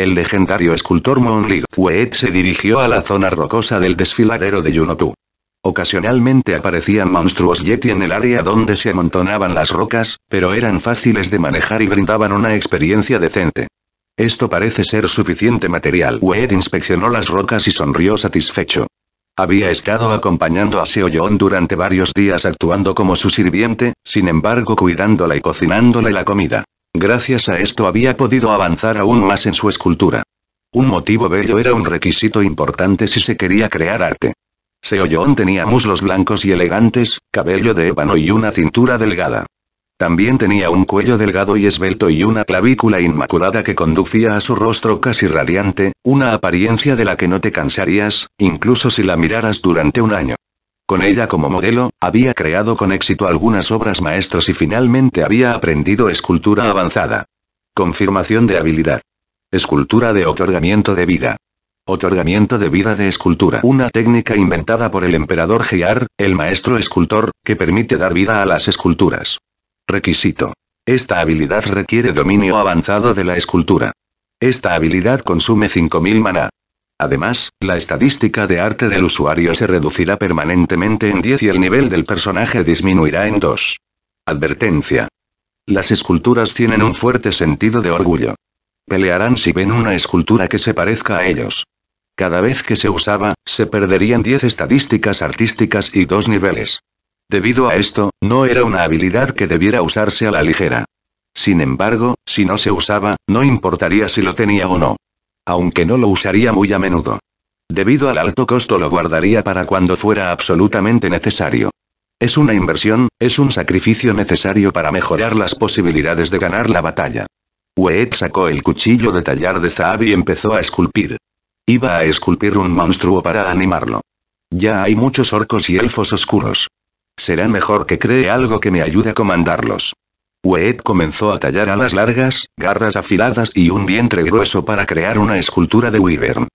El legendario escultor Monli Wet se dirigió a la zona rocosa del desfiladero de Yunotu. Ocasionalmente aparecían monstruos yeti en el área donde se amontonaban las rocas, pero eran fáciles de manejar y brindaban una experiencia decente. Esto parece ser suficiente material. Wed inspeccionó las rocas y sonrió satisfecho. Había estado acompañando a Seoyon durante varios días actuando como su sirviente, sin embargo cuidándola y cocinándole la comida. Gracias a esto había podido avanzar aún más en su escultura. Un motivo bello era un requisito importante si se quería crear arte. Seoyon tenía muslos blancos y elegantes, cabello de ébano y una cintura delgada. También tenía un cuello delgado y esbelto y una clavícula inmaculada que conducía a su rostro casi radiante, una apariencia de la que no te cansarías, incluso si la miraras durante un año. Con ella como modelo, había creado con éxito algunas obras maestras y finalmente había aprendido escultura avanzada. Confirmación de habilidad. Escultura de otorgamiento de vida. Otorgamiento de vida de escultura. Una técnica inventada por el emperador gear el maestro escultor, que permite dar vida a las esculturas. Requisito. Esta habilidad requiere dominio avanzado de la escultura. Esta habilidad consume 5.000 maná. Además, la estadística de arte del usuario se reducirá permanentemente en 10 y el nivel del personaje disminuirá en 2. Advertencia. Las esculturas tienen un fuerte sentido de orgullo. Pelearán si ven una escultura que se parezca a ellos. Cada vez que se usaba, se perderían 10 estadísticas artísticas y 2 niveles. Debido a esto, no era una habilidad que debiera usarse a la ligera. Sin embargo, si no se usaba, no importaría si lo tenía o no aunque no lo usaría muy a menudo. Debido al alto costo lo guardaría para cuando fuera absolutamente necesario. Es una inversión, es un sacrificio necesario para mejorar las posibilidades de ganar la batalla. Weet sacó el cuchillo de tallar de Zaab y empezó a esculpir. Iba a esculpir un monstruo para animarlo. Ya hay muchos orcos y elfos oscuros. Será mejor que cree algo que me ayude a comandarlos. Wed comenzó a tallar alas largas, garras afiladas y un vientre grueso para crear una escultura de Wyvern.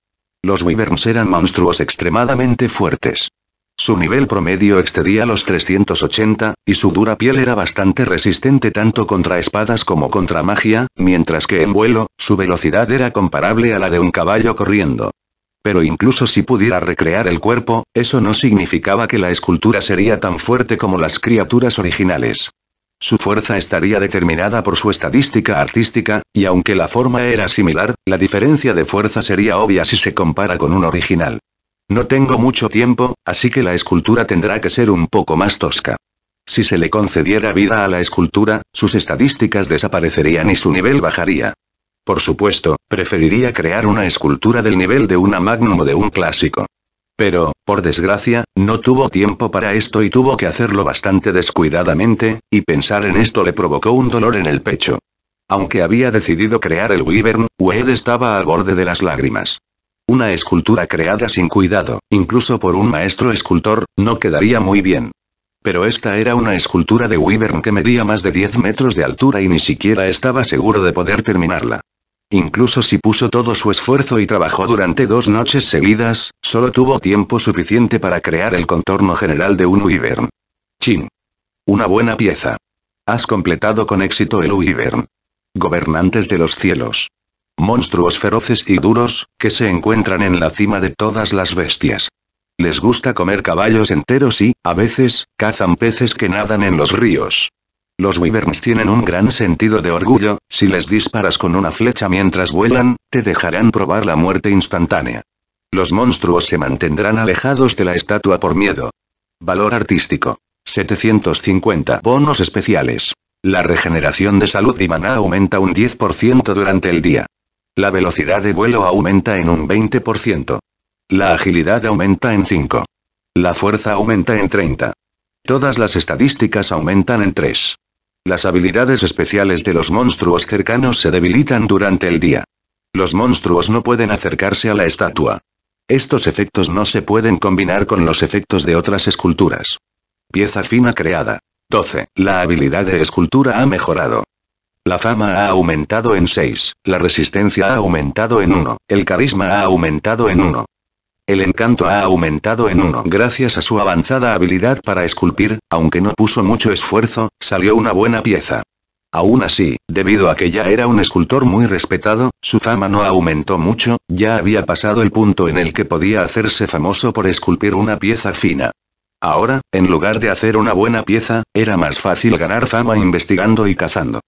Los Wyverns eran monstruos extremadamente fuertes. Su nivel promedio excedía los 380, y su dura piel era bastante resistente tanto contra espadas como contra magia, mientras que en vuelo, su velocidad era comparable a la de un caballo corriendo. Pero incluso si pudiera recrear el cuerpo, eso no significaba que la escultura sería tan fuerte como las criaturas originales. Su fuerza estaría determinada por su estadística artística, y aunque la forma era similar, la diferencia de fuerza sería obvia si se compara con un original. No tengo mucho tiempo, así que la escultura tendrá que ser un poco más tosca. Si se le concediera vida a la escultura, sus estadísticas desaparecerían y su nivel bajaría. Por supuesto, preferiría crear una escultura del nivel de una magnum o de un clásico. Pero, por desgracia, no tuvo tiempo para esto y tuvo que hacerlo bastante descuidadamente, y pensar en esto le provocó un dolor en el pecho. Aunque había decidido crear el Wyvern, Wade estaba al borde de las lágrimas. Una escultura creada sin cuidado, incluso por un maestro escultor, no quedaría muy bien. Pero esta era una escultura de Wyvern que medía más de 10 metros de altura y ni siquiera estaba seguro de poder terminarla. Incluso si puso todo su esfuerzo y trabajó durante dos noches seguidas, solo tuvo tiempo suficiente para crear el contorno general de un Wyvern. Chin. Una buena pieza. Has completado con éxito el Wyvern. Gobernantes de los cielos. Monstruos feroces y duros, que se encuentran en la cima de todas las bestias. Les gusta comer caballos enteros y, a veces, cazan peces que nadan en los ríos. Los wyverns tienen un gran sentido de orgullo, si les disparas con una flecha mientras vuelan, te dejarán probar la muerte instantánea. Los monstruos se mantendrán alejados de la estatua por miedo. Valor artístico. 750 bonos especiales. La regeneración de salud y maná aumenta un 10% durante el día. La velocidad de vuelo aumenta en un 20%. La agilidad aumenta en 5. La fuerza aumenta en 30. Todas las estadísticas aumentan en 3. Las habilidades especiales de los monstruos cercanos se debilitan durante el día. Los monstruos no pueden acercarse a la estatua. Estos efectos no se pueden combinar con los efectos de otras esculturas. Pieza fina creada. 12. La habilidad de escultura ha mejorado. La fama ha aumentado en 6, la resistencia ha aumentado en 1, el carisma ha aumentado en 1, el encanto ha aumentado en uno. Gracias a su avanzada habilidad para esculpir, aunque no puso mucho esfuerzo, salió una buena pieza. Aún así, debido a que ya era un escultor muy respetado, su fama no aumentó mucho, ya había pasado el punto en el que podía hacerse famoso por esculpir una pieza fina. Ahora, en lugar de hacer una buena pieza, era más fácil ganar fama investigando y cazando.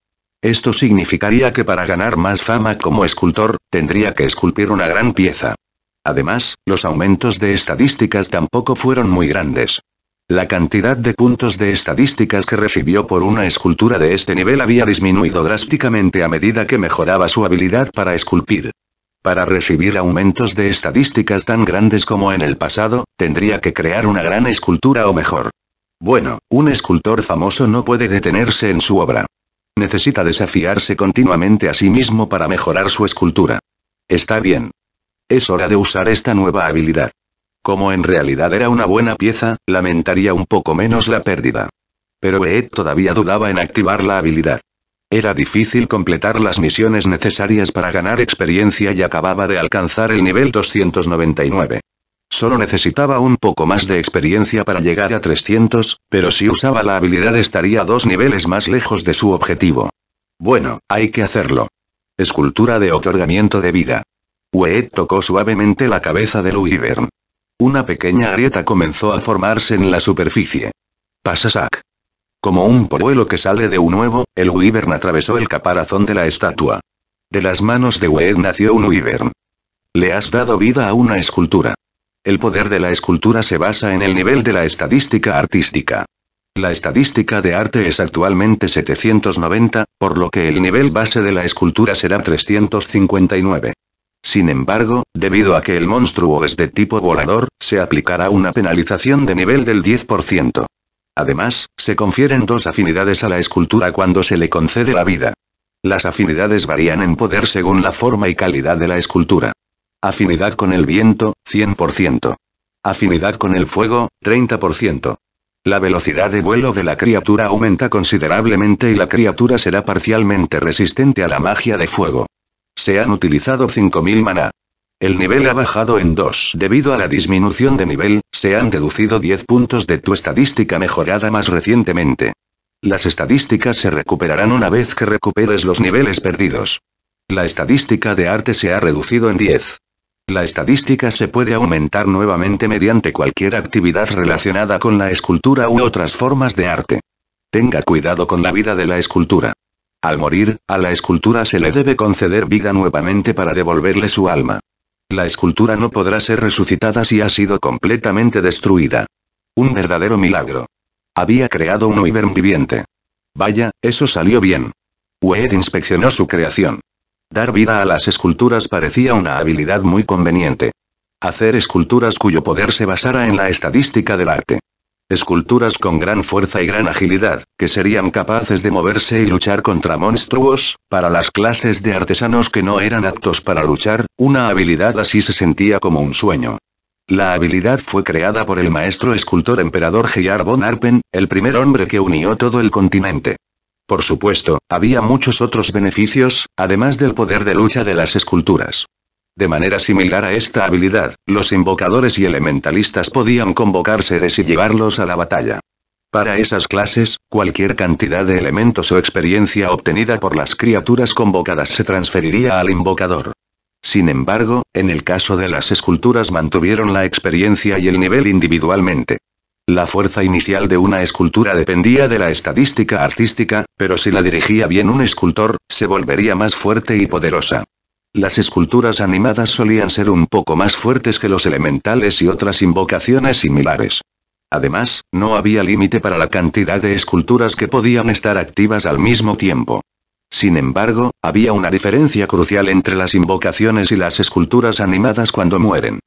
Esto significaría que para ganar más fama como escultor, tendría que esculpir una gran pieza. Además, los aumentos de estadísticas tampoco fueron muy grandes. La cantidad de puntos de estadísticas que recibió por una escultura de este nivel había disminuido drásticamente a medida que mejoraba su habilidad para esculpir. Para recibir aumentos de estadísticas tan grandes como en el pasado, tendría que crear una gran escultura o mejor. Bueno, un escultor famoso no puede detenerse en su obra. Necesita desafiarse continuamente a sí mismo para mejorar su escultura. Está bien, es hora de usar esta nueva habilidad. Como en realidad era una buena pieza, lamentaría un poco menos la pérdida. Pero Beet todavía dudaba en activar la habilidad. Era difícil completar las misiones necesarias para ganar experiencia y acababa de alcanzar el nivel 299. Solo necesitaba un poco más de experiencia para llegar a 300, pero si usaba la habilidad estaría dos niveles más lejos de su objetivo. Bueno, hay que hacerlo. Escultura de otorgamiento de vida. Weed tocó suavemente la cabeza del Wyvern. Una pequeña grieta comenzó a formarse en la superficie. Pasa Como un polluelo que sale de un huevo, el Wyvern atravesó el caparazón de la estatua. De las manos de Weed nació un Wyvern. Le has dado vida a una escultura. El poder de la escultura se basa en el nivel de la estadística artística. La estadística de arte es actualmente 790, por lo que el nivel base de la escultura será 359. Sin embargo, debido a que el monstruo es de tipo volador, se aplicará una penalización de nivel del 10%. Además, se confieren dos afinidades a la escultura cuando se le concede la vida. Las afinidades varían en poder según la forma y calidad de la escultura. Afinidad con el viento, 100%. Afinidad con el fuego, 30%. La velocidad de vuelo de la criatura aumenta considerablemente y la criatura será parcialmente resistente a la magia de fuego. Se han utilizado 5.000 maná. El nivel ha bajado en 2. Debido a la disminución de nivel, se han deducido 10 puntos de tu estadística mejorada más recientemente. Las estadísticas se recuperarán una vez que recuperes los niveles perdidos. La estadística de arte se ha reducido en 10. La estadística se puede aumentar nuevamente mediante cualquier actividad relacionada con la escultura u otras formas de arte. Tenga cuidado con la vida de la escultura. Al morir, a la escultura se le debe conceder vida nuevamente para devolverle su alma. La escultura no podrá ser resucitada si ha sido completamente destruida. Un verdadero milagro. Había creado un Wyvern viviente. Vaya, eso salió bien. Wade inspeccionó su creación. Dar vida a las esculturas parecía una habilidad muy conveniente. Hacer esculturas cuyo poder se basara en la estadística del arte. Esculturas con gran fuerza y gran agilidad, que serían capaces de moverse y luchar contra monstruos, para las clases de artesanos que no eran aptos para luchar, una habilidad así se sentía como un sueño. La habilidad fue creada por el maestro escultor emperador Geyar von Arpen, el primer hombre que unió todo el continente. Por supuesto, había muchos otros beneficios, además del poder de lucha de las esculturas. De manera similar a esta habilidad, los invocadores y elementalistas podían convocar seres y llevarlos a la batalla. Para esas clases, cualquier cantidad de elementos o experiencia obtenida por las criaturas convocadas se transferiría al invocador. Sin embargo, en el caso de las esculturas mantuvieron la experiencia y el nivel individualmente. La fuerza inicial de una escultura dependía de la estadística artística, pero si la dirigía bien un escultor, se volvería más fuerte y poderosa. Las esculturas animadas solían ser un poco más fuertes que los elementales y otras invocaciones similares. Además, no había límite para la cantidad de esculturas que podían estar activas al mismo tiempo. Sin embargo, había una diferencia crucial entre las invocaciones y las esculturas animadas cuando mueren.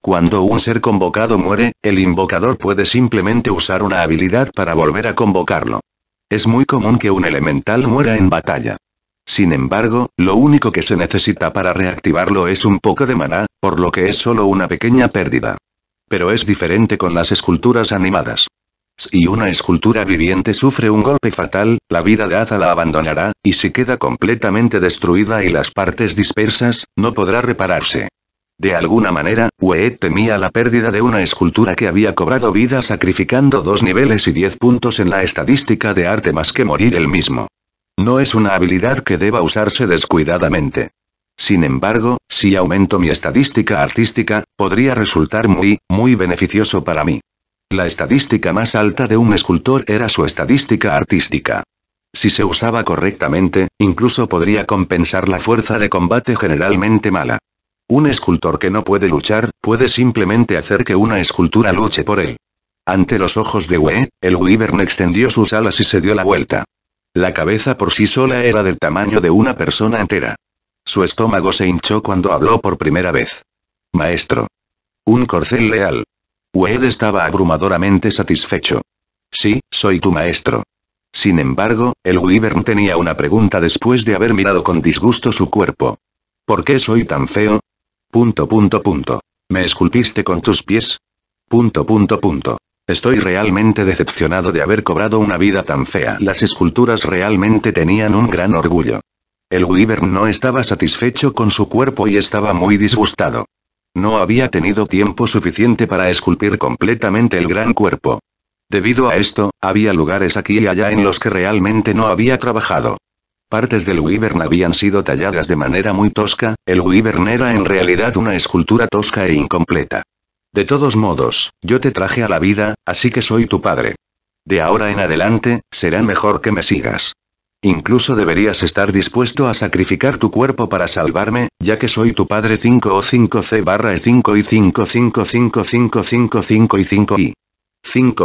Cuando un ser convocado muere, el invocador puede simplemente usar una habilidad para volver a convocarlo. Es muy común que un elemental muera en batalla. Sin embargo, lo único que se necesita para reactivarlo es un poco de maná, por lo que es solo una pequeña pérdida. Pero es diferente con las esculturas animadas. Si una escultura viviente sufre un golpe fatal, la vida de Aza la abandonará, y si queda completamente destruida y las partes dispersas, no podrá repararse. De alguna manera, Wee temía la pérdida de una escultura que había cobrado vida sacrificando dos niveles y diez puntos en la estadística de arte más que morir el mismo. No es una habilidad que deba usarse descuidadamente. Sin embargo, si aumento mi estadística artística, podría resultar muy, muy beneficioso para mí. La estadística más alta de un escultor era su estadística artística. Si se usaba correctamente, incluso podría compensar la fuerza de combate generalmente mala. Un escultor que no puede luchar, puede simplemente hacer que una escultura luche por él. Ante los ojos de Wei, el Wyvern extendió sus alas y se dio la vuelta. La cabeza por sí sola era del tamaño de una persona entera. Su estómago se hinchó cuando habló por primera vez. Maestro. Un corcel leal. Wade estaba abrumadoramente satisfecho. Sí, soy tu maestro. Sin embargo, el Wyvern tenía una pregunta después de haber mirado con disgusto su cuerpo. ¿Por qué soy tan feo? Punto punto punto. ¿Me esculpiste con tus pies? Punto punto punto. Estoy realmente decepcionado de haber cobrado una vida tan fea. Las esculturas realmente tenían un gran orgullo. El Wyvern no estaba satisfecho con su cuerpo y estaba muy disgustado. No había tenido tiempo suficiente para esculpir completamente el gran cuerpo. Debido a esto, había lugares aquí y allá en los que realmente no había trabajado. Partes del Wyvern habían sido talladas de manera muy tosca, el Wyvern era en realidad una escultura tosca e incompleta. De todos modos, yo te traje a la vida, así que soy tu padre. De ahora en adelante, será mejor que me sigas. Incluso deberías estar dispuesto a sacrificar tu cuerpo para salvarme, ya que soy tu padre 5 o 5C barra E5 y 5 y 5 i 5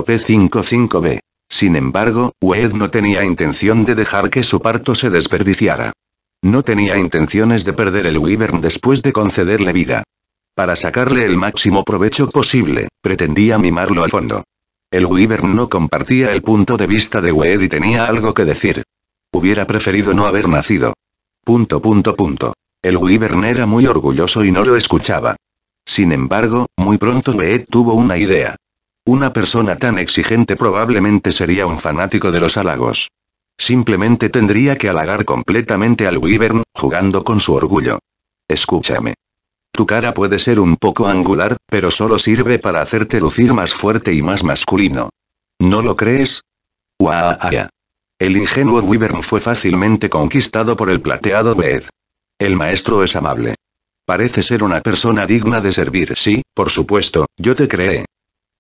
p 55 b Sin embargo, Wed no tenía intención de dejar que su parto se desperdiciara. No tenía intenciones de perder el Wyvern después de concederle vida. Para sacarle el máximo provecho posible, pretendía mimarlo al fondo. El Wyvern no compartía el punto de vista de Wed y tenía algo que decir. Hubiera preferido no haber nacido. Punto punto punto. El Wyvern era muy orgulloso y no lo escuchaba. Sin embargo, muy pronto Wed tuvo una idea. Una persona tan exigente probablemente sería un fanático de los halagos. Simplemente tendría que halagar completamente al Wyvern, jugando con su orgullo. Escúchame. Tu cara puede ser un poco angular, pero solo sirve para hacerte lucir más fuerte y más masculino. ¿No lo crees? ¡Guau! El ingenuo Wyvern fue fácilmente conquistado por el plateado Wed. El maestro es amable. Parece ser una persona digna de servir. Sí, por supuesto, yo te creé.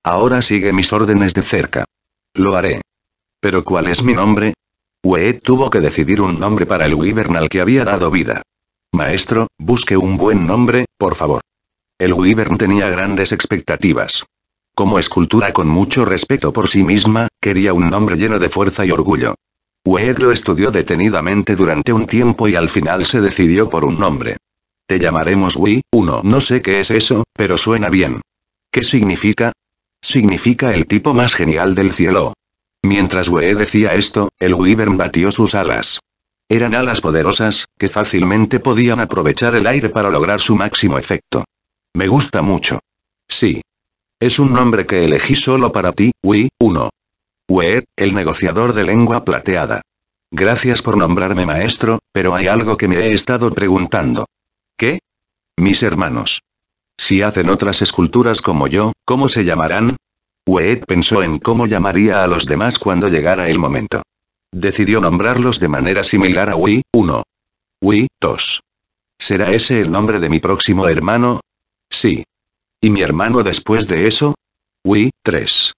Ahora sigue mis órdenes de cerca. Lo haré. Pero ¿cuál es mi nombre? Weed tuvo que decidir un nombre para el Wyvern al que había dado vida. Maestro, busque un buen nombre, por favor. El Wyvern tenía grandes expectativas. Como escultura con mucho respeto por sí misma, quería un nombre lleno de fuerza y orgullo. Weed lo estudió detenidamente durante un tiempo y al final se decidió por un nombre. Te llamaremos Wy. uno. No sé qué es eso, pero suena bien. ¿Qué significa? Significa el tipo más genial del cielo. Mientras Weed decía esto, el Wyvern batió sus alas. Eran alas poderosas, que fácilmente podían aprovechar el aire para lograr su máximo efecto. Me gusta mucho. Sí. Es un nombre que elegí solo para ti, Wii, 1. Weed, el negociador de lengua plateada. Gracias por nombrarme maestro, pero hay algo que me he estado preguntando. ¿Qué? Mis hermanos. Si hacen otras esculturas como yo, ¿cómo se llamarán? Weed pensó en cómo llamaría a los demás cuando llegara el momento. Decidió nombrarlos de manera similar a Wii 1. Wii 2. ¿Será ese el nombre de mi próximo hermano? Sí. ¿Y mi hermano después de eso? Wii 3.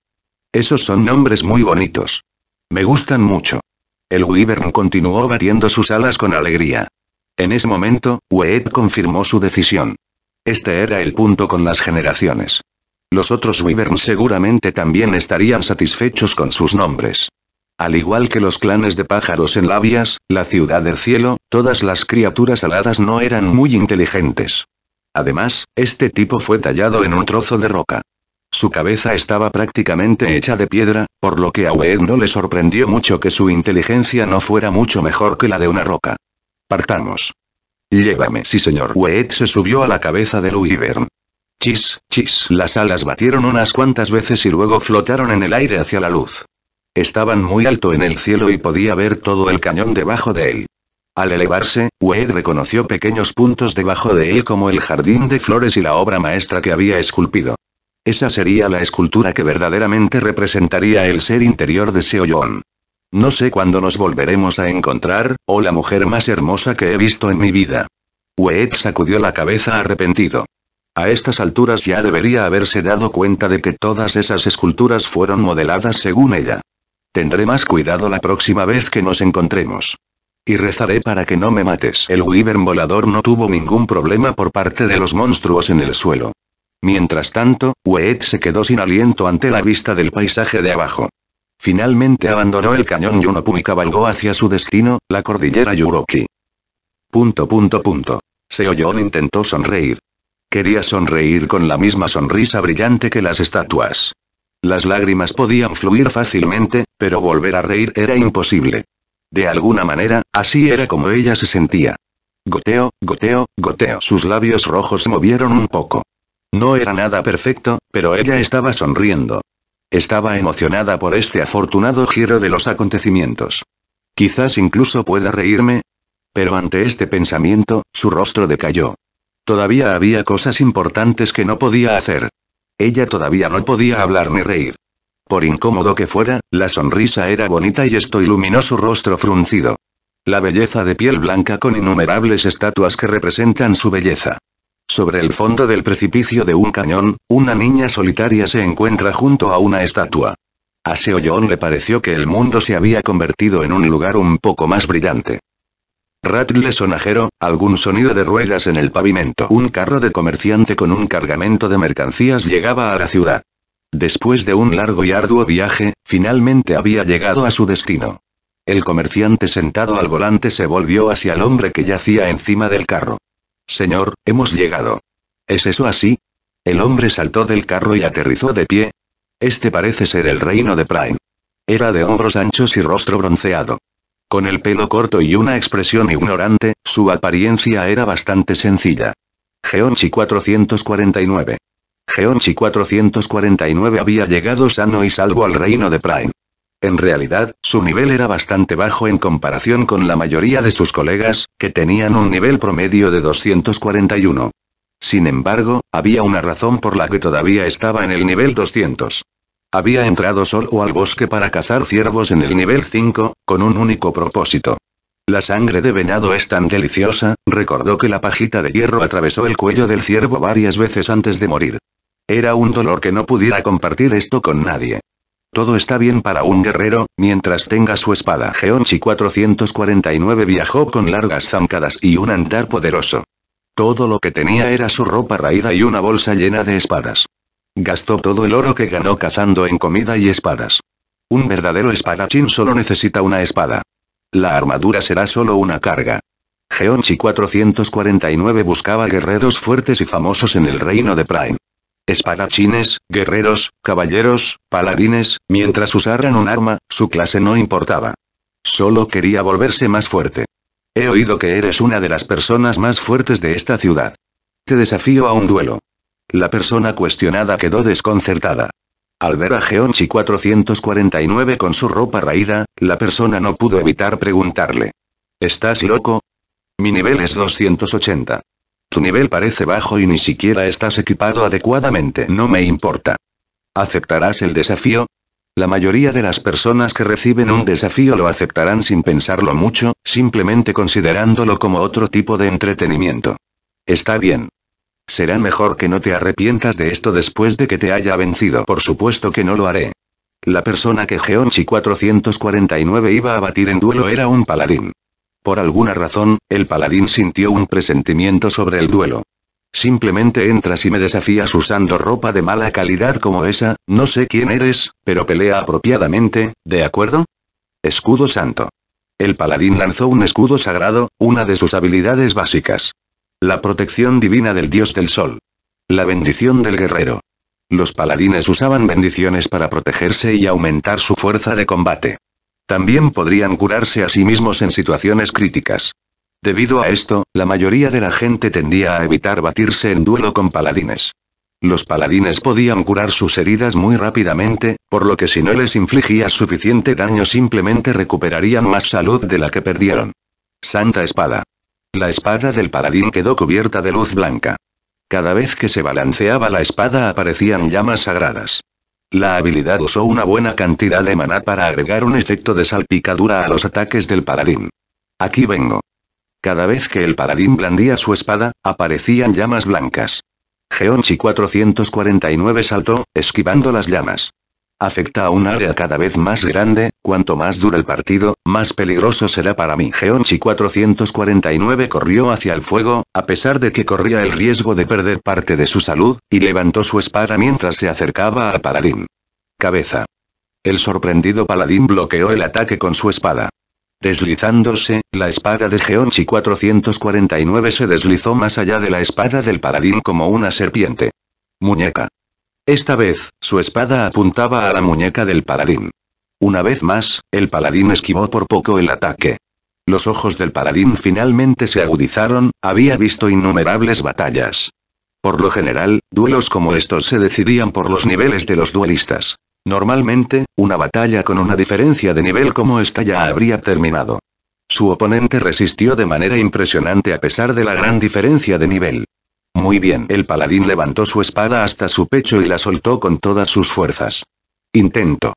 Esos son nombres muy bonitos. Me gustan mucho. El Wyvern continuó batiendo sus alas con alegría. En ese momento, Weed confirmó su decisión. Este era el punto con las generaciones. Los otros Wyvern seguramente también estarían satisfechos con sus nombres. Al igual que los clanes de pájaros en labias, la ciudad del cielo, todas las criaturas aladas no eran muy inteligentes. Además, este tipo fue tallado en un trozo de roca. Su cabeza estaba prácticamente hecha de piedra, por lo que a Weed no le sorprendió mucho que su inteligencia no fuera mucho mejor que la de una roca. Partamos. Llévame, sí señor. Weed se subió a la cabeza de Luivern. Chis, chis. Las alas batieron unas cuantas veces y luego flotaron en el aire hacia la luz. Estaban muy alto en el cielo y podía ver todo el cañón debajo de él. Al elevarse, Wade reconoció pequeños puntos debajo de él como el jardín de flores y la obra maestra que había esculpido. Esa sería la escultura que verdaderamente representaría el ser interior de Seoyon. No sé cuándo nos volveremos a encontrar, o la mujer más hermosa que he visto en mi vida. Wade sacudió la cabeza arrepentido. A estas alturas ya debería haberse dado cuenta de que todas esas esculturas fueron modeladas según ella. Tendré más cuidado la próxima vez que nos encontremos. Y rezaré para que no me mates. El Wyvern volador no tuvo ningún problema por parte de los monstruos en el suelo. Mientras tanto, weed se quedó sin aliento ante la vista del paisaje de abajo. Finalmente abandonó el cañón Yunopu y cabalgó hacia su destino, la cordillera Yuroki. Punto punto punto. Seoyon intentó sonreír. Quería sonreír con la misma sonrisa brillante que las estatuas. Las lágrimas podían fluir fácilmente, pero volver a reír era imposible. De alguna manera, así era como ella se sentía. Goteo, goteo, goteo. Sus labios rojos se movieron un poco. No era nada perfecto, pero ella estaba sonriendo. Estaba emocionada por este afortunado giro de los acontecimientos. Quizás incluso pueda reírme. Pero ante este pensamiento, su rostro decayó. Todavía había cosas importantes que no podía hacer. Ella todavía no podía hablar ni reír. Por incómodo que fuera, la sonrisa era bonita y esto iluminó su rostro fruncido. La belleza de piel blanca con innumerables estatuas que representan su belleza. Sobre el fondo del precipicio de un cañón, una niña solitaria se encuentra junto a una estatua. A Seoyon le pareció que el mundo se había convertido en un lugar un poco más brillante. Ratle sonajero, algún sonido de ruedas en el pavimento. Un carro de comerciante con un cargamento de mercancías llegaba a la ciudad. Después de un largo y arduo viaje, finalmente había llegado a su destino. El comerciante sentado al volante se volvió hacia el hombre que yacía encima del carro. Señor, hemos llegado. ¿Es eso así? El hombre saltó del carro y aterrizó de pie. Este parece ser el reino de Prime. Era de hombros anchos y rostro bronceado. Con el pelo corto y una expresión ignorante, su apariencia era bastante sencilla. Geonchi 449. Geonchi 449 había llegado sano y salvo al reino de Prime. En realidad, su nivel era bastante bajo en comparación con la mayoría de sus colegas, que tenían un nivel promedio de 241. Sin embargo, había una razón por la que todavía estaba en el nivel 200. Había entrado solo al bosque para cazar ciervos en el nivel 5, con un único propósito. La sangre de venado es tan deliciosa, recordó que la pajita de hierro atravesó el cuello del ciervo varias veces antes de morir. Era un dolor que no pudiera compartir esto con nadie. Todo está bien para un guerrero, mientras tenga su espada. Geonchi 449 viajó con largas zancadas y un andar poderoso. Todo lo que tenía era su ropa raída y una bolsa llena de espadas. Gastó todo el oro que ganó cazando en comida y espadas. Un verdadero espadachín solo necesita una espada. La armadura será solo una carga. Geonchi 449 buscaba guerreros fuertes y famosos en el reino de Prime. Espadachines, guerreros, caballeros, paladines, mientras usaran un arma, su clase no importaba. Solo quería volverse más fuerte. He oído que eres una de las personas más fuertes de esta ciudad. Te desafío a un duelo. La persona cuestionada quedó desconcertada. Al ver a Geonchi 449 con su ropa raída, la persona no pudo evitar preguntarle. ¿Estás loco? Mi nivel es 280. Tu nivel parece bajo y ni siquiera estás equipado adecuadamente. No me importa. ¿Aceptarás el desafío? La mayoría de las personas que reciben un desafío lo aceptarán sin pensarlo mucho, simplemente considerándolo como otro tipo de entretenimiento. Está bien. Será mejor que no te arrepientas de esto después de que te haya vencido. Por supuesto que no lo haré. La persona que Geonchi 449 iba a batir en duelo era un paladín. Por alguna razón, el paladín sintió un presentimiento sobre el duelo. Simplemente entras y me desafías usando ropa de mala calidad como esa, no sé quién eres, pero pelea apropiadamente, ¿de acuerdo? Escudo Santo. El paladín lanzó un escudo sagrado, una de sus habilidades básicas. La protección divina del dios del sol. La bendición del guerrero. Los paladines usaban bendiciones para protegerse y aumentar su fuerza de combate. También podrían curarse a sí mismos en situaciones críticas. Debido a esto, la mayoría de la gente tendía a evitar batirse en duelo con paladines. Los paladines podían curar sus heridas muy rápidamente, por lo que si no les infligía suficiente daño simplemente recuperarían más salud de la que perdieron. Santa Espada. La espada del paladín quedó cubierta de luz blanca. Cada vez que se balanceaba la espada aparecían llamas sagradas. La habilidad usó una buena cantidad de maná para agregar un efecto de salpicadura a los ataques del paladín. Aquí vengo. Cada vez que el paladín blandía su espada, aparecían llamas blancas. Geonchi 449 saltó, esquivando las llamas. Afecta a un área cada vez más grande, cuanto más dura el partido, más peligroso será para mí. Geonchi 449 corrió hacia el fuego, a pesar de que corría el riesgo de perder parte de su salud, y levantó su espada mientras se acercaba al paladín. Cabeza. El sorprendido paladín bloqueó el ataque con su espada. Deslizándose, la espada de Geonchi 449 se deslizó más allá de la espada del paladín como una serpiente. Muñeca. Esta vez, su espada apuntaba a la muñeca del paladín. Una vez más, el paladín esquivó por poco el ataque. Los ojos del paladín finalmente se agudizaron, había visto innumerables batallas. Por lo general, duelos como estos se decidían por los niveles de los duelistas. Normalmente, una batalla con una diferencia de nivel como esta ya habría terminado. Su oponente resistió de manera impresionante a pesar de la gran diferencia de nivel. Muy bien, el paladín levantó su espada hasta su pecho y la soltó con todas sus fuerzas. Intento.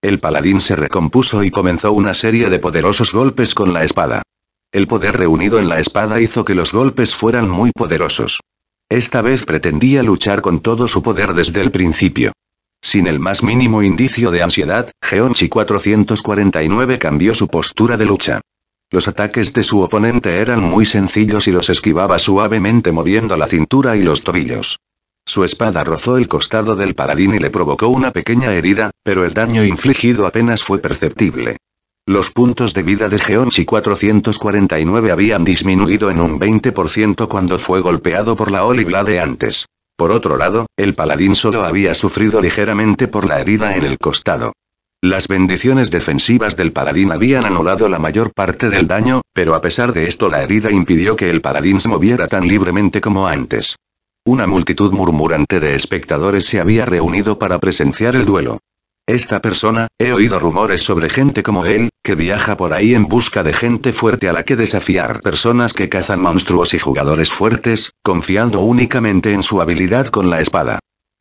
El paladín se recompuso y comenzó una serie de poderosos golpes con la espada. El poder reunido en la espada hizo que los golpes fueran muy poderosos. Esta vez pretendía luchar con todo su poder desde el principio. Sin el más mínimo indicio de ansiedad, Geonchi 449 cambió su postura de lucha. Los ataques de su oponente eran muy sencillos y los esquivaba suavemente moviendo la cintura y los tobillos. Su espada rozó el costado del paladín y le provocó una pequeña herida, pero el daño infligido apenas fue perceptible. Los puntos de vida de Geonchi 449 habían disminuido en un 20% cuando fue golpeado por la Olibla antes. Por otro lado, el paladín solo había sufrido ligeramente por la herida en el costado. Las bendiciones defensivas del paladín habían anulado la mayor parte del daño, pero a pesar de esto la herida impidió que el paladín se moviera tan libremente como antes. Una multitud murmurante de espectadores se había reunido para presenciar el duelo. Esta persona, he oído rumores sobre gente como él, que viaja por ahí en busca de gente fuerte a la que desafiar, personas que cazan monstruos y jugadores fuertes, confiando únicamente en su habilidad con la espada.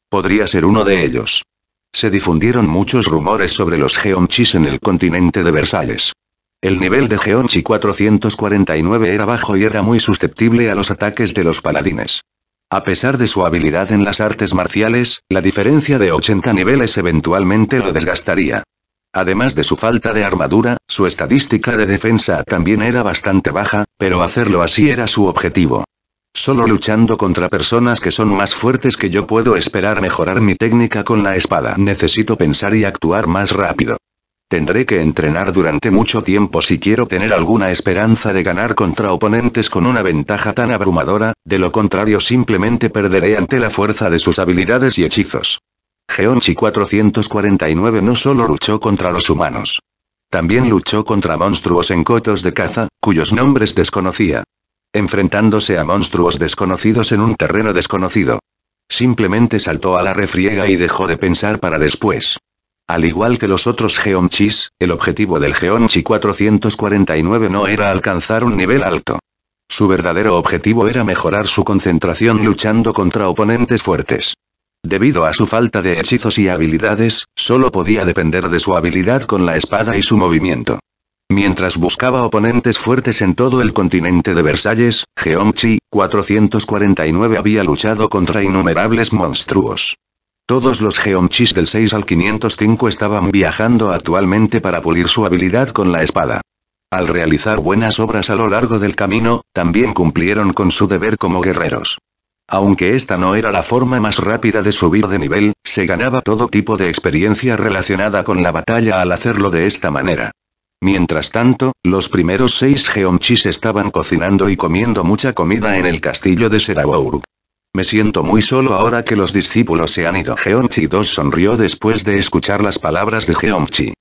Podría ser uno de ellos. Se difundieron muchos rumores sobre los Geonchis en el continente de Versalles. El nivel de Geonchi 449 era bajo y era muy susceptible a los ataques de los paladines. A pesar de su habilidad en las artes marciales, la diferencia de 80 niveles eventualmente lo desgastaría. Además de su falta de armadura, su estadística de defensa también era bastante baja, pero hacerlo así era su objetivo. Solo luchando contra personas que son más fuertes que yo puedo esperar mejorar mi técnica con la espada. Necesito pensar y actuar más rápido. Tendré que entrenar durante mucho tiempo si quiero tener alguna esperanza de ganar contra oponentes con una ventaja tan abrumadora, de lo contrario simplemente perderé ante la fuerza de sus habilidades y hechizos. Geonchi 449 no solo luchó contra los humanos. También luchó contra monstruos en cotos de caza, cuyos nombres desconocía enfrentándose a monstruos desconocidos en un terreno desconocido. Simplemente saltó a la refriega y dejó de pensar para después. Al igual que los otros Geonchis, el objetivo del Geonchi 449 no era alcanzar un nivel alto. Su verdadero objetivo era mejorar su concentración luchando contra oponentes fuertes. Debido a su falta de hechizos y habilidades, solo podía depender de su habilidad con la espada y su movimiento. Mientras buscaba oponentes fuertes en todo el continente de Versalles, Geomchi, 449 había luchado contra innumerables monstruos. Todos los Geomchis del 6 al 505 estaban viajando actualmente para pulir su habilidad con la espada. Al realizar buenas obras a lo largo del camino, también cumplieron con su deber como guerreros. Aunque esta no era la forma más rápida de subir de nivel, se ganaba todo tipo de experiencia relacionada con la batalla al hacerlo de esta manera. Mientras tanto, los primeros seis Geonchis estaban cocinando y comiendo mucha comida en el castillo de Serabourg. Me siento muy solo ahora que los discípulos se han ido. Geonchi 2 sonrió después de escuchar las palabras de Geonchi.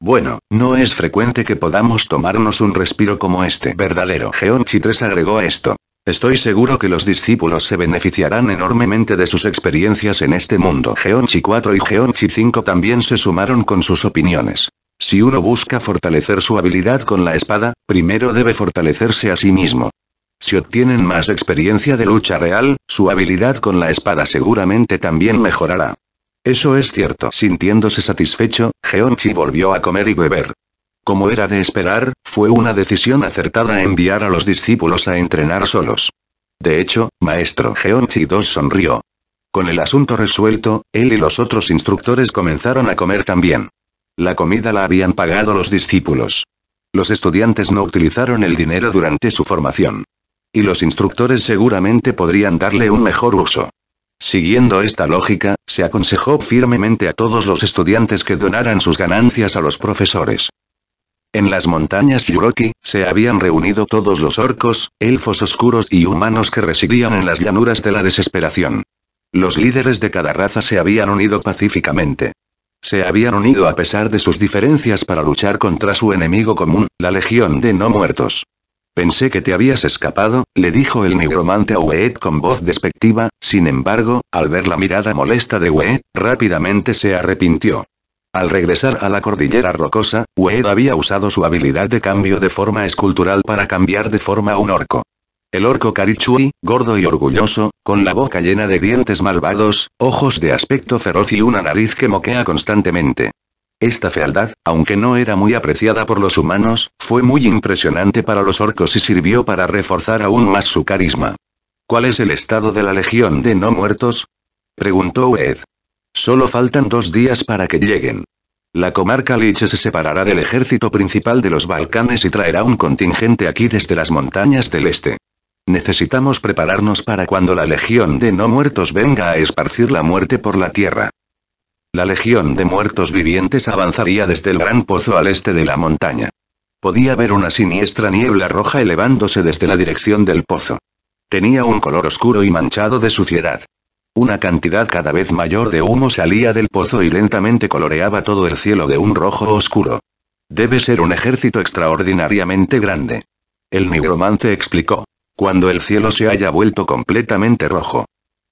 Bueno, no es frecuente que podamos tomarnos un respiro como este. Verdadero. Geonchi 3 agregó esto. Estoy seguro que los discípulos se beneficiarán enormemente de sus experiencias en este mundo. Geonchi 4 y Geonchi 5 también se sumaron con sus opiniones. Si uno busca fortalecer su habilidad con la espada, primero debe fortalecerse a sí mismo. Si obtienen más experiencia de lucha real, su habilidad con la espada seguramente también mejorará. Eso es cierto. Sintiéndose satisfecho, Geonchi volvió a comer y beber. Como era de esperar, fue una decisión acertada enviar a los discípulos a entrenar solos. De hecho, maestro Geonchi 2 sonrió. Con el asunto resuelto, él y los otros instructores comenzaron a comer también. La comida la habían pagado los discípulos. Los estudiantes no utilizaron el dinero durante su formación. Y los instructores seguramente podrían darle un mejor uso. Siguiendo esta lógica, se aconsejó firmemente a todos los estudiantes que donaran sus ganancias a los profesores. En las montañas Yuroki, se habían reunido todos los orcos, elfos oscuros y humanos que residían en las llanuras de la desesperación. Los líderes de cada raza se habían unido pacíficamente. Se habían unido a pesar de sus diferencias para luchar contra su enemigo común, la Legión de No Muertos. Pensé que te habías escapado, le dijo el nigromante a Weed con voz despectiva, sin embargo, al ver la mirada molesta de Weed, rápidamente se arrepintió. Al regresar a la cordillera rocosa, Weed había usado su habilidad de cambio de forma escultural para cambiar de forma a un orco. El orco Carichui, gordo y orgulloso, con la boca llena de dientes malvados, ojos de aspecto feroz y una nariz que moquea constantemente. Esta fealdad, aunque no era muy apreciada por los humanos, fue muy impresionante para los orcos y sirvió para reforzar aún más su carisma. ¿Cuál es el estado de la Legión de No Muertos? preguntó Ed. Solo faltan dos días para que lleguen. La comarca Lich se separará del ejército principal de los Balcanes y traerá un contingente aquí desde las montañas del este. Necesitamos prepararnos para cuando la Legión de No Muertos venga a esparcir la muerte por la tierra. La Legión de Muertos Vivientes avanzaría desde el gran pozo al este de la montaña. Podía ver una siniestra niebla roja elevándose desde la dirección del pozo. Tenía un color oscuro y manchado de suciedad. Una cantidad cada vez mayor de humo salía del pozo y lentamente coloreaba todo el cielo de un rojo oscuro. Debe ser un ejército extraordinariamente grande. El nigromante explicó cuando el cielo se haya vuelto completamente rojo.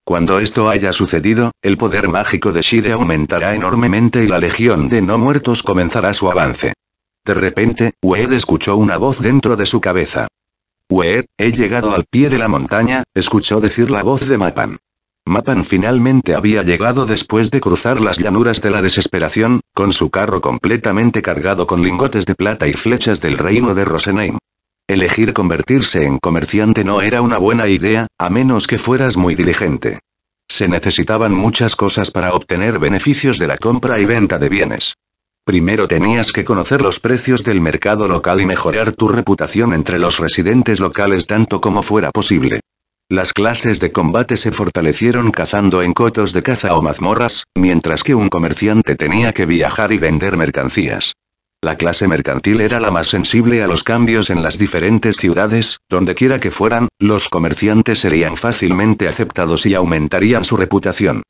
Cuando esto haya sucedido, el poder mágico de Shire aumentará enormemente y la legión de no muertos comenzará su avance. De repente, Weed escuchó una voz dentro de su cabeza. Weed, he llegado al pie de la montaña, escuchó decir la voz de Mapan. Mapan finalmente había llegado después de cruzar las llanuras de la desesperación, con su carro completamente cargado con lingotes de plata y flechas del reino de Rosenheim. Elegir convertirse en comerciante no era una buena idea, a menos que fueras muy diligente. Se necesitaban muchas cosas para obtener beneficios de la compra y venta de bienes. Primero tenías que conocer los precios del mercado local y mejorar tu reputación entre los residentes locales tanto como fuera posible. Las clases de combate se fortalecieron cazando en cotos de caza o mazmorras, mientras que un comerciante tenía que viajar y vender mercancías. La clase mercantil era la más sensible a los cambios en las diferentes ciudades, donde quiera que fueran, los comerciantes serían fácilmente aceptados y aumentarían su reputación.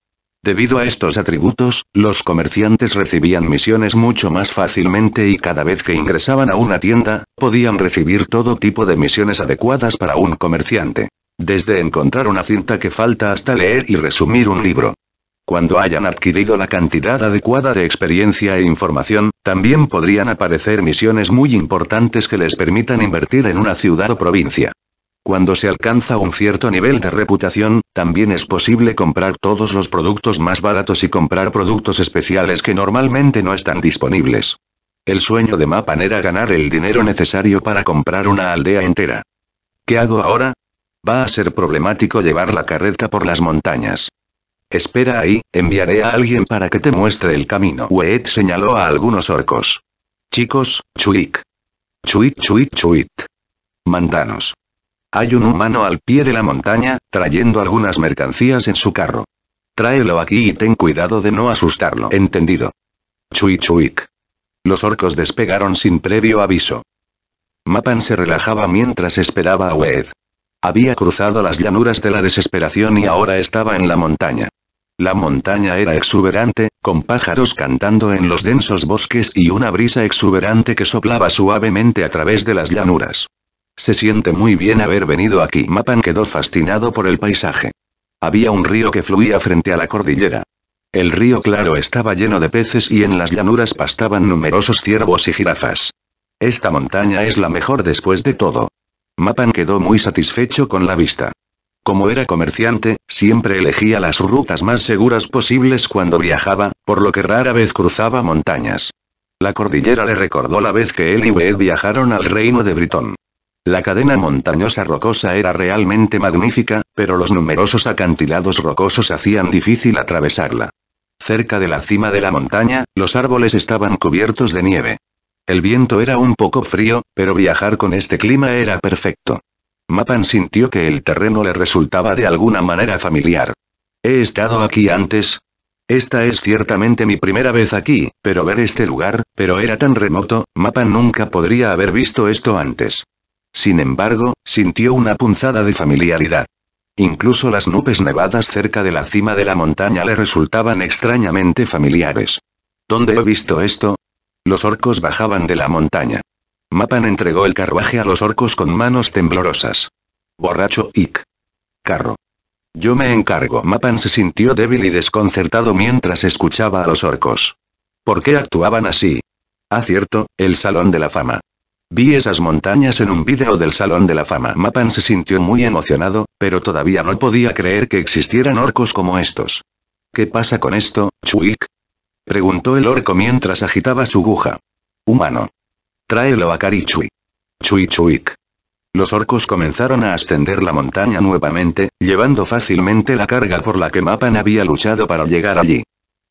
Debido a estos atributos, los comerciantes recibían misiones mucho más fácilmente y cada vez que ingresaban a una tienda, podían recibir todo tipo de misiones adecuadas para un comerciante. Desde encontrar una cinta que falta hasta leer y resumir un libro. Cuando hayan adquirido la cantidad adecuada de experiencia e información, también podrían aparecer misiones muy importantes que les permitan invertir en una ciudad o provincia. Cuando se alcanza un cierto nivel de reputación, también es posible comprar todos los productos más baratos y comprar productos especiales que normalmente no están disponibles. El sueño de Mapan era ganar el dinero necesario para comprar una aldea entera. ¿Qué hago ahora? Va a ser problemático llevar la carreta por las montañas. Espera ahí, enviaré a alguien para que te muestre el camino. Wed señaló a algunos orcos. Chicos, chuik. Chuit chuit chuit. Mandanos. Hay un humano al pie de la montaña, trayendo algunas mercancías en su carro. Tráelo aquí y ten cuidado de no asustarlo. Entendido. Chuit chuik. Los orcos despegaron sin previo aviso. Mapan se relajaba mientras esperaba a Wed. Había cruzado las llanuras de la desesperación y ahora estaba en la montaña. La montaña era exuberante, con pájaros cantando en los densos bosques y una brisa exuberante que soplaba suavemente a través de las llanuras. Se siente muy bien haber venido aquí. Mapan quedó fascinado por el paisaje. Había un río que fluía frente a la cordillera. El río claro estaba lleno de peces y en las llanuras pastaban numerosos ciervos y jirafas. Esta montaña es la mejor después de todo. Mapan quedó muy satisfecho con la vista. Como era comerciante, siempre elegía las rutas más seguras posibles cuando viajaba, por lo que rara vez cruzaba montañas. La cordillera le recordó la vez que él y Beth viajaron al reino de Britón. La cadena montañosa rocosa era realmente magnífica, pero los numerosos acantilados rocosos hacían difícil atravesarla. Cerca de la cima de la montaña, los árboles estaban cubiertos de nieve. El viento era un poco frío, pero viajar con este clima era perfecto. Mapan sintió que el terreno le resultaba de alguna manera familiar. ¿He estado aquí antes? Esta es ciertamente mi primera vez aquí, pero ver este lugar, pero era tan remoto, Mapan nunca podría haber visto esto antes. Sin embargo, sintió una punzada de familiaridad. Incluso las nubes nevadas cerca de la cima de la montaña le resultaban extrañamente familiares. ¿Dónde he visto esto? Los orcos bajaban de la montaña. Mapan entregó el carruaje a los orcos con manos temblorosas. Borracho, Ick. Carro. Yo me encargo. Mapan se sintió débil y desconcertado mientras escuchaba a los orcos. ¿Por qué actuaban así? Ah, cierto, el Salón de la Fama. Vi esas montañas en un vídeo del Salón de la Fama. Mapan se sintió muy emocionado, pero todavía no podía creer que existieran orcos como estos. ¿Qué pasa con esto, Chuik? Preguntó el orco mientras agitaba su aguja. Humano. Tráelo a Karichui. Chui. Los orcos comenzaron a ascender la montaña nuevamente, llevando fácilmente la carga por la que Mapan había luchado para llegar allí.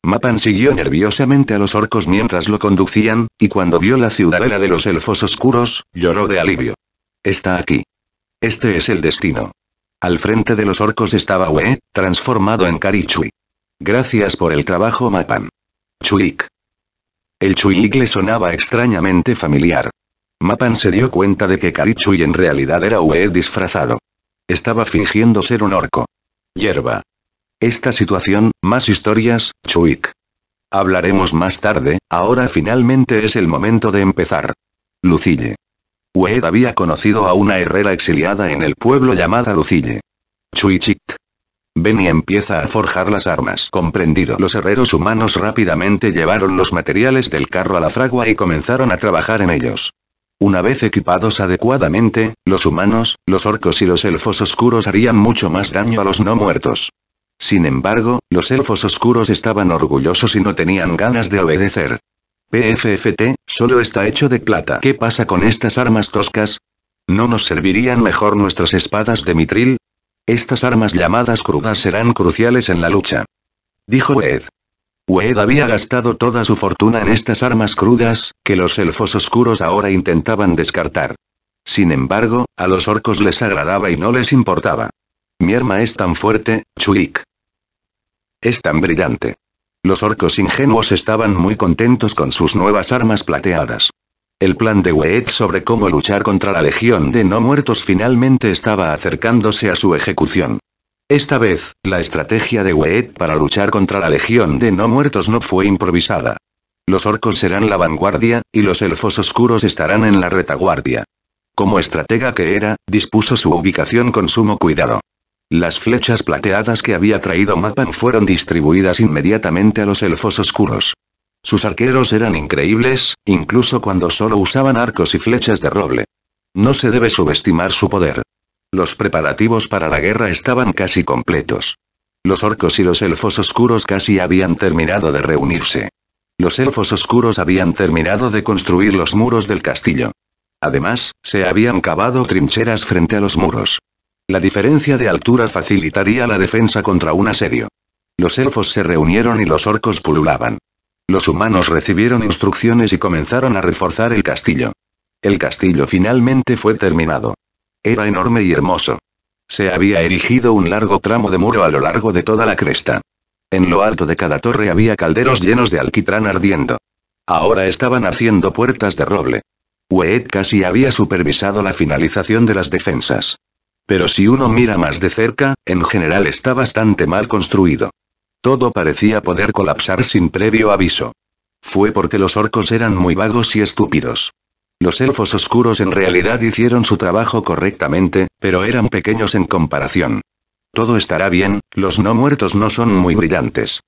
Mapan siguió nerviosamente a los orcos mientras lo conducían, y cuando vio la ciudadela de los elfos oscuros, lloró de alivio. Está aquí. Este es el destino. Al frente de los orcos estaba We, transformado en Karichui. Gracias por el trabajo Mapan. Chuik. El Chuig le sonaba extrañamente familiar. Mapan se dio cuenta de que Karichui en realidad era Ue disfrazado. Estaba fingiendo ser un orco. Hierba. Esta situación, más historias, Chuik. Hablaremos más tarde, ahora finalmente es el momento de empezar. Lucille. Ued había conocido a una herrera exiliada en el pueblo llamada Lucille. Chuichit. Benny empieza a forjar las armas. Comprendido. Los herreros humanos rápidamente llevaron los materiales del carro a la fragua y comenzaron a trabajar en ellos. Una vez equipados adecuadamente, los humanos, los orcos y los elfos oscuros harían mucho más daño a los no muertos. Sin embargo, los elfos oscuros estaban orgullosos y no tenían ganas de obedecer. PFFT, solo está hecho de plata. ¿Qué pasa con estas armas toscas? ¿No nos servirían mejor nuestras espadas de mitril? Estas armas llamadas crudas serán cruciales en la lucha. Dijo Wed. Wed había gastado toda su fortuna en estas armas crudas, que los elfos oscuros ahora intentaban descartar. Sin embargo, a los orcos les agradaba y no les importaba. Mi arma es tan fuerte, Chuik. Es tan brillante. Los orcos ingenuos estaban muy contentos con sus nuevas armas plateadas. El plan de Weet sobre cómo luchar contra la Legión de No Muertos finalmente estaba acercándose a su ejecución. Esta vez, la estrategia de Weet para luchar contra la Legión de No Muertos no fue improvisada. Los orcos serán la vanguardia, y los elfos oscuros estarán en la retaguardia. Como estratega que era, dispuso su ubicación con sumo cuidado. Las flechas plateadas que había traído Mapan fueron distribuidas inmediatamente a los elfos oscuros. Sus arqueros eran increíbles, incluso cuando solo usaban arcos y flechas de roble. No se debe subestimar su poder. Los preparativos para la guerra estaban casi completos. Los orcos y los elfos oscuros casi habían terminado de reunirse. Los elfos oscuros habían terminado de construir los muros del castillo. Además, se habían cavado trincheras frente a los muros. La diferencia de altura facilitaría la defensa contra un asedio. Los elfos se reunieron y los orcos pululaban. Los humanos recibieron instrucciones y comenzaron a reforzar el castillo. El castillo finalmente fue terminado. Era enorme y hermoso. Se había erigido un largo tramo de muro a lo largo de toda la cresta. En lo alto de cada torre había calderos llenos de alquitrán ardiendo. Ahora estaban haciendo puertas de roble. Wed casi había supervisado la finalización de las defensas. Pero si uno mira más de cerca, en general está bastante mal construido. Todo parecía poder colapsar sin previo aviso. Fue porque los orcos eran muy vagos y estúpidos. Los elfos oscuros en realidad hicieron su trabajo correctamente, pero eran pequeños en comparación. Todo estará bien, los no muertos no son muy brillantes.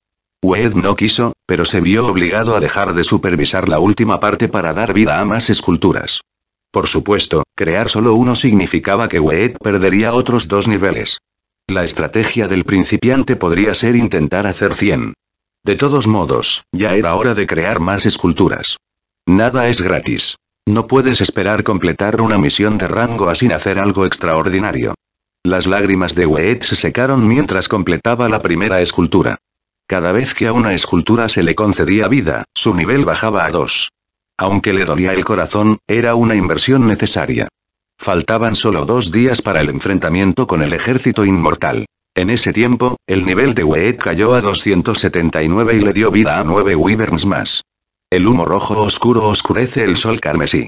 Wed no quiso, pero se vio obligado a dejar de supervisar la última parte para dar vida a más esculturas. Por supuesto, crear solo uno significaba que Wed perdería otros dos niveles. La estrategia del principiante podría ser intentar hacer 100. De todos modos, ya era hora de crear más esculturas. Nada es gratis. No puedes esperar completar una misión de rango a sin hacer algo extraordinario. Las lágrimas de Weet se secaron mientras completaba la primera escultura. Cada vez que a una escultura se le concedía vida, su nivel bajaba a 2. Aunque le dolía el corazón, era una inversión necesaria. Faltaban solo dos días para el enfrentamiento con el ejército inmortal. En ese tiempo, el nivel de Weet cayó a 279 y le dio vida a nueve Wyverns más. El humo rojo oscuro oscurece el sol carmesí.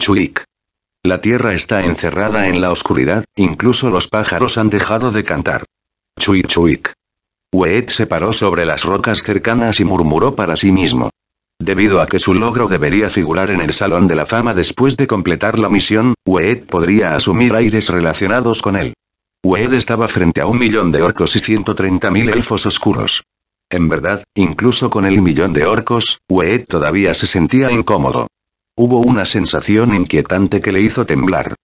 Chuik. La tierra está encerrada en la oscuridad, incluso los pájaros han dejado de cantar. Chuik chuik. Weet se paró sobre las rocas cercanas y murmuró para sí mismo. Debido a que su logro debería figurar en el Salón de la Fama después de completar la misión, Ued podría asumir aires relacionados con él. Ued estaba frente a un millón de orcos y 130.000 elfos oscuros. En verdad, incluso con el millón de orcos, Ued todavía se sentía incómodo. Hubo una sensación inquietante que le hizo temblar.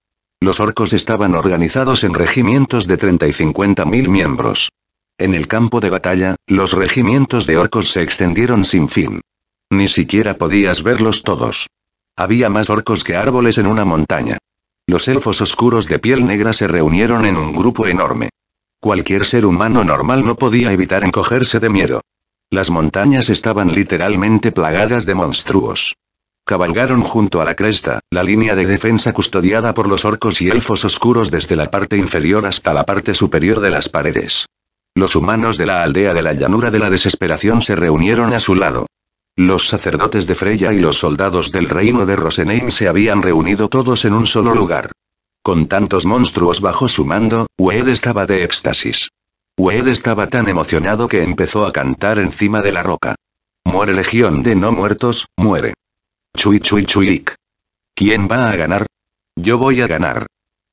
Los orcos estaban organizados en regimientos de 30 y 50.000 miembros. En el campo de batalla, los regimientos de orcos se extendieron sin fin. Ni siquiera podías verlos todos. Había más orcos que árboles en una montaña. Los elfos oscuros de piel negra se reunieron en un grupo enorme. Cualquier ser humano normal no podía evitar encogerse de miedo. Las montañas estaban literalmente plagadas de monstruos. Cabalgaron junto a la cresta, la línea de defensa custodiada por los orcos y elfos oscuros desde la parte inferior hasta la parte superior de las paredes. Los humanos de la aldea de la llanura de la desesperación se reunieron a su lado. Los sacerdotes de Freya y los soldados del reino de Rosenheim se habían reunido todos en un solo lugar. Con tantos monstruos bajo su mando, Wed estaba de éxtasis. Wed estaba tan emocionado que empezó a cantar encima de la roca. Muere legión de no muertos, muere. Chui chui ¿Quién va a ganar? Yo voy a ganar.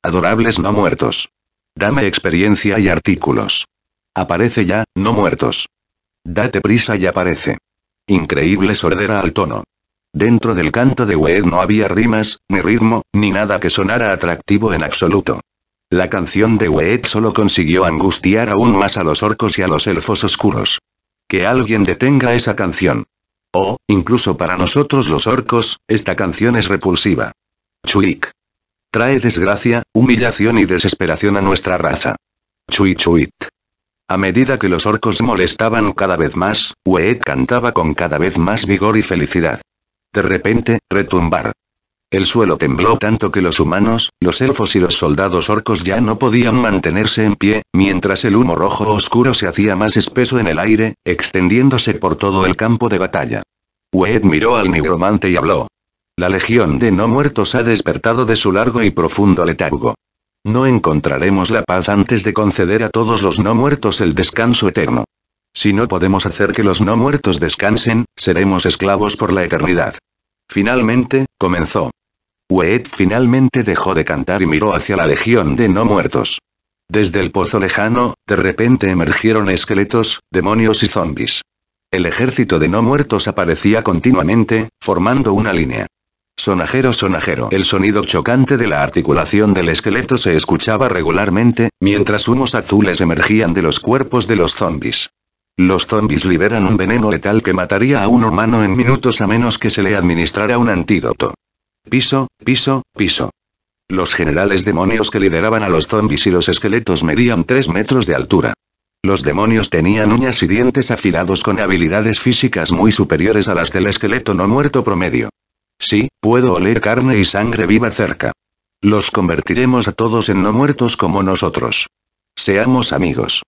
Adorables no muertos. Dame experiencia y artículos. Aparece ya, no muertos. Date prisa y aparece. Increíble sordera al tono. Dentro del canto de Weed no había rimas, ni ritmo, ni nada que sonara atractivo en absoluto. La canción de Weet solo consiguió angustiar aún más a los orcos y a los elfos oscuros. Que alguien detenga esa canción. O, oh, incluso para nosotros los orcos, esta canción es repulsiva. Chuik. Trae desgracia, humillación y desesperación a nuestra raza. Chui chuit. A medida que los orcos molestaban cada vez más, Weed cantaba con cada vez más vigor y felicidad. De repente, retumbar. El suelo tembló tanto que los humanos, los elfos y los soldados orcos ya no podían mantenerse en pie, mientras el humo rojo oscuro se hacía más espeso en el aire, extendiéndose por todo el campo de batalla. Weed miró al nigromante y habló. La legión de no muertos ha despertado de su largo y profundo letargo. No encontraremos la paz antes de conceder a todos los no muertos el descanso eterno. Si no podemos hacer que los no muertos descansen, seremos esclavos por la eternidad. Finalmente, comenzó. Weet finalmente dejó de cantar y miró hacia la legión de no muertos. Desde el pozo lejano, de repente emergieron esqueletos, demonios y zombis. El ejército de no muertos aparecía continuamente, formando una línea. Sonajero, sonajero. El sonido chocante de la articulación del esqueleto se escuchaba regularmente, mientras humos azules emergían de los cuerpos de los zombies. Los zombies liberan un veneno letal que mataría a un humano en minutos a menos que se le administrara un antídoto. Piso, piso, piso. Los generales demonios que lideraban a los zombies y los esqueletos medían 3 metros de altura. Los demonios tenían uñas y dientes afilados con habilidades físicas muy superiores a las del esqueleto no muerto promedio. Sí, puedo oler carne y sangre viva cerca. Los convertiremos a todos en no muertos como nosotros. Seamos amigos.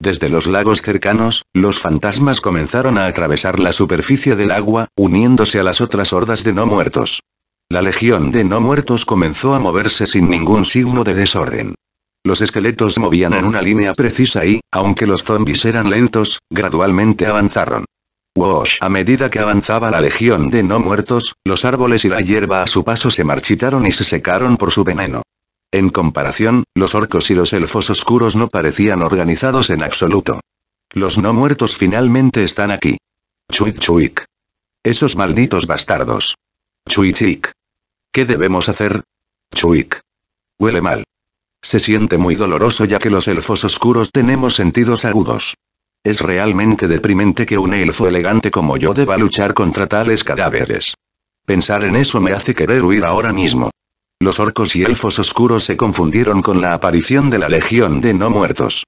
Desde los lagos cercanos, los fantasmas comenzaron a atravesar la superficie del agua, uniéndose a las otras hordas de no muertos. La legión de no muertos comenzó a moverse sin ningún signo de desorden. Los esqueletos movían en una línea precisa y, aunque los zombis eran lentos, gradualmente avanzaron. A medida que avanzaba la legión de no muertos, los árboles y la hierba a su paso se marchitaron y se secaron por su veneno. En comparación, los orcos y los elfos oscuros no parecían organizados en absoluto. Los no muertos finalmente están aquí. Chuik chuik. Esos malditos bastardos. Chuik ¿Qué debemos hacer? Chuik. Huele mal. Se siente muy doloroso ya que los elfos oscuros tenemos sentidos agudos. Es realmente deprimente que un elfo elegante como yo deba luchar contra tales cadáveres. Pensar en eso me hace querer huir ahora mismo. Los orcos y elfos oscuros se confundieron con la aparición de la Legión de No Muertos.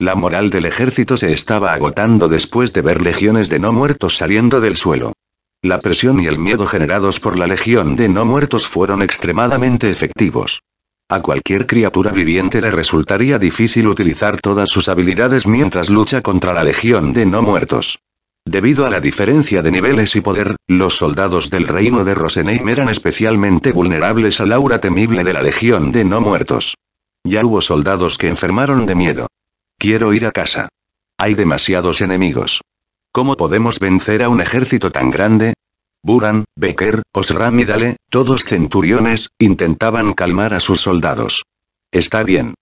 La moral del ejército se estaba agotando después de ver legiones de no muertos saliendo del suelo. La presión y el miedo generados por la Legión de No Muertos fueron extremadamente efectivos. A cualquier criatura viviente le resultaría difícil utilizar todas sus habilidades mientras lucha contra la legión de no muertos. Debido a la diferencia de niveles y poder, los soldados del reino de Rosenheim eran especialmente vulnerables al aura temible de la legión de no muertos. Ya hubo soldados que enfermaron de miedo. Quiero ir a casa. Hay demasiados enemigos. ¿Cómo podemos vencer a un ejército tan grande? Buran, Becker, Osram y Dale, todos centuriones, intentaban calmar a sus soldados. Está bien.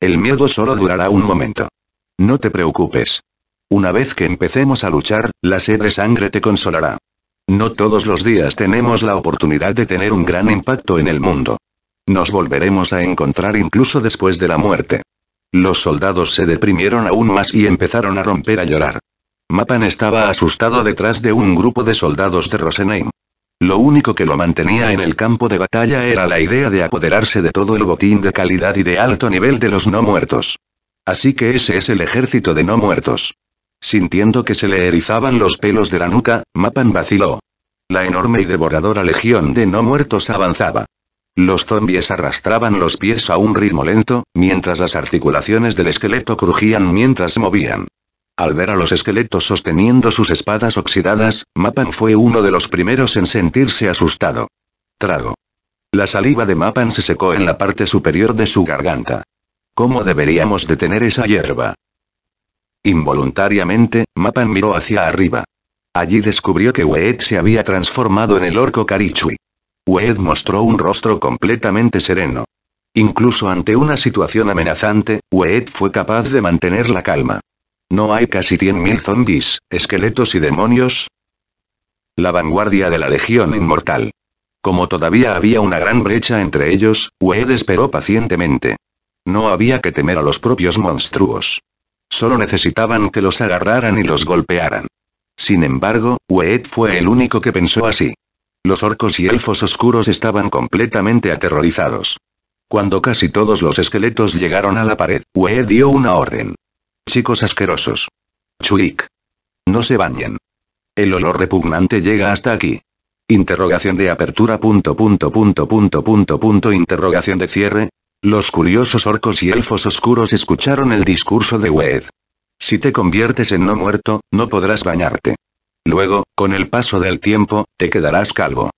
El miedo solo durará un momento. No te preocupes. Una vez que empecemos a luchar, la sed de sangre te consolará. No todos los días tenemos la oportunidad de tener un gran impacto en el mundo. Nos volveremos a encontrar incluso después de la muerte. Los soldados se deprimieron aún más y empezaron a romper a llorar. Mapan estaba asustado detrás de un grupo de soldados de Rosenheim. Lo único que lo mantenía en el campo de batalla era la idea de apoderarse de todo el botín de calidad y de alto nivel de los no muertos. Así que ese es el ejército de no muertos. Sintiendo que se le erizaban los pelos de la nuca, Mapan vaciló. La enorme y devoradora legión de no muertos avanzaba. Los zombies arrastraban los pies a un ritmo lento, mientras las articulaciones del esqueleto crujían mientras movían. Al ver a los esqueletos sosteniendo sus espadas oxidadas, Mapan fue uno de los primeros en sentirse asustado. Trago. La saliva de Mapan se secó en la parte superior de su garganta. ¿Cómo deberíamos detener esa hierba? Involuntariamente, Mapan miró hacia arriba. Allí descubrió que Weed se había transformado en el orco Karichui. Weed mostró un rostro completamente sereno. Incluso ante una situación amenazante, Weed fue capaz de mantener la calma. ¿No hay casi 100.000 zombis, esqueletos y demonios? La vanguardia de la Legión Inmortal. Como todavía había una gran brecha entre ellos, Wade esperó pacientemente. No había que temer a los propios monstruos. Solo necesitaban que los agarraran y los golpearan. Sin embargo, Wade fue el único que pensó así. Los orcos y elfos oscuros estaban completamente aterrorizados. Cuando casi todos los esqueletos llegaron a la pared, Wade dio una orden. Chicos asquerosos. Chuik. No se bañen. El olor repugnante llega hasta aquí. Interrogación de apertura punto punto punto punto punto interrogación de cierre. Los curiosos orcos y elfos oscuros escucharon el discurso de Wed. Si te conviertes en no muerto, no podrás bañarte. Luego, con el paso del tiempo, te quedarás calvo.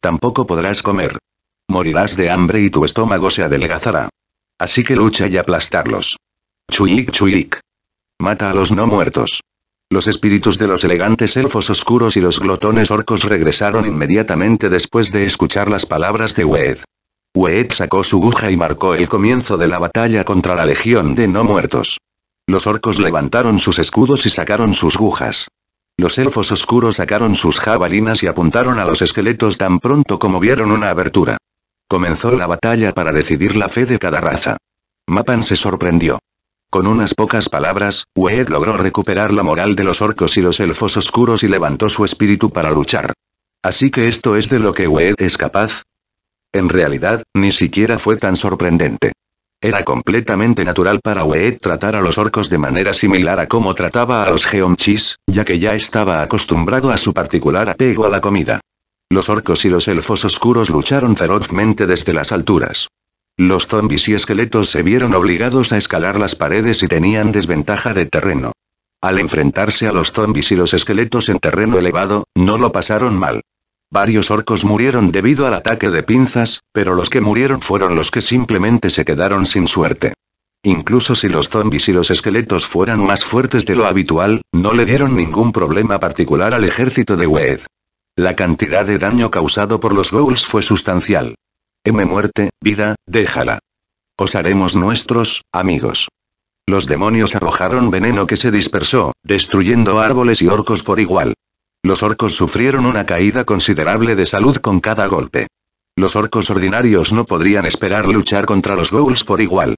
Tampoco podrás comer. Morirás de hambre y tu estómago se adelgazará. Así que lucha y aplastarlos. Chuik chuik. Mata a los no muertos. Los espíritus de los elegantes elfos oscuros y los glotones orcos regresaron inmediatamente después de escuchar las palabras de Wed. Wed sacó su aguja y marcó el comienzo de la batalla contra la legión de no muertos. Los orcos levantaron sus escudos y sacaron sus agujas. Los elfos oscuros sacaron sus jabalinas y apuntaron a los esqueletos tan pronto como vieron una abertura. Comenzó la batalla para decidir la fe de cada raza. Mapan se sorprendió. Con unas pocas palabras, Wed logró recuperar la moral de los orcos y los elfos oscuros y levantó su espíritu para luchar. Así que esto es de lo que Wed es capaz. En realidad, ni siquiera fue tan sorprendente. Era completamente natural para Wed tratar a los orcos de manera similar a como trataba a los Geomchis, ya que ya estaba acostumbrado a su particular apego a la comida. Los orcos y los elfos oscuros lucharon ferozmente desde las alturas. Los zombis y esqueletos se vieron obligados a escalar las paredes y tenían desventaja de terreno. Al enfrentarse a los zombis y los esqueletos en terreno elevado, no lo pasaron mal. Varios orcos murieron debido al ataque de pinzas, pero los que murieron fueron los que simplemente se quedaron sin suerte. Incluso si los zombis y los esqueletos fueran más fuertes de lo habitual, no le dieron ningún problema particular al ejército de Wed. La cantidad de daño causado por los ghouls fue sustancial. M muerte, vida, déjala. Os haremos nuestros, amigos. Los demonios arrojaron veneno que se dispersó, destruyendo árboles y orcos por igual. Los orcos sufrieron una caída considerable de salud con cada golpe. Los orcos ordinarios no podrían esperar luchar contra los ghouls por igual.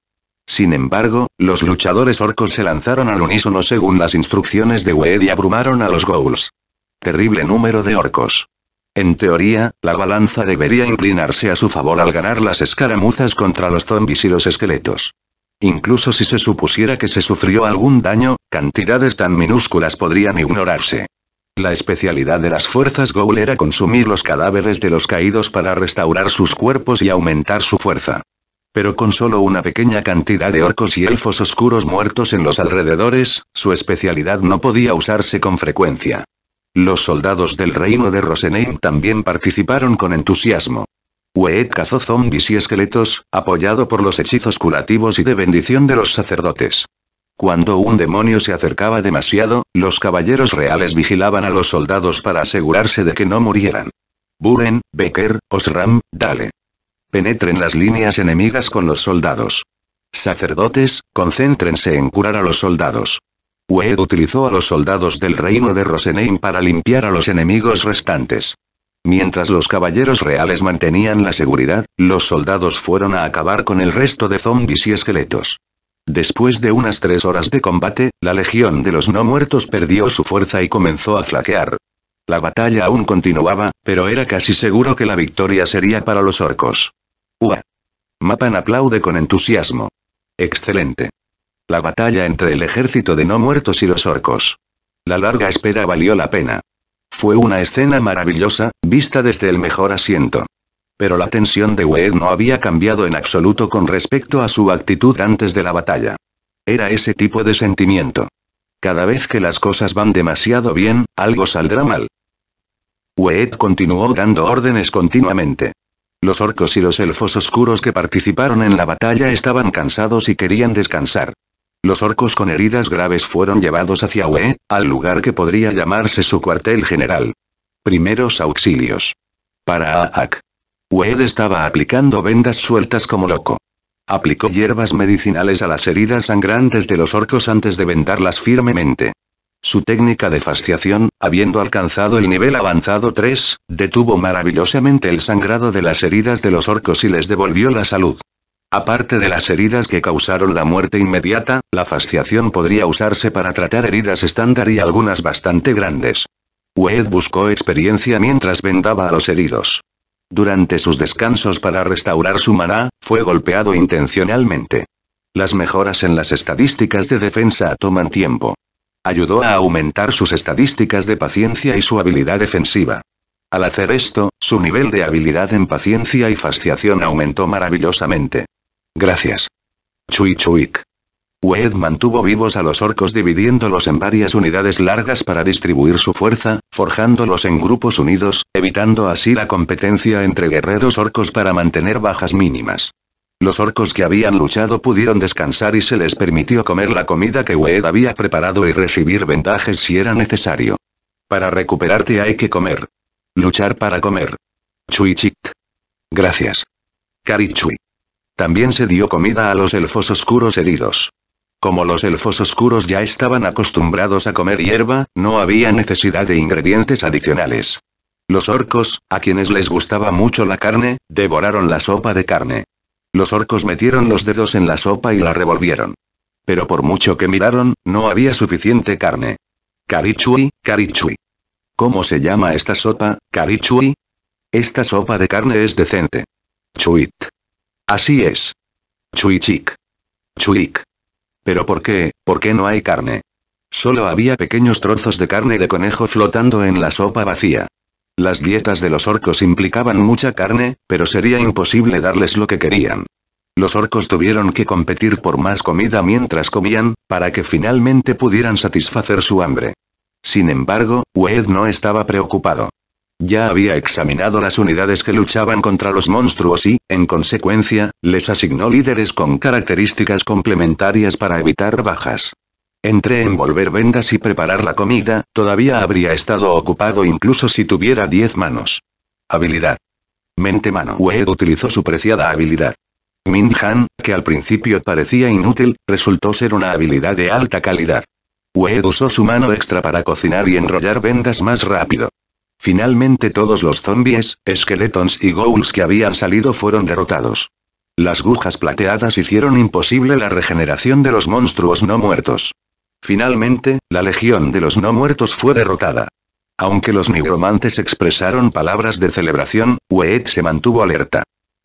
Sin embargo, los luchadores orcos se lanzaron al unísono según las instrucciones de Wed y abrumaron a los ghouls. Terrible número de orcos. En teoría, la balanza debería inclinarse a su favor al ganar las escaramuzas contra los zombies y los esqueletos. Incluso si se supusiera que se sufrió algún daño, cantidades tan minúsculas podrían ignorarse. La especialidad de las fuerzas Ghoul era consumir los cadáveres de los caídos para restaurar sus cuerpos y aumentar su fuerza. Pero con solo una pequeña cantidad de orcos y elfos oscuros muertos en los alrededores, su especialidad no podía usarse con frecuencia. Los soldados del reino de Rosenheim también participaron con entusiasmo. Weet cazó zombis y esqueletos, apoyado por los hechizos curativos y de bendición de los sacerdotes. Cuando un demonio se acercaba demasiado, los caballeros reales vigilaban a los soldados para asegurarse de que no murieran. Buren, Becker, Osram, Dale. Penetren las líneas enemigas con los soldados. Sacerdotes, concéntrense en curar a los soldados. Ued utilizó a los soldados del reino de Rosenheim para limpiar a los enemigos restantes. Mientras los caballeros reales mantenían la seguridad, los soldados fueron a acabar con el resto de zombies y esqueletos. Después de unas tres horas de combate, la legión de los no muertos perdió su fuerza y comenzó a flaquear. La batalla aún continuaba, pero era casi seguro que la victoria sería para los orcos. ¡Ua! Mapan aplaude con entusiasmo. Excelente. La batalla entre el ejército de no muertos y los orcos. La larga espera valió la pena. Fue una escena maravillosa, vista desde el mejor asiento. Pero la tensión de Weir no había cambiado en absoluto con respecto a su actitud antes de la batalla. Era ese tipo de sentimiento. Cada vez que las cosas van demasiado bien, algo saldrá mal. Weed continuó dando órdenes continuamente. Los orcos y los elfos oscuros que participaron en la batalla estaban cansados y querían descansar. Los orcos con heridas graves fueron llevados hacia Hue, al lugar que podría llamarse su cuartel general. Primeros auxilios. Para Aak. Wed estaba aplicando vendas sueltas como loco. Aplicó hierbas medicinales a las heridas sangrantes de los orcos antes de vendarlas firmemente. Su técnica de fasciación, habiendo alcanzado el nivel avanzado 3, detuvo maravillosamente el sangrado de las heridas de los orcos y les devolvió la salud. Aparte de las heridas que causaron la muerte inmediata, la fasciación podría usarse para tratar heridas estándar y algunas bastante grandes. Wade buscó experiencia mientras vendaba a los heridos. Durante sus descansos para restaurar su maná, fue golpeado intencionalmente. Las mejoras en las estadísticas de defensa toman tiempo. Ayudó a aumentar sus estadísticas de paciencia y su habilidad defensiva. Al hacer esto, su nivel de habilidad en paciencia y fasciación aumentó maravillosamente. Gracias. Chui chui. Wed mantuvo vivos a los orcos dividiéndolos en varias unidades largas para distribuir su fuerza, forjándolos en grupos unidos, evitando así la competencia entre guerreros orcos para mantener bajas mínimas. Los orcos que habían luchado pudieron descansar y se les permitió comer la comida que Wed había preparado y recibir ventajas si era necesario. Para recuperarte hay que comer. Luchar para comer. chit. Gracias. Karichui. También se dio comida a los elfos oscuros heridos. Como los elfos oscuros ya estaban acostumbrados a comer hierba, no había necesidad de ingredientes adicionales. Los orcos, a quienes les gustaba mucho la carne, devoraron la sopa de carne. Los orcos metieron los dedos en la sopa y la revolvieron. Pero por mucho que miraron, no había suficiente carne. Carichui, carichui. ¿Cómo se llama esta sopa, carichui? Esta sopa de carne es decente. Chuit. Así es. Chuichik. Chuik. Pero ¿por qué? ¿Por qué no hay carne? Solo había pequeños trozos de carne de conejo flotando en la sopa vacía. Las dietas de los orcos implicaban mucha carne, pero sería imposible darles lo que querían. Los orcos tuvieron que competir por más comida mientras comían, para que finalmente pudieran satisfacer su hambre. Sin embargo, Wed no estaba preocupado. Ya había examinado las unidades que luchaban contra los monstruos y, en consecuencia, les asignó líderes con características complementarias para evitar bajas. Entre envolver vendas y preparar la comida, todavía habría estado ocupado incluso si tuviera 10 manos. Habilidad. Mente Mano Wed utilizó su preciada habilidad. Min Han, que al principio parecía inútil, resultó ser una habilidad de alta calidad. Wed usó su mano extra para cocinar y enrollar vendas más rápido. Finalmente todos los zombies, esqueletos y ghouls que habían salido fueron derrotados. Las agujas plateadas hicieron imposible la regeneración de los monstruos no muertos. Finalmente, la legión de los no muertos fue derrotada. Aunque los nigromantes expresaron palabras de celebración, Weet se mantuvo alerta.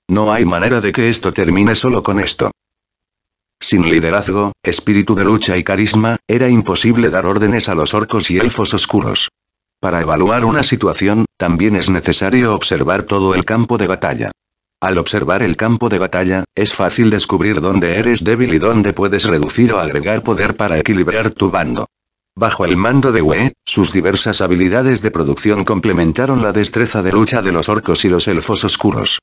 No hay manera de que esto termine solo con esto. Sin liderazgo, espíritu de lucha y carisma, era imposible dar órdenes a los orcos y elfos oscuros. Para evaluar una situación, también es necesario observar todo el campo de batalla. Al observar el campo de batalla, es fácil descubrir dónde eres débil y dónde puedes reducir o agregar poder para equilibrar tu bando. Bajo el mando de Wei, sus diversas habilidades de producción complementaron la destreza de lucha de los orcos y los elfos oscuros.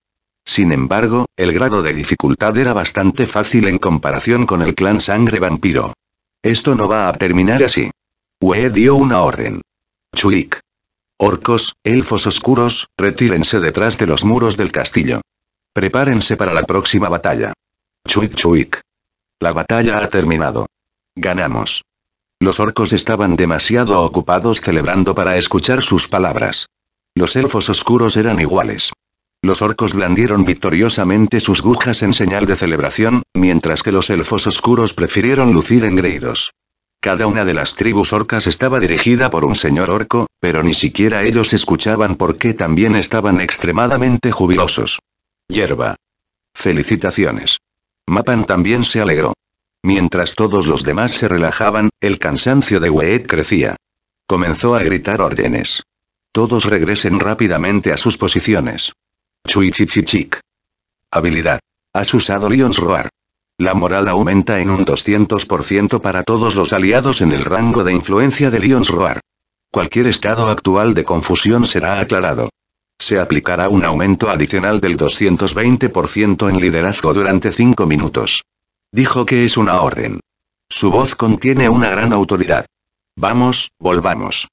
Sin embargo, el grado de dificultad era bastante fácil en comparación con el clan Sangre Vampiro. Esto no va a terminar así. Wei dio una orden. Chuik. Orcos, elfos oscuros, retírense detrás de los muros del castillo. Prepárense para la próxima batalla. Chuik chuik. La batalla ha terminado. Ganamos. Los orcos estaban demasiado ocupados celebrando para escuchar sus palabras. Los elfos oscuros eran iguales. Los orcos blandieron victoriosamente sus agujas en señal de celebración, mientras que los elfos oscuros prefirieron lucir engreídos. Cada una de las tribus orcas estaba dirigida por un señor orco, pero ni siquiera ellos escuchaban porque también estaban extremadamente jubilosos. Hierba. Felicitaciones. Mapan también se alegró. Mientras todos los demás se relajaban, el cansancio de Weet crecía. Comenzó a gritar órdenes. Todos regresen rápidamente a sus posiciones. Chuichichichic. Habilidad. Has usado Lion's Roar. La moral aumenta en un 200% para todos los aliados en el rango de influencia de Lions Roar. Cualquier estado actual de confusión será aclarado. Se aplicará un aumento adicional del 220% en liderazgo durante 5 minutos. Dijo que es una orden. Su voz contiene una gran autoridad. Vamos, volvamos.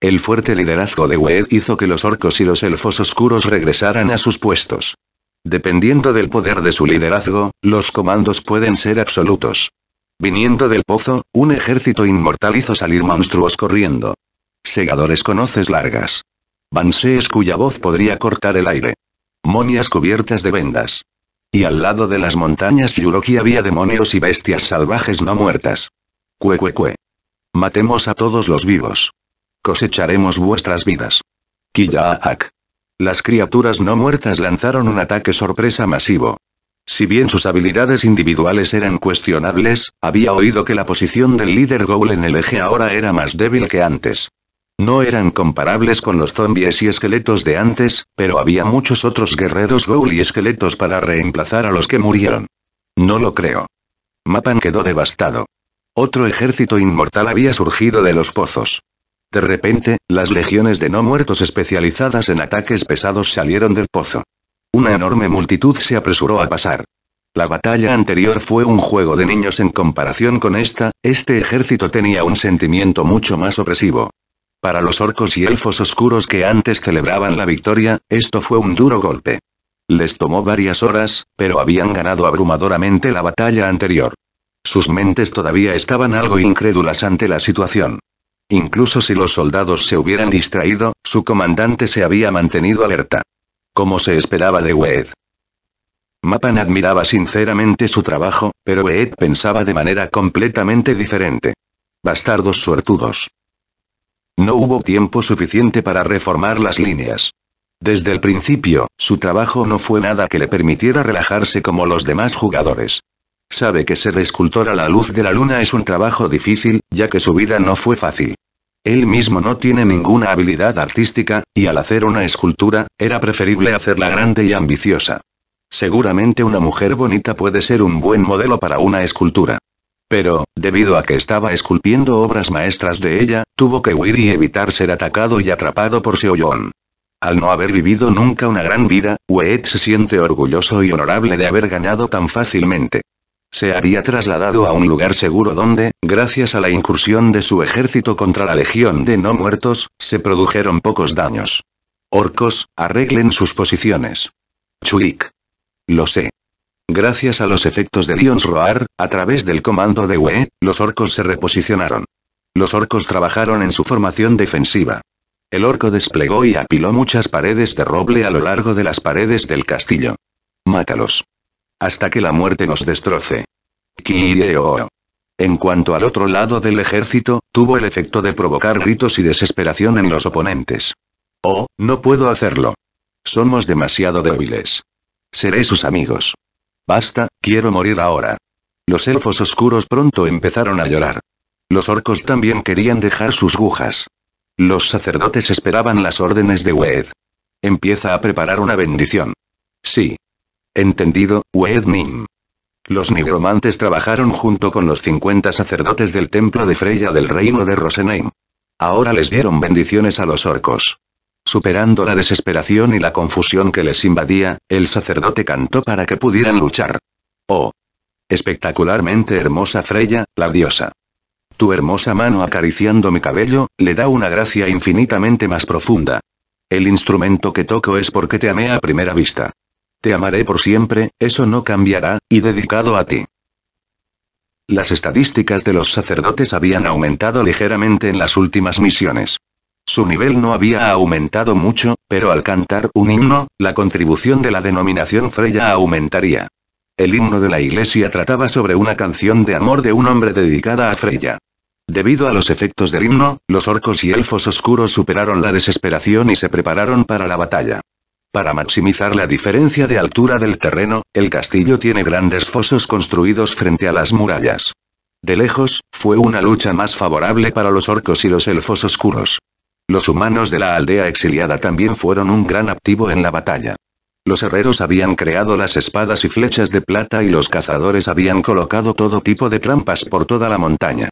El fuerte liderazgo de Wed hizo que los orcos y los elfos oscuros regresaran a sus puestos. Dependiendo del poder de su liderazgo, los comandos pueden ser absolutos. Viniendo del pozo, un ejército inmortal hizo salir monstruos corriendo. Segadores con hoces largas. Bansees cuya voz podría cortar el aire. Monias cubiertas de vendas. Y al lado de las montañas Yuroki había demonios y bestias salvajes no muertas. Cue, cue, cue. Matemos a todos los vivos. Cosecharemos vuestras vidas. Kiyaak. Las criaturas no muertas lanzaron un ataque sorpresa masivo. Si bien sus habilidades individuales eran cuestionables, había oído que la posición del líder Ghoul en el eje ahora era más débil que antes. No eran comparables con los zombies y esqueletos de antes, pero había muchos otros guerreros Ghoul y esqueletos para reemplazar a los que murieron. No lo creo. Mapan quedó devastado. Otro ejército inmortal había surgido de los pozos. De repente, las legiones de no muertos especializadas en ataques pesados salieron del pozo. Una enorme multitud se apresuró a pasar. La batalla anterior fue un juego de niños en comparación con esta, este ejército tenía un sentimiento mucho más opresivo. Para los orcos y elfos oscuros que antes celebraban la victoria, esto fue un duro golpe. Les tomó varias horas, pero habían ganado abrumadoramente la batalla anterior. Sus mentes todavía estaban algo incrédulas ante la situación. Incluso si los soldados se hubieran distraído, su comandante se había mantenido alerta. Como se esperaba de Wade. Mapan admiraba sinceramente su trabajo, pero Wade pensaba de manera completamente diferente. Bastardos suertudos. No hubo tiempo suficiente para reformar las líneas. Desde el principio, su trabajo no fue nada que le permitiera relajarse como los demás jugadores sabe que ser escultor a la luz de la luna es un trabajo difícil, ya que su vida no fue fácil. Él mismo no tiene ninguna habilidad artística, y al hacer una escultura, era preferible hacerla grande y ambiciosa. Seguramente una mujer bonita puede ser un buen modelo para una escultura. Pero, debido a que estaba esculpiendo obras maestras de ella, tuvo que huir y evitar ser atacado y atrapado por Seoyeon. Al no haber vivido nunca una gran vida, Weet se siente orgulloso y honorable de haber ganado tan fácilmente se había trasladado a un lugar seguro donde, gracias a la incursión de su ejército contra la legión de no muertos, se produjeron pocos daños. Orcos, arreglen sus posiciones. Chuik. Lo sé. Gracias a los efectos de Lion's Roar, a través del comando de We, los orcos se reposicionaron. Los orcos trabajaron en su formación defensiva. El orco desplegó y apiló muchas paredes de roble a lo largo de las paredes del castillo. Mátalos. Hasta que la muerte nos destroce. Kireo. En cuanto al otro lado del ejército, tuvo el efecto de provocar gritos y desesperación en los oponentes. Oh, no puedo hacerlo. Somos demasiado débiles. Seré sus amigos. Basta, quiero morir ahora. Los elfos oscuros pronto empezaron a llorar. Los orcos también querían dejar sus agujas. Los sacerdotes esperaban las órdenes de Wed. Empieza a preparar una bendición. Sí, Entendido, Wednim. Los nigromantes trabajaron junto con los 50 sacerdotes del templo de Freya del reino de Rosenheim. Ahora les dieron bendiciones a los orcos. Superando la desesperación y la confusión que les invadía, el sacerdote cantó para que pudieran luchar. Oh. Espectacularmente hermosa Freya, la diosa. Tu hermosa mano acariciando mi cabello, le da una gracia infinitamente más profunda. El instrumento que toco es porque te amé a primera vista. Te amaré por siempre, eso no cambiará, y dedicado a ti. Las estadísticas de los sacerdotes habían aumentado ligeramente en las últimas misiones. Su nivel no había aumentado mucho, pero al cantar un himno, la contribución de la denominación Freya aumentaría. El himno de la iglesia trataba sobre una canción de amor de un hombre dedicada a Freya. Debido a los efectos del himno, los orcos y elfos oscuros superaron la desesperación y se prepararon para la batalla. Para maximizar la diferencia de altura del terreno, el castillo tiene grandes fosos construidos frente a las murallas. De lejos, fue una lucha más favorable para los orcos y los elfos oscuros. Los humanos de la aldea exiliada también fueron un gran activo en la batalla. Los herreros habían creado las espadas y flechas de plata y los cazadores habían colocado todo tipo de trampas por toda la montaña.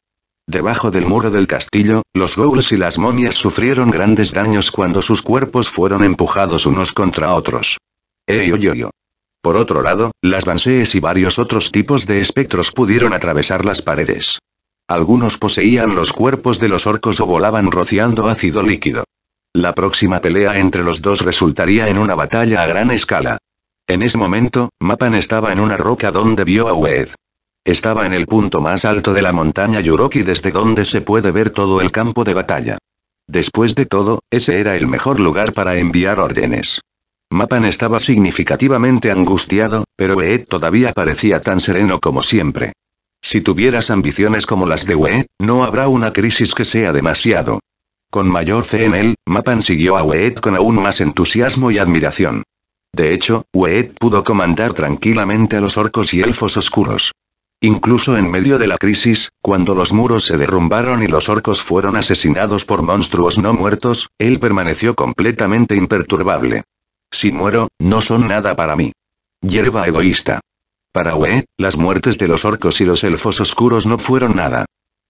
Debajo del muro del castillo, los ghouls y las momias sufrieron grandes daños cuando sus cuerpos fueron empujados unos contra otros. Ey, Por otro lado, las banshees y varios otros tipos de espectros pudieron atravesar las paredes. Algunos poseían los cuerpos de los orcos o volaban rociando ácido líquido. La próxima pelea entre los dos resultaría en una batalla a gran escala. En ese momento, Mapan estaba en una roca donde vio a Wed. Estaba en el punto más alto de la montaña Yuroki desde donde se puede ver todo el campo de batalla. Después de todo, ese era el mejor lugar para enviar órdenes. Mapan estaba significativamente angustiado, pero Weet todavía parecía tan sereno como siempre. Si tuvieras ambiciones como las de Weet, no habrá una crisis que sea demasiado. Con mayor fe en él, Mapan siguió a Weet con aún más entusiasmo y admiración. De hecho, Weet pudo comandar tranquilamente a los orcos y elfos oscuros. Incluso en medio de la crisis, cuando los muros se derrumbaron y los orcos fueron asesinados por monstruos no muertos, él permaneció completamente imperturbable. Si muero, no son nada para mí. Hierba egoísta. Para Wee, las muertes de los orcos y los elfos oscuros no fueron nada.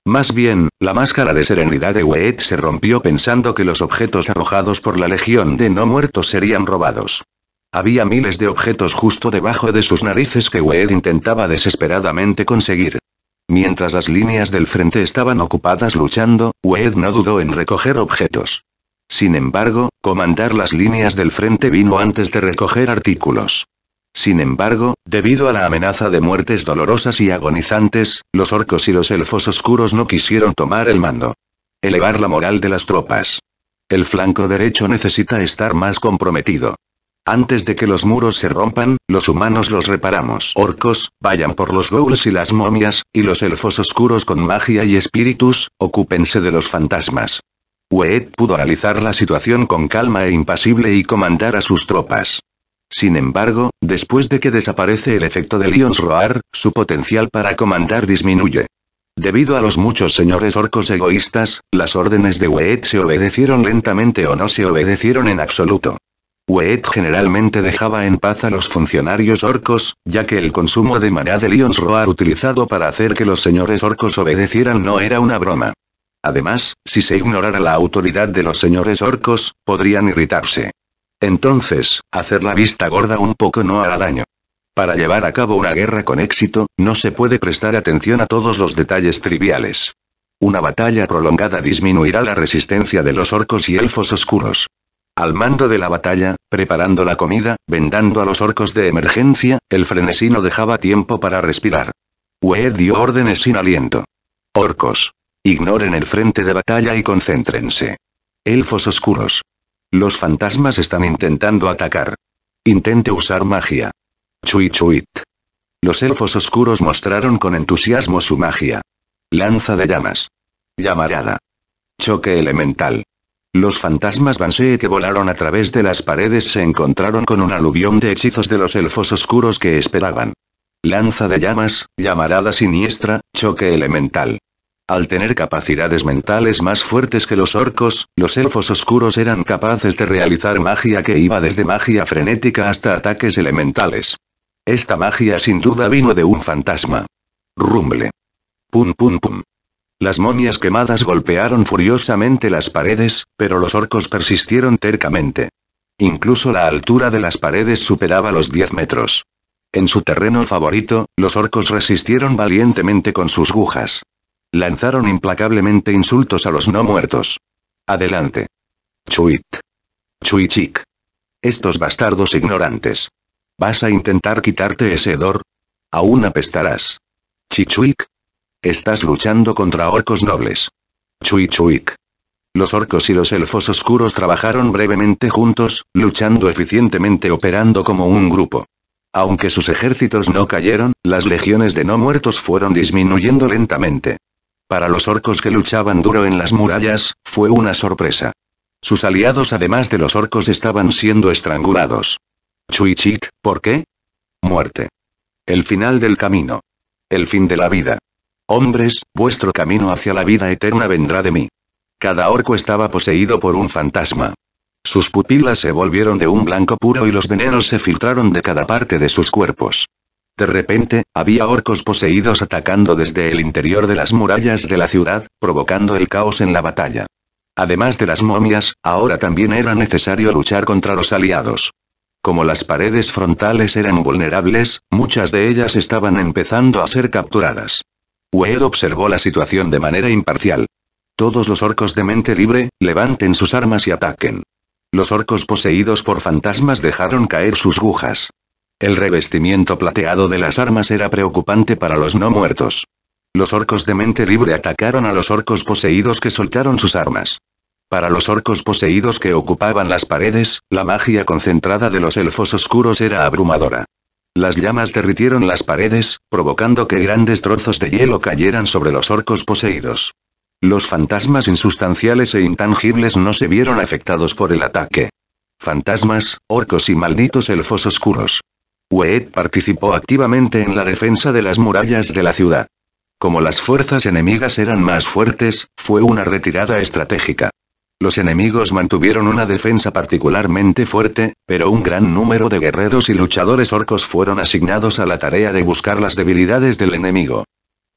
Más bien, la máscara de serenidad de Weet se rompió pensando que los objetos arrojados por la Legión de No Muertos serían robados. Había miles de objetos justo debajo de sus narices que Wed intentaba desesperadamente conseguir. Mientras las líneas del frente estaban ocupadas luchando, Wed no dudó en recoger objetos. Sin embargo, comandar las líneas del frente vino antes de recoger artículos. Sin embargo, debido a la amenaza de muertes dolorosas y agonizantes, los orcos y los elfos oscuros no quisieron tomar el mando. Elevar la moral de las tropas. El flanco derecho necesita estar más comprometido. Antes de que los muros se rompan, los humanos los reparamos. Orcos, vayan por los ghouls y las momias, y los elfos oscuros con magia y espíritus, ocúpense de los fantasmas. Ued pudo analizar la situación con calma e impasible y comandar a sus tropas. Sin embargo, después de que desaparece el efecto de Lion's Roar, su potencial para comandar disminuye. Debido a los muchos señores orcos egoístas, las órdenes de Weet se obedecieron lentamente o no se obedecieron en absoluto. Wet generalmente dejaba en paz a los funcionarios orcos, ya que el consumo de maná de Lions Roar utilizado para hacer que los señores orcos obedecieran no era una broma. Además, si se ignorara la autoridad de los señores orcos, podrían irritarse. Entonces, hacer la vista gorda un poco no hará daño. Para llevar a cabo una guerra con éxito, no se puede prestar atención a todos los detalles triviales. Una batalla prolongada disminuirá la resistencia de los orcos y elfos oscuros. Al mando de la batalla, preparando la comida, vendando a los orcos de emergencia, el frenesí no dejaba tiempo para respirar. Ued dio órdenes sin aliento. Orcos. Ignoren el frente de batalla y concéntrense. Elfos oscuros. Los fantasmas están intentando atacar. Intente usar magia. Chuichuit. chuit. Los elfos oscuros mostraron con entusiasmo su magia. Lanza de llamas. Llamarada. Choque elemental. Los fantasmas vanse que volaron a través de las paredes se encontraron con un aluvión de hechizos de los elfos oscuros que esperaban. Lanza de llamas, llamarada siniestra, choque elemental. Al tener capacidades mentales más fuertes que los orcos, los elfos oscuros eran capaces de realizar magia que iba desde magia frenética hasta ataques elementales. Esta magia sin duda vino de un fantasma. Rumble. Pum pum pum. Las momias quemadas golpearon furiosamente las paredes, pero los orcos persistieron tercamente. Incluso la altura de las paredes superaba los 10 metros. En su terreno favorito, los orcos resistieron valientemente con sus agujas. Lanzaron implacablemente insultos a los no muertos. Adelante. Chuit. Chuichik. Estos bastardos ignorantes. ¿Vas a intentar quitarte ese hedor? Aún apestarás. Chichuic. Estás luchando contra orcos nobles. Chui Los orcos y los elfos oscuros trabajaron brevemente juntos, luchando eficientemente operando como un grupo. Aunque sus ejércitos no cayeron, las legiones de no muertos fueron disminuyendo lentamente. Para los orcos que luchaban duro en las murallas, fue una sorpresa. Sus aliados además de los orcos estaban siendo estrangulados. Chuichit, ¿por qué? Muerte. El final del camino. El fin de la vida. Hombres, vuestro camino hacia la vida eterna vendrá de mí. Cada orco estaba poseído por un fantasma. Sus pupilas se volvieron de un blanco puro y los venenos se filtraron de cada parte de sus cuerpos. De repente, había orcos poseídos atacando desde el interior de las murallas de la ciudad, provocando el caos en la batalla. Además de las momias, ahora también era necesario luchar contra los aliados. Como las paredes frontales eran vulnerables, muchas de ellas estaban empezando a ser capturadas. Weir observó la situación de manera imparcial. Todos los orcos de mente libre, levanten sus armas y ataquen. Los orcos poseídos por fantasmas dejaron caer sus agujas. El revestimiento plateado de las armas era preocupante para los no muertos. Los orcos de mente libre atacaron a los orcos poseídos que soltaron sus armas. Para los orcos poseídos que ocupaban las paredes, la magia concentrada de los elfos oscuros era abrumadora. Las llamas derritieron las paredes, provocando que grandes trozos de hielo cayeran sobre los orcos poseídos. Los fantasmas insustanciales e intangibles no se vieron afectados por el ataque. Fantasmas, orcos y malditos elfos oscuros. Ued participó activamente en la defensa de las murallas de la ciudad. Como las fuerzas enemigas eran más fuertes, fue una retirada estratégica. Los enemigos mantuvieron una defensa particularmente fuerte, pero un gran número de guerreros y luchadores orcos fueron asignados a la tarea de buscar las debilidades del enemigo.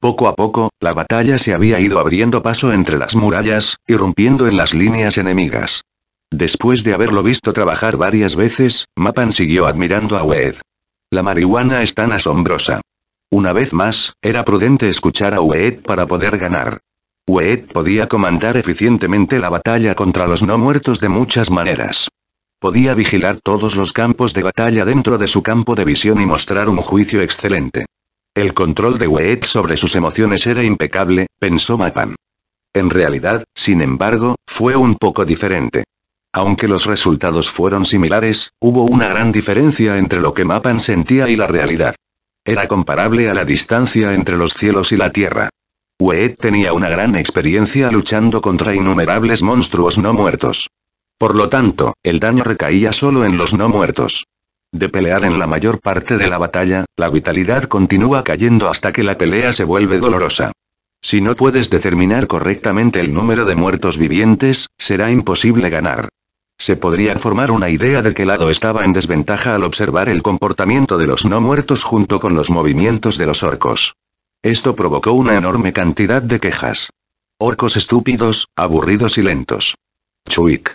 Poco a poco, la batalla se había ido abriendo paso entre las murallas, irrumpiendo en las líneas enemigas. Después de haberlo visto trabajar varias veces, Mapan siguió admirando a Wed. La marihuana es tan asombrosa. Una vez más, era prudente escuchar a Wed para poder ganar. Wade podía comandar eficientemente la batalla contra los no muertos de muchas maneras. Podía vigilar todos los campos de batalla dentro de su campo de visión y mostrar un juicio excelente. El control de Weet sobre sus emociones era impecable, pensó Mapan. En realidad, sin embargo, fue un poco diferente. Aunque los resultados fueron similares, hubo una gran diferencia entre lo que Mapan sentía y la realidad. Era comparable a la distancia entre los cielos y la tierra. Wade tenía una gran experiencia luchando contra innumerables monstruos no muertos. Por lo tanto, el daño recaía solo en los no muertos. De pelear en la mayor parte de la batalla, la vitalidad continúa cayendo hasta que la pelea se vuelve dolorosa. Si no puedes determinar correctamente el número de muertos vivientes, será imposible ganar. Se podría formar una idea de qué lado estaba en desventaja al observar el comportamiento de los no muertos junto con los movimientos de los orcos. Esto provocó una enorme cantidad de quejas. Orcos estúpidos, aburridos y lentos. Chuik.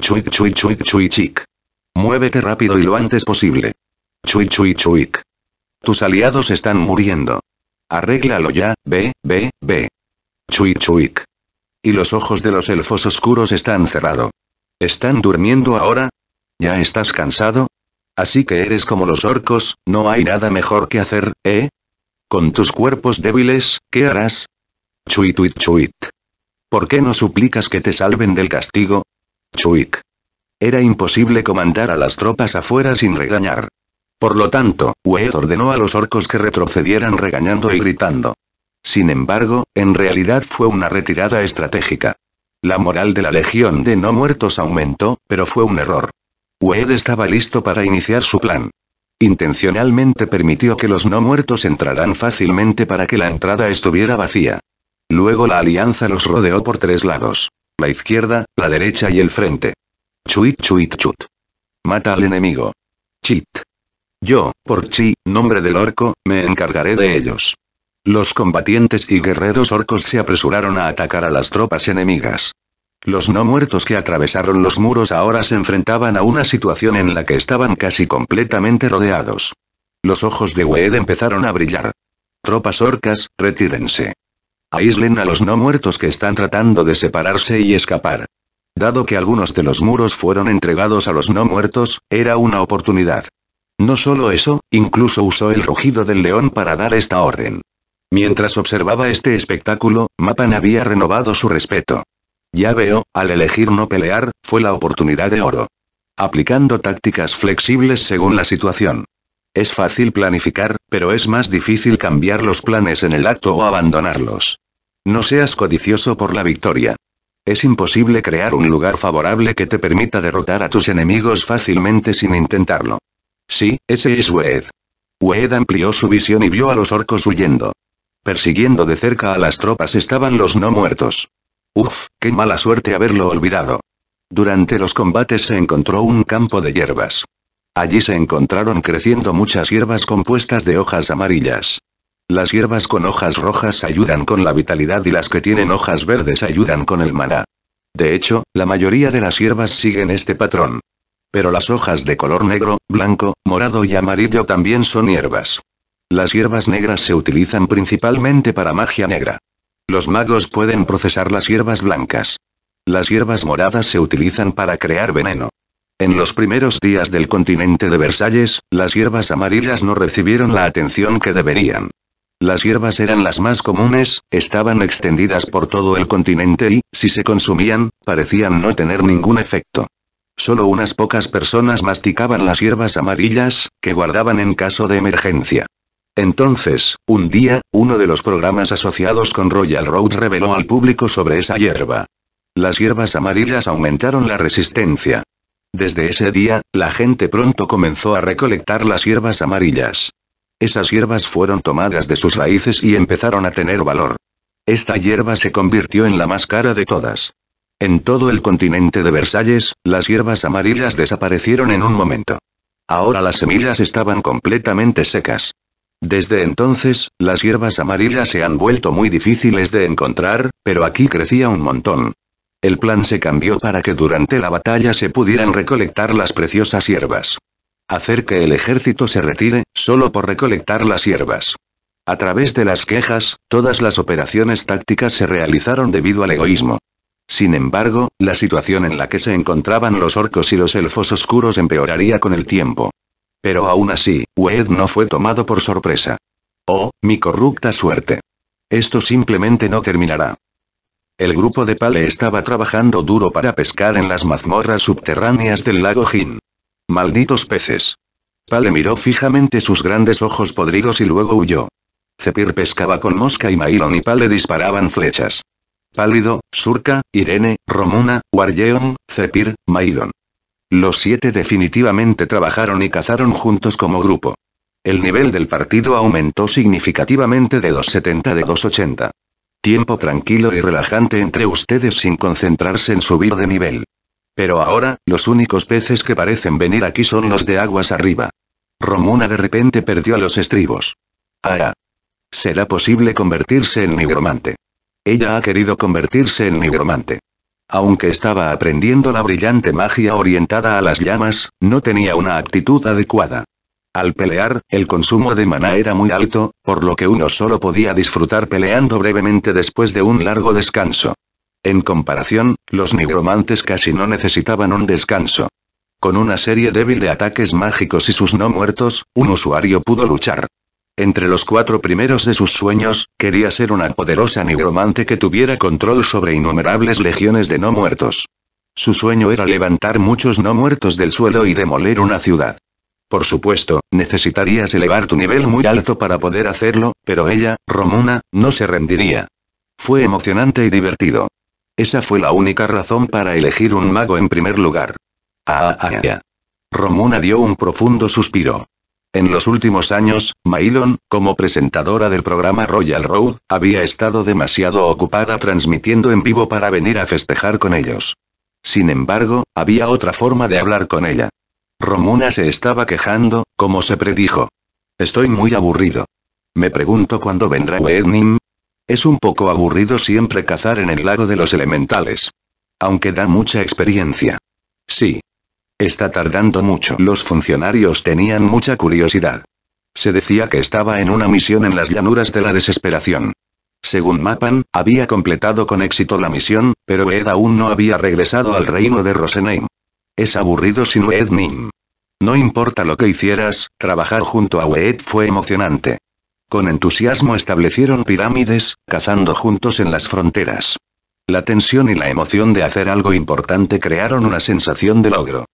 Chuic chuic chuik, chuic Muévete rápido y lo antes posible. Chuic chuic chuic. Tus aliados están muriendo. Arréglalo ya, ve, ve, ve. Chuic chuic. Y los ojos de los elfos oscuros están cerrados. ¿Están durmiendo ahora? ¿Ya estás cansado? Así que eres como los orcos, no hay nada mejor que hacer, ¿eh? Con tus cuerpos débiles, ¿qué harás? Chuit chuit ¿Por qué no suplicas que te salven del castigo? Chuit. Era imposible comandar a las tropas afuera sin regañar. Por lo tanto, Wed ordenó a los orcos que retrocedieran regañando y gritando. Sin embargo, en realidad fue una retirada estratégica. La moral de la legión de no muertos aumentó, pero fue un error. Wed estaba listo para iniciar su plan. Intencionalmente permitió que los no muertos entraran fácilmente para que la entrada estuviera vacía. Luego la alianza los rodeó por tres lados. La izquierda, la derecha y el frente. Chuit chuit chut. Mata al enemigo. Chit. Yo, por Chi, nombre del orco, me encargaré de ellos. Los combatientes y guerreros orcos se apresuraron a atacar a las tropas enemigas. Los no muertos que atravesaron los muros ahora se enfrentaban a una situación en la que estaban casi completamente rodeados. Los ojos de Wed empezaron a brillar. Tropas orcas, retírense. Aíslen a los no muertos que están tratando de separarse y escapar. Dado que algunos de los muros fueron entregados a los no muertos, era una oportunidad. No solo eso, incluso usó el rugido del león para dar esta orden. Mientras observaba este espectáculo, Mapan había renovado su respeto. Ya veo, al elegir no pelear, fue la oportunidad de oro. Aplicando tácticas flexibles según la situación. Es fácil planificar, pero es más difícil cambiar los planes en el acto o abandonarlos. No seas codicioso por la victoria. Es imposible crear un lugar favorable que te permita derrotar a tus enemigos fácilmente sin intentarlo. Sí, ese es Wed. Wed amplió su visión y vio a los orcos huyendo. Persiguiendo de cerca a las tropas estaban los no muertos. Uf, qué mala suerte haberlo olvidado. Durante los combates se encontró un campo de hierbas. Allí se encontraron creciendo muchas hierbas compuestas de hojas amarillas. Las hierbas con hojas rojas ayudan con la vitalidad y las que tienen hojas verdes ayudan con el maná. De hecho, la mayoría de las hierbas siguen este patrón. Pero las hojas de color negro, blanco, morado y amarillo también son hierbas. Las hierbas negras se utilizan principalmente para magia negra. Los magos pueden procesar las hierbas blancas. Las hierbas moradas se utilizan para crear veneno. En los primeros días del continente de Versalles, las hierbas amarillas no recibieron la atención que deberían. Las hierbas eran las más comunes, estaban extendidas por todo el continente y, si se consumían, parecían no tener ningún efecto. Solo unas pocas personas masticaban las hierbas amarillas, que guardaban en caso de emergencia. Entonces, un día, uno de los programas asociados con Royal Road reveló al público sobre esa hierba. Las hierbas amarillas aumentaron la resistencia. Desde ese día, la gente pronto comenzó a recolectar las hierbas amarillas. Esas hierbas fueron tomadas de sus raíces y empezaron a tener valor. Esta hierba se convirtió en la más cara de todas. En todo el continente de Versalles, las hierbas amarillas desaparecieron en un momento. Ahora las semillas estaban completamente secas. Desde entonces, las hierbas amarillas se han vuelto muy difíciles de encontrar, pero aquí crecía un montón. El plan se cambió para que durante la batalla se pudieran recolectar las preciosas hierbas. Hacer que el ejército se retire, solo por recolectar las hierbas. A través de las quejas, todas las operaciones tácticas se realizaron debido al egoísmo. Sin embargo, la situación en la que se encontraban los orcos y los elfos oscuros empeoraría con el tiempo. Pero aún así, Wed no fue tomado por sorpresa. Oh, mi corrupta suerte. Esto simplemente no terminará. El grupo de Pale estaba trabajando duro para pescar en las mazmorras subterráneas del lago Jin. Malditos peces. Pale miró fijamente sus grandes ojos podridos y luego huyó. Cepir pescaba con mosca y Mailon y Pale disparaban flechas. Pálido, Surca, Irene, Romuna, Wargeon, Cepir, Mailon. Los siete definitivamente trabajaron y cazaron juntos como grupo. El nivel del partido aumentó significativamente de 2.70 a 2.80. Tiempo tranquilo y relajante entre ustedes sin concentrarse en subir de nivel. Pero ahora, los únicos peces que parecen venir aquí son los de aguas arriba. Romuna de repente perdió los estribos. Ah. Será posible convertirse en nigromante. Ella ha querido convertirse en nigromante. Aunque estaba aprendiendo la brillante magia orientada a las llamas, no tenía una actitud adecuada. Al pelear, el consumo de mana era muy alto, por lo que uno solo podía disfrutar peleando brevemente después de un largo descanso. En comparación, los nigromantes casi no necesitaban un descanso. Con una serie débil de ataques mágicos y sus no muertos, un usuario pudo luchar. Entre los cuatro primeros de sus sueños, quería ser una poderosa nigromante que tuviera control sobre innumerables legiones de no muertos. Su sueño era levantar muchos no muertos del suelo y demoler una ciudad. Por supuesto, necesitarías elevar tu nivel muy alto para poder hacerlo, pero ella, Romuna, no se rendiría. Fue emocionante y divertido. Esa fue la única razón para elegir un mago en primer lugar. Ah, ah, ah, ah. Romuna dio un profundo suspiro. En los últimos años, Mailon, como presentadora del programa Royal Road, había estado demasiado ocupada transmitiendo en vivo para venir a festejar con ellos. Sin embargo, había otra forma de hablar con ella. Romuna se estaba quejando, como se predijo. Estoy muy aburrido. Me pregunto cuándo vendrá Wenim. Es un poco aburrido siempre cazar en el lago de los elementales. Aunque da mucha experiencia. Sí, Está tardando mucho. Los funcionarios tenían mucha curiosidad. Se decía que estaba en una misión en las llanuras de la desesperación. Según Mapan, había completado con éxito la misión, pero Ed aún no había regresado al reino de Rosenheim. Es aburrido sin Ed No importa lo que hicieras, trabajar junto a Ed fue emocionante. Con entusiasmo establecieron pirámides, cazando juntos en las fronteras. La tensión y la emoción de hacer algo importante crearon una sensación de logro.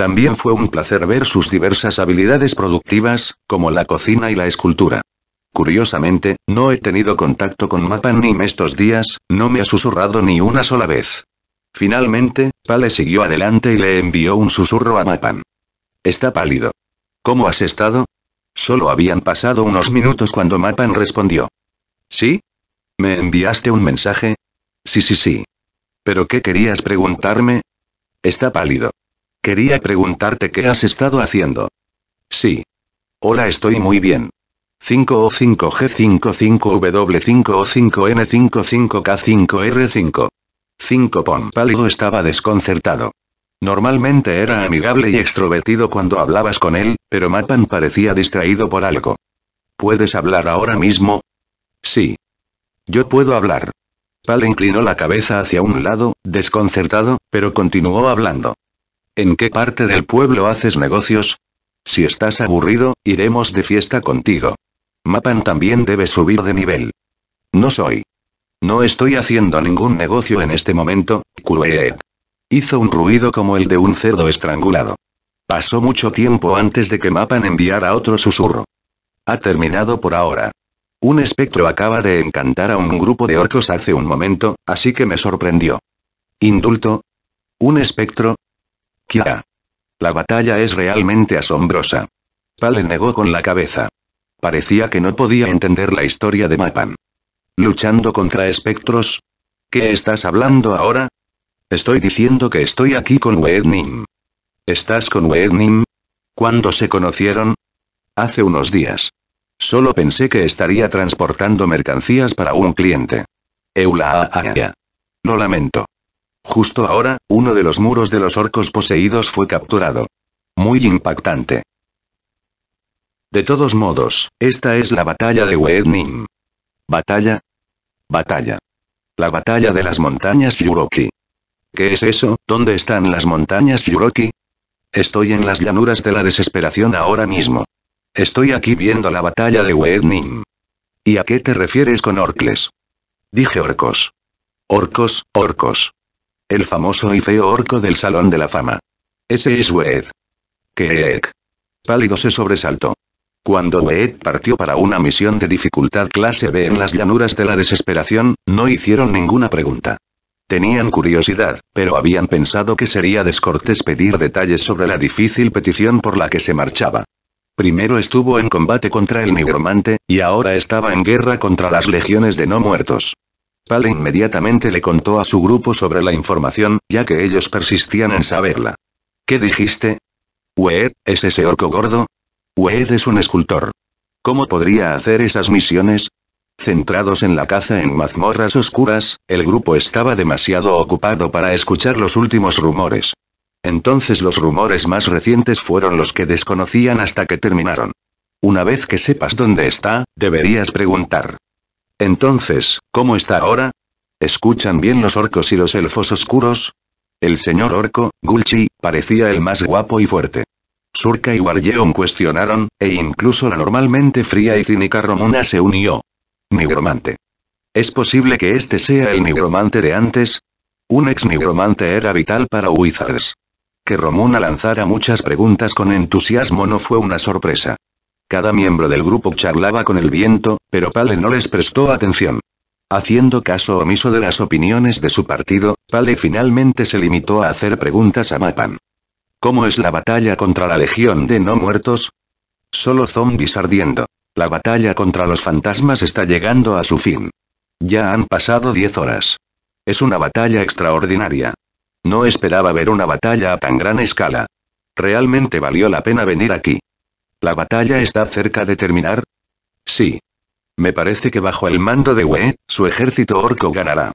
También fue un placer ver sus diversas habilidades productivas, como la cocina y la escultura. Curiosamente, no he tenido contacto con Mapan Nim estos días, no me ha susurrado ni una sola vez. Finalmente, Pale siguió adelante y le envió un susurro a Mapan. Está pálido. ¿Cómo has estado? Solo habían pasado unos minutos cuando Mapan respondió. ¿Sí? ¿Me enviaste un mensaje? Sí, sí, sí. ¿Pero qué querías preguntarme? Está pálido. Quería preguntarte qué has estado haciendo. Sí. Hola, estoy muy bien. 5O5G55W5O5N55K5R5. 5 Pon pálido estaba desconcertado. Normalmente era amigable y extrovertido cuando hablabas con él, pero Mapan parecía distraído por algo. ¿Puedes hablar ahora mismo? Sí. Yo puedo hablar. Pal inclinó la cabeza hacia un lado, desconcertado, pero continuó hablando. ¿En qué parte del pueblo haces negocios? Si estás aburrido, iremos de fiesta contigo. Mapan también debe subir de nivel. No soy. No estoy haciendo ningún negocio en este momento, Kueek. Hizo un ruido como el de un cerdo estrangulado. Pasó mucho tiempo antes de que Mapan enviara otro susurro. Ha terminado por ahora. Un espectro acaba de encantar a un grupo de orcos hace un momento, así que me sorprendió. Indulto. Un espectro, la batalla es realmente asombrosa. Pale negó con la cabeza. Parecía que no podía entender la historia de Mapan. ¿Luchando contra espectros? ¿Qué estás hablando ahora? Estoy diciendo que estoy aquí con Weednim. ¿Estás con Weednim? ¿Cuándo se conocieron? Hace unos días. Solo pensé que estaría transportando mercancías para un cliente. Eula. Lo lamento. Justo ahora, uno de los muros de los orcos poseídos fue capturado. Muy impactante. De todos modos, esta es la batalla de Wednim. Batalla. Batalla. La batalla de las montañas Yuroki. ¿Qué es eso? ¿Dónde están las montañas Yuroki? Estoy en las llanuras de la desesperación ahora mismo. Estoy aquí viendo la batalla de Wednim. ¿Y a qué te refieres con orcles? Dije orcos. Orcos, orcos. El famoso y feo orco del Salón de la Fama. Ese es Wed. Keek. Pálido se sobresaltó. Cuando Wed partió para una misión de dificultad clase B en las llanuras de la desesperación, no hicieron ninguna pregunta. Tenían curiosidad, pero habían pensado que sería descortés pedir detalles sobre la difícil petición por la que se marchaba. Primero estuvo en combate contra el nigromante, y ahora estaba en guerra contra las legiones de no muertos. E inmediatamente le contó a su grupo sobre la información, ya que ellos persistían en saberla. ¿Qué dijiste? Ued, ¿es ese orco gordo? Ued es un escultor. ¿Cómo podría hacer esas misiones? Centrados en la caza en mazmorras oscuras, el grupo estaba demasiado ocupado para escuchar los últimos rumores. Entonces los rumores más recientes fueron los que desconocían hasta que terminaron. Una vez que sepas dónde está, deberías preguntar. Entonces, ¿cómo está ahora? ¿Escuchan bien los orcos y los elfos oscuros? El señor orco, Gulchi, parecía el más guapo y fuerte. Surka y Wargeon cuestionaron, e incluso la normalmente fría y cínica Romuna se unió. Nigromante. ¿Es posible que este sea el nigromante de antes? Un ex nigromante era vital para Wizards. Que Romuna lanzara muchas preguntas con entusiasmo no fue una sorpresa. Cada miembro del grupo charlaba con el viento, pero Pale no les prestó atención. Haciendo caso omiso de las opiniones de su partido, Pale finalmente se limitó a hacer preguntas a Mapan. ¿Cómo es la batalla contra la Legión de No Muertos? Solo zombies ardiendo. La batalla contra los fantasmas está llegando a su fin. Ya han pasado 10 horas. Es una batalla extraordinaria. No esperaba ver una batalla a tan gran escala. Realmente valió la pena venir aquí. ¿La batalla está cerca de terminar? Sí. Me parece que bajo el mando de We, su ejército orco ganará.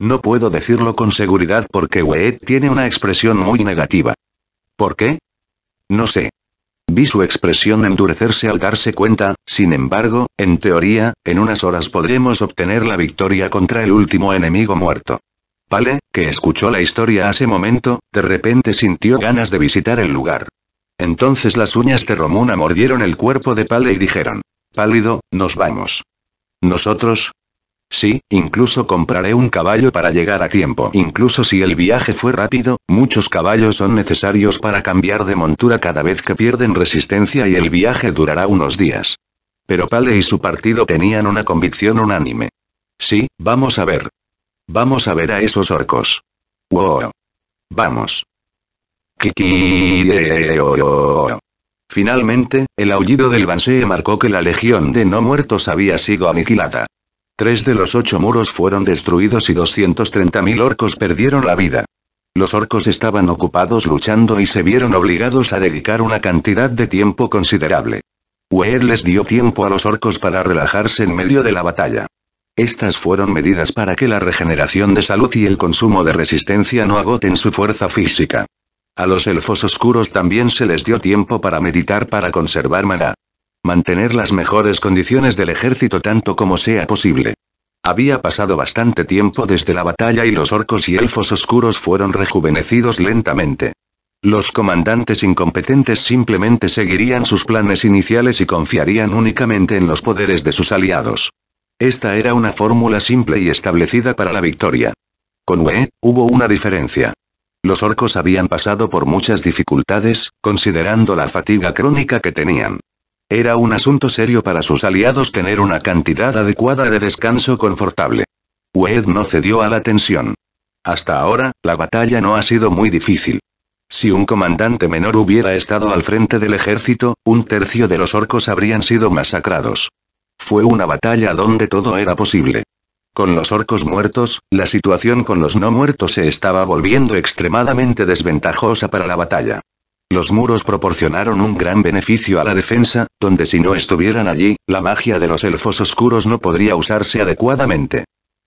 No puedo decirlo con seguridad porque we tiene una expresión muy negativa. ¿Por qué? No sé. Vi su expresión endurecerse al darse cuenta, sin embargo, en teoría, en unas horas podremos obtener la victoria contra el último enemigo muerto. Pale, que escuchó la historia hace momento, de repente sintió ganas de visitar el lugar. Entonces las uñas de Romuna mordieron el cuerpo de Pale y dijeron. Pálido, nos vamos. ¿Nosotros? Sí, incluso compraré un caballo para llegar a tiempo. Incluso si el viaje fue rápido, muchos caballos son necesarios para cambiar de montura cada vez que pierden resistencia y el viaje durará unos días. Pero Pale y su partido tenían una convicción unánime. Sí, vamos a ver. Vamos a ver a esos orcos. Wow. Vamos. Finalmente, el aullido del Bansee marcó que la legión de no muertos había sido aniquilada. Tres de los ocho muros fueron destruidos y 230.000 orcos perdieron la vida. Los orcos estaban ocupados luchando y se vieron obligados a dedicar una cantidad de tiempo considerable. Weir les dio tiempo a los orcos para relajarse en medio de la batalla. Estas fueron medidas para que la regeneración de salud y el consumo de resistencia no agoten su fuerza física. A los elfos oscuros también se les dio tiempo para meditar para conservar maná. Mantener las mejores condiciones del ejército tanto como sea posible. Había pasado bastante tiempo desde la batalla y los orcos y elfos oscuros fueron rejuvenecidos lentamente. Los comandantes incompetentes simplemente seguirían sus planes iniciales y confiarían únicamente en los poderes de sus aliados. Esta era una fórmula simple y establecida para la victoria. Con Wee, hubo una diferencia. Los orcos habían pasado por muchas dificultades, considerando la fatiga crónica que tenían. Era un asunto serio para sus aliados tener una cantidad adecuada de descanso confortable. Wed no cedió a la tensión. Hasta ahora, la batalla no ha sido muy difícil. Si un comandante menor hubiera estado al frente del ejército, un tercio de los orcos habrían sido masacrados. Fue una batalla donde todo era posible. Con los orcos muertos, la situación con los no muertos se estaba volviendo extremadamente desventajosa para la batalla. Los muros proporcionaron un gran beneficio a la defensa, donde si no estuvieran allí, la magia de los elfos oscuros no podría usarse adecuadamente.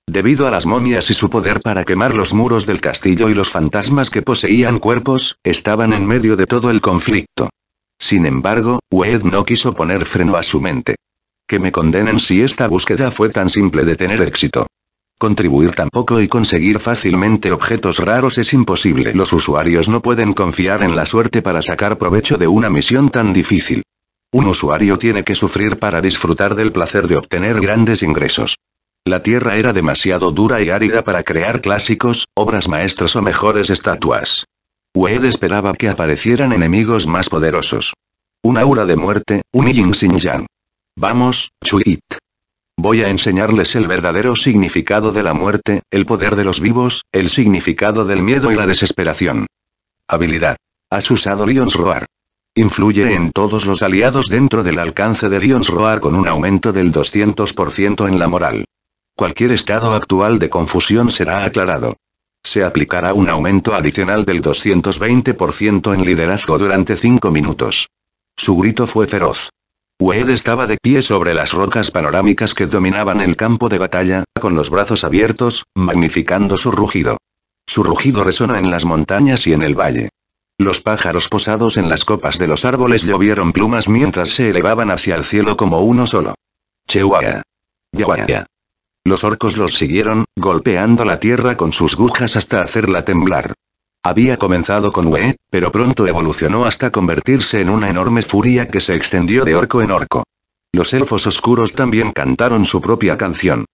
Debido a las momias y su poder para quemar los muros del castillo y los fantasmas que poseían cuerpos, estaban en medio de todo el conflicto. Sin embargo, Wed no quiso poner freno a su mente. Que me condenen si esta búsqueda fue tan simple de tener éxito. Contribuir tan poco y conseguir fácilmente objetos raros es imposible. Los usuarios no pueden confiar en la suerte para sacar provecho de una misión tan difícil. Un usuario tiene que sufrir para disfrutar del placer de obtener grandes ingresos. La tierra era demasiado dura y árida para crear clásicos, obras maestras o mejores estatuas. Wade esperaba que aparecieran enemigos más poderosos. Un aura de muerte, un yin Xin yang. Vamos, Chuit. Voy a enseñarles el verdadero significado de la muerte, el poder de los vivos, el significado del miedo y la desesperación. Habilidad. Has usado Lion's Roar. Influye en todos los aliados dentro del alcance de Lion's Roar con un aumento del 200% en la moral. Cualquier estado actual de confusión será aclarado. Se aplicará un aumento adicional del 220% en liderazgo durante 5 minutos. Su grito fue feroz. Wade estaba de pie sobre las rocas panorámicas que dominaban el campo de batalla, con los brazos abiertos, magnificando su rugido. Su rugido resonó en las montañas y en el valle. Los pájaros posados en las copas de los árboles llovieron plumas mientras se elevaban hacia el cielo como uno solo. Chihuahua. Yawaya. Los orcos los siguieron, golpeando la tierra con sus agujas hasta hacerla temblar. Había comenzado con We, pero pronto evolucionó hasta convertirse en una enorme furia que se extendió de orco en orco. Los elfos oscuros también cantaron su propia canción.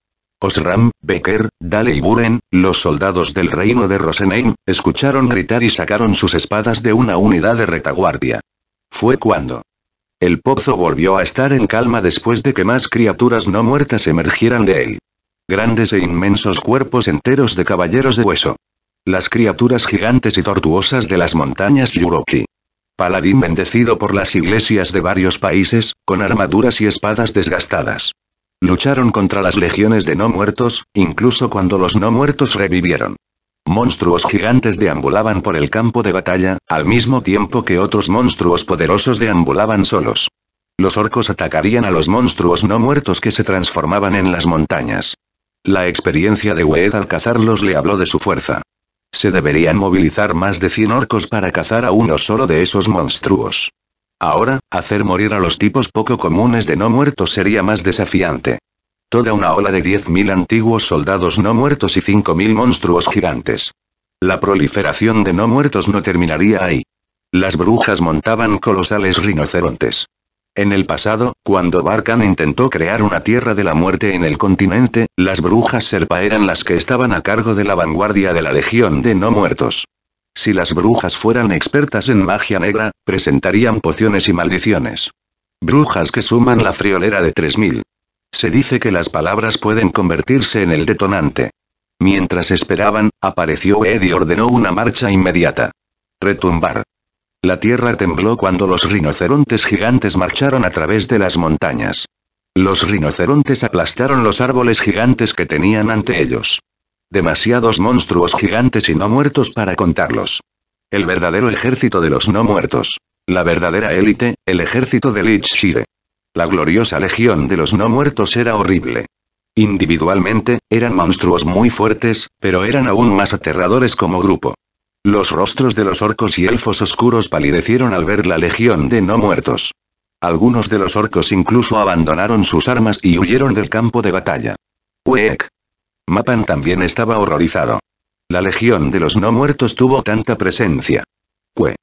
Osram, Becker, Dale y Buren, los soldados del reino de Rosenheim, escucharon gritar y sacaron sus espadas de una unidad de retaguardia. Fue cuando. El pozo volvió a estar en calma después de que más criaturas no muertas emergieran de él. Grandes e inmensos cuerpos enteros de caballeros de hueso. Las criaturas gigantes y tortuosas de las montañas Yuroki. Paladín bendecido por las iglesias de varios países, con armaduras y espadas desgastadas. Lucharon contra las legiones de no muertos, incluso cuando los no muertos revivieron. Monstruos gigantes deambulaban por el campo de batalla, al mismo tiempo que otros monstruos poderosos deambulaban solos. Los orcos atacarían a los monstruos no muertos que se transformaban en las montañas. La experiencia de Wed al cazarlos le habló de su fuerza. Se deberían movilizar más de 100 orcos para cazar a uno solo de esos monstruos. Ahora, hacer morir a los tipos poco comunes de no muertos sería más desafiante. Toda una ola de 10.000 antiguos soldados no muertos y 5.000 monstruos gigantes. La proliferación de no muertos no terminaría ahí. Las brujas montaban colosales rinocerontes. En el pasado, cuando Barkan intentó crear una tierra de la muerte en el continente, las brujas serpa eran las que estaban a cargo de la vanguardia de la Legión de No Muertos. Si las brujas fueran expertas en magia negra, presentarían pociones y maldiciones. Brujas que suman la friolera de 3000. Se dice que las palabras pueden convertirse en el detonante. Mientras esperaban, apareció Ed y ordenó una marcha inmediata. Retumbar. La tierra tembló cuando los rinocerontes gigantes marcharon a través de las montañas. Los rinocerontes aplastaron los árboles gigantes que tenían ante ellos. Demasiados monstruos gigantes y no muertos para contarlos. El verdadero ejército de los no muertos. La verdadera élite, el ejército de Lich Shire. La gloriosa legión de los no muertos era horrible. Individualmente, eran monstruos muy fuertes, pero eran aún más aterradores como grupo. Los rostros de los orcos y elfos oscuros palidecieron al ver la legión de no muertos. Algunos de los orcos incluso abandonaron sus armas y huyeron del campo de batalla. Uek. Mapan también estaba horrorizado. La legión de los no muertos tuvo tanta presencia. Cue.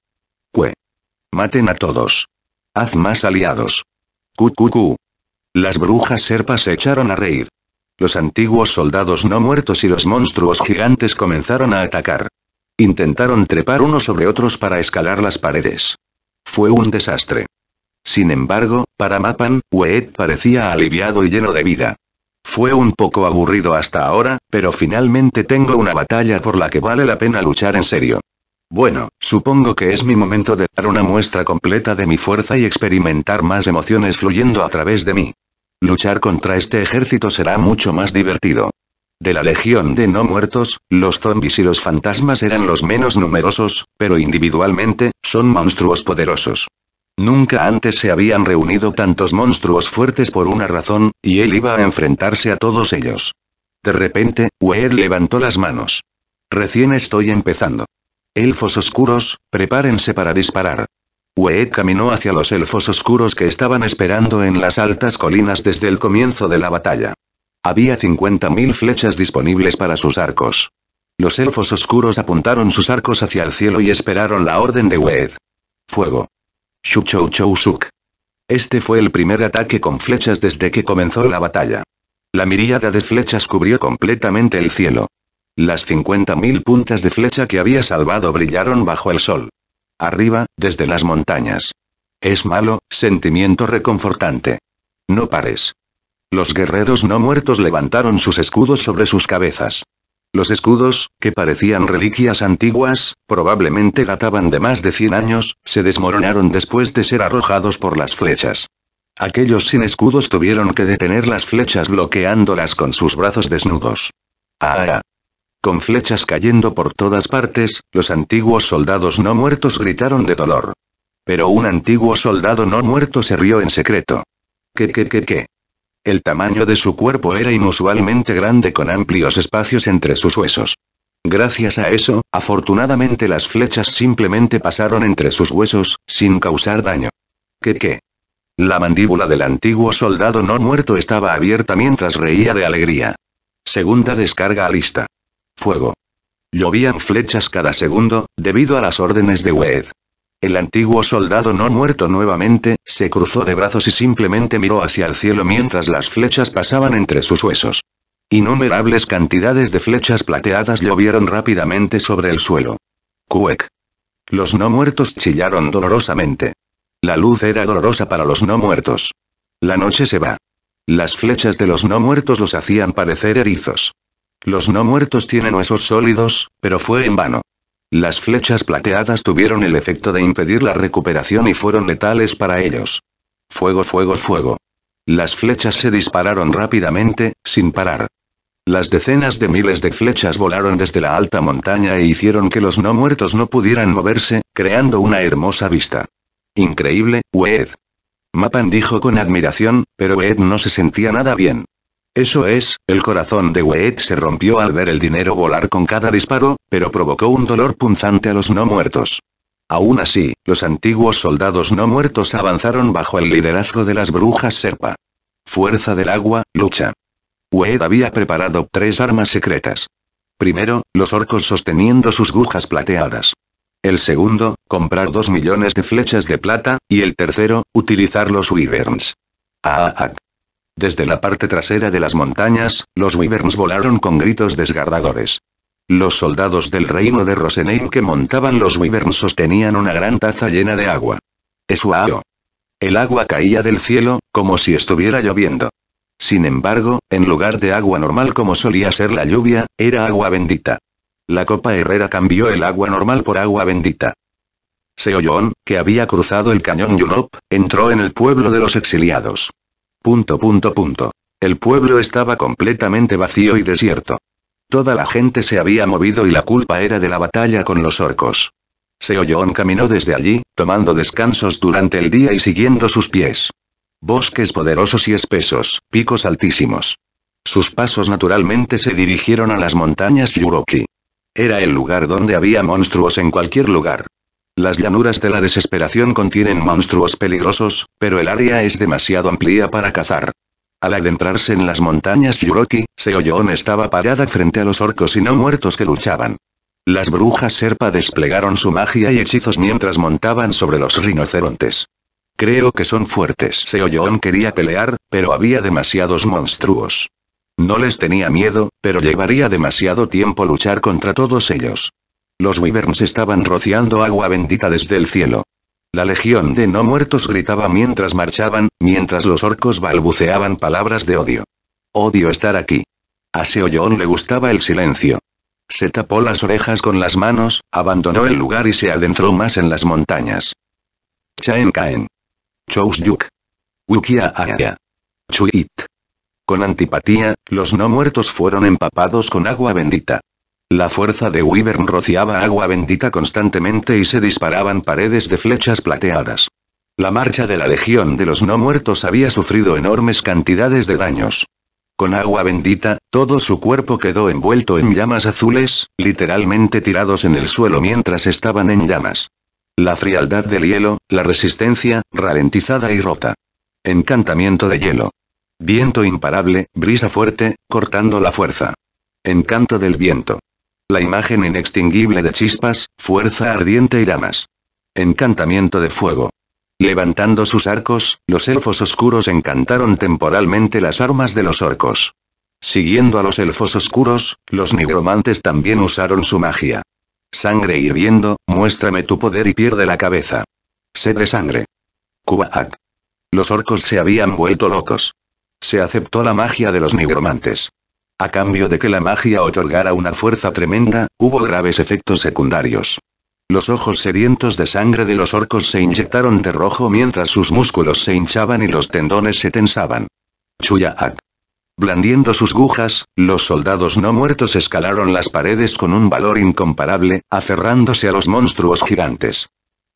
Cue. Maten a todos. Haz más aliados. QQQ. Las brujas serpas se echaron a reír. Los antiguos soldados no muertos y los monstruos gigantes comenzaron a atacar. Intentaron trepar unos sobre otros para escalar las paredes. Fue un desastre. Sin embargo, para Mapan, Weed parecía aliviado y lleno de vida. Fue un poco aburrido hasta ahora, pero finalmente tengo una batalla por la que vale la pena luchar en serio. Bueno, supongo que es mi momento de dar una muestra completa de mi fuerza y experimentar más emociones fluyendo a través de mí. Luchar contra este ejército será mucho más divertido. De la legión de no muertos, los zombies y los fantasmas eran los menos numerosos, pero individualmente, son monstruos poderosos. Nunca antes se habían reunido tantos monstruos fuertes por una razón, y él iba a enfrentarse a todos ellos. De repente, Weir levantó las manos. Recién estoy empezando. Elfos oscuros, prepárense para disparar. Weed caminó hacia los elfos oscuros que estaban esperando en las altas colinas desde el comienzo de la batalla. Había 50.000 flechas disponibles para sus arcos. Los elfos oscuros apuntaron sus arcos hacia el cielo y esperaron la orden de Wed. Fuego. Shuchouchousuk. Este fue el primer ataque con flechas desde que comenzó la batalla. La miríada de flechas cubrió completamente el cielo. Las 50.000 puntas de flecha que había salvado brillaron bajo el sol. Arriba, desde las montañas. Es malo, sentimiento reconfortante. No pares. Los guerreros no muertos levantaron sus escudos sobre sus cabezas. Los escudos, que parecían reliquias antiguas, probablemente databan de más de 100 años, se desmoronaron después de ser arrojados por las flechas. Aquellos sin escudos tuvieron que detener las flechas bloqueándolas con sus brazos desnudos. ¡Ah! Con flechas cayendo por todas partes, los antiguos soldados no muertos gritaron de dolor. Pero un antiguo soldado no muerto se rió en secreto. ¿Qué qué qué qué? El tamaño de su cuerpo era inusualmente grande con amplios espacios entre sus huesos. Gracias a eso, afortunadamente las flechas simplemente pasaron entre sus huesos, sin causar daño. ¿Qué qué? La mandíbula del antiguo soldado no muerto estaba abierta mientras reía de alegría. Segunda descarga lista. Fuego. Llovían flechas cada segundo, debido a las órdenes de Wed. El antiguo soldado no muerto nuevamente, se cruzó de brazos y simplemente miró hacia el cielo mientras las flechas pasaban entre sus huesos. Innumerables cantidades de flechas plateadas llovieron rápidamente sobre el suelo. Cuec. Los no muertos chillaron dolorosamente. La luz era dolorosa para los no muertos. La noche se va. Las flechas de los no muertos los hacían parecer erizos. Los no muertos tienen huesos sólidos, pero fue en vano. Las flechas plateadas tuvieron el efecto de impedir la recuperación y fueron letales para ellos. Fuego, fuego, fuego. Las flechas se dispararon rápidamente, sin parar. Las decenas de miles de flechas volaron desde la alta montaña e hicieron que los no muertos no pudieran moverse, creando una hermosa vista. Increíble, Wed. Mapan dijo con admiración, pero Wed no se sentía nada bien. Eso es, el corazón de Wade se rompió al ver el dinero volar con cada disparo, pero provocó un dolor punzante a los no muertos. Aún así, los antiguos soldados no muertos avanzaron bajo el liderazgo de las brujas Serpa. Fuerza del agua, lucha. Wade había preparado tres armas secretas. Primero, los orcos sosteniendo sus agujas plateadas. El segundo, comprar dos millones de flechas de plata, y el tercero, utilizar los wyverns. Ah, ah, ah. Desde la parte trasera de las montañas, los wyverns volaron con gritos desgarradores. Los soldados del reino de Rosenheim que montaban los wyverns sostenían una gran taza llena de agua. Esuao. El agua caía del cielo, como si estuviera lloviendo. Sin embargo, en lugar de agua normal como solía ser la lluvia, era agua bendita. La copa herrera cambió el agua normal por agua bendita. Seoyon, que había cruzado el cañón Yunop, entró en el pueblo de los exiliados. Punto punto punto. El pueblo estaba completamente vacío y desierto. Toda la gente se había movido y la culpa era de la batalla con los orcos. un caminó desde allí, tomando descansos durante el día y siguiendo sus pies. Bosques poderosos y espesos, picos altísimos. Sus pasos naturalmente se dirigieron a las montañas Yuroki. Era el lugar donde había monstruos en cualquier lugar. Las llanuras de la desesperación contienen monstruos peligrosos, pero el área es demasiado amplia para cazar. Al adentrarse en las montañas Yuroki, Seoyon estaba parada frente a los orcos y no muertos que luchaban. Las brujas serpa desplegaron su magia y hechizos mientras montaban sobre los rinocerontes. Creo que son fuertes. Seoyon quería pelear, pero había demasiados monstruos. No les tenía miedo, pero llevaría demasiado tiempo luchar contra todos ellos. Los wyverns estaban rociando agua bendita desde el cielo. La legión de no muertos gritaba mientras marchaban, mientras los orcos balbuceaban palabras de odio. Odio estar aquí. A Seoyon le gustaba el silencio. Se tapó las orejas con las manos, abandonó el lugar y se adentró más en las montañas. Chaen Kaen. Chous Wukia Aya. Chuit. Con antipatía, los no muertos fueron empapados con agua bendita. La fuerza de Wyvern rociaba agua bendita constantemente y se disparaban paredes de flechas plateadas. La marcha de la Legión de los No Muertos había sufrido enormes cantidades de daños. Con agua bendita, todo su cuerpo quedó envuelto en llamas azules, literalmente tirados en el suelo mientras estaban en llamas. La frialdad del hielo, la resistencia, ralentizada y rota. Encantamiento de hielo. Viento imparable, brisa fuerte, cortando la fuerza. Encanto del viento. La imagen inextinguible de chispas, fuerza ardiente y damas. Encantamiento de fuego. Levantando sus arcos, los elfos oscuros encantaron temporalmente las armas de los orcos. Siguiendo a los elfos oscuros, los nigromantes también usaron su magia. Sangre hirviendo, muéstrame tu poder y pierde la cabeza. Sed de sangre. Kubaak. Los orcos se habían vuelto locos. Se aceptó la magia de los nigromantes. A cambio de que la magia otorgara una fuerza tremenda, hubo graves efectos secundarios. Los ojos sedientos de sangre de los orcos se inyectaron de rojo mientras sus músculos se hinchaban y los tendones se tensaban. Chuyaak. Blandiendo sus agujas, los soldados no muertos escalaron las paredes con un valor incomparable, aferrándose a los monstruos gigantes.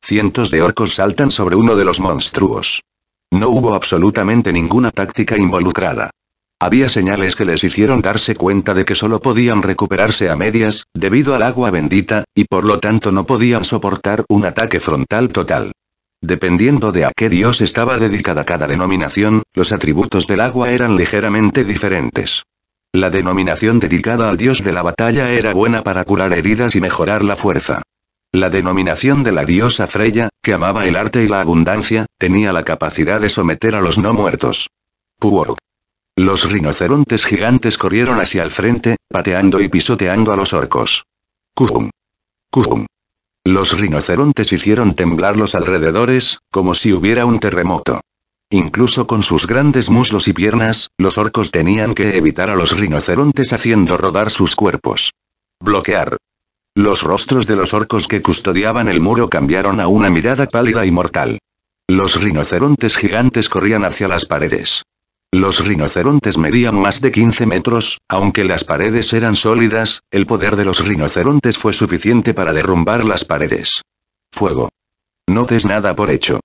Cientos de orcos saltan sobre uno de los monstruos. No hubo absolutamente ninguna táctica involucrada. Había señales que les hicieron darse cuenta de que solo podían recuperarse a medias, debido al agua bendita, y por lo tanto no podían soportar un ataque frontal total. Dependiendo de a qué dios estaba dedicada cada denominación, los atributos del agua eran ligeramente diferentes. La denominación dedicada al dios de la batalla era buena para curar heridas y mejorar la fuerza. La denominación de la diosa Freya, que amaba el arte y la abundancia, tenía la capacidad de someter a los no muertos. Los rinocerontes gigantes corrieron hacia el frente, pateando y pisoteando a los orcos. Cujum. Cujum. Los rinocerontes hicieron temblar los alrededores, como si hubiera un terremoto. Incluso con sus grandes muslos y piernas, los orcos tenían que evitar a los rinocerontes haciendo rodar sus cuerpos. Bloquear. Los rostros de los orcos que custodiaban el muro cambiaron a una mirada pálida y mortal. Los rinocerontes gigantes corrían hacia las paredes. Los rinocerontes medían más de 15 metros, aunque las paredes eran sólidas, el poder de los rinocerontes fue suficiente para derrumbar las paredes. Fuego. No des nada por hecho.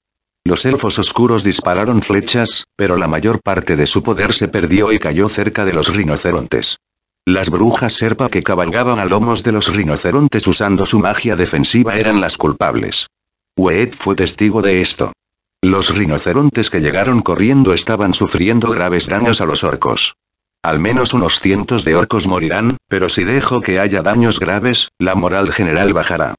Los elfos oscuros dispararon flechas, pero la mayor parte de su poder se perdió y cayó cerca de los rinocerontes. Las brujas serpa que cabalgaban a lomos de los rinocerontes usando su magia defensiva eran las culpables. Weed fue testigo de esto. Los rinocerontes que llegaron corriendo estaban sufriendo graves daños a los orcos. Al menos unos cientos de orcos morirán, pero si dejo que haya daños graves, la moral general bajará.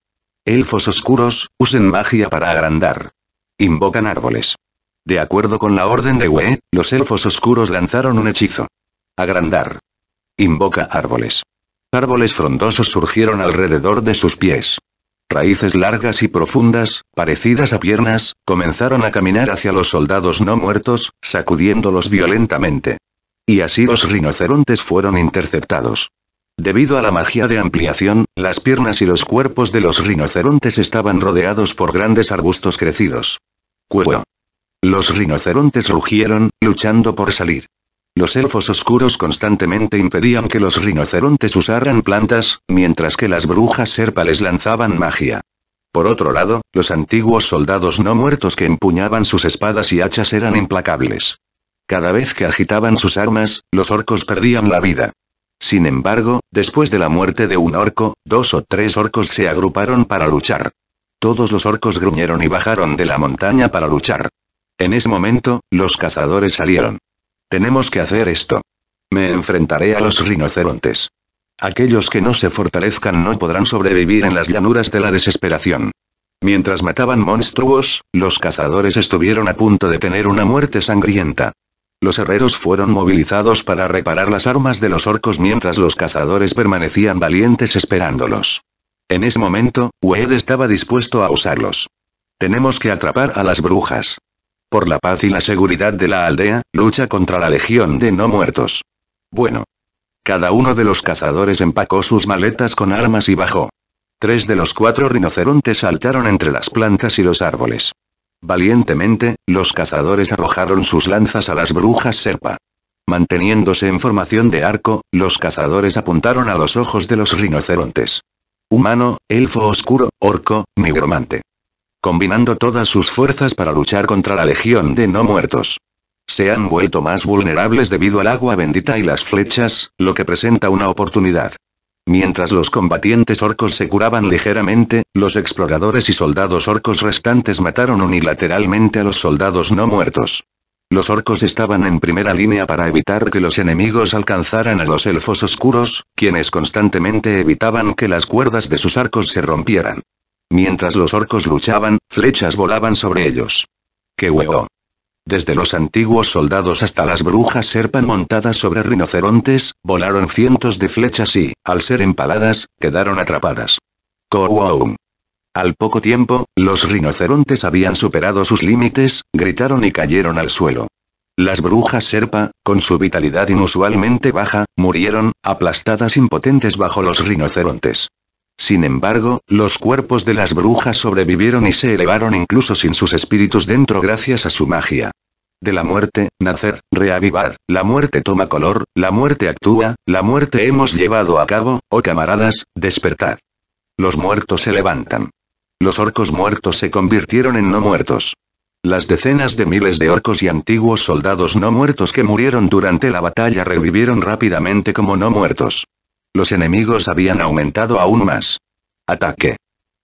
Elfos oscuros, usen magia para agrandar. Invocan árboles. De acuerdo con la orden de We, los elfos oscuros lanzaron un hechizo. Agrandar. Invoca árboles. Árboles frondosos surgieron alrededor de sus pies raíces largas y profundas, parecidas a piernas, comenzaron a caminar hacia los soldados no muertos, sacudiéndolos violentamente. Y así los rinocerontes fueron interceptados. Debido a la magia de ampliación, las piernas y los cuerpos de los rinocerontes estaban rodeados por grandes arbustos crecidos. Cuevo. Los rinocerontes rugieron, luchando por salir. Los elfos oscuros constantemente impedían que los rinocerontes usaran plantas, mientras que las brujas serpales lanzaban magia. Por otro lado, los antiguos soldados no muertos que empuñaban sus espadas y hachas eran implacables. Cada vez que agitaban sus armas, los orcos perdían la vida. Sin embargo, después de la muerte de un orco, dos o tres orcos se agruparon para luchar. Todos los orcos gruñeron y bajaron de la montaña para luchar. En ese momento, los cazadores salieron. Tenemos que hacer esto. Me enfrentaré a los rinocerontes. Aquellos que no se fortalezcan no podrán sobrevivir en las llanuras de la desesperación. Mientras mataban monstruos, los cazadores estuvieron a punto de tener una muerte sangrienta. Los herreros fueron movilizados para reparar las armas de los orcos mientras los cazadores permanecían valientes esperándolos. En ese momento, Wed estaba dispuesto a usarlos. Tenemos que atrapar a las brujas. Por la paz y la seguridad de la aldea, lucha contra la legión de no muertos. Bueno. Cada uno de los cazadores empacó sus maletas con armas y bajó. Tres de los cuatro rinocerontes saltaron entre las plantas y los árboles. Valientemente, los cazadores arrojaron sus lanzas a las brujas serpa. Manteniéndose en formación de arco, los cazadores apuntaron a los ojos de los rinocerontes. Humano, elfo oscuro, orco, nigromante combinando todas sus fuerzas para luchar contra la legión de no muertos. Se han vuelto más vulnerables debido al agua bendita y las flechas, lo que presenta una oportunidad. Mientras los combatientes orcos se curaban ligeramente, los exploradores y soldados orcos restantes mataron unilateralmente a los soldados no muertos. Los orcos estaban en primera línea para evitar que los enemigos alcanzaran a los elfos oscuros, quienes constantemente evitaban que las cuerdas de sus arcos se rompieran. Mientras los orcos luchaban, flechas volaban sobre ellos. ¡Qué huevo! Desde los antiguos soldados hasta las brujas Serpa montadas sobre rinocerontes, volaron cientos de flechas y, al ser empaladas, quedaron atrapadas. ¡Cowaum! Al poco tiempo, los rinocerontes habían superado sus límites, gritaron y cayeron al suelo. Las brujas serpa, con su vitalidad inusualmente baja, murieron, aplastadas impotentes bajo los rinocerontes. Sin embargo, los cuerpos de las brujas sobrevivieron y se elevaron incluso sin sus espíritus dentro gracias a su magia. De la muerte, nacer, reavivar, la muerte toma color, la muerte actúa, la muerte hemos llevado a cabo, oh camaradas, despertar. Los muertos se levantan. Los orcos muertos se convirtieron en no muertos. Las decenas de miles de orcos y antiguos soldados no muertos que murieron durante la batalla revivieron rápidamente como no muertos. Los enemigos habían aumentado aún más. Ataque.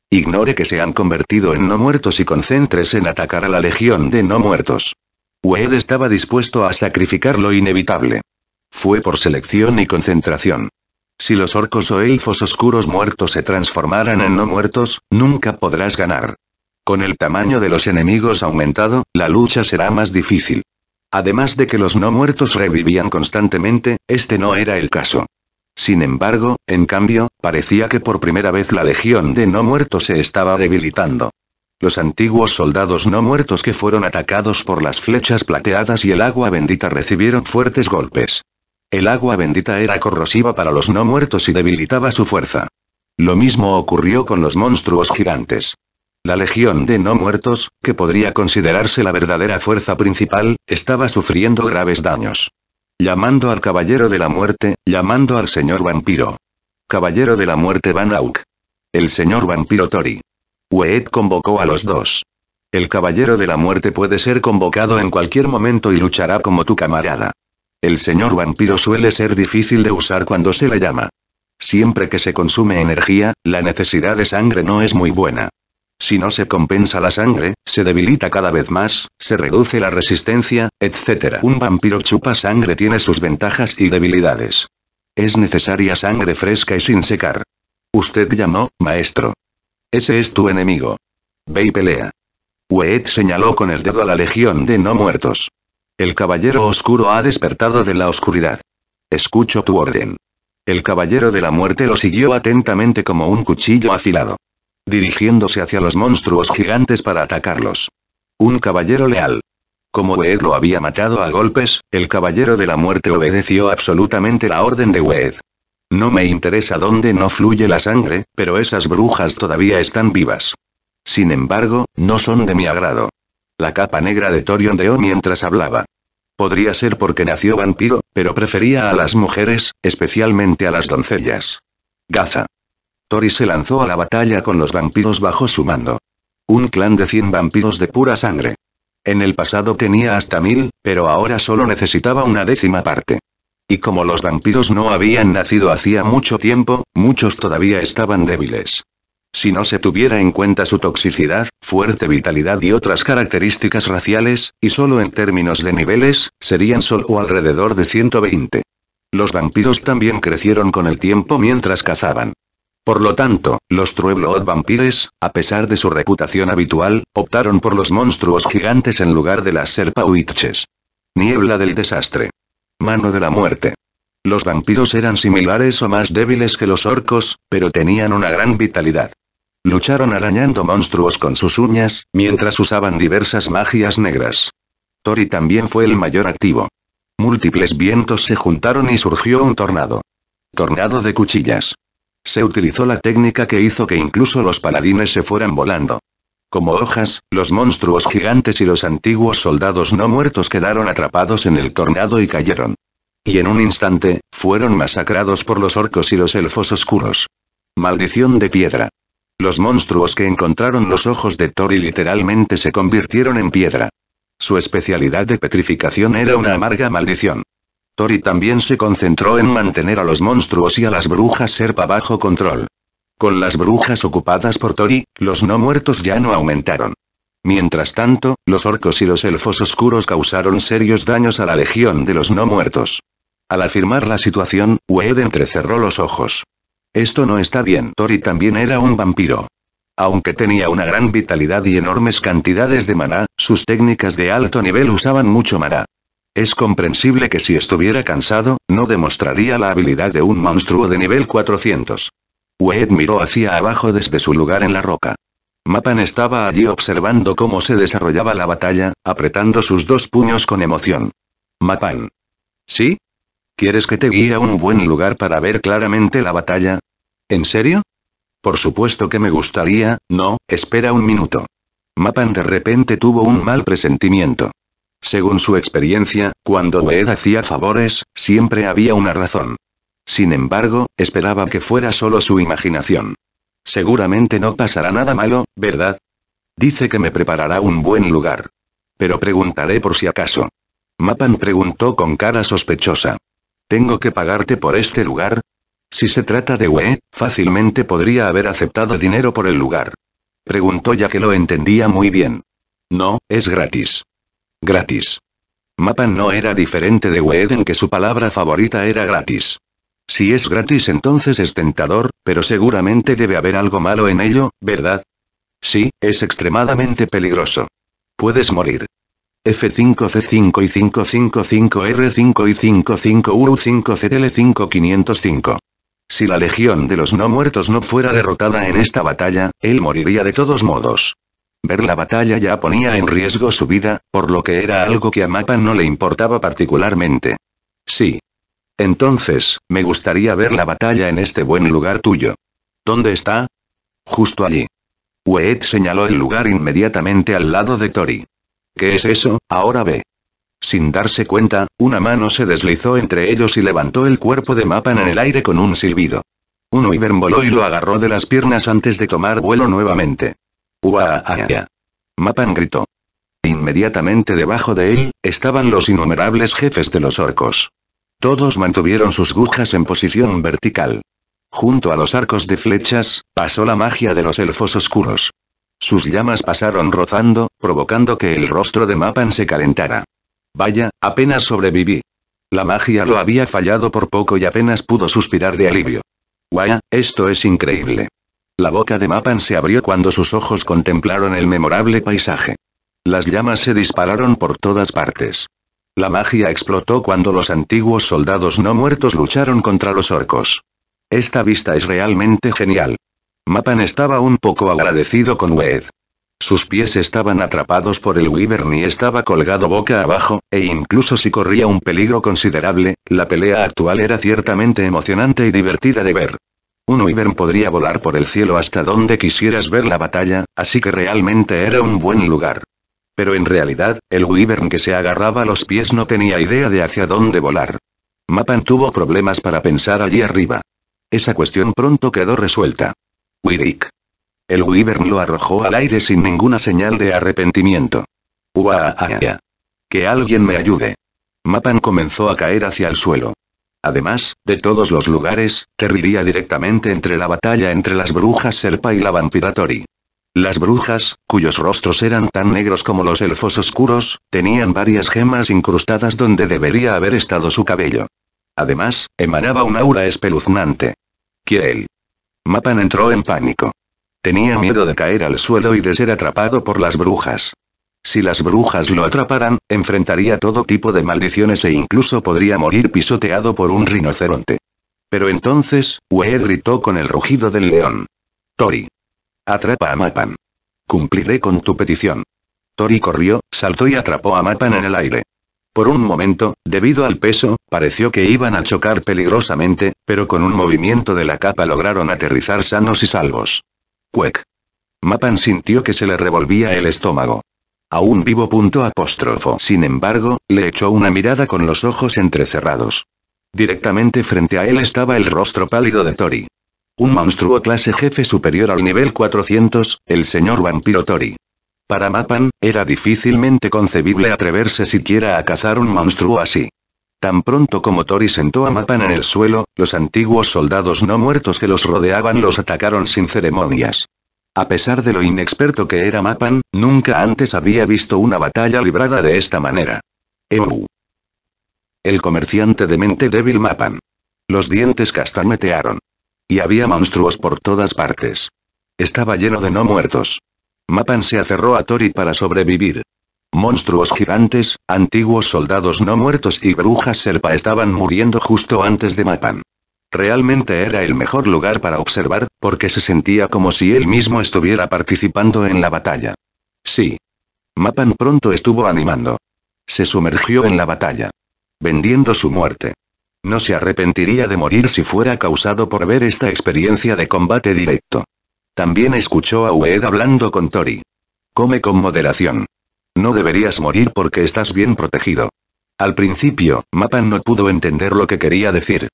Ignore que se han convertido en no muertos y concentres en atacar a la legión de no muertos. Wade estaba dispuesto a sacrificar lo inevitable. Fue por selección y concentración. Si los orcos o elfos oscuros muertos se transformaran en no muertos, nunca podrás ganar. Con el tamaño de los enemigos aumentado, la lucha será más difícil. Además de que los no muertos revivían constantemente, este no era el caso. Sin embargo, en cambio, parecía que por primera vez la legión de no muertos se estaba debilitando. Los antiguos soldados no muertos que fueron atacados por las flechas plateadas y el agua bendita recibieron fuertes golpes. El agua bendita era corrosiva para los no muertos y debilitaba su fuerza. Lo mismo ocurrió con los monstruos gigantes. La legión de no muertos, que podría considerarse la verdadera fuerza principal, estaba sufriendo graves daños. Llamando al Caballero de la Muerte, llamando al Señor Vampiro. Caballero de la Muerte Van Auk. El Señor Vampiro Tori. Weed convocó a los dos. El Caballero de la Muerte puede ser convocado en cualquier momento y luchará como tu camarada. El Señor Vampiro suele ser difícil de usar cuando se le llama. Siempre que se consume energía, la necesidad de sangre no es muy buena. Si no se compensa la sangre, se debilita cada vez más, se reduce la resistencia, etc. Un vampiro chupa sangre tiene sus ventajas y debilidades. Es necesaria sangre fresca y sin secar. Usted llamó, maestro. Ese es tu enemigo. Ve y pelea. Weed señaló con el dedo a la legión de no muertos. El caballero oscuro ha despertado de la oscuridad. Escucho tu orden. El caballero de la muerte lo siguió atentamente como un cuchillo afilado dirigiéndose hacia los monstruos gigantes para atacarlos. Un caballero leal. Como Wed lo había matado a golpes, el caballero de la muerte obedeció absolutamente la orden de Wed. No me interesa dónde no fluye la sangre, pero esas brujas todavía están vivas. Sin embargo, no son de mi agrado. La capa negra de Torion ondeó mientras hablaba. Podría ser porque nació vampiro, pero prefería a las mujeres, especialmente a las doncellas. Gaza. Tori se lanzó a la batalla con los vampiros bajo su mando. Un clan de 100 vampiros de pura sangre. En el pasado tenía hasta mil, pero ahora solo necesitaba una décima parte. Y como los vampiros no habían nacido hacía mucho tiempo, muchos todavía estaban débiles. Si no se tuviera en cuenta su toxicidad, fuerte vitalidad y otras características raciales, y solo en términos de niveles, serían solo alrededor de 120. Los vampiros también crecieron con el tiempo mientras cazaban. Por lo tanto, los Trueblood Vampires, a pesar de su reputación habitual, optaron por los monstruos gigantes en lugar de las Serpa Niebla del desastre. Mano de la muerte. Los vampiros eran similares o más débiles que los orcos, pero tenían una gran vitalidad. Lucharon arañando monstruos con sus uñas, mientras usaban diversas magias negras. Tori también fue el mayor activo. Múltiples vientos se juntaron y surgió un tornado. Tornado de cuchillas. Se utilizó la técnica que hizo que incluso los paladines se fueran volando. Como hojas, los monstruos gigantes y los antiguos soldados no muertos quedaron atrapados en el tornado y cayeron. Y en un instante, fueron masacrados por los orcos y los elfos oscuros. Maldición de piedra. Los monstruos que encontraron los ojos de Tori literalmente se convirtieron en piedra. Su especialidad de petrificación era una amarga maldición. Tori también se concentró en mantener a los monstruos y a las brujas serpa bajo control. Con las brujas ocupadas por Tori, los no muertos ya no aumentaron. Mientras tanto, los orcos y los elfos oscuros causaron serios daños a la legión de los no muertos. Al afirmar la situación, Ued entrecerró los ojos. Esto no está bien. Tori también era un vampiro. Aunque tenía una gran vitalidad y enormes cantidades de maná, sus técnicas de alto nivel usaban mucho maná. Es comprensible que si estuviera cansado, no demostraría la habilidad de un monstruo de nivel 400. Wade miró hacia abajo desde su lugar en la roca. Mapan estaba allí observando cómo se desarrollaba la batalla, apretando sus dos puños con emoción. Mapan. ¿Sí? ¿Quieres que te guíe a un buen lugar para ver claramente la batalla? ¿En serio? Por supuesto que me gustaría, no, espera un minuto. Mapan de repente tuvo un mal presentimiento. Según su experiencia, cuando Weed hacía favores, siempre había una razón. Sin embargo, esperaba que fuera solo su imaginación. Seguramente no pasará nada malo, ¿verdad? Dice que me preparará un buen lugar. Pero preguntaré por si acaso. Mapan preguntó con cara sospechosa. ¿Tengo que pagarte por este lugar? Si se trata de Weed, fácilmente podría haber aceptado dinero por el lugar. Preguntó ya que lo entendía muy bien. No, es gratis. Gratis. Mapan no era diferente de en que su palabra favorita era gratis. Si es gratis entonces es tentador, pero seguramente debe haber algo malo en ello, ¿verdad? Sí, es extremadamente peligroso. Puedes morir. F5C5 y 555R5 y 55 u 5 cl 5505 Si la Legión de los No Muertos no fuera derrotada en esta batalla, él moriría de todos modos. Ver la batalla ya ponía en riesgo su vida, por lo que era algo que a Mapa no le importaba particularmente. Sí. Entonces, me gustaría ver la batalla en este buen lugar tuyo. ¿Dónde está? Justo allí. Weet señaló el lugar inmediatamente al lado de Tori. ¿Qué es eso? Ahora ve. Sin darse cuenta, una mano se deslizó entre ellos y levantó el cuerpo de Mapan en el aire con un silbido. Un Wyvern voló y lo agarró de las piernas antes de tomar vuelo nuevamente. ¡Uaaaaa! Mapan gritó. Inmediatamente debajo de él, estaban los innumerables jefes de los orcos. Todos mantuvieron sus agujas en posición vertical. Junto a los arcos de flechas, pasó la magia de los elfos oscuros. Sus llamas pasaron rozando, provocando que el rostro de Mapan se calentara. Vaya, apenas sobreviví. La magia lo había fallado por poco y apenas pudo suspirar de alivio. Guaya, esto es increíble. La boca de Mapan se abrió cuando sus ojos contemplaron el memorable paisaje. Las llamas se dispararon por todas partes. La magia explotó cuando los antiguos soldados no muertos lucharon contra los orcos. Esta vista es realmente genial. Mapan estaba un poco agradecido con Wed. Sus pies estaban atrapados por el Wyvern y estaba colgado boca abajo, e incluso si corría un peligro considerable, la pelea actual era ciertamente emocionante y divertida de ver. Un Wyvern podría volar por el cielo hasta donde quisieras ver la batalla, así que realmente era un buen lugar. Pero en realidad, el Wyvern que se agarraba a los pies no tenía idea de hacia dónde volar. Mapan tuvo problemas para pensar allí arriba. Esa cuestión pronto quedó resuelta. Wyrick. El Wyvern lo arrojó al aire sin ninguna señal de arrepentimiento. Uaaaaa. Que alguien me ayude. Mapan comenzó a caer hacia el suelo. Además, de todos los lugares, terriría directamente entre la batalla entre las brujas Serpa y la Vampiratori. Las brujas, cuyos rostros eran tan negros como los elfos oscuros, tenían varias gemas incrustadas donde debería haber estado su cabello. Además, emanaba un aura espeluznante. Kiel. Mapan entró en pánico. Tenía miedo de caer al suelo y de ser atrapado por las brujas. Si las brujas lo atraparan, enfrentaría todo tipo de maldiciones e incluso podría morir pisoteado por un rinoceronte. Pero entonces, Wee gritó con el rugido del león. Tori. Atrapa a Mapan. Cumpliré con tu petición. Tori corrió, saltó y atrapó a Mapan en el aire. Por un momento, debido al peso, pareció que iban a chocar peligrosamente, pero con un movimiento de la capa lograron aterrizar sanos y salvos. Cuec. Mapan sintió que se le revolvía el estómago. Aún vivo. Punto apóstrofo. Sin embargo, le echó una mirada con los ojos entrecerrados. Directamente frente a él estaba el rostro pálido de Tori. Un monstruo clase jefe superior al nivel 400, el señor vampiro Tori. Para Mapan, era difícilmente concebible atreverse siquiera a cazar un monstruo así. Tan pronto como Tori sentó a Mapan en el suelo, los antiguos soldados no muertos que los rodeaban los atacaron sin ceremonias. A pesar de lo inexperto que era Mapan, nunca antes había visto una batalla librada de esta manera. El comerciante de mente débil Mapan. Los dientes castañetearon. Y había monstruos por todas partes. Estaba lleno de no muertos. Mapan se aferró a Tori para sobrevivir. Monstruos gigantes, antiguos soldados no muertos y brujas serpa estaban muriendo justo antes de Mapan. Realmente era el mejor lugar para observar, porque se sentía como si él mismo estuviera participando en la batalla. Sí. Mapan pronto estuvo animando. Se sumergió en la batalla. Vendiendo su muerte. No se arrepentiría de morir si fuera causado por ver esta experiencia de combate directo. También escuchó a Ued hablando con Tori. Come con moderación. No deberías morir porque estás bien protegido. Al principio, Mapan no pudo entender lo que quería decir.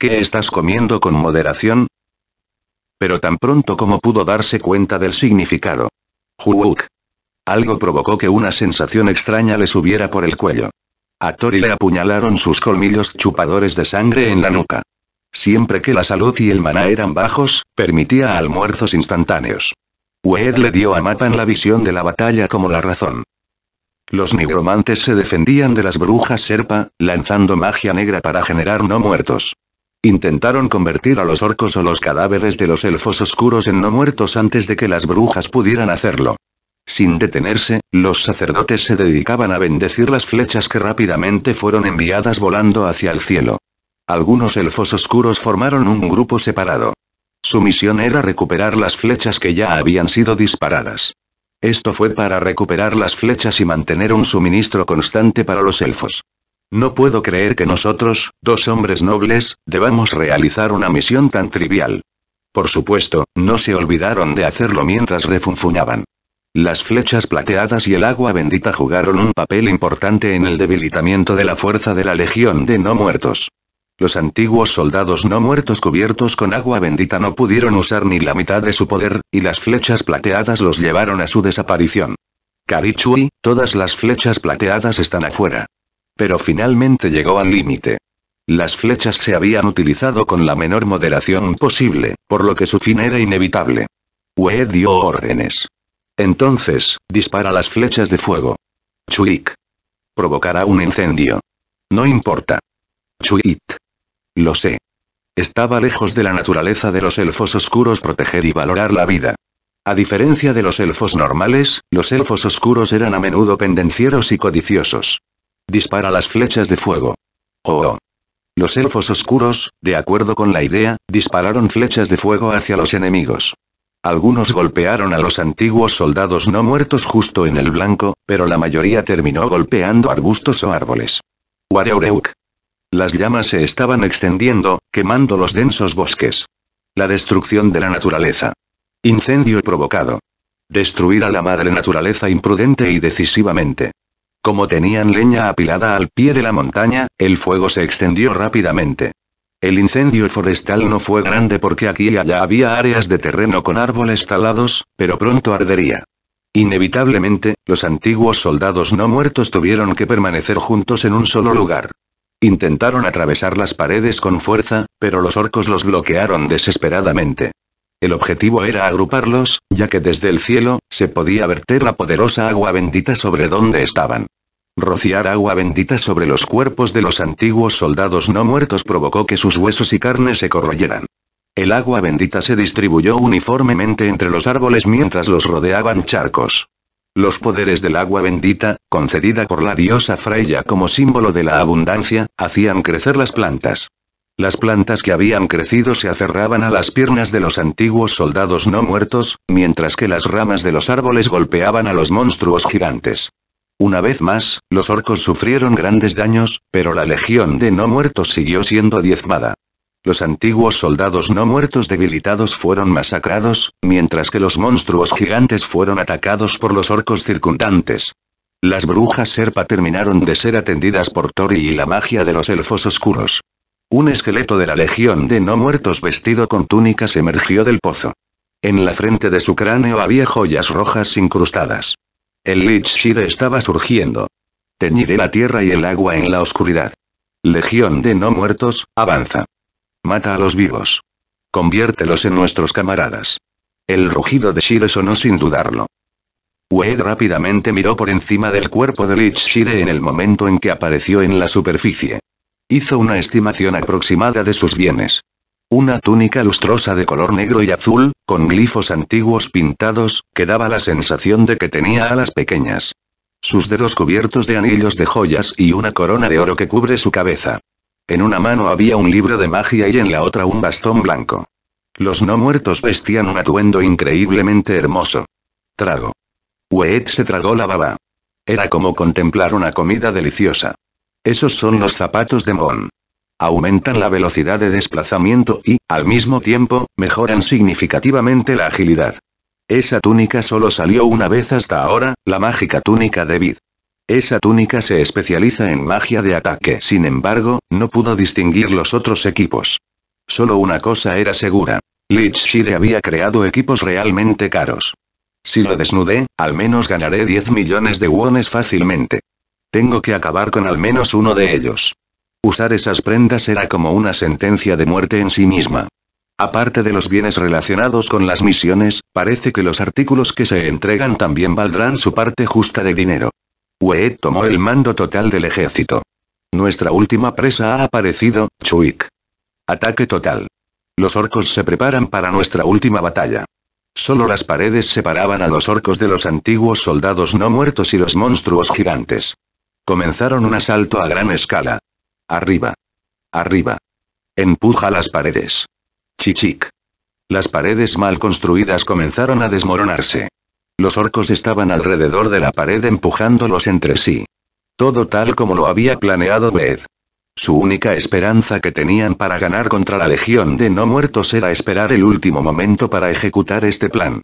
¿Qué estás comiendo con moderación? Pero tan pronto como pudo darse cuenta del significado. Huuk. Algo provocó que una sensación extraña le subiera por el cuello. A Tori le apuñalaron sus colmillos chupadores de sangre en la nuca. Siempre que la salud y el maná eran bajos, permitía almuerzos instantáneos. Wed le dio a Matan la visión de la batalla como la razón. Los nigromantes se defendían de las brujas serpa, lanzando magia negra para generar no muertos. Intentaron convertir a los orcos o los cadáveres de los elfos oscuros en no muertos antes de que las brujas pudieran hacerlo. Sin detenerse, los sacerdotes se dedicaban a bendecir las flechas que rápidamente fueron enviadas volando hacia el cielo. Algunos elfos oscuros formaron un grupo separado. Su misión era recuperar las flechas que ya habían sido disparadas. Esto fue para recuperar las flechas y mantener un suministro constante para los elfos. No puedo creer que nosotros, dos hombres nobles, debamos realizar una misión tan trivial. Por supuesto, no se olvidaron de hacerlo mientras refunfuñaban. Las flechas plateadas y el agua bendita jugaron un papel importante en el debilitamiento de la fuerza de la Legión de No Muertos. Los antiguos soldados no muertos cubiertos con agua bendita no pudieron usar ni la mitad de su poder, y las flechas plateadas los llevaron a su desaparición. Karichui, todas las flechas plateadas están afuera pero finalmente llegó al límite. Las flechas se habían utilizado con la menor moderación posible, por lo que su fin era inevitable. We dio órdenes. Entonces, dispara las flechas de fuego. Chuik. Provocará un incendio. No importa. Chuit. Lo sé. Estaba lejos de la naturaleza de los elfos oscuros proteger y valorar la vida. A diferencia de los elfos normales, los elfos oscuros eran a menudo pendencieros y codiciosos. Dispara las flechas de fuego. Oh, oh, Los elfos oscuros, de acuerdo con la idea, dispararon flechas de fuego hacia los enemigos. Algunos golpearon a los antiguos soldados no muertos justo en el blanco, pero la mayoría terminó golpeando arbustos o árboles. ¡Wareureuk! Las llamas se estaban extendiendo, quemando los densos bosques. La destrucción de la naturaleza. Incendio provocado. Destruir a la madre naturaleza imprudente y decisivamente. Como tenían leña apilada al pie de la montaña, el fuego se extendió rápidamente. El incendio forestal no fue grande porque aquí y allá había áreas de terreno con árboles talados, pero pronto ardería. Inevitablemente, los antiguos soldados no muertos tuvieron que permanecer juntos en un solo lugar. Intentaron atravesar las paredes con fuerza, pero los orcos los bloquearon desesperadamente. El objetivo era agruparlos, ya que desde el cielo, se podía verter la poderosa agua bendita sobre donde estaban. Rociar agua bendita sobre los cuerpos de los antiguos soldados no muertos provocó que sus huesos y carne se corroyeran. El agua bendita se distribuyó uniformemente entre los árboles mientras los rodeaban charcos. Los poderes del agua bendita, concedida por la diosa Freya como símbolo de la abundancia, hacían crecer las plantas. Las plantas que habían crecido se aferraban a las piernas de los antiguos soldados no muertos, mientras que las ramas de los árboles golpeaban a los monstruos gigantes. Una vez más, los orcos sufrieron grandes daños, pero la legión de no muertos siguió siendo diezmada. Los antiguos soldados no muertos debilitados fueron masacrados, mientras que los monstruos gigantes fueron atacados por los orcos circundantes. Las brujas serpa terminaron de ser atendidas por Tori y la magia de los elfos oscuros. Un esqueleto de la Legión de No Muertos vestido con túnicas emergió del pozo. En la frente de su cráneo había joyas rojas incrustadas. El Lich Shire estaba surgiendo. Teñiré la tierra y el agua en la oscuridad. Legión de no muertos, avanza. Mata a los vivos. Conviértelos en nuestros camaradas. El rugido de Shire sonó sin dudarlo. Wade rápidamente miró por encima del cuerpo de Lich Shire en el momento en que apareció en la superficie. Hizo una estimación aproximada de sus bienes. Una túnica lustrosa de color negro y azul, con glifos antiguos pintados, que daba la sensación de que tenía alas pequeñas. Sus dedos cubiertos de anillos de joyas y una corona de oro que cubre su cabeza. En una mano había un libro de magia y en la otra un bastón blanco. Los no muertos vestían un atuendo increíblemente hermoso. Trago. Weet se tragó la baba. Era como contemplar una comida deliciosa. Esos son los zapatos de Mon. Aumentan la velocidad de desplazamiento y, al mismo tiempo, mejoran significativamente la agilidad. Esa túnica solo salió una vez hasta ahora, la mágica túnica de Vid. Esa túnica se especializa en magia de ataque, sin embargo, no pudo distinguir los otros equipos. Solo una cosa era segura. Shire había creado equipos realmente caros. Si lo desnudé, al menos ganaré 10 millones de wones fácilmente. Tengo que acabar con al menos uno de ellos. Usar esas prendas era como una sentencia de muerte en sí misma. Aparte de los bienes relacionados con las misiones, parece que los artículos que se entregan también valdrán su parte justa de dinero. Wee tomó el mando total del ejército. Nuestra última presa ha aparecido, Chuik. Ataque total. Los orcos se preparan para nuestra última batalla. Solo las paredes separaban a los orcos de los antiguos soldados no muertos y los monstruos gigantes. Comenzaron un asalto a gran escala. Arriba. Arriba. Empuja las paredes. Chichic. Las paredes mal construidas comenzaron a desmoronarse. Los orcos estaban alrededor de la pared empujándolos entre sí. Todo tal como lo había planeado Bed. Su única esperanza que tenían para ganar contra la legión de no muertos era esperar el último momento para ejecutar este plan.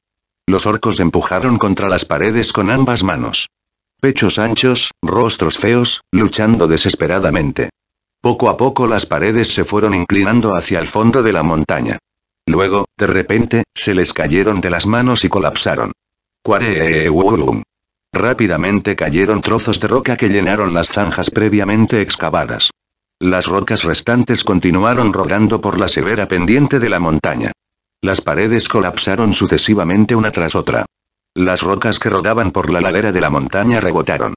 Los orcos empujaron contra las paredes con ambas manos. Pechos anchos, rostros feos, luchando desesperadamente. Poco a poco las paredes se fueron inclinando hacia el fondo de la montaña. Luego, de repente, se les cayeron de las manos y colapsaron. Rápidamente cayeron trozos de roca que llenaron las zanjas previamente excavadas. Las rocas restantes continuaron rodando por la severa pendiente de la montaña. Las paredes colapsaron sucesivamente una tras otra. Las rocas que rodaban por la ladera de la montaña rebotaron.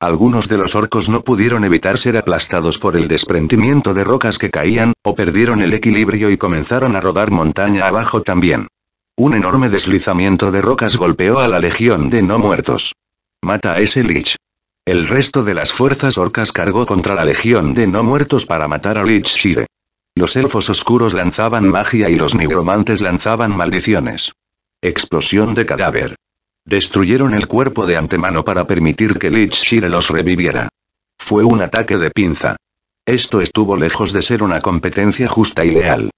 Algunos de los orcos no pudieron evitar ser aplastados por el desprendimiento de rocas que caían, o perdieron el equilibrio y comenzaron a rodar montaña abajo también. Un enorme deslizamiento de rocas golpeó a la legión de no muertos. Mata a ese Lich. El resto de las fuerzas orcas cargó contra la legión de no muertos para matar a Lich Shire. Los elfos oscuros lanzaban magia y los nigromantes lanzaban maldiciones. Explosión de cadáver. Destruyeron el cuerpo de antemano para permitir que Lich Shire los reviviera. Fue un ataque de pinza. Esto estuvo lejos de ser una competencia justa y leal.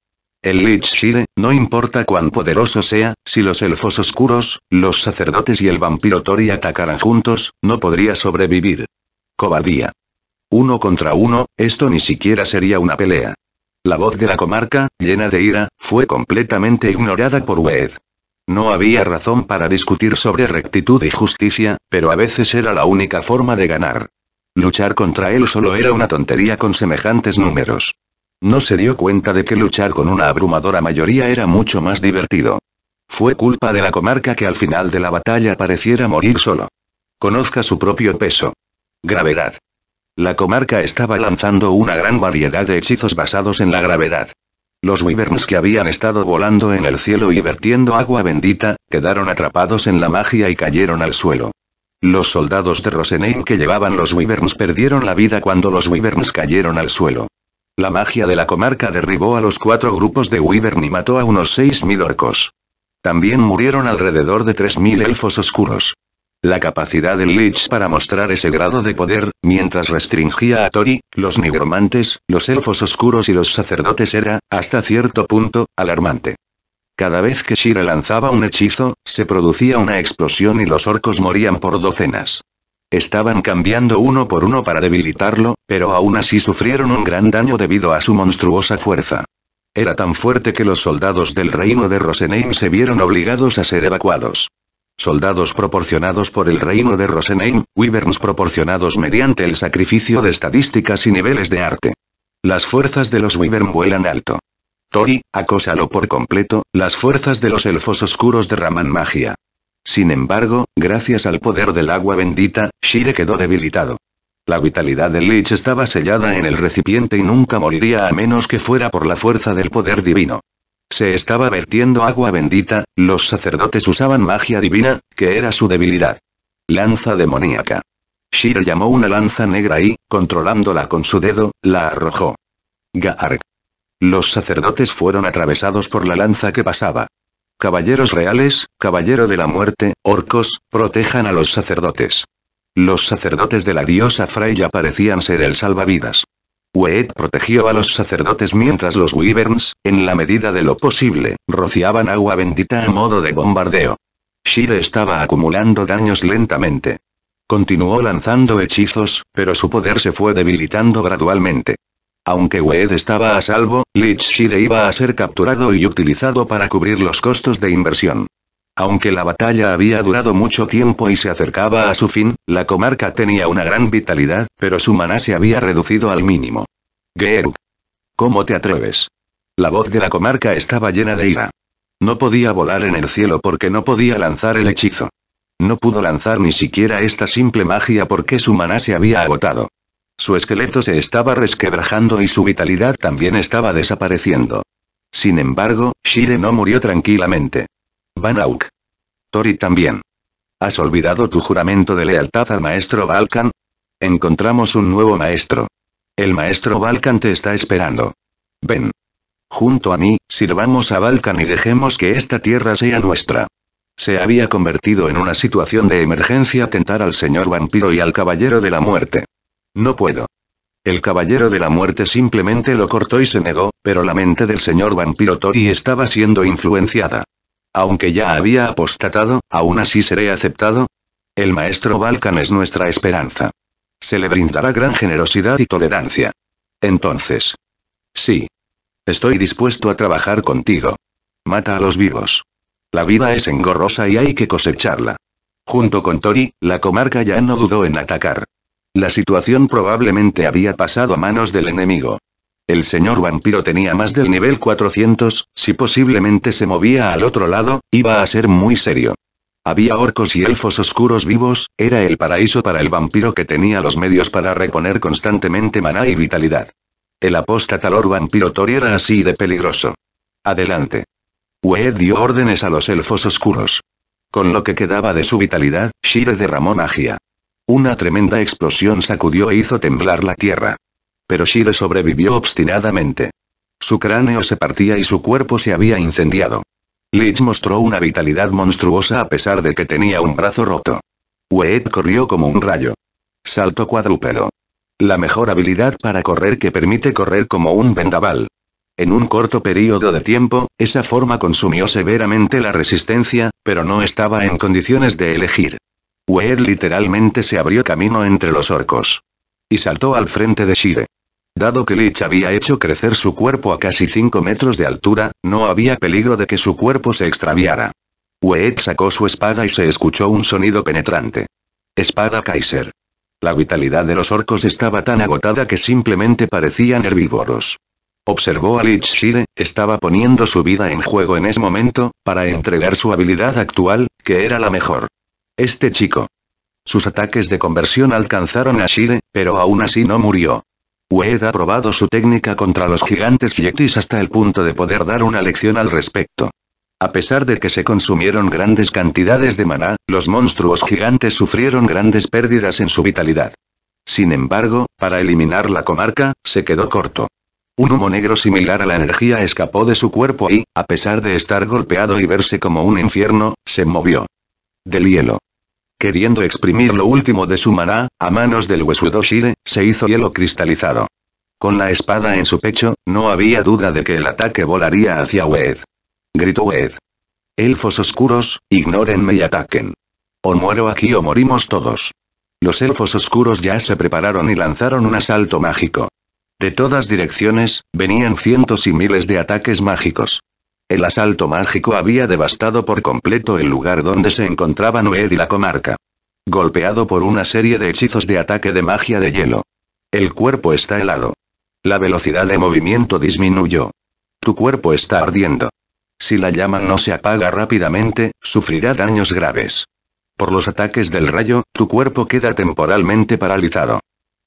El Lich Shire, no importa cuán poderoso sea, si los elfos oscuros, los sacerdotes y el vampiro Tori atacaran juntos, no podría sobrevivir. Cobardía. Uno contra uno, esto ni siquiera sería una pelea. La voz de la comarca, llena de ira, fue completamente ignorada por Wed. No había razón para discutir sobre rectitud y justicia, pero a veces era la única forma de ganar. Luchar contra él solo era una tontería con semejantes números. No se dio cuenta de que luchar con una abrumadora mayoría era mucho más divertido. Fue culpa de la comarca que al final de la batalla pareciera morir solo. Conozca su propio peso. Gravedad. La comarca estaba lanzando una gran variedad de hechizos basados en la gravedad. Los wyverns que habían estado volando en el cielo y vertiendo agua bendita, quedaron atrapados en la magia y cayeron al suelo. Los soldados de Rosenheim que llevaban los wyverns perdieron la vida cuando los wyverns cayeron al suelo. La magia de la comarca derribó a los cuatro grupos de wyvern y mató a unos seis 6.000 orcos. También murieron alrededor de 3.000 elfos oscuros. La capacidad del Lich para mostrar ese grado de poder, mientras restringía a Tori, los nigromantes, los elfos oscuros y los sacerdotes era, hasta cierto punto, alarmante. Cada vez que Shira lanzaba un hechizo, se producía una explosión y los orcos morían por docenas. Estaban cambiando uno por uno para debilitarlo, pero aún así sufrieron un gran daño debido a su monstruosa fuerza. Era tan fuerte que los soldados del reino de Rosenheim se vieron obligados a ser evacuados soldados proporcionados por el reino de Rosenheim, wyverns proporcionados mediante el sacrificio de estadísticas y niveles de arte. Las fuerzas de los wyvern vuelan alto. Tori, acósalo por completo, las fuerzas de los elfos oscuros derraman magia. Sin embargo, gracias al poder del agua bendita, Shire quedó debilitado. La vitalidad del Lich estaba sellada en el recipiente y nunca moriría a menos que fuera por la fuerza del poder divino. Se estaba vertiendo agua bendita, los sacerdotes usaban magia divina, que era su debilidad. Lanza demoníaca. Shir llamó una lanza negra y, controlándola con su dedo, la arrojó. Gaar. Los sacerdotes fueron atravesados por la lanza que pasaba. Caballeros reales, caballero de la muerte, orcos, protejan a los sacerdotes. Los sacerdotes de la diosa Freya parecían ser el salvavidas. Wade protegió a los sacerdotes mientras los Wyverns, en la medida de lo posible, rociaban agua bendita a modo de bombardeo. Shire estaba acumulando daños lentamente. Continuó lanzando hechizos, pero su poder se fue debilitando gradualmente. Aunque Wed estaba a salvo, Lich Shire iba a ser capturado y utilizado para cubrir los costos de inversión. Aunque la batalla había durado mucho tiempo y se acercaba a su fin, la comarca tenía una gran vitalidad, pero su maná se había reducido al mínimo. Geeruk. ¿Cómo te atreves? La voz de la comarca estaba llena de ira. No podía volar en el cielo porque no podía lanzar el hechizo. No pudo lanzar ni siquiera esta simple magia porque su maná se había agotado. Su esqueleto se estaba resquebrajando y su vitalidad también estaba desapareciendo. Sin embargo, Shire no murió tranquilamente. Van Auk. Tori también. ¿Has olvidado tu juramento de lealtad al maestro Balkan? Encontramos un nuevo maestro. El maestro Balkan te está esperando. Ven. Junto a mí, sirvamos a Balkan y dejemos que esta tierra sea nuestra. Se había convertido en una situación de emergencia tentar al señor vampiro y al caballero de la muerte. No puedo. El caballero de la muerte simplemente lo cortó y se negó, pero la mente del señor vampiro Tori estaba siendo influenciada. Aunque ya había apostatado, aún así seré aceptado. El maestro Balkan es nuestra esperanza. Se le brindará gran generosidad y tolerancia. Entonces. Sí. Estoy dispuesto a trabajar contigo. Mata a los vivos. La vida es engorrosa y hay que cosecharla. Junto con Tori, la comarca ya no dudó en atacar. La situación probablemente había pasado a manos del enemigo. El señor vampiro tenía más del nivel 400, si posiblemente se movía al otro lado, iba a ser muy serio. Había orcos y elfos oscuros vivos, era el paraíso para el vampiro que tenía los medios para reponer constantemente maná y vitalidad. El apóstata Vampiro Tori era así de peligroso. Adelante. Ued dio órdenes a los elfos oscuros. Con lo que quedaba de su vitalidad, Shire derramó magia. Una tremenda explosión sacudió e hizo temblar la tierra. Pero Shire sobrevivió obstinadamente. Su cráneo se partía y su cuerpo se había incendiado. Lich mostró una vitalidad monstruosa a pesar de que tenía un brazo roto. Weed corrió como un rayo. Saltó cuadrúpedo. La mejor habilidad para correr que permite correr como un vendaval. En un corto periodo de tiempo, esa forma consumió severamente la resistencia, pero no estaba en condiciones de elegir. Weed literalmente se abrió camino entre los orcos. Y saltó al frente de Shire. Dado que Lich había hecho crecer su cuerpo a casi 5 metros de altura, no había peligro de que su cuerpo se extraviara. Weed sacó su espada y se escuchó un sonido penetrante. Espada Kaiser. La vitalidad de los orcos estaba tan agotada que simplemente parecían herbívoros. Observó a Lich Shire, estaba poniendo su vida en juego en ese momento, para entregar su habilidad actual, que era la mejor. Este chico. Sus ataques de conversión alcanzaron a Shire, pero aún así no murió. Wed ha probado su técnica contra los gigantes yetis hasta el punto de poder dar una lección al respecto. A pesar de que se consumieron grandes cantidades de maná, los monstruos gigantes sufrieron grandes pérdidas en su vitalidad. Sin embargo, para eliminar la comarca, se quedó corto. Un humo negro similar a la energía escapó de su cuerpo y, a pesar de estar golpeado y verse como un infierno, se movió. Del hielo queriendo exprimir lo último de su maná, a manos del huesudo Shire, se hizo hielo cristalizado. Con la espada en su pecho, no había duda de que el ataque volaría hacia Wed. Gritó Wed. Elfos oscuros, ignórenme y ataquen. O muero aquí o morimos todos. Los elfos oscuros ya se prepararon y lanzaron un asalto mágico. De todas direcciones, venían cientos y miles de ataques mágicos. El asalto mágico había devastado por completo el lugar donde se encontraba Noed y la comarca. Golpeado por una serie de hechizos de ataque de magia de hielo. El cuerpo está helado. La velocidad de movimiento disminuyó. Tu cuerpo está ardiendo. Si la llama no se apaga rápidamente, sufrirá daños graves. Por los ataques del rayo, tu cuerpo queda temporalmente paralizado.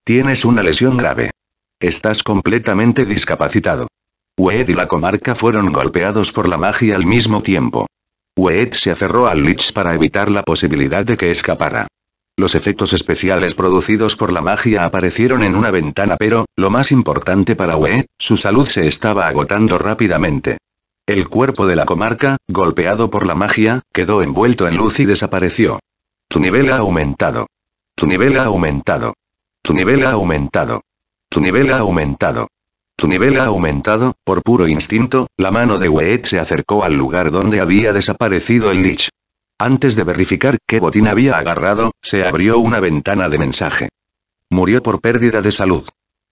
Tienes una lesión grave. Estás completamente discapacitado. Ued y la comarca fueron golpeados por la magia al mismo tiempo. Ued se aferró al Lich para evitar la posibilidad de que escapara. Los efectos especiales producidos por la magia aparecieron en una ventana pero, lo más importante para Ued, su salud se estaba agotando rápidamente. El cuerpo de la comarca, golpeado por la magia, quedó envuelto en luz y desapareció. Tu nivel ha aumentado. Tu nivel ha aumentado. Tu nivel ha aumentado. Tu nivel ha aumentado. Tu nivel ha aumentado, por puro instinto, la mano de Weet se acercó al lugar donde había desaparecido el Lich. Antes de verificar qué botín había agarrado, se abrió una ventana de mensaje. Murió por pérdida de salud.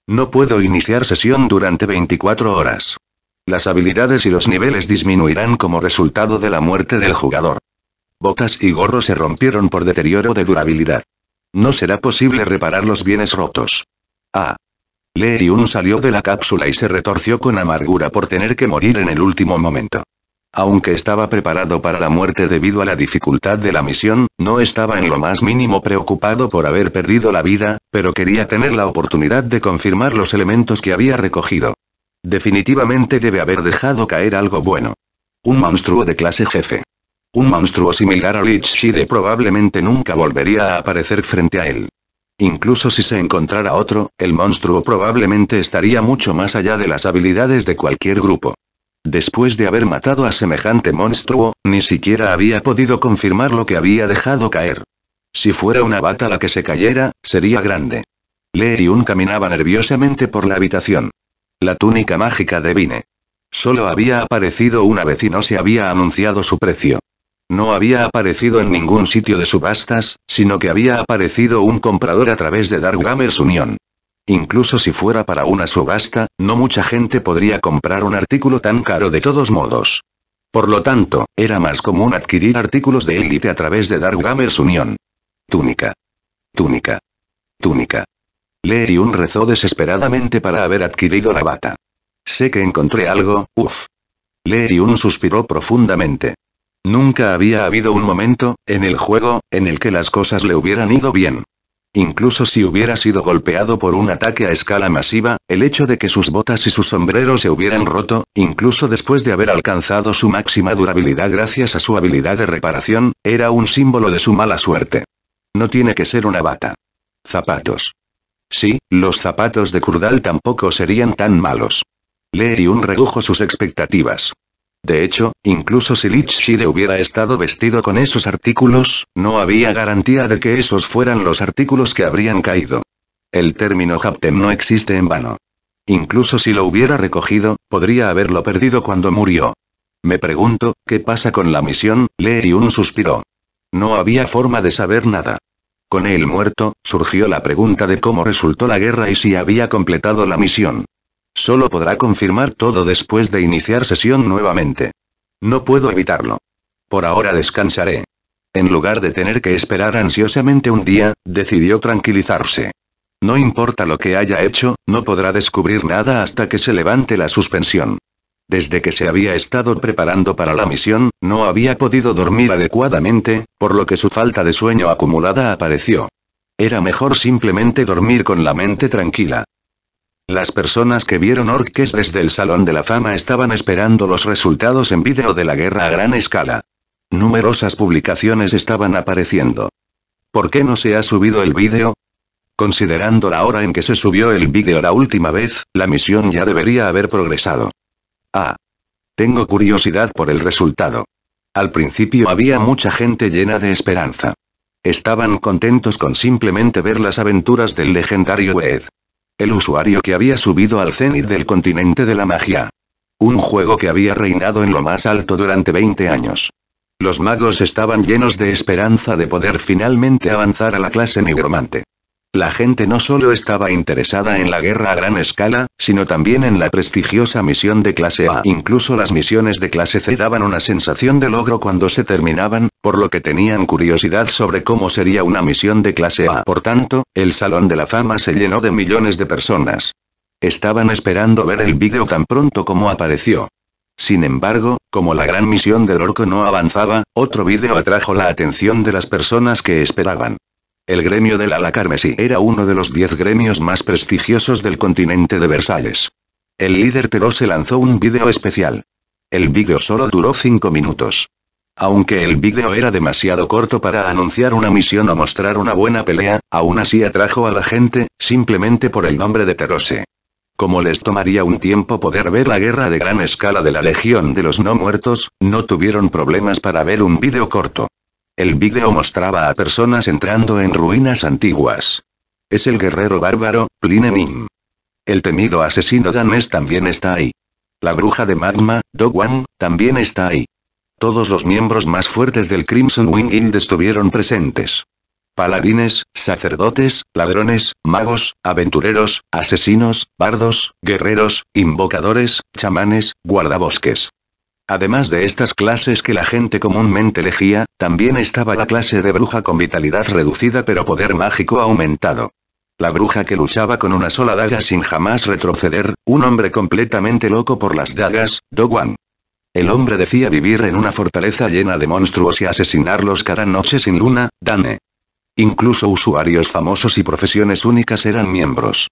No puedo iniciar sesión durante 24 horas. Las habilidades y los niveles disminuirán como resultado de la muerte del jugador. Botas y gorro se rompieron por deterioro de durabilidad. No será posible reparar los bienes rotos. Ah, Leiriun salió de la cápsula y se retorció con amargura por tener que morir en el último momento. Aunque estaba preparado para la muerte debido a la dificultad de la misión, no estaba en lo más mínimo preocupado por haber perdido la vida, pero quería tener la oportunidad de confirmar los elementos que había recogido. Definitivamente debe haber dejado caer algo bueno. Un monstruo de clase jefe. Un monstruo similar a Lich Shire probablemente nunca volvería a aparecer frente a él. Incluso si se encontrara otro, el monstruo probablemente estaría mucho más allá de las habilidades de cualquier grupo. Después de haber matado a semejante monstruo, ni siquiera había podido confirmar lo que había dejado caer. Si fuera una bata la que se cayera, sería grande. Lee y Un caminaba nerviosamente por la habitación. La túnica mágica de Vine. Solo había aparecido una vez y no se había anunciado su precio. No había aparecido en ningún sitio de subastas, sino que había aparecido un comprador a través de Dark Gamers Union. Incluso si fuera para una subasta, no mucha gente podría comprar un artículo tan caro de todos modos. Por lo tanto, era más común adquirir artículos de élite a través de Dark Gamers Union. Túnica. Túnica. Túnica. Leeriun rezó desesperadamente para haber adquirido la bata. Sé que encontré algo, uff. Leeriun suspiró profundamente. Nunca había habido un momento, en el juego, en el que las cosas le hubieran ido bien. Incluso si hubiera sido golpeado por un ataque a escala masiva, el hecho de que sus botas y su sombrero se hubieran roto, incluso después de haber alcanzado su máxima durabilidad gracias a su habilidad de reparación, era un símbolo de su mala suerte. No tiene que ser una bata. Zapatos. Sí, los zapatos de Kurdal tampoco serían tan malos. y un redujo sus expectativas. De hecho, incluso si Lichshire hubiera estado vestido con esos artículos, no había garantía de que esos fueran los artículos que habrían caído. El término Haptem no existe en vano. Incluso si lo hubiera recogido, podría haberlo perdido cuando murió. Me pregunto, ¿qué pasa con la misión? y un suspiró. No había forma de saber nada. Con él muerto, surgió la pregunta de cómo resultó la guerra y si había completado la misión. Solo podrá confirmar todo después de iniciar sesión nuevamente. No puedo evitarlo. Por ahora descansaré. En lugar de tener que esperar ansiosamente un día, decidió tranquilizarse. No importa lo que haya hecho, no podrá descubrir nada hasta que se levante la suspensión. Desde que se había estado preparando para la misión, no había podido dormir adecuadamente, por lo que su falta de sueño acumulada apareció. Era mejor simplemente dormir con la mente tranquila. Las personas que vieron Orques desde el Salón de la Fama estaban esperando los resultados en vídeo de la guerra a gran escala. Numerosas publicaciones estaban apareciendo. ¿Por qué no se ha subido el vídeo? Considerando la hora en que se subió el vídeo la última vez, la misión ya debería haber progresado. Ah. Tengo curiosidad por el resultado. Al principio había mucha gente llena de esperanza. Estaban contentos con simplemente ver las aventuras del legendario Ed. El usuario que había subido al cenit del continente de la magia. Un juego que había reinado en lo más alto durante 20 años. Los magos estaban llenos de esperanza de poder finalmente avanzar a la clase nigromante. La gente no solo estaba interesada en la guerra a gran escala, sino también en la prestigiosa misión de clase A. Incluso las misiones de clase C daban una sensación de logro cuando se terminaban, por lo que tenían curiosidad sobre cómo sería una misión de clase A. Por tanto, el Salón de la Fama se llenó de millones de personas. Estaban esperando ver el vídeo tan pronto como apareció. Sin embargo, como la gran misión del orco no avanzaba, otro vídeo atrajo la atención de las personas que esperaban. El gremio la La carmesí era uno de los diez gremios más prestigiosos del continente de Versalles. El líder Terose lanzó un vídeo especial. El vídeo solo duró cinco minutos. Aunque el vídeo era demasiado corto para anunciar una misión o mostrar una buena pelea, aún así atrajo a la gente, simplemente por el nombre de Terose. Como les tomaría un tiempo poder ver la guerra de gran escala de la Legión de los No Muertos, no tuvieron problemas para ver un vídeo corto. El video mostraba a personas entrando en ruinas antiguas. Es el guerrero bárbaro, Plinemin. El temido asesino danés también está ahí. La bruja de magma, Do también está ahí. Todos los miembros más fuertes del Crimson Wing Guild estuvieron presentes. Paladines, sacerdotes, ladrones, magos, aventureros, asesinos, bardos, guerreros, invocadores, chamanes, guardabosques. Además de estas clases que la gente comúnmente elegía, también estaba la clase de bruja con vitalidad reducida pero poder mágico aumentado. La bruja que luchaba con una sola daga sin jamás retroceder, un hombre completamente loco por las dagas, Doguan. El hombre decía vivir en una fortaleza llena de monstruos y asesinarlos cada noche sin luna, Dane. Incluso usuarios famosos y profesiones únicas eran miembros.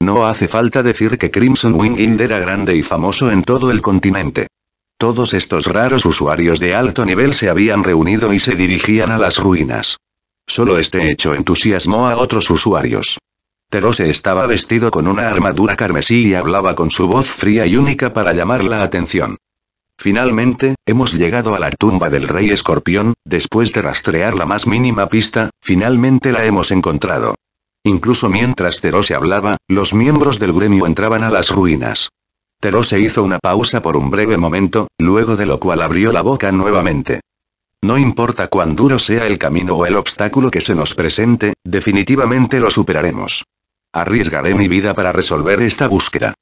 No hace falta decir que Crimson Wing Guild era grande y famoso en todo el continente. Todos estos raros usuarios de alto nivel se habían reunido y se dirigían a las ruinas. Solo este hecho entusiasmó a otros usuarios. Terose estaba vestido con una armadura carmesí y hablaba con su voz fría y única para llamar la atención. Finalmente, hemos llegado a la tumba del rey escorpión, después de rastrear la más mínima pista, finalmente la hemos encontrado. Incluso mientras Terose hablaba, los miembros del gremio entraban a las ruinas. Terose hizo una pausa por un breve momento, luego de lo cual abrió la boca nuevamente. No importa cuán duro sea el camino o el obstáculo que se nos presente, definitivamente lo superaremos. Arriesgaré mi vida para resolver esta búsqueda.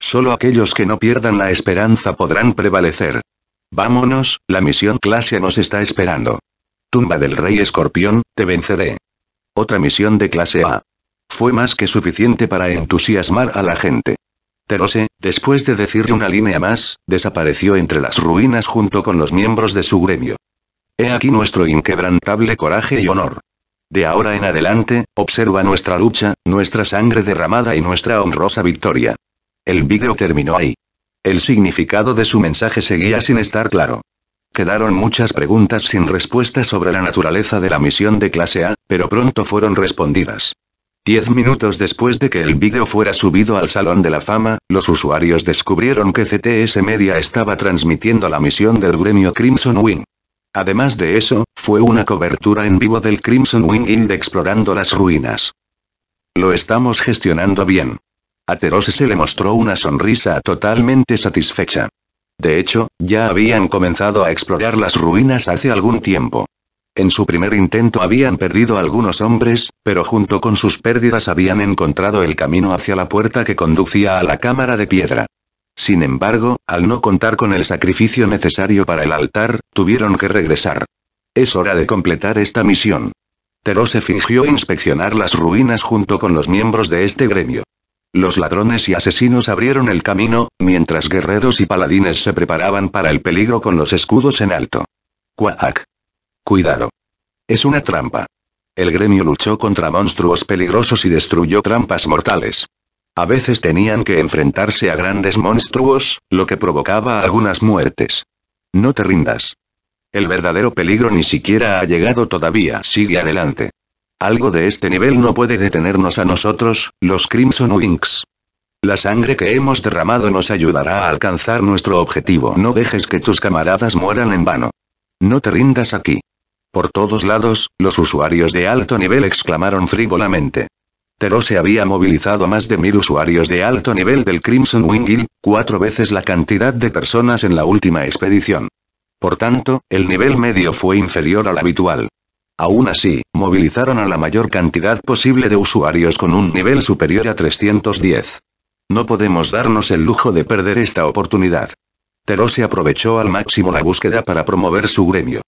Solo aquellos que no pierdan la esperanza podrán prevalecer. Vámonos, la misión A nos está esperando. Tumba del Rey Escorpión, te venceré. Otra misión de clase A. Fue más que suficiente para entusiasmar a la gente. Terose, Después de decirle una línea más, desapareció entre las ruinas junto con los miembros de su gremio. He aquí nuestro inquebrantable coraje y honor. De ahora en adelante, observa nuestra lucha, nuestra sangre derramada y nuestra honrosa victoria. El vídeo terminó ahí. El significado de su mensaje seguía sin estar claro. Quedaron muchas preguntas sin respuesta sobre la naturaleza de la misión de clase A, pero pronto fueron respondidas. Diez minutos después de que el vídeo fuera subido al Salón de la Fama, los usuarios descubrieron que CTS Media estaba transmitiendo la misión del gremio Crimson Wing. Además de eso, fue una cobertura en vivo del Crimson Wing Guild explorando las ruinas. Lo estamos gestionando bien. A se le mostró una sonrisa totalmente satisfecha. De hecho, ya habían comenzado a explorar las ruinas hace algún tiempo. En su primer intento habían perdido algunos hombres, pero junto con sus pérdidas habían encontrado el camino hacia la puerta que conducía a la cámara de piedra. Sin embargo, al no contar con el sacrificio necesario para el altar, tuvieron que regresar. Es hora de completar esta misión. Teró se fingió inspeccionar las ruinas junto con los miembros de este gremio. Los ladrones y asesinos abrieron el camino, mientras guerreros y paladines se preparaban para el peligro con los escudos en alto. Quaak. Cuidado. Es una trampa. El gremio luchó contra monstruos peligrosos y destruyó trampas mortales. A veces tenían que enfrentarse a grandes monstruos, lo que provocaba algunas muertes. No te rindas. El verdadero peligro ni siquiera ha llegado todavía, sigue adelante. Algo de este nivel no puede detenernos a nosotros, los Crimson Wings. La sangre que hemos derramado nos ayudará a alcanzar nuestro objetivo. No dejes que tus camaradas mueran en vano. No te rindas aquí. Por todos lados, los usuarios de alto nivel exclamaron frívolamente. Terose había movilizado más de mil usuarios de alto nivel del Crimson Wing cuatro veces la cantidad de personas en la última expedición. Por tanto, el nivel medio fue inferior al habitual. Aún así, movilizaron a la mayor cantidad posible de usuarios con un nivel superior a 310. No podemos darnos el lujo de perder esta oportunidad. Terose se aprovechó al máximo la búsqueda para promover su gremio.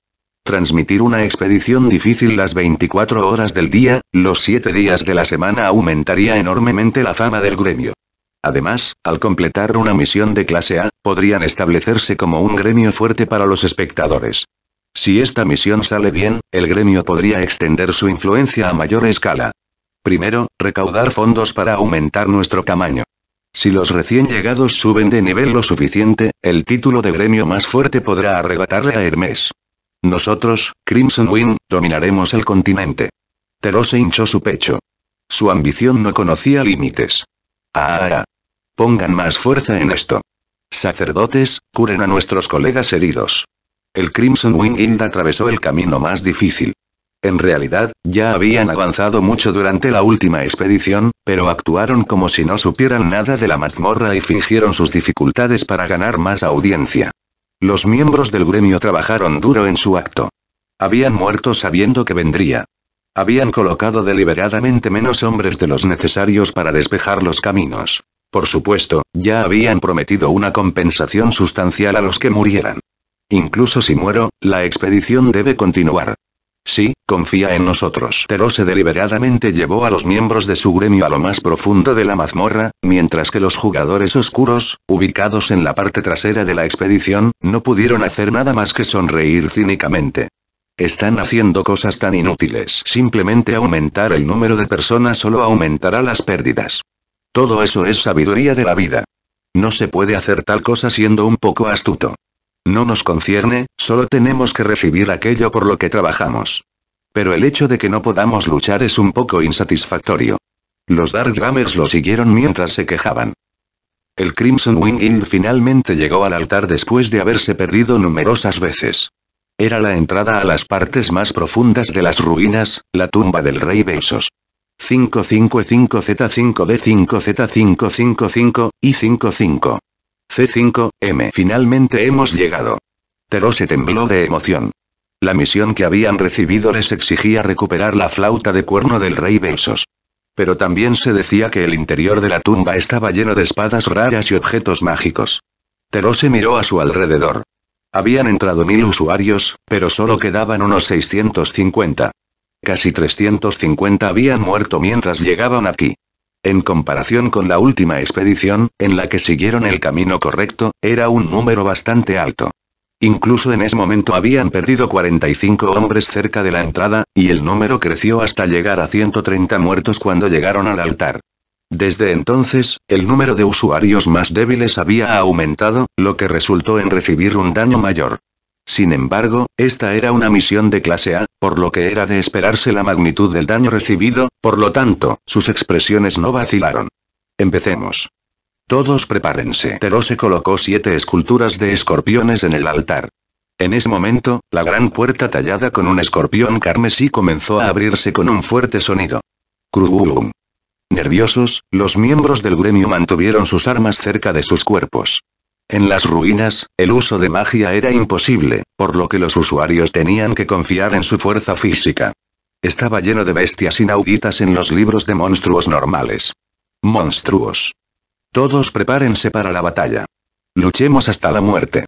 Transmitir una expedición difícil las 24 horas del día, los 7 días de la semana aumentaría enormemente la fama del gremio. Además, al completar una misión de clase A, podrían establecerse como un gremio fuerte para los espectadores. Si esta misión sale bien, el gremio podría extender su influencia a mayor escala. Primero, recaudar fondos para aumentar nuestro tamaño. Si los recién llegados suben de nivel lo suficiente, el título de gremio más fuerte podrá arrebatarle a Hermes. Nosotros, Crimson Wing, dominaremos el continente. Terose se hinchó su pecho. Su ambición no conocía límites. Ah, ah, ah, Pongan más fuerza en esto. Sacerdotes, curen a nuestros colegas heridos. El Crimson Wing Guild atravesó el camino más difícil. En realidad, ya habían avanzado mucho durante la última expedición, pero actuaron como si no supieran nada de la mazmorra y fingieron sus dificultades para ganar más audiencia. Los miembros del gremio trabajaron duro en su acto. Habían muerto sabiendo que vendría. Habían colocado deliberadamente menos hombres de los necesarios para despejar los caminos. Por supuesto, ya habían prometido una compensación sustancial a los que murieran. Incluso si muero, la expedición debe continuar. Sí, confía en nosotros. Pero se deliberadamente llevó a los miembros de su gremio a lo más profundo de la mazmorra, mientras que los jugadores oscuros, ubicados en la parte trasera de la expedición, no pudieron hacer nada más que sonreír cínicamente. Están haciendo cosas tan inútiles. Simplemente aumentar el número de personas solo aumentará las pérdidas. Todo eso es sabiduría de la vida. No se puede hacer tal cosa siendo un poco astuto. No nos concierne, solo tenemos que recibir aquello por lo que trabajamos. Pero el hecho de que no podamos luchar es un poco insatisfactorio. Los Dark Gamers lo siguieron mientras se quejaban. El Crimson Wing Guild finalmente llegó al altar después de haberse perdido numerosas veces. Era la entrada a las partes más profundas de las ruinas, la tumba del rey Besos. 555Z5D5Z555, y 55. C5, M. Finalmente hemos llegado. se tembló de emoción. La misión que habían recibido les exigía recuperar la flauta de cuerno del rey Belsos. Pero también se decía que el interior de la tumba estaba lleno de espadas raras y objetos mágicos. Terose miró a su alrededor. Habían entrado mil usuarios, pero solo quedaban unos 650. Casi 350 habían muerto mientras llegaban aquí. En comparación con la última expedición, en la que siguieron el camino correcto, era un número bastante alto. Incluso en ese momento habían perdido 45 hombres cerca de la entrada, y el número creció hasta llegar a 130 muertos cuando llegaron al altar. Desde entonces, el número de usuarios más débiles había aumentado, lo que resultó en recibir un daño mayor. Sin embargo, esta era una misión de clase A, por lo que era de esperarse la magnitud del daño recibido, por lo tanto, sus expresiones no vacilaron. Empecemos. Todos prepárense. se colocó siete esculturas de escorpiones en el altar. En ese momento, la gran puerta tallada con un escorpión carmesí comenzó a abrirse con un fuerte sonido. Crubum. Nerviosos, los miembros del gremio mantuvieron sus armas cerca de sus cuerpos. En las ruinas, el uso de magia era imposible, por lo que los usuarios tenían que confiar en su fuerza física. Estaba lleno de bestias inauditas en los libros de monstruos normales. Monstruos. Todos prepárense para la batalla. Luchemos hasta la muerte.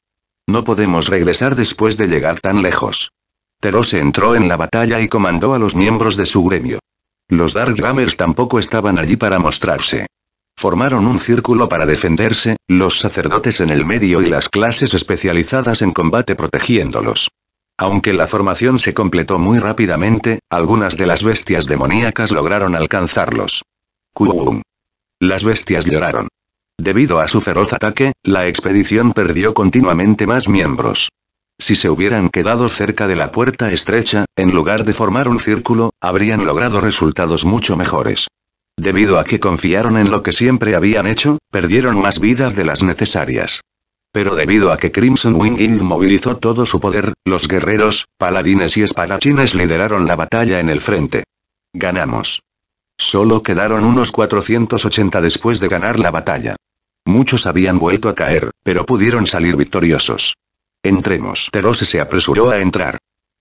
No podemos regresar después de llegar tan lejos. Terose entró en la batalla y comandó a los miembros de su gremio. Los Dark Gamers tampoco estaban allí para mostrarse. Formaron un círculo para defenderse, los sacerdotes en el medio y las clases especializadas en combate protegiéndolos. Aunque la formación se completó muy rápidamente, algunas de las bestias demoníacas lograron alcanzarlos. Kuum. Las bestias lloraron. Debido a su feroz ataque, la expedición perdió continuamente más miembros. Si se hubieran quedado cerca de la puerta estrecha, en lugar de formar un círculo, habrían logrado resultados mucho mejores. Debido a que confiaron en lo que siempre habían hecho, perdieron más vidas de las necesarias. Pero debido a que Crimson Wing inmovilizó movilizó todo su poder, los guerreros, paladines y espadachines lideraron la batalla en el frente. Ganamos. Solo quedaron unos 480 después de ganar la batalla. Muchos habían vuelto a caer, pero pudieron salir victoriosos. Entremos. Terose se apresuró a entrar.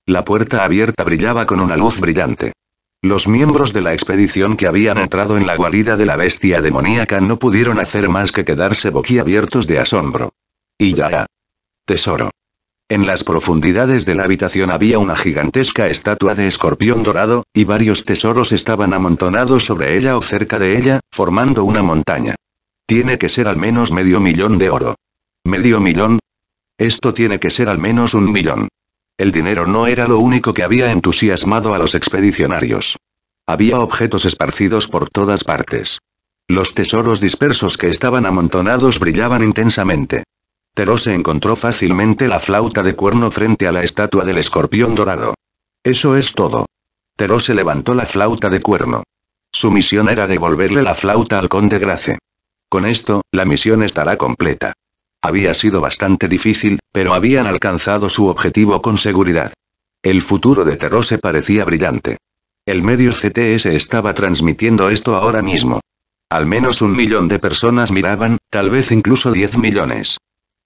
La puerta abierta brillaba con una luz brillante. Los miembros de la expedición que habían entrado en la guarida de la bestia demoníaca no pudieron hacer más que quedarse boquiabiertos de asombro. Y ya. Tesoro. En las profundidades de la habitación había una gigantesca estatua de escorpión dorado, y varios tesoros estaban amontonados sobre ella o cerca de ella, formando una montaña. Tiene que ser al menos medio millón de oro. ¿Medio millón? Esto tiene que ser al menos un millón. El dinero no era lo único que había entusiasmado a los expedicionarios. Había objetos esparcidos por todas partes. Los tesoros dispersos que estaban amontonados brillaban intensamente. Teró se encontró fácilmente la flauta de cuerno frente a la estatua del escorpión dorado. Eso es todo. Teró se levantó la flauta de cuerno. Su misión era devolverle la flauta al conde Grace. Con esto, la misión estará completa. Había sido bastante difícil, pero habían alcanzado su objetivo con seguridad. El futuro de Terror se parecía brillante. El medio CTS estaba transmitiendo esto ahora mismo. Al menos un millón de personas miraban, tal vez incluso 10 millones.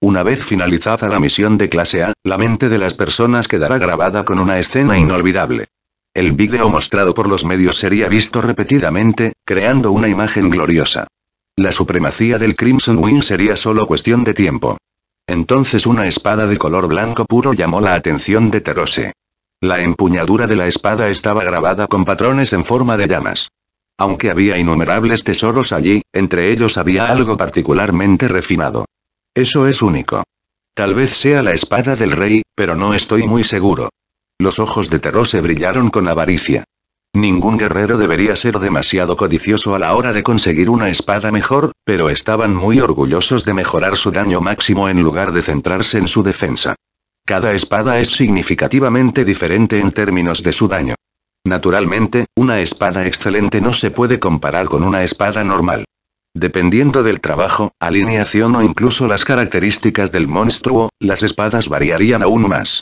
Una vez finalizada la misión de clase A, la mente de las personas quedará grabada con una escena inolvidable. El vídeo mostrado por los medios sería visto repetidamente, creando una imagen gloriosa. La supremacía del Crimson Wing sería solo cuestión de tiempo. Entonces una espada de color blanco puro llamó la atención de Terose. La empuñadura de la espada estaba grabada con patrones en forma de llamas. Aunque había innumerables tesoros allí, entre ellos había algo particularmente refinado. Eso es único. Tal vez sea la espada del rey, pero no estoy muy seguro. Los ojos de Terose brillaron con avaricia. Ningún guerrero debería ser demasiado codicioso a la hora de conseguir una espada mejor, pero estaban muy orgullosos de mejorar su daño máximo en lugar de centrarse en su defensa. Cada espada es significativamente diferente en términos de su daño. Naturalmente, una espada excelente no se puede comparar con una espada normal. Dependiendo del trabajo, alineación o incluso las características del monstruo, las espadas variarían aún más.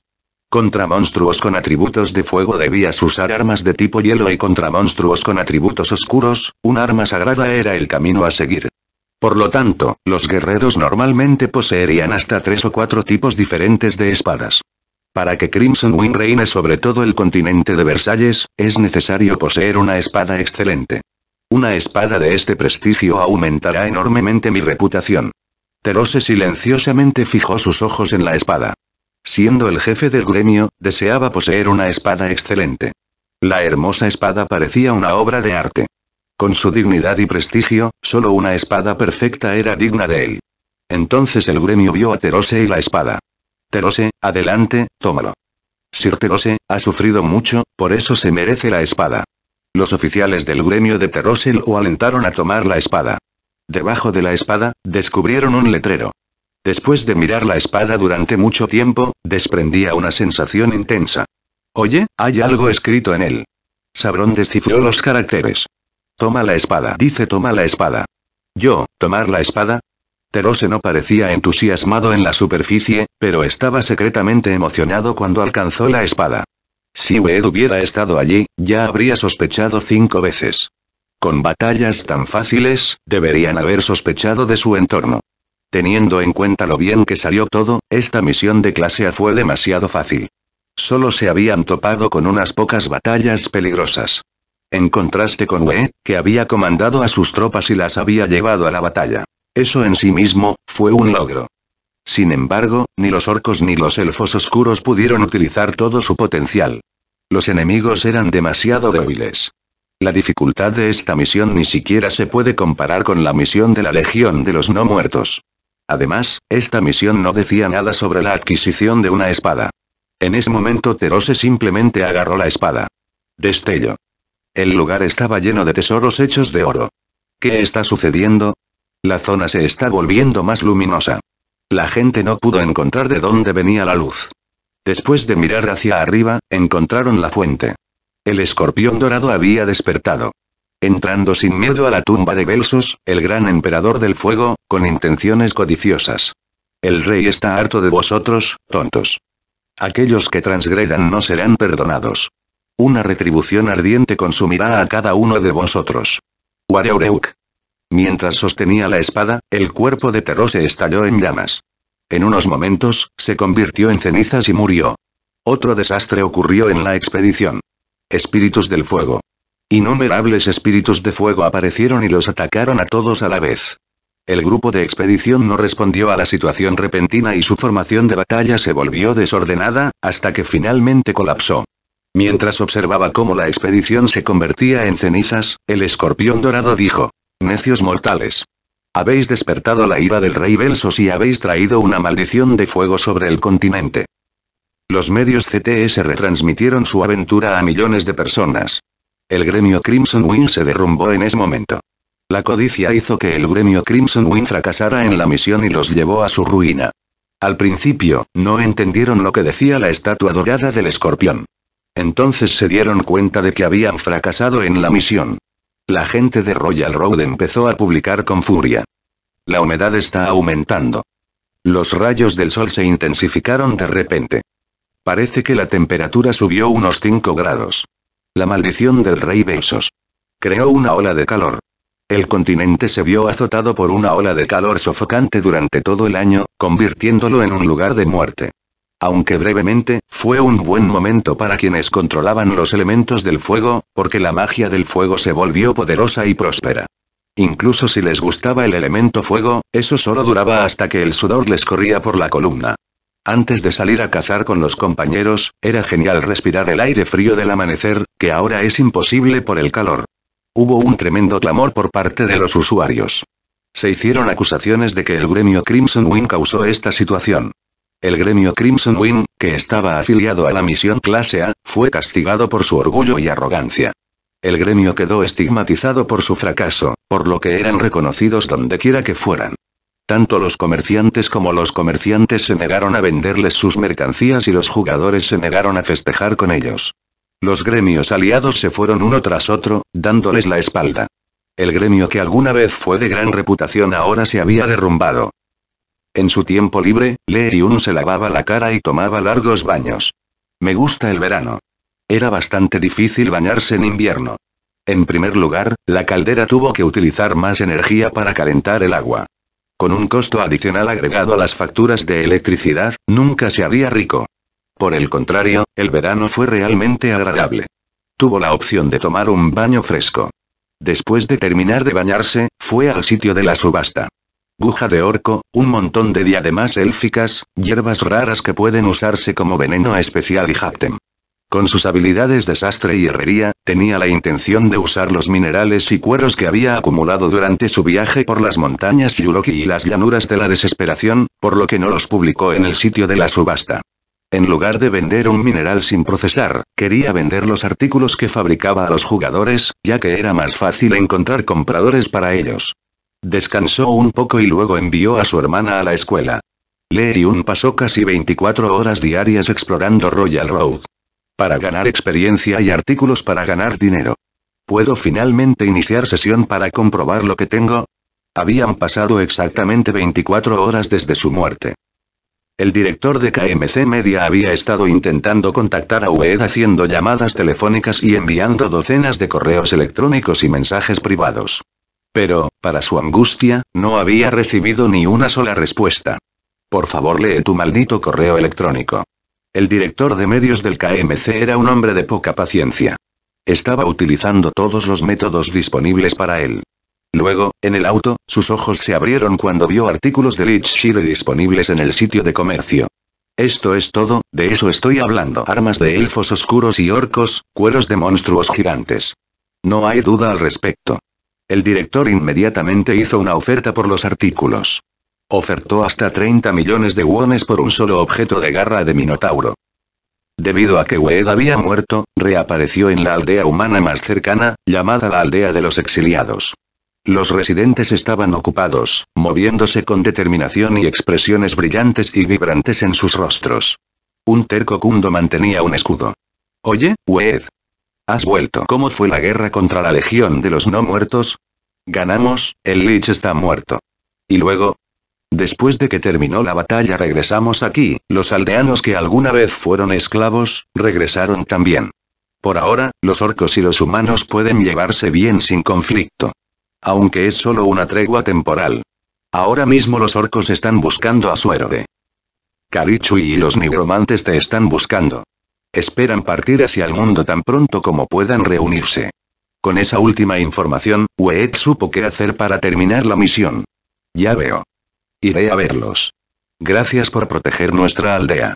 Contra monstruos con atributos de fuego debías usar armas de tipo hielo y contra monstruos con atributos oscuros, un arma sagrada era el camino a seguir. Por lo tanto, los guerreros normalmente poseerían hasta tres o cuatro tipos diferentes de espadas. Para que Crimson Wing reine sobre todo el continente de Versalles, es necesario poseer una espada excelente. Una espada de este prestigio aumentará enormemente mi reputación. Terose silenciosamente fijó sus ojos en la espada. Siendo el jefe del gremio, deseaba poseer una espada excelente. La hermosa espada parecía una obra de arte. Con su dignidad y prestigio, solo una espada perfecta era digna de él. Entonces el gremio vio a Terose y la espada. Terose, adelante, tómalo. Sir Terose, ha sufrido mucho, por eso se merece la espada. Los oficiales del gremio de Terose lo alentaron a tomar la espada. Debajo de la espada, descubrieron un letrero. Después de mirar la espada durante mucho tiempo, desprendía una sensación intensa. Oye, hay algo escrito en él. Sabrón descifró los caracteres. Toma la espada, dice toma la espada. Yo, tomar la espada, Terose no parecía entusiasmado en la superficie, pero estaba secretamente emocionado cuando alcanzó la espada. Si Wed hubiera estado allí, ya habría sospechado cinco veces. Con batallas tan fáciles, deberían haber sospechado de su entorno. Teniendo en cuenta lo bien que salió todo, esta misión de clase A fue demasiado fácil. Solo se habían topado con unas pocas batallas peligrosas. En contraste con Wee, que había comandado a sus tropas y las había llevado a la batalla. Eso en sí mismo, fue un logro. Sin embargo, ni los orcos ni los elfos oscuros pudieron utilizar todo su potencial. Los enemigos eran demasiado débiles. La dificultad de esta misión ni siquiera se puede comparar con la misión de la Legión de los No Muertos. Además, esta misión no decía nada sobre la adquisición de una espada. En ese momento Terose simplemente agarró la espada. Destello. El lugar estaba lleno de tesoros hechos de oro. ¿Qué está sucediendo? La zona se está volviendo más luminosa. La gente no pudo encontrar de dónde venía la luz. Después de mirar hacia arriba, encontraron la fuente. El escorpión dorado había despertado entrando sin miedo a la tumba de Belsos, el gran emperador del fuego, con intenciones codiciosas. El rey está harto de vosotros, tontos. Aquellos que transgredan no serán perdonados. Una retribución ardiente consumirá a cada uno de vosotros. Wareureuk. Mientras sostenía la espada, el cuerpo de Teró se estalló en llamas. En unos momentos, se convirtió en cenizas y murió. Otro desastre ocurrió en la expedición. Espíritus del fuego. Innumerables espíritus de fuego aparecieron y los atacaron a todos a la vez. El grupo de expedición no respondió a la situación repentina y su formación de batalla se volvió desordenada, hasta que finalmente colapsó. Mientras observaba cómo la expedición se convertía en cenizas, el escorpión dorado dijo, Necios mortales. Habéis despertado la ira del rey Belsos y habéis traído una maldición de fuego sobre el continente. Los medios CTS retransmitieron su aventura a millones de personas. El gremio Crimson Wing se derrumbó en ese momento. La codicia hizo que el gremio Crimson Wing fracasara en la misión y los llevó a su ruina. Al principio, no entendieron lo que decía la estatua dorada del escorpión. Entonces se dieron cuenta de que habían fracasado en la misión. La gente de Royal Road empezó a publicar con furia. La humedad está aumentando. Los rayos del sol se intensificaron de repente. Parece que la temperatura subió unos 5 grados. La maldición del rey Belsos. Creó una ola de calor. El continente se vio azotado por una ola de calor sofocante durante todo el año, convirtiéndolo en un lugar de muerte. Aunque brevemente, fue un buen momento para quienes controlaban los elementos del fuego, porque la magia del fuego se volvió poderosa y próspera. Incluso si les gustaba el elemento fuego, eso solo duraba hasta que el sudor les corría por la columna. Antes de salir a cazar con los compañeros, era genial respirar el aire frío del amanecer, que ahora es imposible por el calor. Hubo un tremendo clamor por parte de los usuarios. Se hicieron acusaciones de que el gremio Crimson Wing causó esta situación. El gremio Crimson Wing, que estaba afiliado a la misión clase A, fue castigado por su orgullo y arrogancia. El gremio quedó estigmatizado por su fracaso, por lo que eran reconocidos dondequiera que fueran. Tanto los comerciantes como los comerciantes se negaron a venderles sus mercancías y los jugadores se negaron a festejar con ellos. Los gremios aliados se fueron uno tras otro, dándoles la espalda. El gremio que alguna vez fue de gran reputación ahora se había derrumbado. En su tiempo libre, Yun se lavaba la cara y tomaba largos baños. Me gusta el verano. Era bastante difícil bañarse en invierno. En primer lugar, la caldera tuvo que utilizar más energía para calentar el agua con un costo adicional agregado a las facturas de electricidad, nunca se haría rico. Por el contrario, el verano fue realmente agradable. Tuvo la opción de tomar un baño fresco. Después de terminar de bañarse, fue al sitio de la subasta. Aguja de orco, un montón de diademas élficas, hierbas raras que pueden usarse como veneno especial y haptem. Con sus habilidades de sastre y herrería, tenía la intención de usar los minerales y cueros que había acumulado durante su viaje por las montañas Yuroki y las llanuras de la desesperación, por lo que no los publicó en el sitio de la subasta. En lugar de vender un mineral sin procesar, quería vender los artículos que fabricaba a los jugadores, ya que era más fácil encontrar compradores para ellos. Descansó un poco y luego envió a su hermana a la escuela. Leeriun pasó casi 24 horas diarias explorando Royal Road para ganar experiencia y artículos para ganar dinero. ¿Puedo finalmente iniciar sesión para comprobar lo que tengo? Habían pasado exactamente 24 horas desde su muerte. El director de KMC Media había estado intentando contactar a Ued haciendo llamadas telefónicas y enviando docenas de correos electrónicos y mensajes privados. Pero, para su angustia, no había recibido ni una sola respuesta. Por favor lee tu maldito correo electrónico. El director de medios del KMC era un hombre de poca paciencia. Estaba utilizando todos los métodos disponibles para él. Luego, en el auto, sus ojos se abrieron cuando vio artículos de Shire disponibles en el sitio de comercio. Esto es todo, de eso estoy hablando. Armas de elfos oscuros y orcos, cueros de monstruos gigantes. No hay duda al respecto. El director inmediatamente hizo una oferta por los artículos. Ofertó hasta 30 millones de wones por un solo objeto de garra de Minotauro. Debido a que Weed había muerto, reapareció en la aldea humana más cercana, llamada la aldea de los exiliados. Los residentes estaban ocupados, moviéndose con determinación y expresiones brillantes y vibrantes en sus rostros. Un terco cundo mantenía un escudo. Oye, Weed. Has vuelto. ¿Cómo fue la guerra contra la Legión de los No Muertos? Ganamos, el Lich está muerto. Y luego, Después de que terminó la batalla regresamos aquí, los aldeanos que alguna vez fueron esclavos, regresaron también. Por ahora, los orcos y los humanos pueden llevarse bien sin conflicto. Aunque es solo una tregua temporal. Ahora mismo los orcos están buscando a su héroe. Karichui y los nigromantes te están buscando. Esperan partir hacia el mundo tan pronto como puedan reunirse. Con esa última información, Weed supo qué hacer para terminar la misión. Ya veo. Iré a verlos. Gracias por proteger nuestra aldea.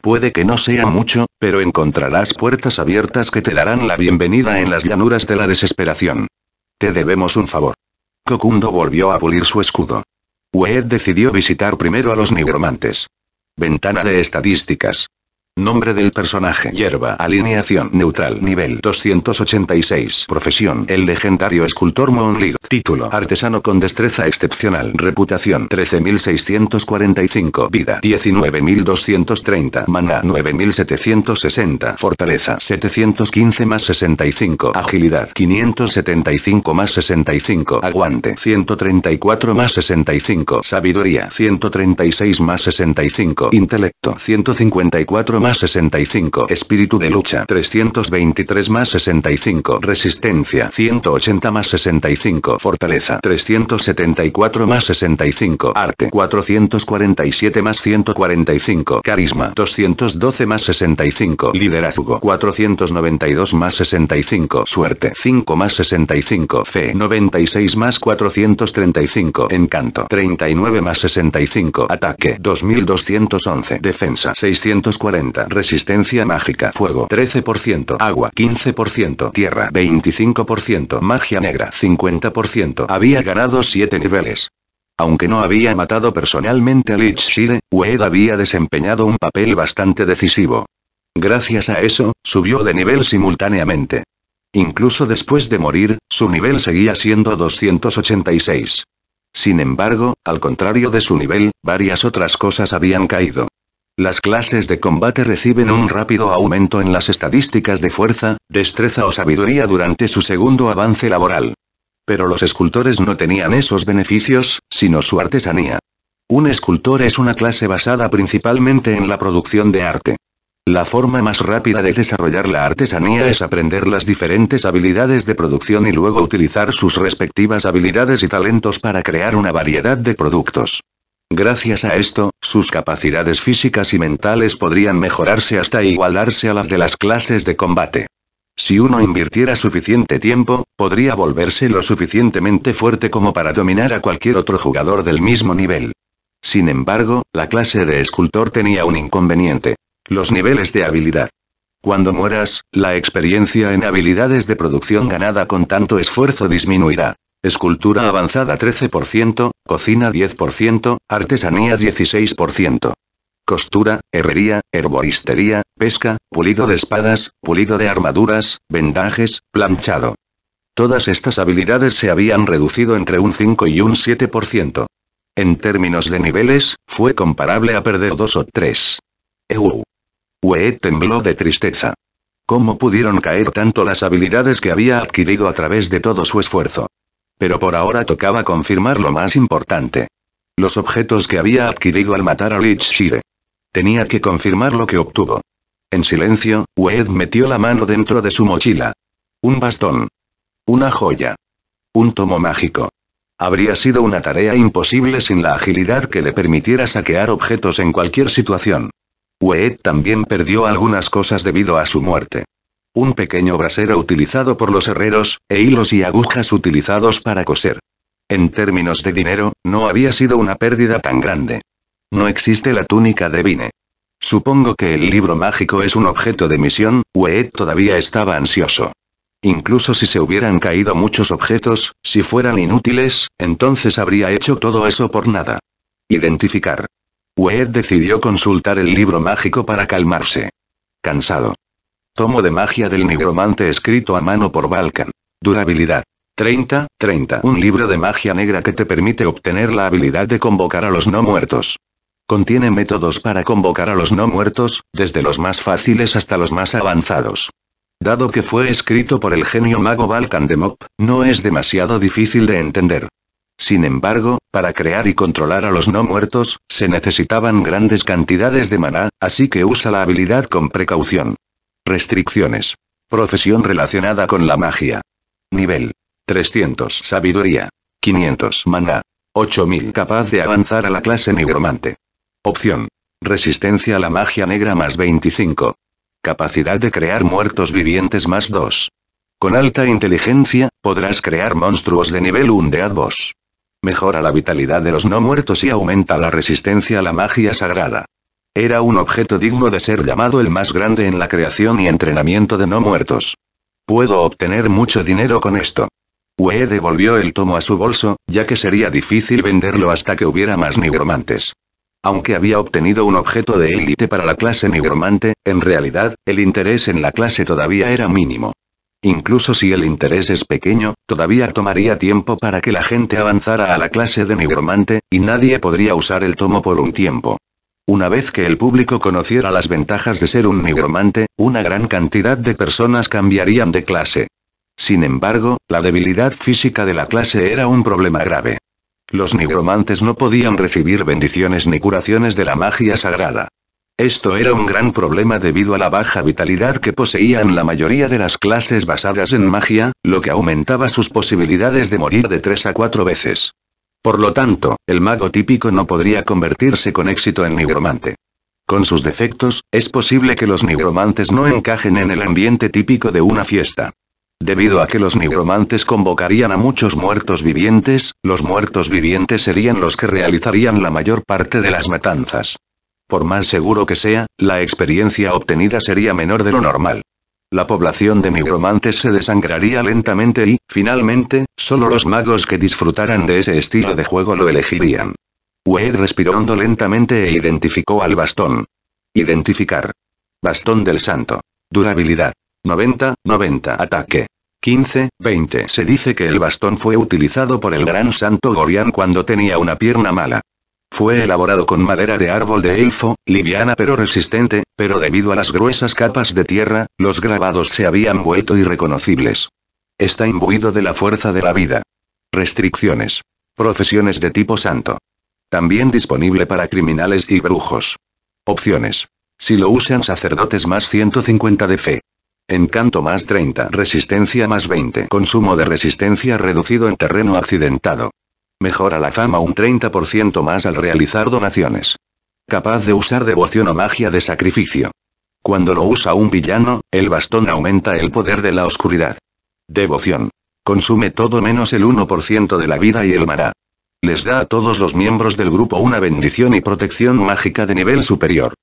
Puede que no sea mucho, pero encontrarás puertas abiertas que te darán la bienvenida en las llanuras de la desesperación. Te debemos un favor. Kokundo volvió a pulir su escudo. Ued decidió visitar primero a los nigromantes. Ventana de estadísticas. Nombre del personaje. Hierba. Alineación. Neutral. Nivel 286. Profesión. El legendario escultor league Título. Artesano con destreza excepcional. Reputación. 13.645. Vida. 19.230. MANA 9.760. Fortaleza. 715 más 65. Agilidad. 575 más 65. Aguante. 134 más 65. Sabiduría. 136 más 65. Intelecto. 154 más más 65 espíritu de lucha 323 más 65 resistencia 180 más 65 fortaleza 374 más 65 arte 447 más 145 carisma 212 más 65 liderazgo 492 más 65 suerte 5 más 65 fe 96 más 435 encanto 39 más 65 ataque 2211 defensa 640 Resistencia mágica. Fuego 13%. Agua 15%. Tierra 25%. Magia negra 50%. Había ganado 7 niveles. Aunque no había matado personalmente a Lich Shire, Wed había desempeñado un papel bastante decisivo. Gracias a eso, subió de nivel simultáneamente. Incluso después de morir, su nivel seguía siendo 286. Sin embargo, al contrario de su nivel, varias otras cosas habían caído. Las clases de combate reciben un rápido aumento en las estadísticas de fuerza, destreza o sabiduría durante su segundo avance laboral. Pero los escultores no tenían esos beneficios, sino su artesanía. Un escultor es una clase basada principalmente en la producción de arte. La forma más rápida de desarrollar la artesanía es aprender las diferentes habilidades de producción y luego utilizar sus respectivas habilidades y talentos para crear una variedad de productos. Gracias a esto, sus capacidades físicas y mentales podrían mejorarse hasta igualarse a las de las clases de combate. Si uno invirtiera suficiente tiempo, podría volverse lo suficientemente fuerte como para dominar a cualquier otro jugador del mismo nivel. Sin embargo, la clase de escultor tenía un inconveniente. Los niveles de habilidad. Cuando mueras, la experiencia en habilidades de producción ganada con tanto esfuerzo disminuirá. Escultura avanzada 13%, cocina 10%, artesanía 16%. Costura, herrería, herboristería, pesca, pulido de espadas, pulido de armaduras, vendajes, planchado. Todas estas habilidades se habían reducido entre un 5 y un 7%. En términos de niveles, fue comparable a perder dos o tres. ¡Ew! tembló de tristeza. ¿Cómo pudieron caer tanto las habilidades que había adquirido a través de todo su esfuerzo? Pero por ahora tocaba confirmar lo más importante. Los objetos que había adquirido al matar a Lich Shire. Tenía que confirmar lo que obtuvo. En silencio, Wed metió la mano dentro de su mochila. Un bastón. Una joya. Un tomo mágico. Habría sido una tarea imposible sin la agilidad que le permitiera saquear objetos en cualquier situación. Wed también perdió algunas cosas debido a su muerte. Un pequeño brasero utilizado por los herreros, e hilos y agujas utilizados para coser. En términos de dinero, no había sido una pérdida tan grande. No existe la túnica de Vine. Supongo que el libro mágico es un objeto de misión, Weed todavía estaba ansioso. Incluso si se hubieran caído muchos objetos, si fueran inútiles, entonces habría hecho todo eso por nada. Identificar. Weed decidió consultar el libro mágico para calmarse. Cansado. Tomo de magia del nigromante escrito a mano por Balkan. Durabilidad. 30, 30. Un libro de magia negra que te permite obtener la habilidad de convocar a los no muertos. Contiene métodos para convocar a los no muertos, desde los más fáciles hasta los más avanzados. Dado que fue escrito por el genio mago Balkan de Mop, no es demasiado difícil de entender. Sin embargo, para crear y controlar a los no muertos, se necesitaban grandes cantidades de maná, así que usa la habilidad con precaución. Restricciones. Profesión relacionada con la magia. Nivel. 300. Sabiduría. 500. Mana. 8000. Capaz de avanzar a la clase nigromante. Opción. Resistencia a la magia negra más 25. Capacidad de crear muertos vivientes más 2. Con alta inteligencia, podrás crear monstruos de nivel 1 de Advos. Mejora la vitalidad de los no muertos y aumenta la resistencia a la magia sagrada. Era un objeto digno de ser llamado el más grande en la creación y entrenamiento de no muertos. Puedo obtener mucho dinero con esto. Wee devolvió el tomo a su bolso, ya que sería difícil venderlo hasta que hubiera más nigromantes. Aunque había obtenido un objeto de élite para la clase nigromante, en realidad, el interés en la clase todavía era mínimo. Incluso si el interés es pequeño, todavía tomaría tiempo para que la gente avanzara a la clase de nigromante, y nadie podría usar el tomo por un tiempo. Una vez que el público conociera las ventajas de ser un nigromante, una gran cantidad de personas cambiarían de clase. Sin embargo, la debilidad física de la clase era un problema grave. Los nigromantes no podían recibir bendiciones ni curaciones de la magia sagrada. Esto era un gran problema debido a la baja vitalidad que poseían la mayoría de las clases basadas en magia, lo que aumentaba sus posibilidades de morir de tres a cuatro veces. Por lo tanto, el mago típico no podría convertirse con éxito en nigromante. Con sus defectos, es posible que los nigromantes no encajen en el ambiente típico de una fiesta. Debido a que los nigromantes convocarían a muchos muertos vivientes, los muertos vivientes serían los que realizarían la mayor parte de las matanzas. Por más seguro que sea, la experiencia obtenida sería menor de lo normal la población de nigromantes se desangraría lentamente y, finalmente, solo los magos que disfrutaran de ese estilo de juego lo elegirían. Wade respiró hondo lentamente e identificó al bastón. Identificar. Bastón del santo. Durabilidad. 90, 90. Ataque. 15, 20. Se dice que el bastón fue utilizado por el gran santo Gorian cuando tenía una pierna mala. Fue elaborado con madera de árbol de elfo, liviana pero resistente, pero debido a las gruesas capas de tierra, los grabados se habían vuelto irreconocibles. Está imbuido de la fuerza de la vida. Restricciones. Profesiones de tipo santo. También disponible para criminales y brujos. Opciones. Si lo usan sacerdotes más 150 de fe. Encanto más 30, resistencia más 20, consumo de resistencia reducido en terreno accidentado. Mejora la fama un 30% más al realizar donaciones. Capaz de usar devoción o magia de sacrificio. Cuando lo usa un villano, el bastón aumenta el poder de la oscuridad. Devoción. Consume todo menos el 1% de la vida y el mará. Les da a todos los miembros del grupo una bendición y protección mágica de nivel superior.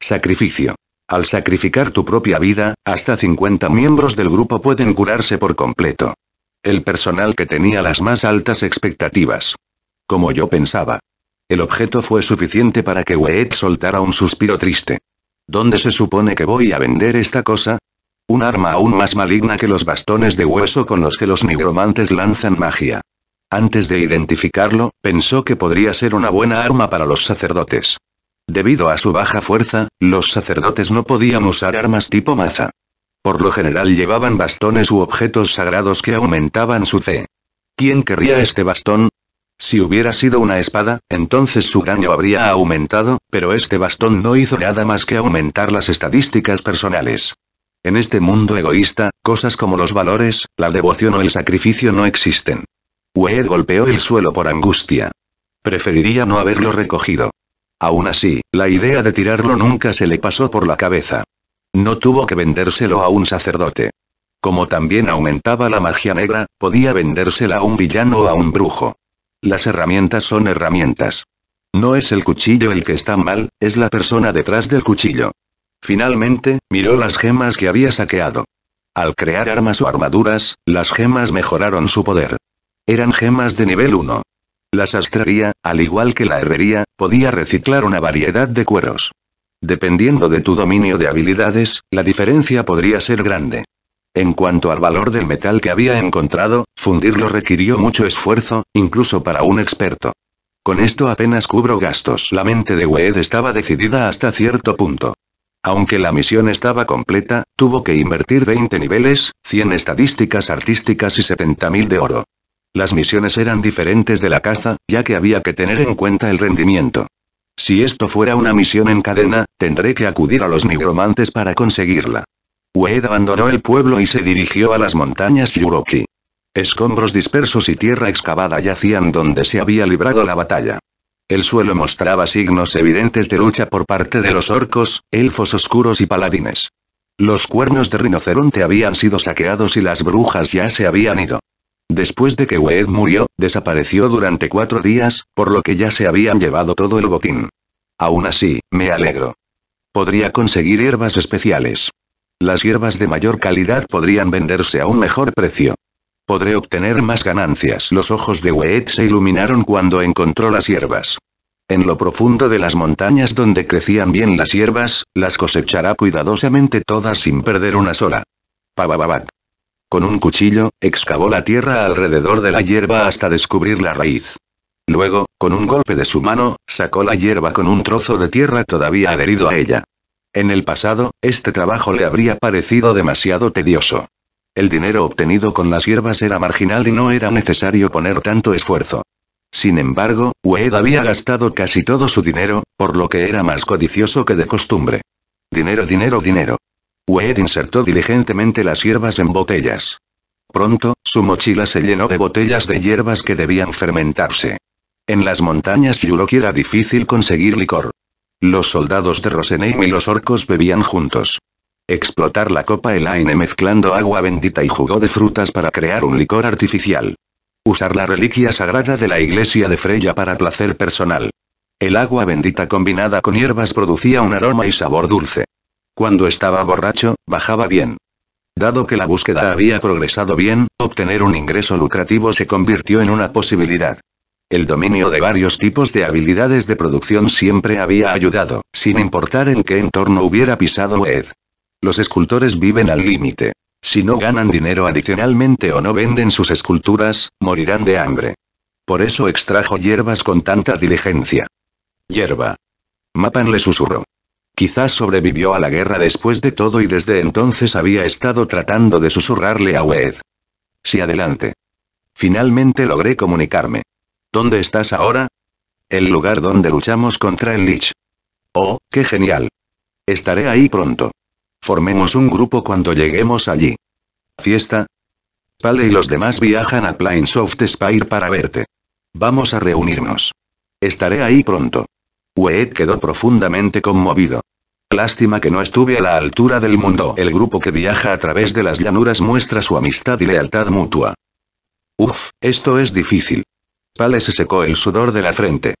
Sacrificio. Al sacrificar tu propia vida, hasta 50 miembros del grupo pueden curarse por completo. El personal que tenía las más altas expectativas. Como yo pensaba. El objeto fue suficiente para que Weet soltara un suspiro triste. ¿Dónde se supone que voy a vender esta cosa? Un arma aún más maligna que los bastones de hueso con los que los nigromantes lanzan magia. Antes de identificarlo, pensó que podría ser una buena arma para los sacerdotes. Debido a su baja fuerza, los sacerdotes no podían usar armas tipo maza. Por lo general llevaban bastones u objetos sagrados que aumentaban su fe. ¿Quién querría este bastón? Si hubiera sido una espada, entonces su daño habría aumentado, pero este bastón no hizo nada más que aumentar las estadísticas personales. En este mundo egoísta, cosas como los valores, la devoción o el sacrificio no existen. Weir golpeó el suelo por angustia. Preferiría no haberlo recogido. Aún así, la idea de tirarlo nunca se le pasó por la cabeza. No tuvo que vendérselo a un sacerdote. Como también aumentaba la magia negra, podía vendérsela a un villano o a un brujo. Las herramientas son herramientas. No es el cuchillo el que está mal, es la persona detrás del cuchillo. Finalmente, miró las gemas que había saqueado. Al crear armas o armaduras, las gemas mejoraron su poder. Eran gemas de nivel 1. La sastrería, al igual que la herrería, podía reciclar una variedad de cueros. Dependiendo de tu dominio de habilidades, la diferencia podría ser grande. En cuanto al valor del metal que había encontrado, fundirlo requirió mucho esfuerzo, incluso para un experto. Con esto apenas cubro gastos. La mente de Wed estaba decidida hasta cierto punto. Aunque la misión estaba completa, tuvo que invertir 20 niveles, 100 estadísticas artísticas y 70.000 de oro. Las misiones eran diferentes de la caza, ya que había que tener en cuenta el rendimiento. Si esto fuera una misión en cadena, tendré que acudir a los nigromantes para conseguirla. Ued abandonó el pueblo y se dirigió a las montañas Yuroki. Escombros dispersos y tierra excavada yacían donde se había librado la batalla. El suelo mostraba signos evidentes de lucha por parte de los orcos, elfos oscuros y paladines. Los cuernos de rinoceronte habían sido saqueados y las brujas ya se habían ido. Después de que Wed murió, desapareció durante cuatro días, por lo que ya se habían llevado todo el botín. Aún así, me alegro. Podría conseguir hierbas especiales. Las hierbas de mayor calidad podrían venderse a un mejor precio. Podré obtener más ganancias. Los ojos de Wed se iluminaron cuando encontró las hierbas. En lo profundo de las montañas donde crecían bien las hierbas, las cosechará cuidadosamente todas sin perder una sola. Pabababac. Con un cuchillo, excavó la tierra alrededor de la hierba hasta descubrir la raíz. Luego, con un golpe de su mano, sacó la hierba con un trozo de tierra todavía adherido a ella. En el pasado, este trabajo le habría parecido demasiado tedioso. El dinero obtenido con las hierbas era marginal y no era necesario poner tanto esfuerzo. Sin embargo, Wade había gastado casi todo su dinero, por lo que era más codicioso que de costumbre. Dinero, dinero, dinero. Wed insertó diligentemente las hierbas en botellas. Pronto, su mochila se llenó de botellas de hierbas que debían fermentarse. En las montañas que era difícil conseguir licor. Los soldados de Rosenheim y los orcos bebían juntos. Explotar la copa el Aine mezclando agua bendita y jugo de frutas para crear un licor artificial. Usar la reliquia sagrada de la iglesia de Freya para placer personal. El agua bendita combinada con hierbas producía un aroma y sabor dulce. Cuando estaba borracho, bajaba bien. Dado que la búsqueda había progresado bien, obtener un ingreso lucrativo se convirtió en una posibilidad. El dominio de varios tipos de habilidades de producción siempre había ayudado, sin importar en qué entorno hubiera pisado Ed. Los escultores viven al límite. Si no ganan dinero adicionalmente o no venden sus esculturas, morirán de hambre. Por eso extrajo hierbas con tanta diligencia. Hierba. Mapan le susurró. Quizás sobrevivió a la guerra después de todo y desde entonces había estado tratando de susurrarle a Wed. Si adelante. Finalmente logré comunicarme. ¿Dónde estás ahora? El lugar donde luchamos contra el Lich. Oh, qué genial. Estaré ahí pronto. Formemos un grupo cuando lleguemos allí. Fiesta. Pale y los demás viajan a Plainsoft Spire para verte. Vamos a reunirnos. Estaré ahí pronto. Wed quedó profundamente conmovido. Lástima que no estuve a la altura del mundo. El grupo que viaja a través de las llanuras muestra su amistad y lealtad mutua. Uf, esto es difícil. Pale se secó el sudor de la frente.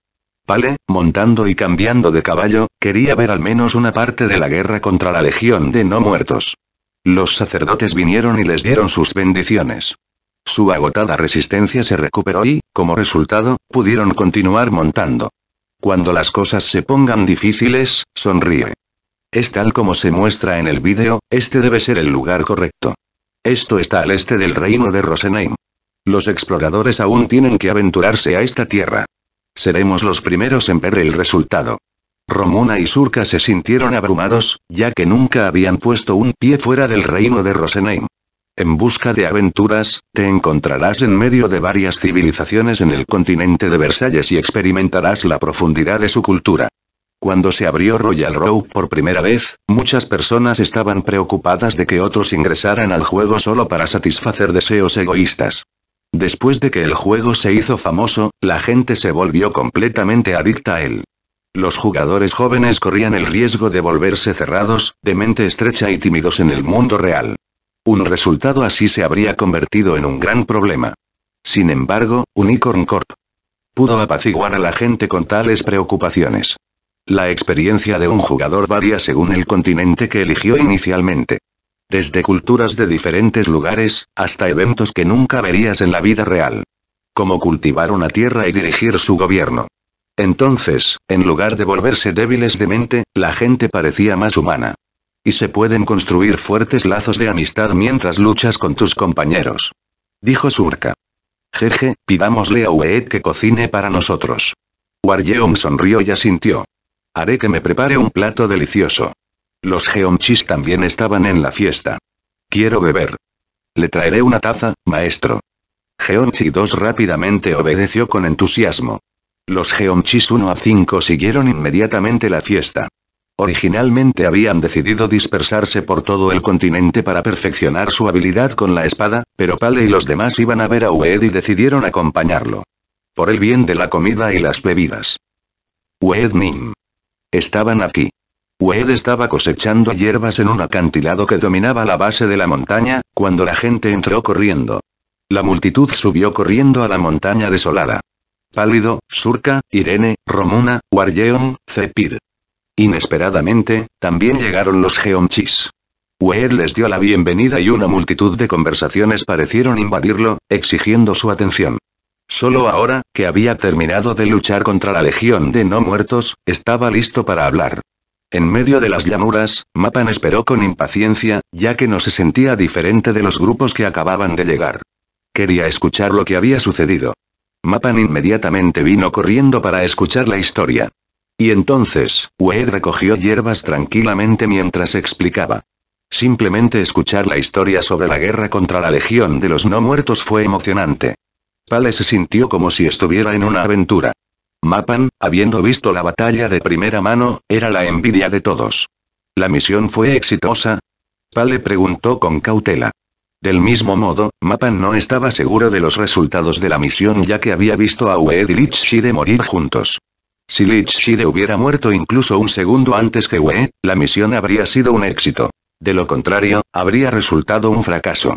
Pale, montando y cambiando de caballo, quería ver al menos una parte de la guerra contra la Legión de No Muertos. Los sacerdotes vinieron y les dieron sus bendiciones. Su agotada resistencia se recuperó y, como resultado, pudieron continuar montando. Cuando las cosas se pongan difíciles, sonríe. Es tal como se muestra en el vídeo, este debe ser el lugar correcto. Esto está al este del reino de Rosenheim. Los exploradores aún tienen que aventurarse a esta tierra. Seremos los primeros en ver el resultado. Romuna y Surka se sintieron abrumados, ya que nunca habían puesto un pie fuera del reino de Rosenheim. En busca de aventuras, te encontrarás en medio de varias civilizaciones en el continente de Versalles y experimentarás la profundidad de su cultura. Cuando se abrió Royal Row por primera vez, muchas personas estaban preocupadas de que otros ingresaran al juego solo para satisfacer deseos egoístas. Después de que el juego se hizo famoso, la gente se volvió completamente adicta a él. Los jugadores jóvenes corrían el riesgo de volverse cerrados, de mente estrecha y tímidos en el mundo real. Un resultado así se habría convertido en un gran problema. Sin embargo, Unicorn Corp. pudo apaciguar a la gente con tales preocupaciones. La experiencia de un jugador varía según el continente que eligió inicialmente. Desde culturas de diferentes lugares, hasta eventos que nunca verías en la vida real. Como cultivar una tierra y dirigir su gobierno. Entonces, en lugar de volverse débiles de mente, la gente parecía más humana. Y se pueden construir fuertes lazos de amistad mientras luchas con tus compañeros. Dijo Surka. Jeje, pidámosle a Weed que cocine para nosotros. Warjeom sonrió y asintió. Haré que me prepare un plato delicioso. Los geonchis también estaban en la fiesta. Quiero beber. Le traeré una taza, maestro. Geonchi 2 rápidamente obedeció con entusiasmo. Los Geonchis 1 a 5 siguieron inmediatamente la fiesta. Originalmente habían decidido dispersarse por todo el continente para perfeccionar su habilidad con la espada, pero Pale y los demás iban a ver a Ued y decidieron acompañarlo. Por el bien de la comida y las bebidas. Ued Nim. Estaban aquí. Wed estaba cosechando hierbas en un acantilado que dominaba la base de la montaña, cuando la gente entró corriendo. La multitud subió corriendo a la montaña desolada. Pálido, Surka, Irene, Romuna, Wargeon, Cepir. Inesperadamente, también llegaron los Geomchis. Wed les dio la bienvenida y una multitud de conversaciones parecieron invadirlo, exigiendo su atención. Solo ahora, que había terminado de luchar contra la legión de no muertos, estaba listo para hablar. En medio de las llanuras, Mapan esperó con impaciencia, ya que no se sentía diferente de los grupos que acababan de llegar. Quería escuchar lo que había sucedido. Mapan inmediatamente vino corriendo para escuchar la historia. Y entonces, Wade recogió hierbas tranquilamente mientras explicaba. Simplemente escuchar la historia sobre la guerra contra la Legión de los No Muertos fue emocionante. Pale se sintió como si estuviera en una aventura. Mapan, habiendo visto la batalla de primera mano, era la envidia de todos. ¿La misión fue exitosa? Pale preguntó con cautela. Del mismo modo, Mapan no estaba seguro de los resultados de la misión ya que había visto a Ued y Shide morir juntos. Si Shide hubiera muerto incluso un segundo antes que Ued, la misión habría sido un éxito. De lo contrario, habría resultado un fracaso.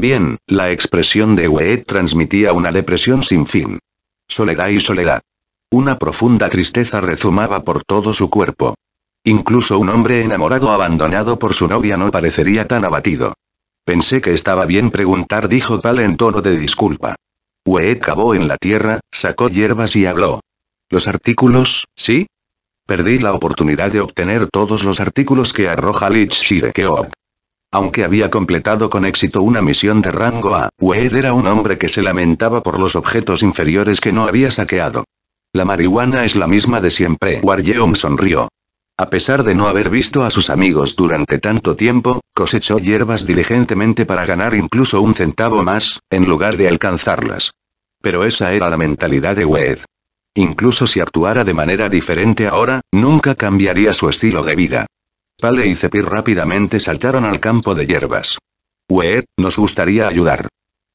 Bien, la expresión de Weet transmitía una depresión sin fin. Soledad y soledad. Una profunda tristeza rezumaba por todo su cuerpo. Incluso un hombre enamorado abandonado por su novia no parecería tan abatido. Pensé que estaba bien preguntar, dijo Tal en tono de disculpa. Weet cavó en la tierra, sacó hierbas y habló. ¿Los artículos, sí? Perdí la oportunidad de obtener todos los artículos que arroja Lich aunque había completado con éxito una misión de rango A, Wade era un hombre que se lamentaba por los objetos inferiores que no había saqueado. La marihuana es la misma de siempre. Wargeum sonrió. A pesar de no haber visto a sus amigos durante tanto tiempo, cosechó hierbas diligentemente para ganar incluso un centavo más, en lugar de alcanzarlas. Pero esa era la mentalidad de Wade. Incluso si actuara de manera diferente ahora, nunca cambiaría su estilo de vida. Pale y Cepir rápidamente saltaron al campo de hierbas. Weed, nos gustaría ayudar.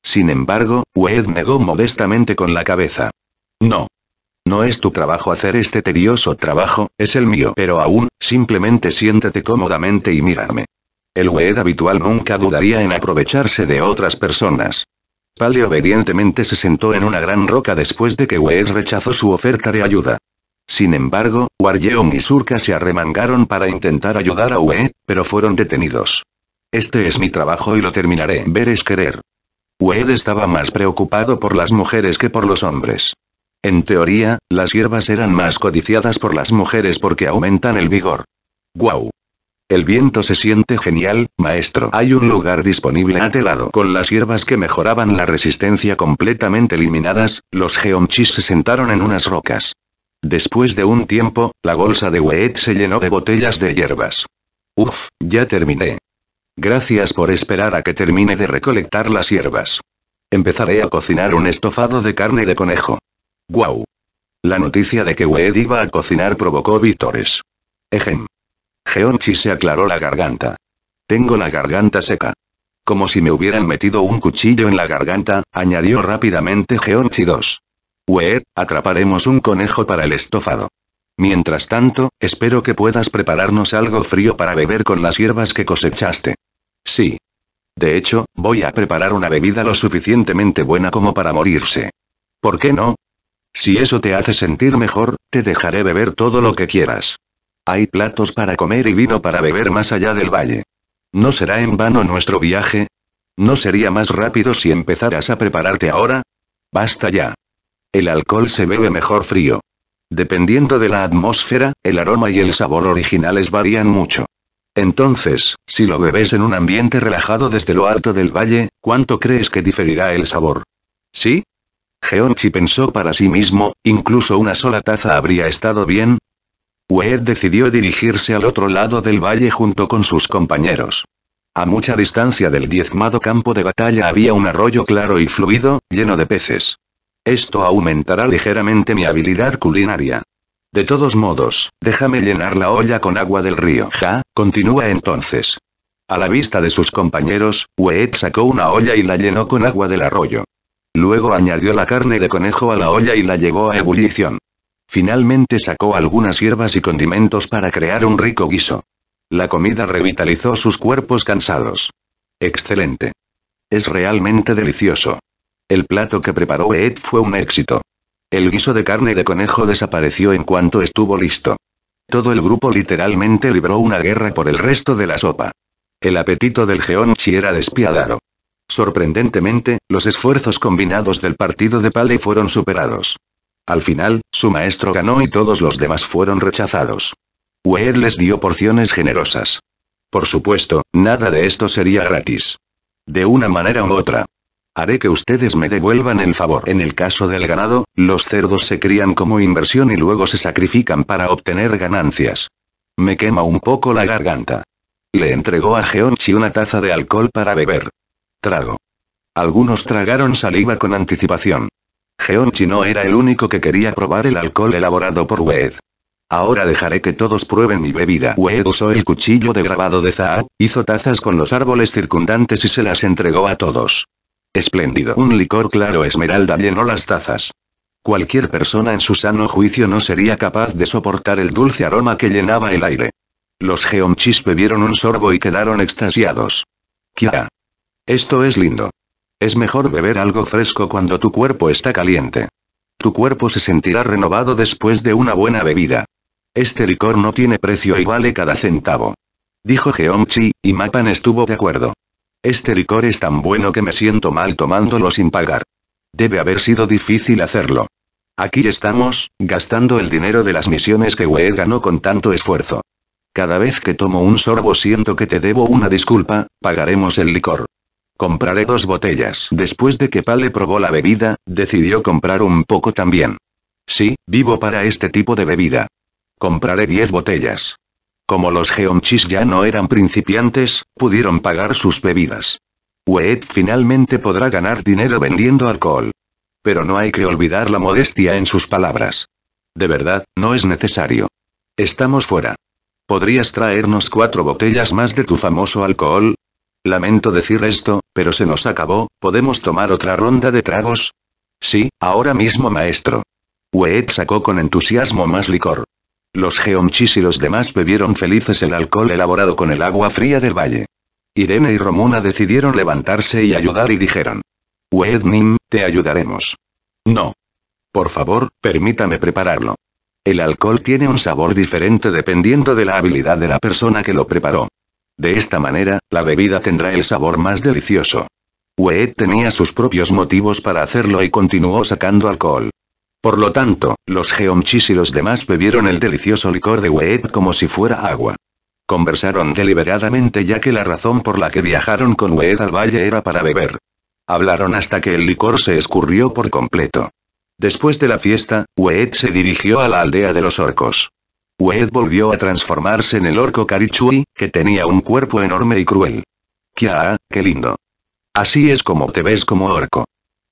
Sin embargo, Weed negó modestamente con la cabeza. No. No es tu trabajo hacer este tedioso trabajo, es el mío. Pero aún, simplemente siéntate cómodamente y mírame. El Weed habitual nunca dudaría en aprovecharse de otras personas. Pale obedientemente se sentó en una gran roca después de que Wed rechazó su oferta de ayuda. Sin embargo, Waryeong y Surka se arremangaron para intentar ayudar a Ue, pero fueron detenidos. Este es mi trabajo y lo terminaré. Ver es querer. Ued estaba más preocupado por las mujeres que por los hombres. En teoría, las hierbas eran más codiciadas por las mujeres porque aumentan el vigor. ¡Guau! El viento se siente genial, maestro. Hay un lugar disponible a telado. Con las hierbas que mejoraban la resistencia completamente eliminadas, los geomchis se sentaron en unas rocas. Después de un tiempo, la bolsa de Weet se llenó de botellas de hierbas. Uf, ya terminé. Gracias por esperar a que termine de recolectar las hierbas. Empezaré a cocinar un estofado de carne de conejo. ¡Guau! La noticia de que Weed iba a cocinar provocó vítores. Ejem. Geonchi se aclaró la garganta. Tengo la garganta seca. Como si me hubieran metido un cuchillo en la garganta, añadió rápidamente Geonchi 2 atraparemos un conejo para el estofado. Mientras tanto, espero que puedas prepararnos algo frío para beber con las hierbas que cosechaste. Sí. De hecho, voy a preparar una bebida lo suficientemente buena como para morirse. ¿Por qué no? Si eso te hace sentir mejor, te dejaré beber todo lo que quieras. Hay platos para comer y vino para beber más allá del valle. ¿No será en vano nuestro viaje? ¿No sería más rápido si empezaras a prepararte ahora? Basta ya. El alcohol se bebe mejor frío. Dependiendo de la atmósfera, el aroma y el sabor originales varían mucho. Entonces, si lo bebes en un ambiente relajado desde lo alto del valle, ¿cuánto crees que diferirá el sabor? ¿Sí? Geonchi pensó para sí mismo, incluso una sola taza habría estado bien. Weed decidió dirigirse al otro lado del valle junto con sus compañeros. A mucha distancia del diezmado campo de batalla había un arroyo claro y fluido, lleno de peces. Esto aumentará ligeramente mi habilidad culinaria. De todos modos, déjame llenar la olla con agua del río. Ja, continúa entonces. A la vista de sus compañeros, Weet sacó una olla y la llenó con agua del arroyo. Luego añadió la carne de conejo a la olla y la llevó a ebullición. Finalmente sacó algunas hierbas y condimentos para crear un rico guiso. La comida revitalizó sus cuerpos cansados. Excelente. Es realmente delicioso. El plato que preparó Ed fue un éxito. El guiso de carne de conejo desapareció en cuanto estuvo listo. Todo el grupo literalmente libró una guerra por el resto de la sopa. El apetito del Geonchi era despiadado. Sorprendentemente, los esfuerzos combinados del partido de Pale fueron superados. Al final, su maestro ganó y todos los demás fueron rechazados. Weed les dio porciones generosas. Por supuesto, nada de esto sería gratis. De una manera u otra, Haré que ustedes me devuelvan el favor. En el caso del ganado, los cerdos se crían como inversión y luego se sacrifican para obtener ganancias. Me quema un poco la garganta. Le entregó a Geonchi una taza de alcohol para beber. Trago. Algunos tragaron saliva con anticipación. Geonchi no era el único que quería probar el alcohol elaborado por Wed. Ahora dejaré que todos prueben mi bebida. Wed usó el cuchillo de grabado de Zaha, hizo tazas con los árboles circundantes y se las entregó a todos. Espléndido. Un licor claro esmeralda llenó las tazas. Cualquier persona en su sano juicio no sería capaz de soportar el dulce aroma que llenaba el aire. Los geomchis bebieron un sorbo y quedaron extasiados. Kia. Esto es lindo. Es mejor beber algo fresco cuando tu cuerpo está caliente. Tu cuerpo se sentirá renovado después de una buena bebida. Este licor no tiene precio y vale cada centavo. Dijo Geomchi, y Mapan estuvo de acuerdo. Este licor es tan bueno que me siento mal tomándolo sin pagar. Debe haber sido difícil hacerlo. Aquí estamos, gastando el dinero de las misiones que Wee ganó con tanto esfuerzo. Cada vez que tomo un sorbo siento que te debo una disculpa, pagaremos el licor. Compraré dos botellas. Después de que Pale probó la bebida, decidió comprar un poco también. Sí, vivo para este tipo de bebida. Compraré diez botellas. Como los Geonchis ya no eran principiantes, pudieron pagar sus bebidas. Weed finalmente podrá ganar dinero vendiendo alcohol. Pero no hay que olvidar la modestia en sus palabras. De verdad, no es necesario. Estamos fuera. ¿Podrías traernos cuatro botellas más de tu famoso alcohol? Lamento decir esto, pero se nos acabó, ¿podemos tomar otra ronda de tragos? Sí, ahora mismo maestro. Weed sacó con entusiasmo más licor. Los geomchis y los demás bebieron felices el alcohol elaborado con el agua fría del valle. Irene y Romuna decidieron levantarse y ayudar y dijeron. «Wednim, te ayudaremos. No. Por favor, permítame prepararlo. El alcohol tiene un sabor diferente dependiendo de la habilidad de la persona que lo preparó. De esta manera, la bebida tendrá el sabor más delicioso. Ued tenía sus propios motivos para hacerlo y continuó sacando alcohol. Por lo tanto, los geomchis y los demás bebieron el delicioso licor de Weed como si fuera agua. Conversaron deliberadamente ya que la razón por la que viajaron con Weed al valle era para beber. Hablaron hasta que el licor se escurrió por completo. Después de la fiesta, Weet se dirigió a la aldea de los orcos. Weet volvió a transformarse en el orco Karichui, que tenía un cuerpo enorme y cruel. ¡Kia! ¡Qué lindo! Así es como te ves como orco.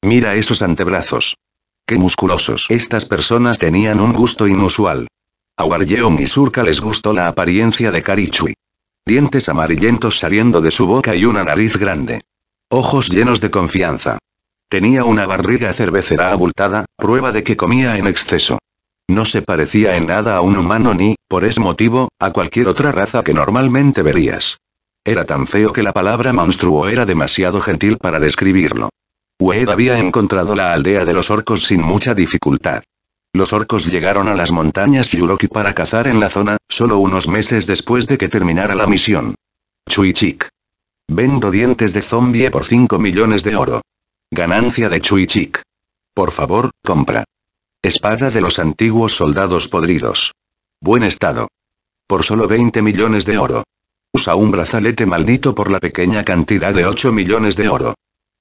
Mira esos antebrazos musculosos. Estas personas tenían un gusto inusual. A Wargeon y les gustó la apariencia de Karichui. Dientes amarillentos saliendo de su boca y una nariz grande. Ojos llenos de confianza. Tenía una barriga cervecera abultada, prueba de que comía en exceso. No se parecía en nada a un humano ni, por ese motivo, a cualquier otra raza que normalmente verías. Era tan feo que la palabra monstruo era demasiado gentil para describirlo. Wade había encontrado la aldea de los orcos sin mucha dificultad. Los orcos llegaron a las montañas Yuroki para cazar en la zona, solo unos meses después de que terminara la misión. Chuichik. Vendo dientes de zombie por 5 millones de oro. Ganancia de Chuichik. Por favor, compra. Espada de los antiguos soldados podridos. Buen estado. Por solo 20 millones de oro. Usa un brazalete maldito por la pequeña cantidad de 8 millones de oro.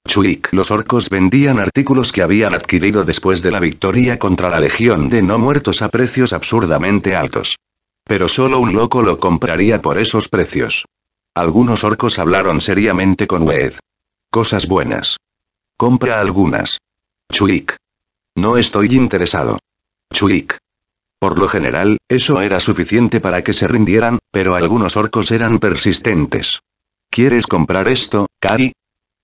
Chuik. Los orcos vendían artículos que habían adquirido después de la victoria contra la Legión de No Muertos a precios absurdamente altos. Pero solo un loco lo compraría por esos precios. Algunos orcos hablaron seriamente con Wed. Cosas buenas. Compra algunas. Chuik. No estoy interesado. Chuik. Por lo general, eso era suficiente para que se rindieran, pero algunos orcos eran persistentes. ¿Quieres comprar esto, Kari?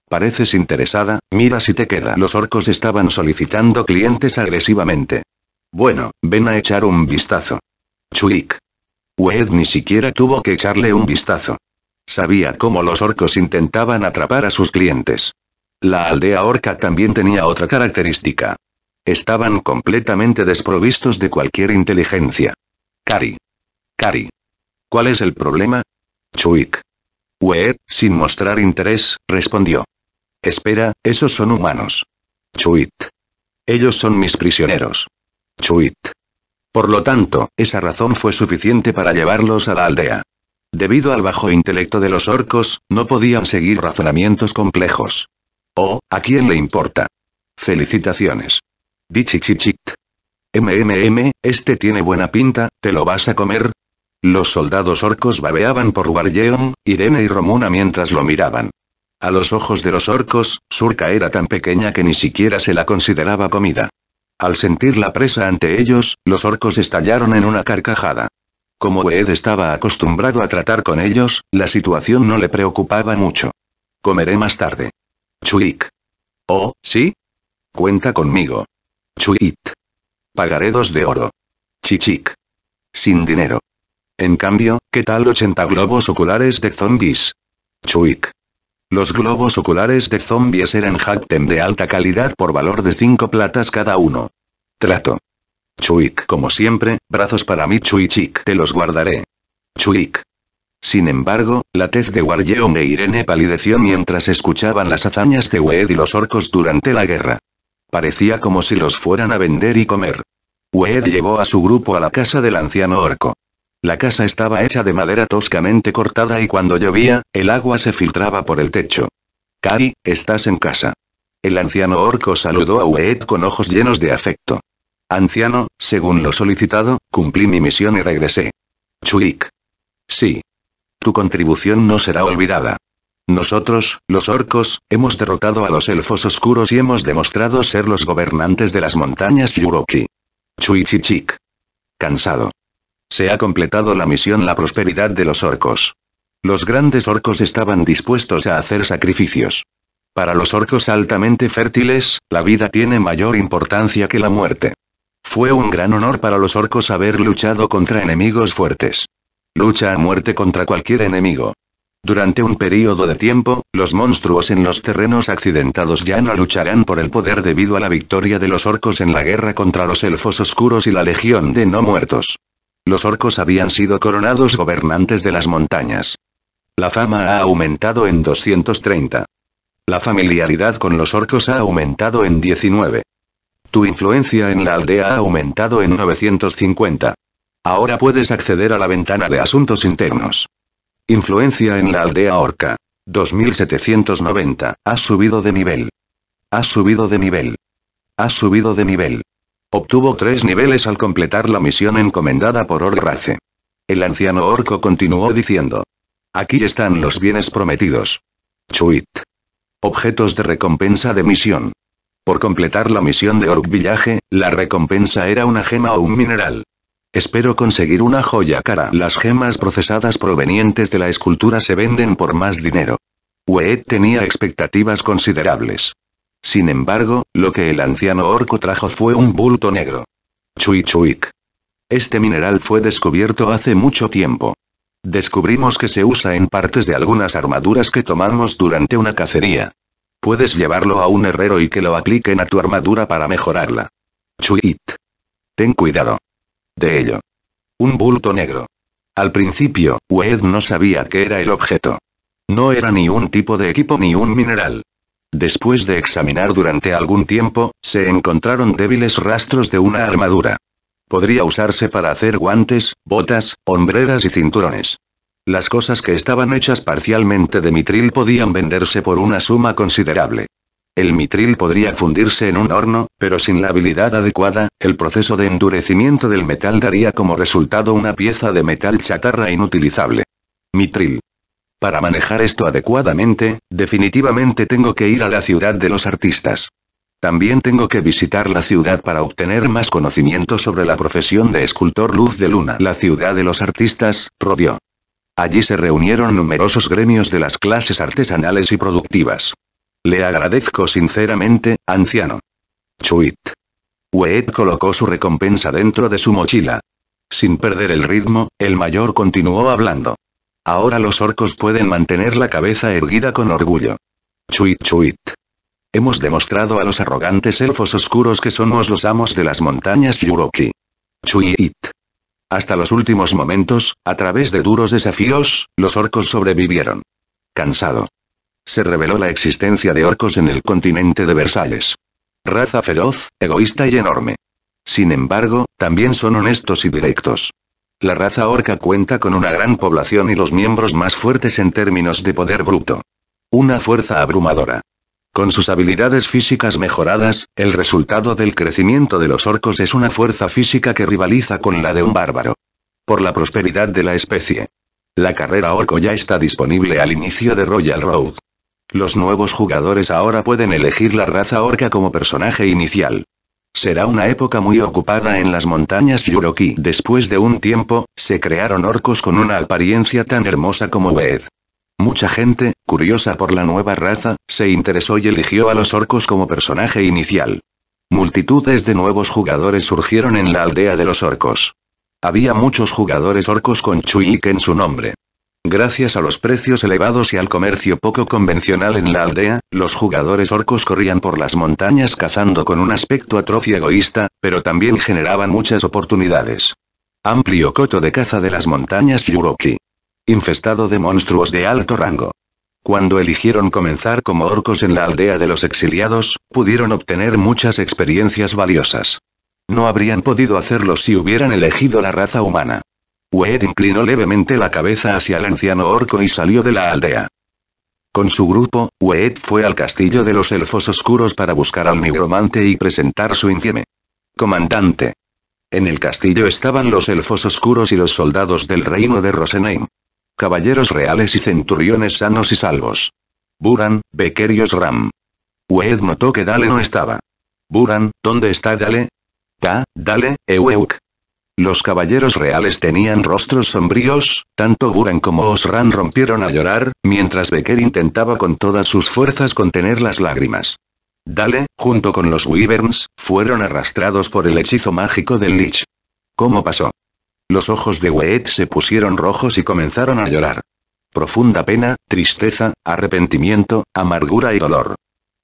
Pareces interesada, mira si te queda. Los orcos estaban solicitando clientes agresivamente. Bueno, ven a echar un vistazo. Chuik. Wed ni siquiera tuvo que echarle un vistazo. Sabía cómo los orcos intentaban atrapar a sus clientes. La aldea orca también tenía otra característica. Estaban completamente desprovistos de cualquier inteligencia. Cari. Cari. ¿Cuál es el problema? Chuik. Wed, sin mostrar interés, respondió. Espera, esos son humanos. Chuit. Ellos son mis prisioneros. Chuit. Por lo tanto, esa razón fue suficiente para llevarlos a la aldea. Debido al bajo intelecto de los orcos, no podían seguir razonamientos complejos. Oh, ¿a quién le importa? Felicitaciones. Dichichichit. MMM, este tiene buena pinta, ¿te lo vas a comer? Los soldados orcos babeaban por Wargeon, Irene y Romuna mientras lo miraban. A los ojos de los orcos, Surca era tan pequeña que ni siquiera se la consideraba comida. Al sentir la presa ante ellos, los orcos estallaron en una carcajada. Como Weed estaba acostumbrado a tratar con ellos, la situación no le preocupaba mucho. Comeré más tarde. Chuik. Oh, ¿sí? Cuenta conmigo. Chuik. Pagaré dos de oro. Chichik. Sin dinero. En cambio, ¿qué tal 80 globos oculares de zombies? Chuik. Los globos oculares de zombies eran Hacktem de alta calidad por valor de 5 platas cada uno. Trato. Chuik, como siempre, brazos para mí Chuichik, te los guardaré. Chuik. Sin embargo, la tez de Wargeon e Irene palideció mientras escuchaban las hazañas de Wed y los orcos durante la guerra. Parecía como si los fueran a vender y comer. Wed llevó a su grupo a la casa del anciano orco. La casa estaba hecha de madera toscamente cortada y cuando llovía, el agua se filtraba por el techo. Kari, estás en casa. El anciano orco saludó a Ued con ojos llenos de afecto. Anciano, según lo solicitado, cumplí mi misión y regresé. Chuik. Sí. Tu contribución no será olvidada. Nosotros, los orcos, hemos derrotado a los elfos oscuros y hemos demostrado ser los gobernantes de las montañas Yuroki. Chuichichik. Cansado. Se ha completado la misión La prosperidad de los orcos. Los grandes orcos estaban dispuestos a hacer sacrificios. Para los orcos altamente fértiles, la vida tiene mayor importancia que la muerte. Fue un gran honor para los orcos haber luchado contra enemigos fuertes. Lucha a muerte contra cualquier enemigo. Durante un período de tiempo, los monstruos en los terrenos accidentados ya no lucharán por el poder debido a la victoria de los orcos en la guerra contra los elfos oscuros y la legión de no muertos. Los orcos habían sido coronados gobernantes de las montañas. La fama ha aumentado en 230. La familiaridad con los orcos ha aumentado en 19. Tu influencia en la aldea ha aumentado en 950. Ahora puedes acceder a la ventana de asuntos internos. Influencia en la aldea orca. 2790. Ha subido de nivel. Ha subido de nivel. Ha subido de nivel. Obtuvo tres niveles al completar la misión encomendada por Orgrace. El anciano orco continuó diciendo. Aquí están los bienes prometidos. Chuit. Objetos de recompensa de misión. Por completar la misión de Org Villaje, la recompensa era una gema o un mineral. Espero conseguir una joya cara. Las gemas procesadas provenientes de la escultura se venden por más dinero. Weed tenía expectativas considerables. Sin embargo, lo que el anciano orco trajo fue un bulto negro. Chui Este mineral fue descubierto hace mucho tiempo. Descubrimos que se usa en partes de algunas armaduras que tomamos durante una cacería. Puedes llevarlo a un herrero y que lo apliquen a tu armadura para mejorarla. Chuit. Ten cuidado. De ello. Un bulto negro. Al principio, Wed no sabía qué era el objeto. No era ni un tipo de equipo ni un mineral. Después de examinar durante algún tiempo, se encontraron débiles rastros de una armadura. Podría usarse para hacer guantes, botas, hombreras y cinturones. Las cosas que estaban hechas parcialmente de mitril podían venderse por una suma considerable. El mitril podría fundirse en un horno, pero sin la habilidad adecuada, el proceso de endurecimiento del metal daría como resultado una pieza de metal chatarra inutilizable. Mitril. Para manejar esto adecuadamente, definitivamente tengo que ir a la ciudad de los artistas. También tengo que visitar la ciudad para obtener más conocimiento sobre la profesión de escultor Luz de Luna. La ciudad de los artistas, rodeó. Allí se reunieron numerosos gremios de las clases artesanales y productivas. Le agradezco sinceramente, anciano. Chuit. uet colocó su recompensa dentro de su mochila. Sin perder el ritmo, el mayor continuó hablando. Ahora los orcos pueden mantener la cabeza erguida con orgullo. Chuit chuit. Hemos demostrado a los arrogantes elfos oscuros que somos los amos de las montañas Yuroki. Chuit. Hasta los últimos momentos, a través de duros desafíos, los orcos sobrevivieron. Cansado. Se reveló la existencia de orcos en el continente de Versalles. Raza feroz, egoísta y enorme. Sin embargo, también son honestos y directos. La raza orca cuenta con una gran población y los miembros más fuertes en términos de poder bruto. Una fuerza abrumadora. Con sus habilidades físicas mejoradas, el resultado del crecimiento de los orcos es una fuerza física que rivaliza con la de un bárbaro. Por la prosperidad de la especie. La carrera orco ya está disponible al inicio de Royal Road. Los nuevos jugadores ahora pueden elegir la raza orca como personaje inicial. Será una época muy ocupada en las montañas Yuroki. Después de un tiempo, se crearon orcos con una apariencia tan hermosa como Wed. Mucha gente, curiosa por la nueva raza, se interesó y eligió a los orcos como personaje inicial. Multitudes de nuevos jugadores surgieron en la aldea de los orcos. Había muchos jugadores orcos con Chuik en su nombre. Gracias a los precios elevados y al comercio poco convencional en la aldea, los jugadores orcos corrían por las montañas cazando con un aspecto atroz y egoísta, pero también generaban muchas oportunidades. Amplio coto de caza de las montañas Yuroki. Infestado de monstruos de alto rango. Cuando eligieron comenzar como orcos en la aldea de los exiliados, pudieron obtener muchas experiencias valiosas. No habrían podido hacerlo si hubieran elegido la raza humana. Ued inclinó levemente la cabeza hacia el anciano orco y salió de la aldea. Con su grupo, Ued fue al castillo de los elfos oscuros para buscar al nigromante y presentar su infieme. Comandante. En el castillo estaban los elfos oscuros y los soldados del reino de Rosenheim. Caballeros reales y centuriones sanos y salvos. Buran, Bequerios Ram. Ued notó que Dale no estaba. Buran, ¿dónde está Dale? Da, Dale, Eweuk. Los caballeros reales tenían rostros sombríos, tanto Buran como Osran rompieron a llorar, mientras Becker intentaba con todas sus fuerzas contener las lágrimas. Dale, junto con los Wyverns, fueron arrastrados por el hechizo mágico del Lich. ¿Cómo pasó? Los ojos de Weet se pusieron rojos y comenzaron a llorar. Profunda pena, tristeza, arrepentimiento, amargura y dolor.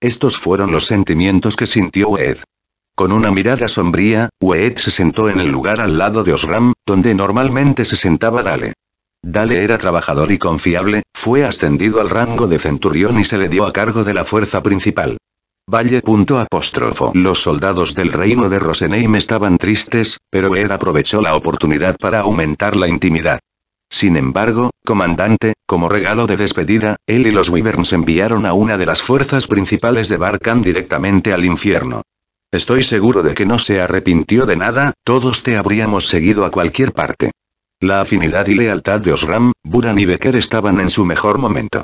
Estos fueron los sentimientos que sintió Wed. Con una mirada sombría, Weet se sentó en el lugar al lado de Osram, donde normalmente se sentaba Dale. Dale era trabajador y confiable, fue ascendido al rango de centurión y se le dio a cargo de la fuerza principal. Valle. Los soldados del reino de Rosenheim estaban tristes, pero él aprovechó la oportunidad para aumentar la intimidad. Sin embargo, comandante, como regalo de despedida, él y los Wyverns enviaron a una de las fuerzas principales de Barkan directamente al infierno. Estoy seguro de que no se arrepintió de nada, todos te habríamos seguido a cualquier parte. La afinidad y lealtad de Osram, Buran y Becker estaban en su mejor momento.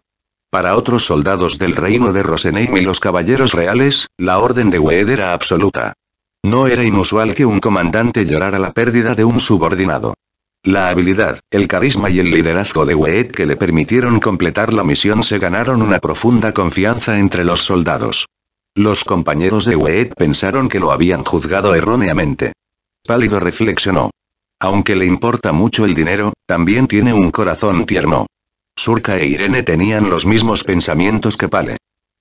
Para otros soldados del reino de Rosenheim y los caballeros reales, la orden de Wed era absoluta. No era inusual que un comandante llorara la pérdida de un subordinado. La habilidad, el carisma y el liderazgo de Wed que le permitieron completar la misión se ganaron una profunda confianza entre los soldados. Los compañeros de Wade pensaron que lo habían juzgado erróneamente. Pálido reflexionó. Aunque le importa mucho el dinero, también tiene un corazón tierno. Surka e Irene tenían los mismos pensamientos que Pale.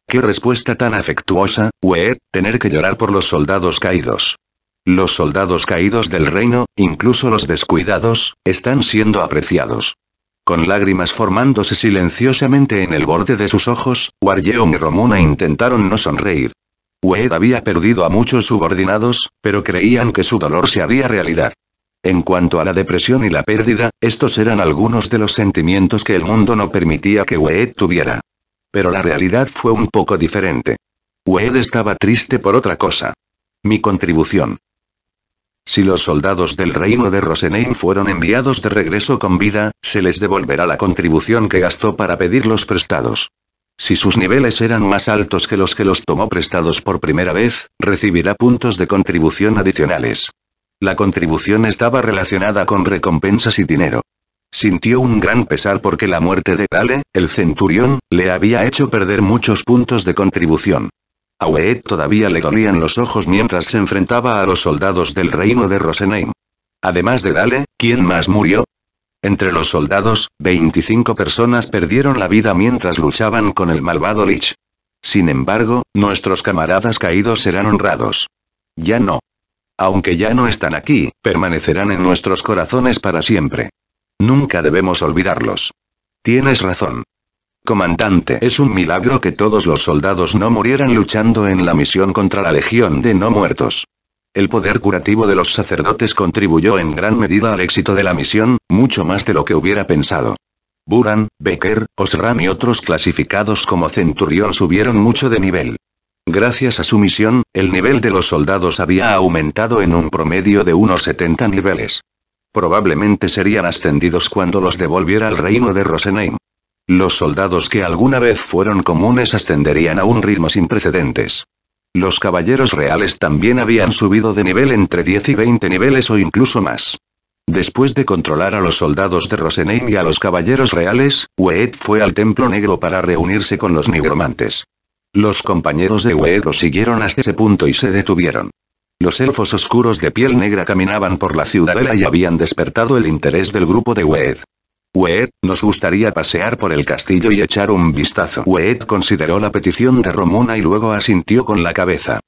Qué respuesta tan afectuosa, Weed, tener que llorar por los soldados caídos. Los soldados caídos del reino, incluso los descuidados, están siendo apreciados con lágrimas formándose silenciosamente en el borde de sus ojos, Wargeon y Romuna intentaron no sonreír. Wed había perdido a muchos subordinados, pero creían que su dolor se haría realidad. En cuanto a la depresión y la pérdida, estos eran algunos de los sentimientos que el mundo no permitía que Wed tuviera. Pero la realidad fue un poco diferente. Wed estaba triste por otra cosa. Mi contribución. Si los soldados del reino de Rosenheim fueron enviados de regreso con vida, se les devolverá la contribución que gastó para pedir los prestados. Si sus niveles eran más altos que los que los tomó prestados por primera vez, recibirá puntos de contribución adicionales. La contribución estaba relacionada con recompensas y dinero. Sintió un gran pesar porque la muerte de Gale, el centurión, le había hecho perder muchos puntos de contribución. A todavía le dolían los ojos mientras se enfrentaba a los soldados del reino de Rosenheim. Además de Dale, ¿quién más murió? Entre los soldados, 25 personas perdieron la vida mientras luchaban con el malvado Lich. Sin embargo, nuestros camaradas caídos serán honrados. Ya no. Aunque ya no están aquí, permanecerán en nuestros corazones para siempre. Nunca debemos olvidarlos. Tienes razón. Comandante, es un milagro que todos los soldados no murieran luchando en la misión contra la Legión de No Muertos. El poder curativo de los sacerdotes contribuyó en gran medida al éxito de la misión, mucho más de lo que hubiera pensado. Buran, Becker, Osram y otros clasificados como Centurión subieron mucho de nivel. Gracias a su misión, el nivel de los soldados había aumentado en un promedio de unos 70 niveles. Probablemente serían ascendidos cuando los devolviera al reino de Rosenheim. Los soldados que alguna vez fueron comunes ascenderían a un ritmo sin precedentes. Los caballeros reales también habían subido de nivel entre 10 y 20 niveles o incluso más. Después de controlar a los soldados de Rosenheim y a los caballeros reales, Wed fue al Templo Negro para reunirse con los nigromantes. Los compañeros de Wed lo siguieron hasta ese punto y se detuvieron. Los elfos oscuros de piel negra caminaban por la ciudadela y habían despertado el interés del grupo de Wed. Weed, nos gustaría pasear por el castillo y echar un vistazo. Weed consideró la petición de Romuna y luego asintió con la cabeza.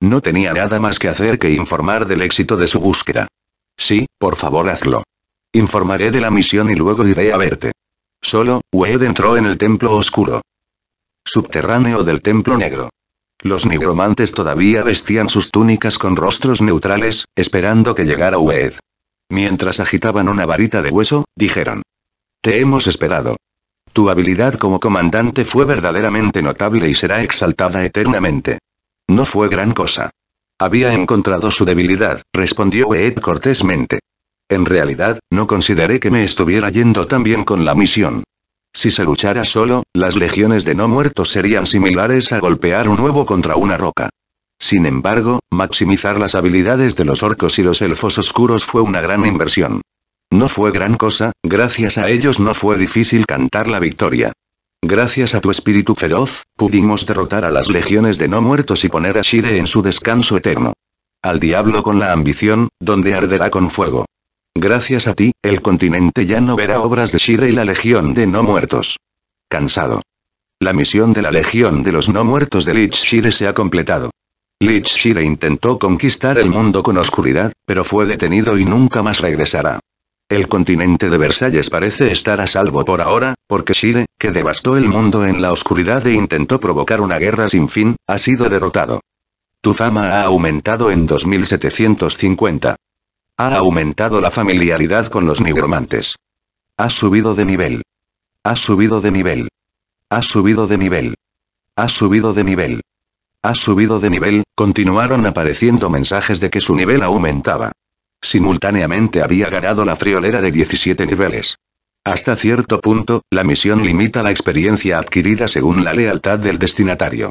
No tenía nada más que hacer que informar del éxito de su búsqueda. Sí, por favor hazlo. Informaré de la misión y luego iré a verte. Solo, Weed entró en el templo oscuro. Subterráneo del templo negro. Los nigromantes todavía vestían sus túnicas con rostros neutrales, esperando que llegara Weed. Mientras agitaban una varita de hueso, dijeron. Te hemos esperado. Tu habilidad como comandante fue verdaderamente notable y será exaltada eternamente. No fue gran cosa. Había encontrado su debilidad, respondió Ed cortésmente. En realidad, no consideré que me estuviera yendo tan bien con la misión. Si se luchara solo, las legiones de no muertos serían similares a golpear un huevo contra una roca. Sin embargo, maximizar las habilidades de los orcos y los elfos oscuros fue una gran inversión. No fue gran cosa, gracias a ellos no fue difícil cantar la victoria. Gracias a tu espíritu feroz, pudimos derrotar a las legiones de no muertos y poner a Shire en su descanso eterno. Al diablo con la ambición, donde arderá con fuego. Gracias a ti, el continente ya no verá obras de Shire y la legión de no muertos. Cansado. La misión de la legión de los no muertos de Lich Shire se ha completado. Lich Shire intentó conquistar el mundo con oscuridad, pero fue detenido y nunca más regresará. El continente de Versalles parece estar a salvo por ahora, porque Shire, que devastó el mundo en la oscuridad e intentó provocar una guerra sin fin, ha sido derrotado. Tu fama ha aumentado en 2750. Ha aumentado la familiaridad con los nigromantes. Ha subido de nivel. Ha subido de nivel. Ha subido de nivel. Ha subido de nivel. Ha subido de nivel, continuaron apareciendo mensajes de que su nivel aumentaba. Simultáneamente había ganado la friolera de 17 niveles. Hasta cierto punto, la misión limita la experiencia adquirida según la lealtad del destinatario.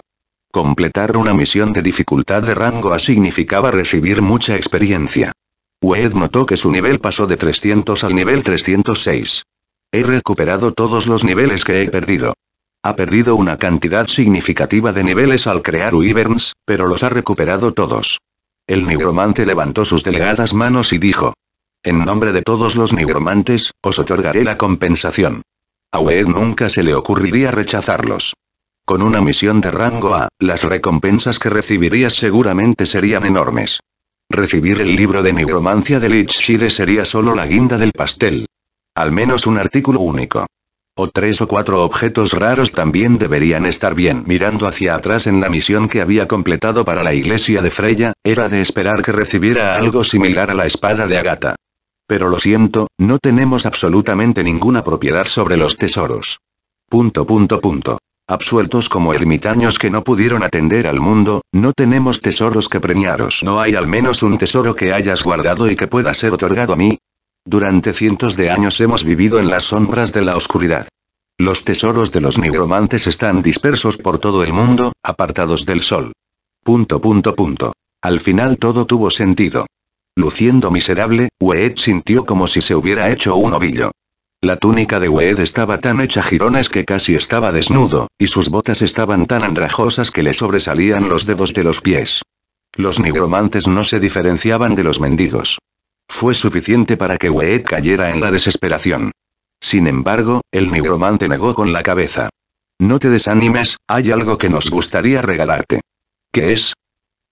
Completar una misión de dificultad de rango A significaba recibir mucha experiencia. Wade notó que su nivel pasó de 300 al nivel 306. He recuperado todos los niveles que he perdido. Ha perdido una cantidad significativa de niveles al crear Wyverns, pero los ha recuperado todos. El nigromante levantó sus delegadas manos y dijo. En nombre de todos los nigromantes, os otorgaré la compensación. A Weed nunca se le ocurriría rechazarlos. Con una misión de rango A, las recompensas que recibirías seguramente serían enormes. Recibir el libro de nigromancia de Shire sería solo la guinda del pastel. Al menos un artículo único. O tres o cuatro objetos raros también deberían estar bien. Mirando hacia atrás en la misión que había completado para la iglesia de Freya, era de esperar que recibiera algo similar a la espada de Agata. Pero lo siento, no tenemos absolutamente ninguna propiedad sobre los tesoros. Punto punto punto. Absueltos como ermitaños que no pudieron atender al mundo, no tenemos tesoros que premiaros. No hay al menos un tesoro que hayas guardado y que pueda ser otorgado a mí, durante cientos de años hemos vivido en las sombras de la oscuridad. Los tesoros de los nigromantes están dispersos por todo el mundo, apartados del sol. Punto punto punto. Al final todo tuvo sentido. Luciendo miserable, Wed sintió como si se hubiera hecho un ovillo. La túnica de Wed estaba tan hecha jirones que casi estaba desnudo, y sus botas estaban tan andrajosas que le sobresalían los dedos de los pies. Los nigromantes no se diferenciaban de los mendigos fue suficiente para que Weet cayera en la desesperación. Sin embargo, el nigromante negó con la cabeza. No te desanimes, hay algo que nos gustaría regalarte. ¿Qué es?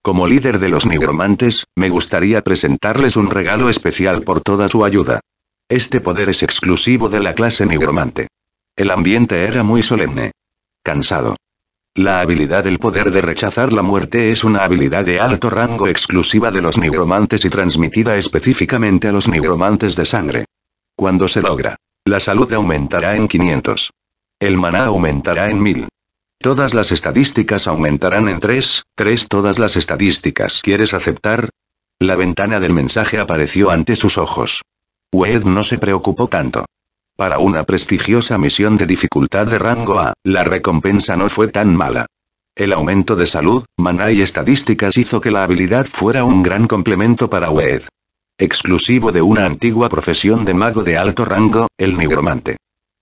Como líder de los nigromantes, me gustaría presentarles un regalo especial por toda su ayuda. Este poder es exclusivo de la clase nigromante. El ambiente era muy solemne. Cansado. La habilidad del poder de rechazar la muerte es una habilidad de alto rango exclusiva de los nigromantes y transmitida específicamente a los nigromantes de sangre. Cuando se logra, la salud aumentará en 500. El maná aumentará en 1000. Todas las estadísticas aumentarán en 3, 3 todas las estadísticas. ¿Quieres aceptar? La ventana del mensaje apareció ante sus ojos. Wed no se preocupó tanto. Para una prestigiosa misión de dificultad de rango A, la recompensa no fue tan mala. El aumento de salud, maná y estadísticas hizo que la habilidad fuera un gran complemento para Wed. Exclusivo de una antigua profesión de mago de alto rango, el nigromante.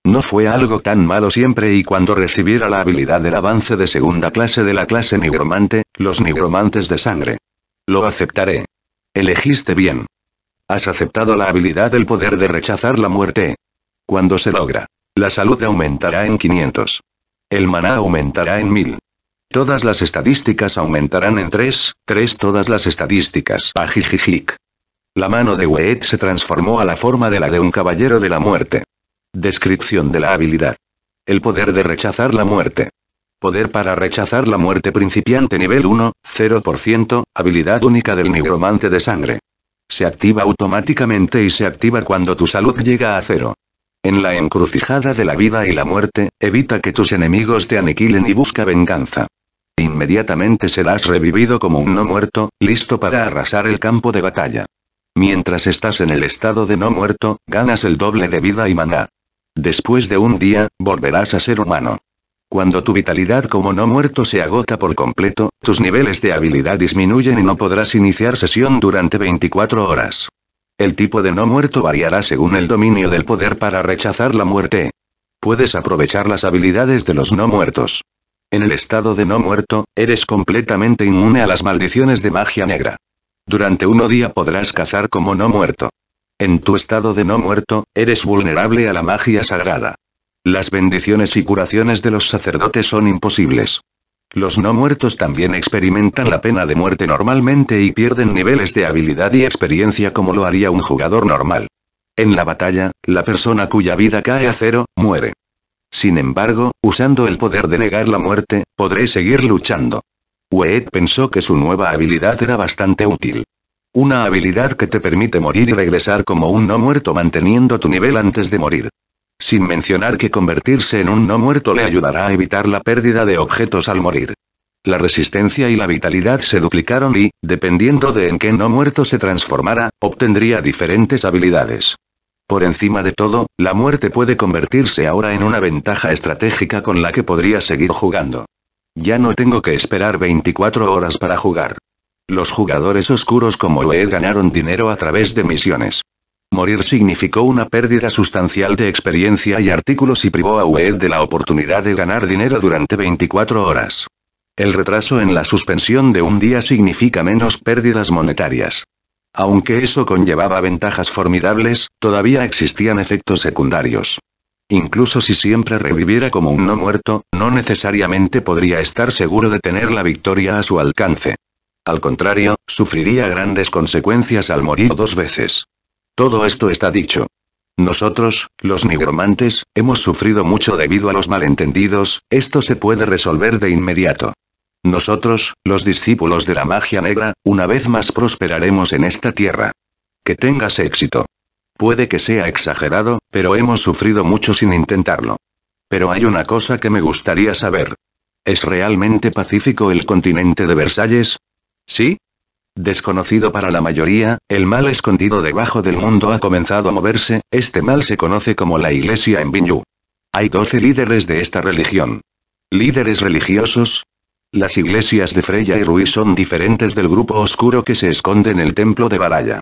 No fue algo tan malo siempre y cuando recibiera la habilidad del avance de segunda clase de la clase nigromante, los nigromantes de sangre. Lo aceptaré. Elegiste bien. Has aceptado la habilidad del poder de rechazar la muerte, cuando se logra. La salud aumentará en 500. El maná aumentará en 1000. Todas las estadísticas aumentarán en 3, 3 todas las estadísticas. Ajijijik. Ah, la mano de Weet se transformó a la forma de la de un caballero de la muerte. Descripción de la habilidad. El poder de rechazar la muerte. Poder para rechazar la muerte principiante nivel 1, 0%, habilidad única del nigromante de sangre. Se activa automáticamente y se activa cuando tu salud llega a cero. En la encrucijada de la vida y la muerte, evita que tus enemigos te aniquilen y busca venganza. Inmediatamente serás revivido como un no muerto, listo para arrasar el campo de batalla. Mientras estás en el estado de no muerto, ganas el doble de vida y maná. Después de un día, volverás a ser humano. Cuando tu vitalidad como no muerto se agota por completo, tus niveles de habilidad disminuyen y no podrás iniciar sesión durante 24 horas. El tipo de no muerto variará según el dominio del poder para rechazar la muerte. Puedes aprovechar las habilidades de los no muertos. En el estado de no muerto, eres completamente inmune a las maldiciones de magia negra. Durante uno día podrás cazar como no muerto. En tu estado de no muerto, eres vulnerable a la magia sagrada. Las bendiciones y curaciones de los sacerdotes son imposibles. Los no muertos también experimentan la pena de muerte normalmente y pierden niveles de habilidad y experiencia como lo haría un jugador normal. En la batalla, la persona cuya vida cae a cero, muere. Sin embargo, usando el poder de negar la muerte, podré seguir luchando. Wade pensó que su nueva habilidad era bastante útil. Una habilidad que te permite morir y regresar como un no muerto manteniendo tu nivel antes de morir. Sin mencionar que convertirse en un no muerto le ayudará a evitar la pérdida de objetos al morir. La resistencia y la vitalidad se duplicaron y, dependiendo de en qué no muerto se transformara, obtendría diferentes habilidades. Por encima de todo, la muerte puede convertirse ahora en una ventaja estratégica con la que podría seguir jugando. Ya no tengo que esperar 24 horas para jugar. Los jugadores oscuros como Loed ganaron dinero a través de misiones. Morir significó una pérdida sustancial de experiencia y artículos y privó a Wade de la oportunidad de ganar dinero durante 24 horas. El retraso en la suspensión de un día significa menos pérdidas monetarias. Aunque eso conllevaba ventajas formidables, todavía existían efectos secundarios. Incluso si siempre reviviera como un no muerto, no necesariamente podría estar seguro de tener la victoria a su alcance. Al contrario, sufriría grandes consecuencias al morir dos veces. Todo esto está dicho. Nosotros, los nigromantes, hemos sufrido mucho debido a los malentendidos, esto se puede resolver de inmediato. Nosotros, los discípulos de la magia negra, una vez más prosperaremos en esta tierra. Que tengas éxito. Puede que sea exagerado, pero hemos sufrido mucho sin intentarlo. Pero hay una cosa que me gustaría saber. ¿Es realmente pacífico el continente de Versalles? ¿Sí? Desconocido para la mayoría, el mal escondido debajo del mundo ha comenzado a moverse, este mal se conoce como la Iglesia en Binyu. Hay 12 líderes de esta religión. Líderes religiosos, las iglesias de Freya y Rui son diferentes del grupo oscuro que se esconde en el templo de Baraya.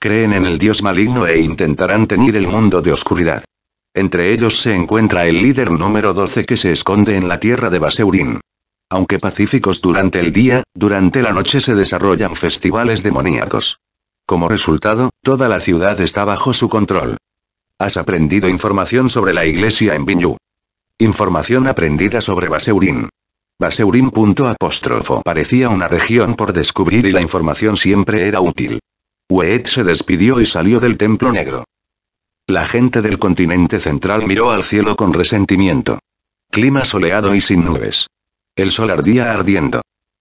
Creen en el dios maligno e intentarán tener el mundo de oscuridad. Entre ellos se encuentra el líder número 12 que se esconde en la tierra de Baseurín aunque pacíficos durante el día, durante la noche se desarrollan festivales demoníacos. Como resultado, toda la ciudad está bajo su control. Has aprendido información sobre la iglesia en Binyu. Información aprendida sobre Baseurín. Baseurín. parecía una región por descubrir y la información siempre era útil. Weet se despidió y salió del Templo Negro. La gente del continente central miró al cielo con resentimiento. Clima soleado y sin nubes. El sol ardía ardiendo.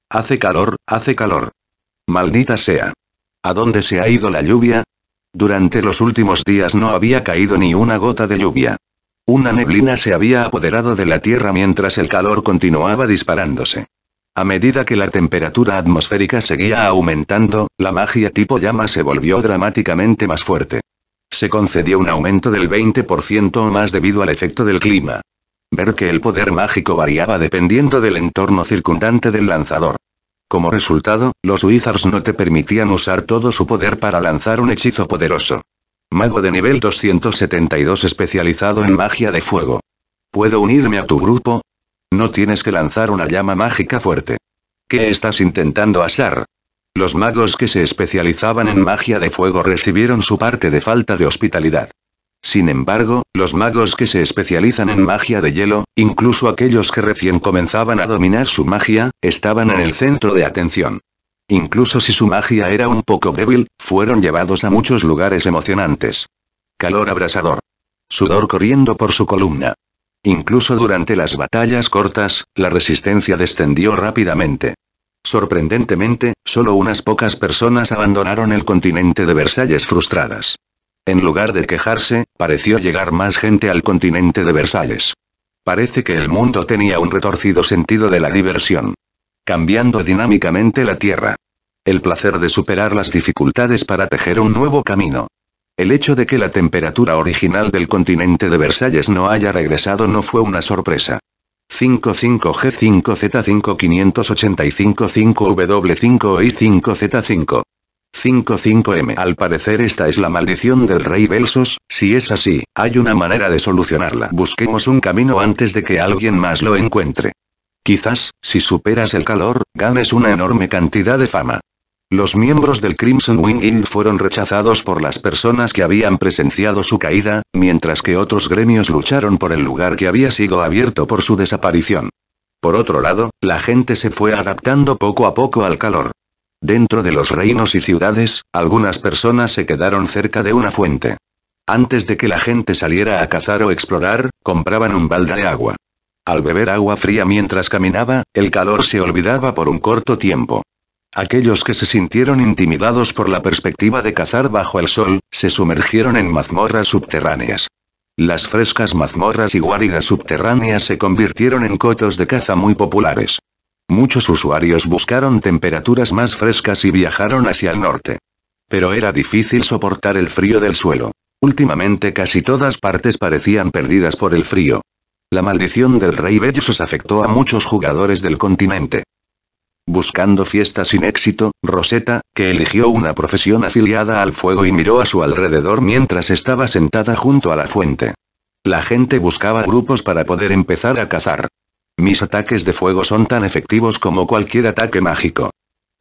Hace calor, hace calor. Maldita sea. ¿A dónde se ha ido la lluvia? Durante los últimos días no había caído ni una gota de lluvia. Una neblina se había apoderado de la Tierra mientras el calor continuaba disparándose. A medida que la temperatura atmosférica seguía aumentando, la magia tipo llama se volvió dramáticamente más fuerte. Se concedió un aumento del 20% o más debido al efecto del clima ver que el poder mágico variaba dependiendo del entorno circundante del lanzador. Como resultado, los Wizards no te permitían usar todo su poder para lanzar un hechizo poderoso. Mago de nivel 272 especializado en magia de fuego. ¿Puedo unirme a tu grupo? No tienes que lanzar una llama mágica fuerte. ¿Qué estás intentando asar? Los magos que se especializaban en magia de fuego recibieron su parte de falta de hospitalidad. Sin embargo, los magos que se especializan en magia de hielo, incluso aquellos que recién comenzaban a dominar su magia, estaban en el centro de atención. Incluso si su magia era un poco débil, fueron llevados a muchos lugares emocionantes. Calor abrasador. Sudor corriendo por su columna. Incluso durante las batallas cortas, la resistencia descendió rápidamente. Sorprendentemente, solo unas pocas personas abandonaron el continente de Versalles frustradas. En lugar de quejarse, pareció llegar más gente al continente de Versalles. Parece que el mundo tenía un retorcido sentido de la diversión. Cambiando dinámicamente la Tierra. El placer de superar las dificultades para tejer un nuevo camino. El hecho de que la temperatura original del continente de Versalles no haya regresado no fue una sorpresa. 55G5Z5 w 5 i 5 z 5 55M. Al parecer esta es la maldición del rey Belsos, si es así, hay una manera de solucionarla. Busquemos un camino antes de que alguien más lo encuentre. Quizás, si superas el calor, ganes una enorme cantidad de fama. Los miembros del Crimson Wing Guild fueron rechazados por las personas que habían presenciado su caída, mientras que otros gremios lucharon por el lugar que había sido abierto por su desaparición. Por otro lado, la gente se fue adaptando poco a poco al calor. Dentro de los reinos y ciudades, algunas personas se quedaron cerca de una fuente. Antes de que la gente saliera a cazar o explorar, compraban un balde de agua. Al beber agua fría mientras caminaba, el calor se olvidaba por un corto tiempo. Aquellos que se sintieron intimidados por la perspectiva de cazar bajo el sol, se sumergieron en mazmorras subterráneas. Las frescas mazmorras y guaridas subterráneas se convirtieron en cotos de caza muy populares. Muchos usuarios buscaron temperaturas más frescas y viajaron hacia el norte. Pero era difícil soportar el frío del suelo. Últimamente casi todas partes parecían perdidas por el frío. La maldición del rey Bellusos afectó a muchos jugadores del continente. Buscando fiestas sin éxito, Rosetta, que eligió una profesión afiliada al fuego y miró a su alrededor mientras estaba sentada junto a la fuente. La gente buscaba grupos para poder empezar a cazar. Mis ataques de fuego son tan efectivos como cualquier ataque mágico.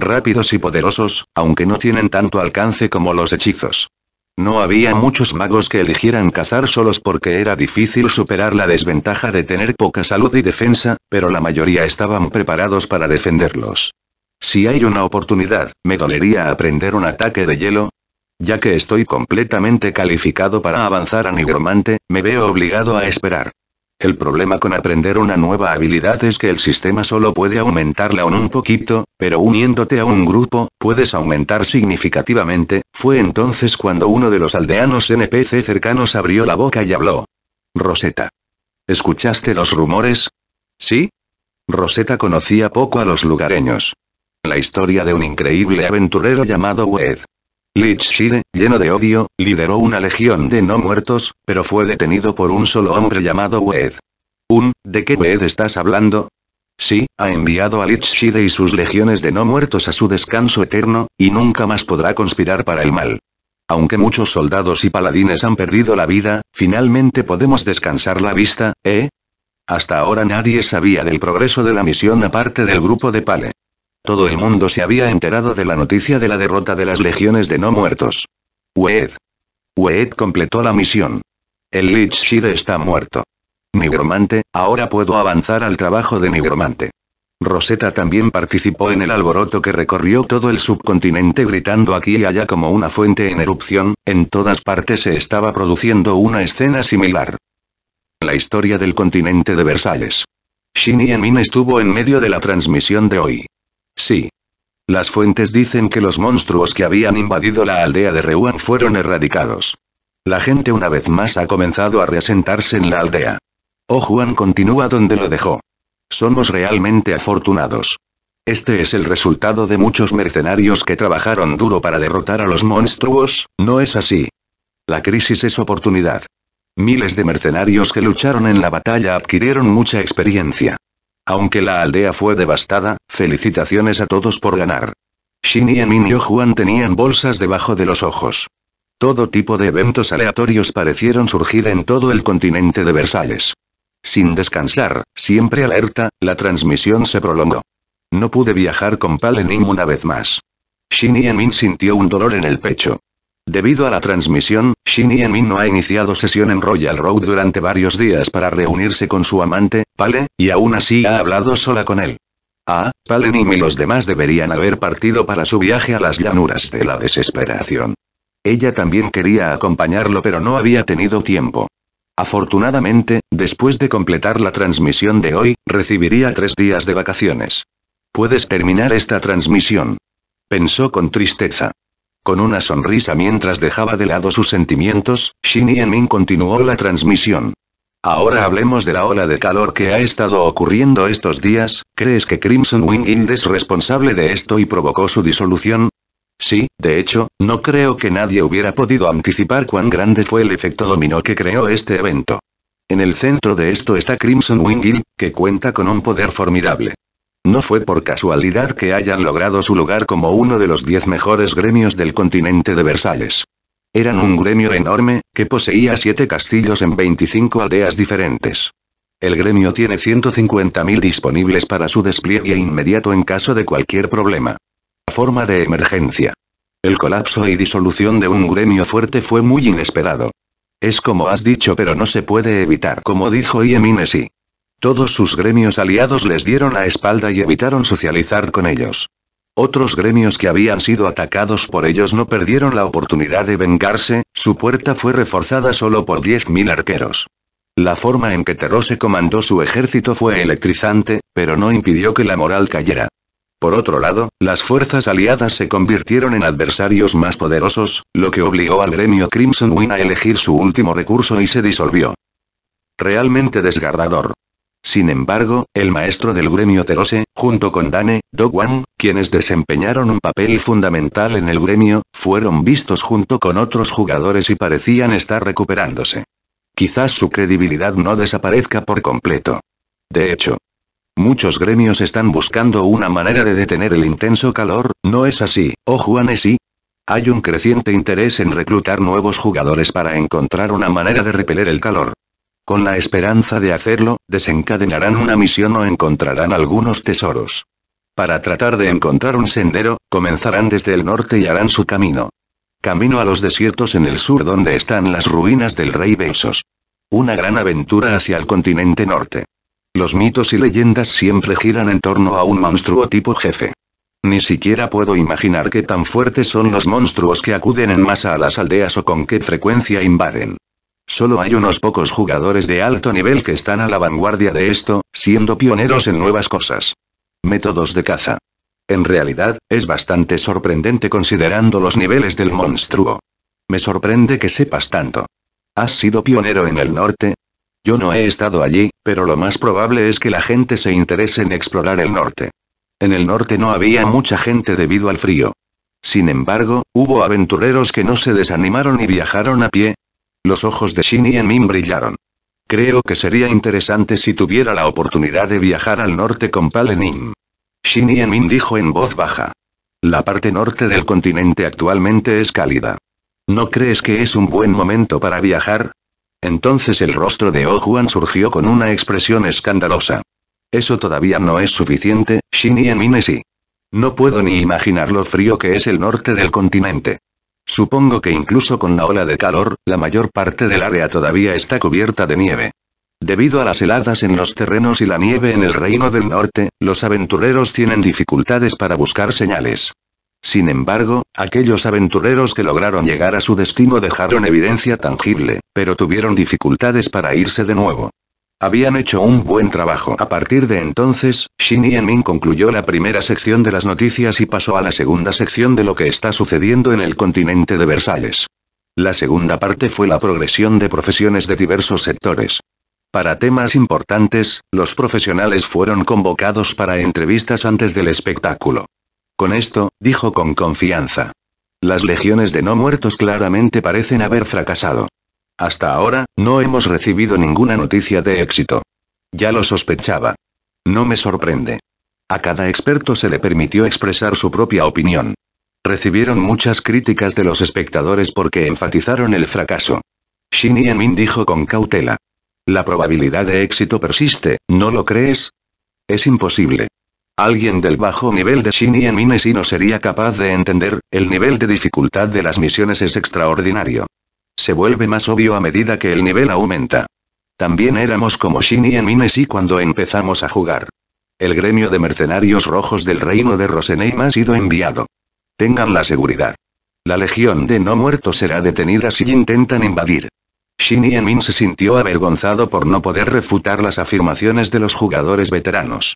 Rápidos y poderosos, aunque no tienen tanto alcance como los hechizos. No había muchos magos que eligieran cazar solos porque era difícil superar la desventaja de tener poca salud y defensa, pero la mayoría estaban preparados para defenderlos. Si hay una oportunidad, me dolería aprender un ataque de hielo. Ya que estoy completamente calificado para avanzar a nigromante, me veo obligado a esperar. El problema con aprender una nueva habilidad es que el sistema solo puede aumentarla un poquito, pero uniéndote a un grupo, puedes aumentar significativamente, fue entonces cuando uno de los aldeanos NPC cercanos abrió la boca y habló. Rosetta. ¿Escuchaste los rumores? ¿Sí? Rosetta conocía poco a los lugareños. La historia de un increíble aventurero llamado Wed. Shire, lleno de odio, lideró una legión de no muertos, pero fue detenido por un solo hombre llamado Wed. ¿Un, de qué Wed estás hablando? Sí, ha enviado a Shire y sus legiones de no muertos a su descanso eterno, y nunca más podrá conspirar para el mal. Aunque muchos soldados y paladines han perdido la vida, finalmente podemos descansar la vista, ¿eh? Hasta ahora nadie sabía del progreso de la misión aparte del grupo de Pale. Todo el mundo se había enterado de la noticia de la derrota de las legiones de no muertos. Ued. Ued completó la misión. El Lich Shire está muerto. Nigromante, ahora puedo avanzar al trabajo de Nigromante. Rosetta también participó en el alboroto que recorrió todo el subcontinente gritando aquí y allá como una fuente en erupción, en todas partes se estaba produciendo una escena similar. La historia del continente de Versalles. Shin Min estuvo en medio de la transmisión de hoy. Sí. Las fuentes dicen que los monstruos que habían invadido la aldea de Reuan fueron erradicados. La gente una vez más ha comenzado a reasentarse en la aldea. Oh, Juan continúa donde lo dejó. Somos realmente afortunados. Este es el resultado de muchos mercenarios que trabajaron duro para derrotar a los monstruos, ¿no es así? La crisis es oportunidad. Miles de mercenarios que lucharon en la batalla adquirieron mucha experiencia. Aunque la aldea fue devastada, felicitaciones a todos por ganar. Shin y Emin y Juan tenían bolsas debajo de los ojos. Todo tipo de eventos aleatorios parecieron surgir en todo el continente de Versalles. Sin descansar, siempre alerta, la transmisión se prolongó. No pude viajar con Palenim una vez más. Shin Min sintió un dolor en el pecho. Debido a la transmisión, Shin Yemin no ha iniciado sesión en Royal Road durante varios días para reunirse con su amante, Pale, y aún así ha hablado sola con él. Ah, Pale Nim y los demás deberían haber partido para su viaje a las llanuras de la desesperación. Ella también quería acompañarlo pero no había tenido tiempo. Afortunadamente, después de completar la transmisión de hoy, recibiría tres días de vacaciones. Puedes terminar esta transmisión. Pensó con tristeza. Con una sonrisa mientras dejaba de lado sus sentimientos, Shin Min continuó la transmisión. Ahora hablemos de la ola de calor que ha estado ocurriendo estos días, ¿crees que Crimson Wing Guild es responsable de esto y provocó su disolución? Sí, de hecho, no creo que nadie hubiera podido anticipar cuán grande fue el efecto dominó que creó este evento. En el centro de esto está Crimson Wing Guild, que cuenta con un poder formidable. No fue por casualidad que hayan logrado su lugar como uno de los diez mejores gremios del continente de Versalles. Eran un gremio enorme, que poseía siete castillos en 25 aldeas diferentes. El gremio tiene 150.000 disponibles para su despliegue inmediato en caso de cualquier problema. Forma de emergencia. El colapso y disolución de un gremio fuerte fue muy inesperado. Es como has dicho pero no se puede evitar como dijo Ieminesi. Todos sus gremios aliados les dieron la espalda y evitaron socializar con ellos. Otros gremios que habían sido atacados por ellos no perdieron la oportunidad de vengarse, su puerta fue reforzada solo por 10.000 arqueros. La forma en que Terose comandó su ejército fue electrizante, pero no impidió que la moral cayera. Por otro lado, las fuerzas aliadas se convirtieron en adversarios más poderosos, lo que obligó al gremio Crimson Wing a elegir su último recurso y se disolvió. Realmente desgarrador. Sin embargo, el maestro del gremio Terose, junto con Dane, Doguan, quienes desempeñaron un papel fundamental en el gremio, fueron vistos junto con otros jugadores y parecían estar recuperándose. Quizás su credibilidad no desaparezca por completo. De hecho, muchos gremios están buscando una manera de detener el intenso calor, ¿no es así, oh Juanes Hay un creciente interés en reclutar nuevos jugadores para encontrar una manera de repeler el calor. Con la esperanza de hacerlo, desencadenarán una misión o encontrarán algunos tesoros. Para tratar de encontrar un sendero, comenzarán desde el norte y harán su camino. Camino a los desiertos en el sur donde están las ruinas del rey Besos. Una gran aventura hacia el continente norte. Los mitos y leyendas siempre giran en torno a un monstruo tipo jefe. Ni siquiera puedo imaginar qué tan fuertes son los monstruos que acuden en masa a las aldeas o con qué frecuencia invaden. Solo hay unos pocos jugadores de alto nivel que están a la vanguardia de esto, siendo pioneros en nuevas cosas. Métodos de caza. En realidad, es bastante sorprendente considerando los niveles del monstruo. Me sorprende que sepas tanto. ¿Has sido pionero en el norte? Yo no he estado allí, pero lo más probable es que la gente se interese en explorar el norte. En el norte no había mucha gente debido al frío. Sin embargo, hubo aventureros que no se desanimaron y viajaron a pie, los ojos de Shin y Min brillaron. Creo que sería interesante si tuviera la oportunidad de viajar al norte con Palenin. Shin y Min dijo en voz baja. La parte norte del continente actualmente es cálida. ¿No crees que es un buen momento para viajar? Entonces el rostro de oh Juan surgió con una expresión escandalosa. Eso todavía no es suficiente, Shin y es No puedo ni imaginar lo frío que es el norte del continente. Supongo que incluso con la ola de calor, la mayor parte del área todavía está cubierta de nieve. Debido a las heladas en los terrenos y la nieve en el Reino del Norte, los aventureros tienen dificultades para buscar señales. Sin embargo, aquellos aventureros que lograron llegar a su destino dejaron evidencia tangible, pero tuvieron dificultades para irse de nuevo. Habían hecho un buen trabajo. A partir de entonces, Shin Min concluyó la primera sección de las noticias y pasó a la segunda sección de lo que está sucediendo en el continente de Versalles. La segunda parte fue la progresión de profesiones de diversos sectores. Para temas importantes, los profesionales fueron convocados para entrevistas antes del espectáculo. Con esto, dijo con confianza. Las legiones de no muertos claramente parecen haber fracasado. Hasta ahora, no hemos recibido ninguna noticia de éxito. Ya lo sospechaba. No me sorprende. A cada experto se le permitió expresar su propia opinión. Recibieron muchas críticas de los espectadores porque enfatizaron el fracaso. Shin Yemin dijo con cautela. La probabilidad de éxito persiste, ¿no lo crees? Es imposible. Alguien del bajo nivel de Shin y no sería capaz de entender, el nivel de dificultad de las misiones es extraordinario se vuelve más obvio a medida que el nivel aumenta. También éramos como Shin y Minesi cuando empezamos a jugar. El gremio de mercenarios rojos del reino de Rosenheim ha sido enviado. Tengan la seguridad. La legión de no muertos será detenida si intentan invadir. Shin Min se sintió avergonzado por no poder refutar las afirmaciones de los jugadores veteranos.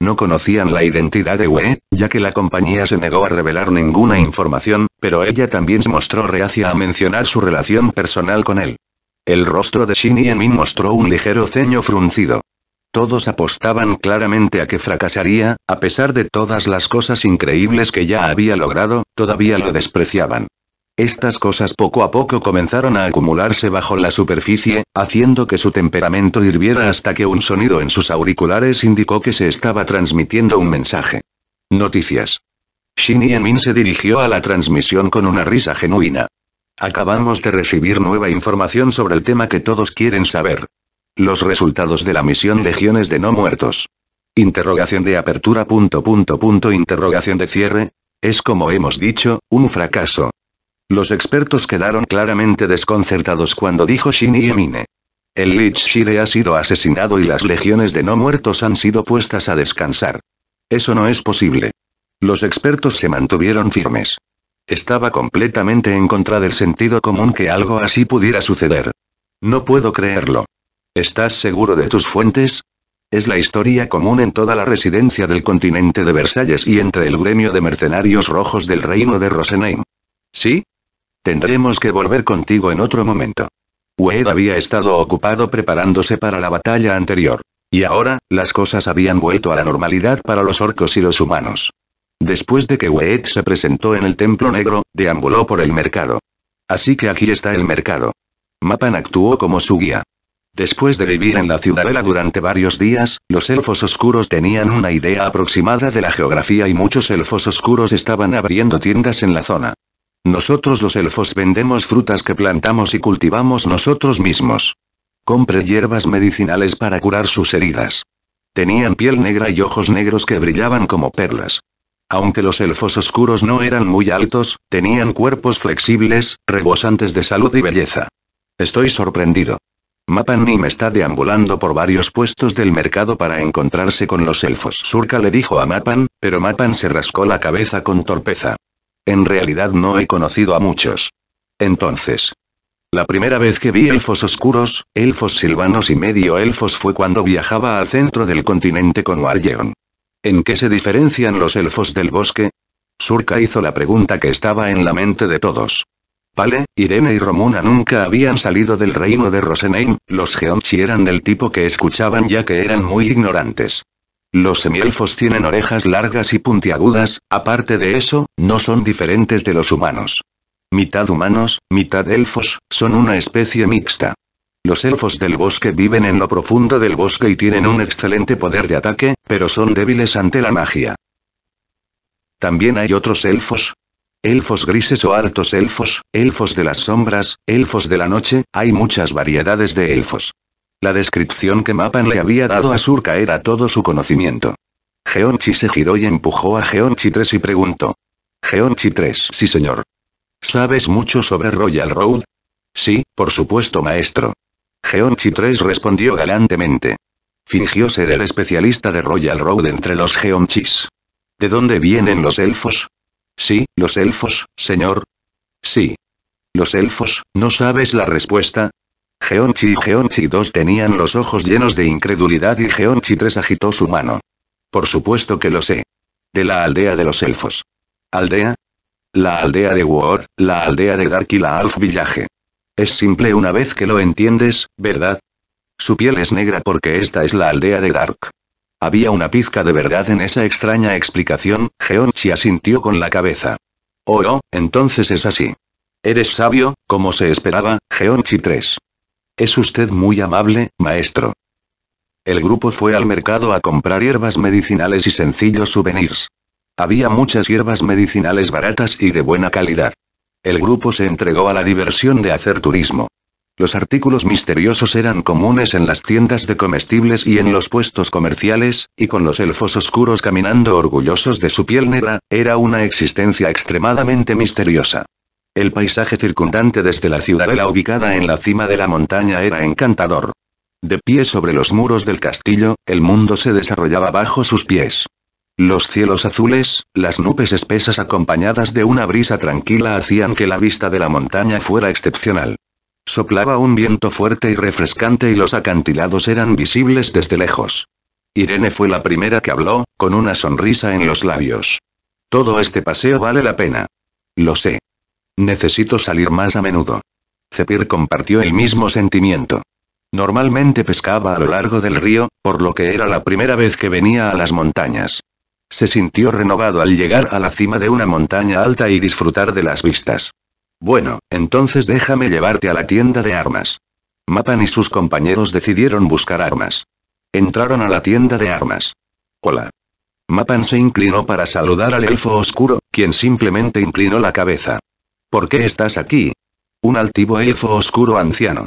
No conocían la identidad de Wei, ya que la compañía se negó a revelar ninguna información, pero ella también se mostró reacia a mencionar su relación personal con él. El rostro de Shin Emin mostró un ligero ceño fruncido. Todos apostaban claramente a que fracasaría, a pesar de todas las cosas increíbles que ya había logrado, todavía lo despreciaban. Estas cosas poco a poco comenzaron a acumularse bajo la superficie, haciendo que su temperamento hirviera hasta que un sonido en sus auriculares indicó que se estaba transmitiendo un mensaje. Noticias. Shin Min se dirigió a la transmisión con una risa genuina. Acabamos de recibir nueva información sobre el tema que todos quieren saber. Los resultados de la misión Legiones de No Muertos. Interrogación de apertura punto punto punto interrogación de cierre. Es como hemos dicho, un fracaso, los expertos quedaron claramente desconcertados cuando dijo y Emine. El Lich Shire ha sido asesinado y las legiones de no muertos han sido puestas a descansar. Eso no es posible. Los expertos se mantuvieron firmes. Estaba completamente en contra del sentido común que algo así pudiera suceder. No puedo creerlo. ¿Estás seguro de tus fuentes? Es la historia común en toda la residencia del continente de Versalles y entre el gremio de mercenarios rojos del reino de Rosenheim. ¿Sí? Tendremos que volver contigo en otro momento. Ued había estado ocupado preparándose para la batalla anterior. Y ahora, las cosas habían vuelto a la normalidad para los orcos y los humanos. Después de que Weet se presentó en el Templo Negro, deambuló por el mercado. Así que aquí está el mercado. Mapan actuó como su guía. Después de vivir en la ciudadela durante varios días, los elfos oscuros tenían una idea aproximada de la geografía y muchos elfos oscuros estaban abriendo tiendas en la zona. Nosotros los elfos vendemos frutas que plantamos y cultivamos nosotros mismos. Compre hierbas medicinales para curar sus heridas. Tenían piel negra y ojos negros que brillaban como perlas. Aunque los elfos oscuros no eran muy altos, tenían cuerpos flexibles, rebosantes de salud y belleza. Estoy sorprendido. me está deambulando por varios puestos del mercado para encontrarse con los elfos. Surka le dijo a Mapan, pero Mapan se rascó la cabeza con torpeza. En realidad no he conocido a muchos. Entonces. La primera vez que vi elfos oscuros, elfos silvanos y medio elfos fue cuando viajaba al centro del continente con Wargeon. ¿En qué se diferencian los elfos del bosque? Surka hizo la pregunta que estaba en la mente de todos. Pale, Irene y Romuna nunca habían salido del reino de Rosenheim, los Geonchi eran del tipo que escuchaban ya que eran muy ignorantes. Los semielfos tienen orejas largas y puntiagudas, aparte de eso, no son diferentes de los humanos. Mitad humanos, mitad elfos, son una especie mixta. Los elfos del bosque viven en lo profundo del bosque y tienen un excelente poder de ataque, pero son débiles ante la magia. También hay otros elfos. Elfos grises o altos elfos, elfos de las sombras, elfos de la noche, hay muchas variedades de elfos. La descripción que Mapan le había dado a Surca era todo su conocimiento. Geonchi se giró y empujó a Geonchi 3 y preguntó. Geonchi 3. Sí señor. ¿Sabes mucho sobre Royal Road? Sí, por supuesto maestro. Geonchi 3 respondió galantemente. Fingió ser el especialista de Royal Road entre los Geonchis. ¿De dónde vienen los elfos? Sí, los elfos, señor. Sí. ¿Los elfos, no sabes la respuesta? Geonchi y Geonchi 2 tenían los ojos llenos de incredulidad y Geonchi 3 agitó su mano. Por supuesto que lo sé. De la aldea de los elfos. ¿Aldea? La aldea de War, la aldea de Dark y la Alf Village. Es simple una vez que lo entiendes, ¿verdad? Su piel es negra porque esta es la aldea de Dark. Había una pizca de verdad en esa extraña explicación, Geonchi asintió con la cabeza. Oh, oh, entonces es así. Eres sabio, como se esperaba, Geonchi 3. Es usted muy amable, maestro. El grupo fue al mercado a comprar hierbas medicinales y sencillos souvenirs. Había muchas hierbas medicinales baratas y de buena calidad. El grupo se entregó a la diversión de hacer turismo. Los artículos misteriosos eran comunes en las tiendas de comestibles y en los puestos comerciales, y con los elfos oscuros caminando orgullosos de su piel negra, era una existencia extremadamente misteriosa. El paisaje circundante desde la ciudadela ubicada en la cima de la montaña era encantador. De pie sobre los muros del castillo, el mundo se desarrollaba bajo sus pies. Los cielos azules, las nubes espesas acompañadas de una brisa tranquila hacían que la vista de la montaña fuera excepcional. Soplaba un viento fuerte y refrescante y los acantilados eran visibles desde lejos. Irene fue la primera que habló, con una sonrisa en los labios. Todo este paseo vale la pena. Lo sé. Necesito salir más a menudo. Zepir compartió el mismo sentimiento. Normalmente pescaba a lo largo del río, por lo que era la primera vez que venía a las montañas. Se sintió renovado al llegar a la cima de una montaña alta y disfrutar de las vistas. Bueno, entonces déjame llevarte a la tienda de armas. Mapan y sus compañeros decidieron buscar armas. Entraron a la tienda de armas. Hola. Mapan se inclinó para saludar al elfo oscuro, quien simplemente inclinó la cabeza. ¿Por qué estás aquí? Un altivo elfo oscuro anciano.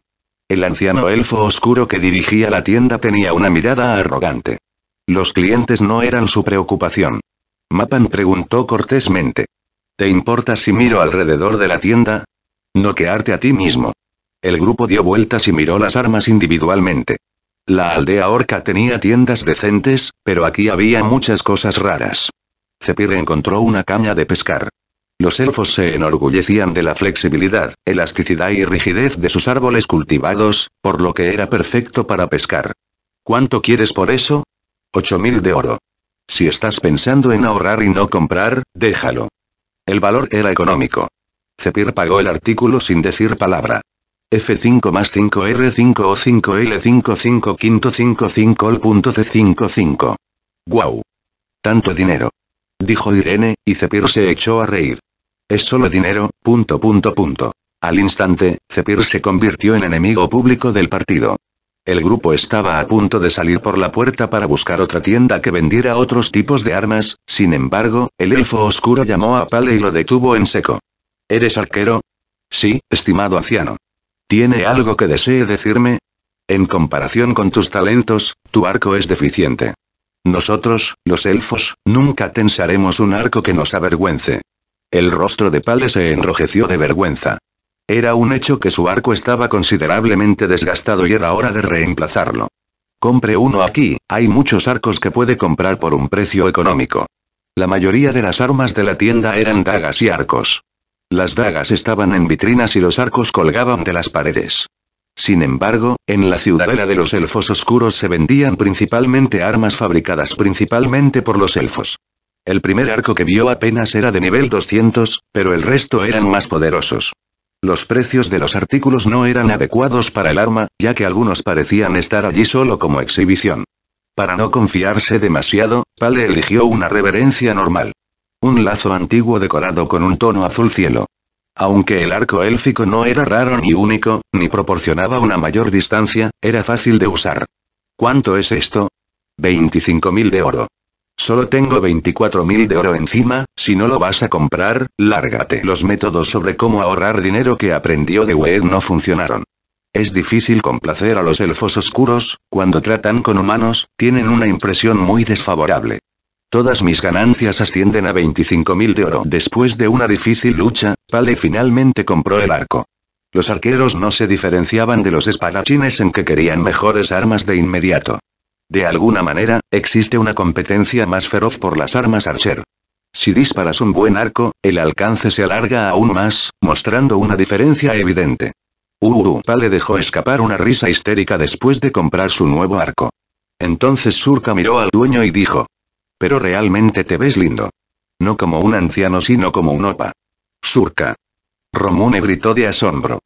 El anciano elfo oscuro que dirigía la tienda tenía una mirada arrogante. Los clientes no eran su preocupación. Mapan preguntó cortésmente. ¿Te importa si miro alrededor de la tienda? No quearte a ti mismo. El grupo dio vueltas y miró las armas individualmente. La aldea orca tenía tiendas decentes, pero aquí había muchas cosas raras. Zepir encontró una caña de pescar. Los elfos se enorgullecían de la flexibilidad, elasticidad y rigidez de sus árboles cultivados, por lo que era perfecto para pescar. ¿Cuánto quieres por eso? 8000 mil de oro. Si estás pensando en ahorrar y no comprar, déjalo. El valor era económico. Cepir pagó el artículo sin decir palabra. F5 más 5R5 o 5 l 55 55 C55. ¡Guau! Tanto dinero. Dijo Irene, y Cepir se echó a reír. Es solo dinero, punto punto punto. Al instante, Cepir se convirtió en enemigo público del partido. El grupo estaba a punto de salir por la puerta para buscar otra tienda que vendiera otros tipos de armas, sin embargo, el elfo oscuro llamó a Pale y lo detuvo en seco. ¿Eres arquero? Sí, estimado anciano. ¿Tiene algo que desee decirme? En comparación con tus talentos, tu arco es deficiente. Nosotros, los elfos, nunca tensaremos un arco que nos avergüence. El rostro de Pale se enrojeció de vergüenza. Era un hecho que su arco estaba considerablemente desgastado y era hora de reemplazarlo. Compre uno aquí, hay muchos arcos que puede comprar por un precio económico. La mayoría de las armas de la tienda eran dagas y arcos. Las dagas estaban en vitrinas y los arcos colgaban de las paredes. Sin embargo, en la ciudadela de los elfos oscuros se vendían principalmente armas fabricadas principalmente por los elfos. El primer arco que vio apenas era de nivel 200, pero el resto eran más poderosos. Los precios de los artículos no eran adecuados para el arma, ya que algunos parecían estar allí solo como exhibición. Para no confiarse demasiado, Pale eligió una reverencia normal. Un lazo antiguo decorado con un tono azul cielo. Aunque el arco élfico no era raro ni único, ni proporcionaba una mayor distancia, era fácil de usar. ¿Cuánto es esto? 25.000 de oro. Solo tengo 24.000 de oro encima, si no lo vas a comprar, lárgate. Los métodos sobre cómo ahorrar dinero que aprendió de Wade no funcionaron. Es difícil complacer a los elfos oscuros, cuando tratan con humanos, tienen una impresión muy desfavorable. Todas mis ganancias ascienden a 25.000 de oro. Después de una difícil lucha, Pale finalmente compró el arco. Los arqueros no se diferenciaban de los espadachines en que querían mejores armas de inmediato. De alguna manera, existe una competencia más feroz por las armas Archer. Si disparas un buen arco, el alcance se alarga aún más, mostrando una diferencia evidente. Urupa le dejó escapar una risa histérica después de comprar su nuevo arco. Entonces Surka miró al dueño y dijo. Pero realmente te ves lindo. No como un anciano sino como un opa. Surka. Romune gritó de asombro.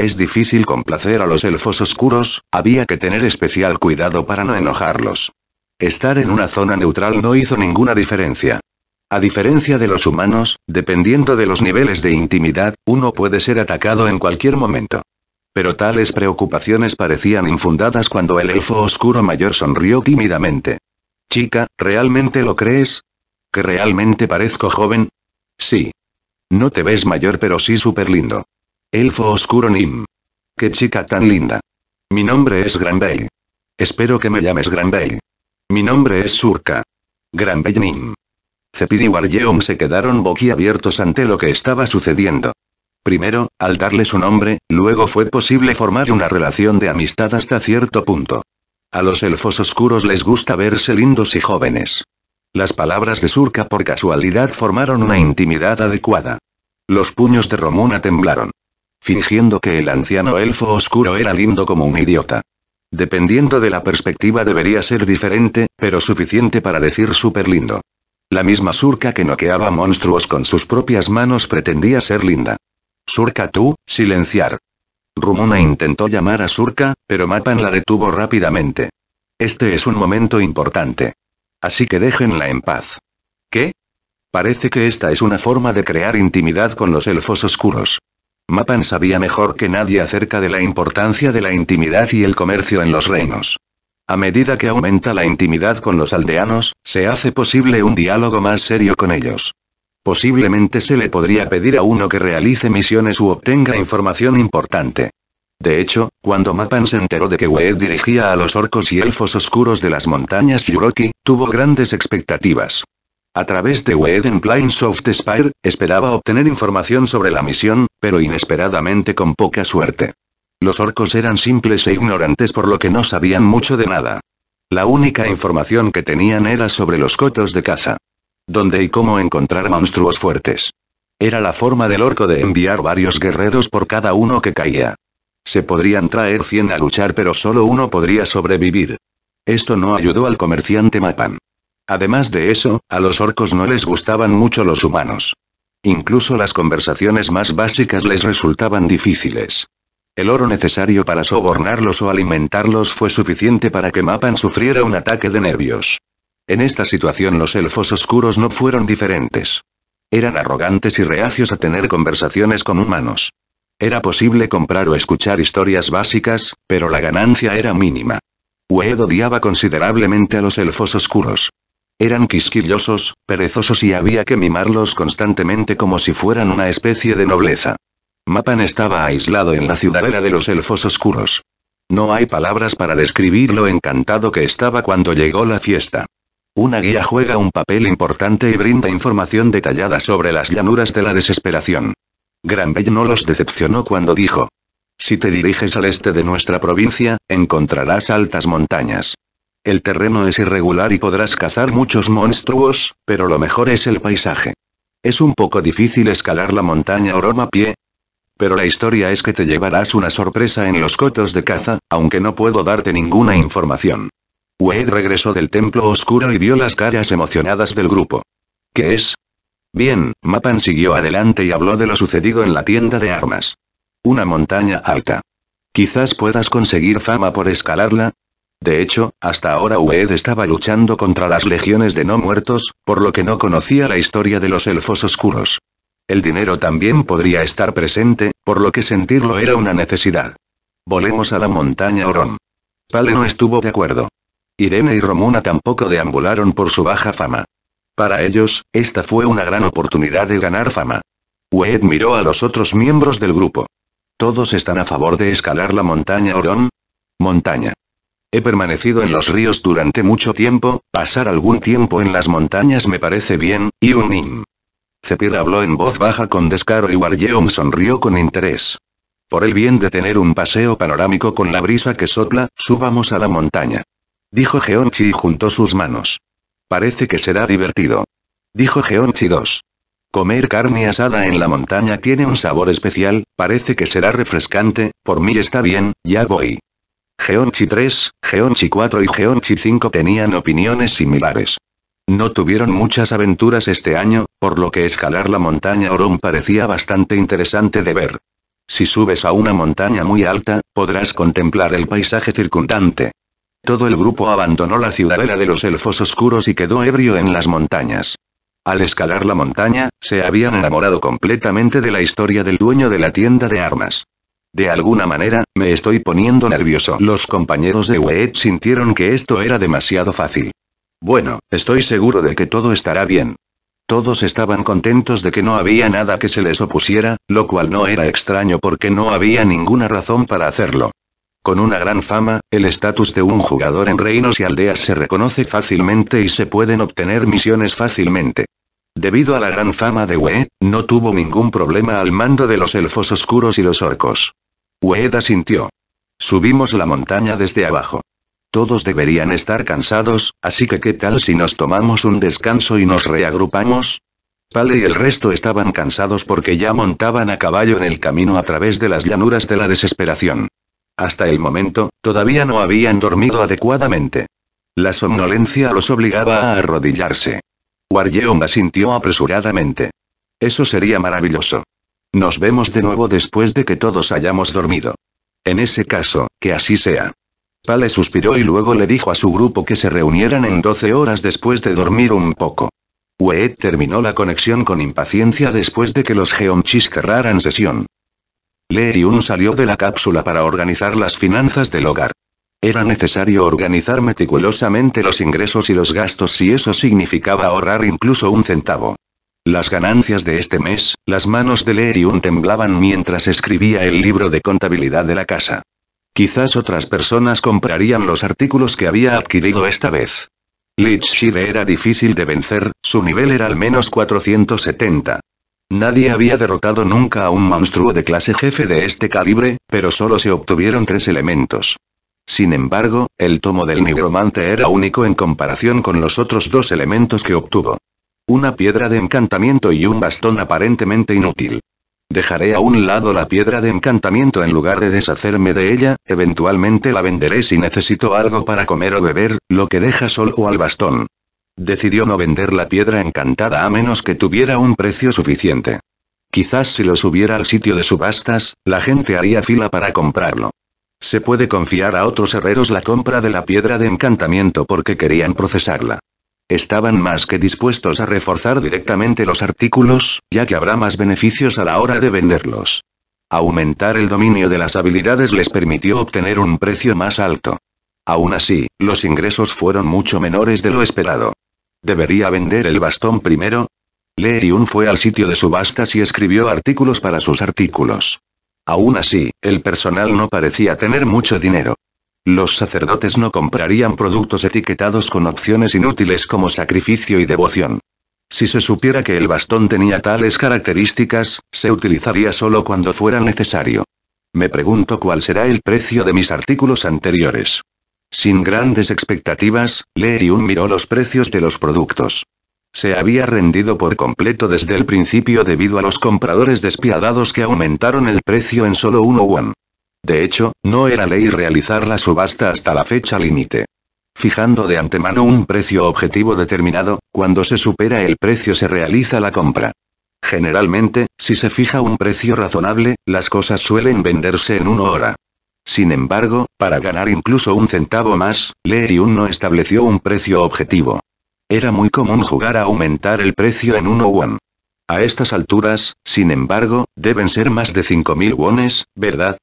Es difícil complacer a los elfos oscuros, había que tener especial cuidado para no enojarlos. Estar en una zona neutral no hizo ninguna diferencia. A diferencia de los humanos, dependiendo de los niveles de intimidad, uno puede ser atacado en cualquier momento. Pero tales preocupaciones parecían infundadas cuando el elfo oscuro mayor sonrió tímidamente. Chica, ¿realmente lo crees? ¿Que realmente parezco joven? Sí. No te ves mayor pero sí súper lindo. Elfo Oscuro Nim. Qué chica tan linda. Mi nombre es Granbey. Espero que me llames Granbey. Mi nombre es Surka. Granbey Nim. Cepid y Wargeom se quedaron boquiabiertos ante lo que estaba sucediendo. Primero, al darle su nombre, luego fue posible formar una relación de amistad hasta cierto punto. A los elfos oscuros les gusta verse lindos y jóvenes. Las palabras de Surka por casualidad formaron una intimidad adecuada. Los puños de Romuna temblaron fingiendo que el anciano elfo oscuro era lindo como un idiota. Dependiendo de la perspectiva debería ser diferente, pero suficiente para decir súper lindo. La misma Surca que noqueaba monstruos con sus propias manos pretendía ser linda. Surca tú, silenciar. Rumuna intentó llamar a Surca, pero Mapan la detuvo rápidamente. Este es un momento importante. Así que déjenla en paz. ¿Qué? Parece que esta es una forma de crear intimidad con los elfos oscuros. Mapan sabía mejor que nadie acerca de la importancia de la intimidad y el comercio en los reinos. A medida que aumenta la intimidad con los aldeanos, se hace posible un diálogo más serio con ellos. Posiblemente se le podría pedir a uno que realice misiones u obtenga información importante. De hecho, cuando Mapan se enteró de que Wed dirigía a los orcos y elfos oscuros de las montañas Yuroki, tuvo grandes expectativas. A través de Weden Plains of Spire, esperaba obtener información sobre la misión, pero inesperadamente con poca suerte. Los orcos eran simples e ignorantes por lo que no sabían mucho de nada. La única información que tenían era sobre los cotos de caza. Dónde y cómo encontrar monstruos fuertes. Era la forma del orco de enviar varios guerreros por cada uno que caía. Se podrían traer 100 a luchar pero solo uno podría sobrevivir. Esto no ayudó al comerciante Mapan. Además de eso, a los orcos no les gustaban mucho los humanos. Incluso las conversaciones más básicas les resultaban difíciles. El oro necesario para sobornarlos o alimentarlos fue suficiente para que Mapan sufriera un ataque de nervios. En esta situación los elfos oscuros no fueron diferentes. Eran arrogantes y reacios a tener conversaciones con humanos. Era posible comprar o escuchar historias básicas, pero la ganancia era mínima. Ued odiaba considerablemente a los elfos oscuros. Eran quisquillosos, perezosos y había que mimarlos constantemente como si fueran una especie de nobleza. Mapan estaba aislado en la ciudadela de los elfos oscuros. No hay palabras para describir lo encantado que estaba cuando llegó la fiesta. Una guía juega un papel importante y brinda información detallada sobre las llanuras de la desesperación. Bell no los decepcionó cuando dijo, si te diriges al este de nuestra provincia, encontrarás altas montañas. El terreno es irregular y podrás cazar muchos monstruos, pero lo mejor es el paisaje. Es un poco difícil escalar la montaña Oroma pie. Pero la historia es que te llevarás una sorpresa en los cotos de caza, aunque no puedo darte ninguna información. Wade regresó del templo oscuro y vio las caras emocionadas del grupo. ¿Qué es? Bien, Mapan siguió adelante y habló de lo sucedido en la tienda de armas. Una montaña alta. Quizás puedas conseguir fama por escalarla, de hecho, hasta ahora Ued estaba luchando contra las legiones de no muertos, por lo que no conocía la historia de los elfos oscuros. El dinero también podría estar presente, por lo que sentirlo era una necesidad. Volemos a la montaña Orón. Pale no estuvo de acuerdo. Irene y Romuna tampoco deambularon por su baja fama. Para ellos, esta fue una gran oportunidad de ganar fama. Ued miró a los otros miembros del grupo. ¿Todos están a favor de escalar la montaña Orón? Montaña. He permanecido en los ríos durante mucho tiempo, pasar algún tiempo en las montañas me parece bien, y un Zepir habló en voz baja con descaro y Wargeom sonrió con interés. Por el bien de tener un paseo panorámico con la brisa que sopla, subamos a la montaña. Dijo Geonchi y juntó sus manos. Parece que será divertido. Dijo Geonchi 2. Comer carne asada en la montaña tiene un sabor especial, parece que será refrescante, por mí está bien, ya voy. Geonchi 3, Geonchi 4 y Geonchi 5 tenían opiniones similares. No tuvieron muchas aventuras este año, por lo que escalar la montaña Oron parecía bastante interesante de ver. Si subes a una montaña muy alta, podrás contemplar el paisaje circundante. Todo el grupo abandonó la ciudadela de los elfos oscuros y quedó ebrio en las montañas. Al escalar la montaña, se habían enamorado completamente de la historia del dueño de la tienda de armas. De alguna manera, me estoy poniendo nervioso. Los compañeros de Weet sintieron que esto era demasiado fácil. Bueno, estoy seguro de que todo estará bien. Todos estaban contentos de que no había nada que se les opusiera, lo cual no era extraño porque no había ninguna razón para hacerlo. Con una gran fama, el estatus de un jugador en reinos y aldeas se reconoce fácilmente y se pueden obtener misiones fácilmente. Debido a la gran fama de We, no tuvo ningún problema al mando de los elfos oscuros y los orcos. Ueda sintió. Subimos la montaña desde abajo. Todos deberían estar cansados, así que ¿qué tal si nos tomamos un descanso y nos reagrupamos? Pale y el resto estaban cansados porque ya montaban a caballo en el camino a través de las llanuras de la desesperación. Hasta el momento, todavía no habían dormido adecuadamente. La somnolencia los obligaba a arrodillarse. Waryeon asintió apresuradamente. Eso sería maravilloso. Nos vemos de nuevo después de que todos hayamos dormido. En ese caso, que así sea. Pale suspiró y luego le dijo a su grupo que se reunieran en 12 horas después de dormir un poco. Weet terminó la conexión con impaciencia después de que los Geomchis cerraran sesión. Lee salió de la cápsula para organizar las finanzas del hogar. Era necesario organizar meticulosamente los ingresos y los gastos si eso significaba ahorrar incluso un centavo. Las ganancias de este mes, las manos de un temblaban mientras escribía el libro de contabilidad de la casa. Quizás otras personas comprarían los artículos que había adquirido esta vez. Lichshire era difícil de vencer, su nivel era al menos 470. Nadie había derrotado nunca a un monstruo de clase jefe de este calibre, pero solo se obtuvieron tres elementos. Sin embargo, el tomo del nigromante era único en comparación con los otros dos elementos que obtuvo. Una piedra de encantamiento y un bastón aparentemente inútil. Dejaré a un lado la piedra de encantamiento en lugar de deshacerme de ella, eventualmente la venderé si necesito algo para comer o beber, lo que deja solo al bastón. Decidió no vender la piedra encantada a menos que tuviera un precio suficiente. Quizás si lo subiera al sitio de subastas, la gente haría fila para comprarlo. Se puede confiar a otros herreros la compra de la piedra de encantamiento porque querían procesarla. Estaban más que dispuestos a reforzar directamente los artículos, ya que habrá más beneficios a la hora de venderlos. Aumentar el dominio de las habilidades les permitió obtener un precio más alto. Aún así, los ingresos fueron mucho menores de lo esperado. ¿Debería vender el bastón primero? un fue al sitio de subastas y escribió artículos para sus artículos. Aún así, el personal no parecía tener mucho dinero. Los sacerdotes no comprarían productos etiquetados con opciones inútiles como sacrificio y devoción. Si se supiera que el bastón tenía tales características, se utilizaría solo cuando fuera necesario. Me pregunto cuál será el precio de mis artículos anteriores. Sin grandes expectativas, un miró los precios de los productos. Se había rendido por completo desde el principio debido a los compradores despiadados que aumentaron el precio en solo 1 yuan. De hecho, no era ley realizar la subasta hasta la fecha límite. Fijando de antemano un precio objetivo determinado, cuando se supera el precio se realiza la compra. Generalmente, si se fija un precio razonable, las cosas suelen venderse en una hora. Sin embargo, para ganar incluso un centavo más, Lee no estableció un precio objetivo. Era muy común jugar a aumentar el precio en 1 won. A estas alturas, sin embargo, deben ser más de 5.000 wones, ¿verdad?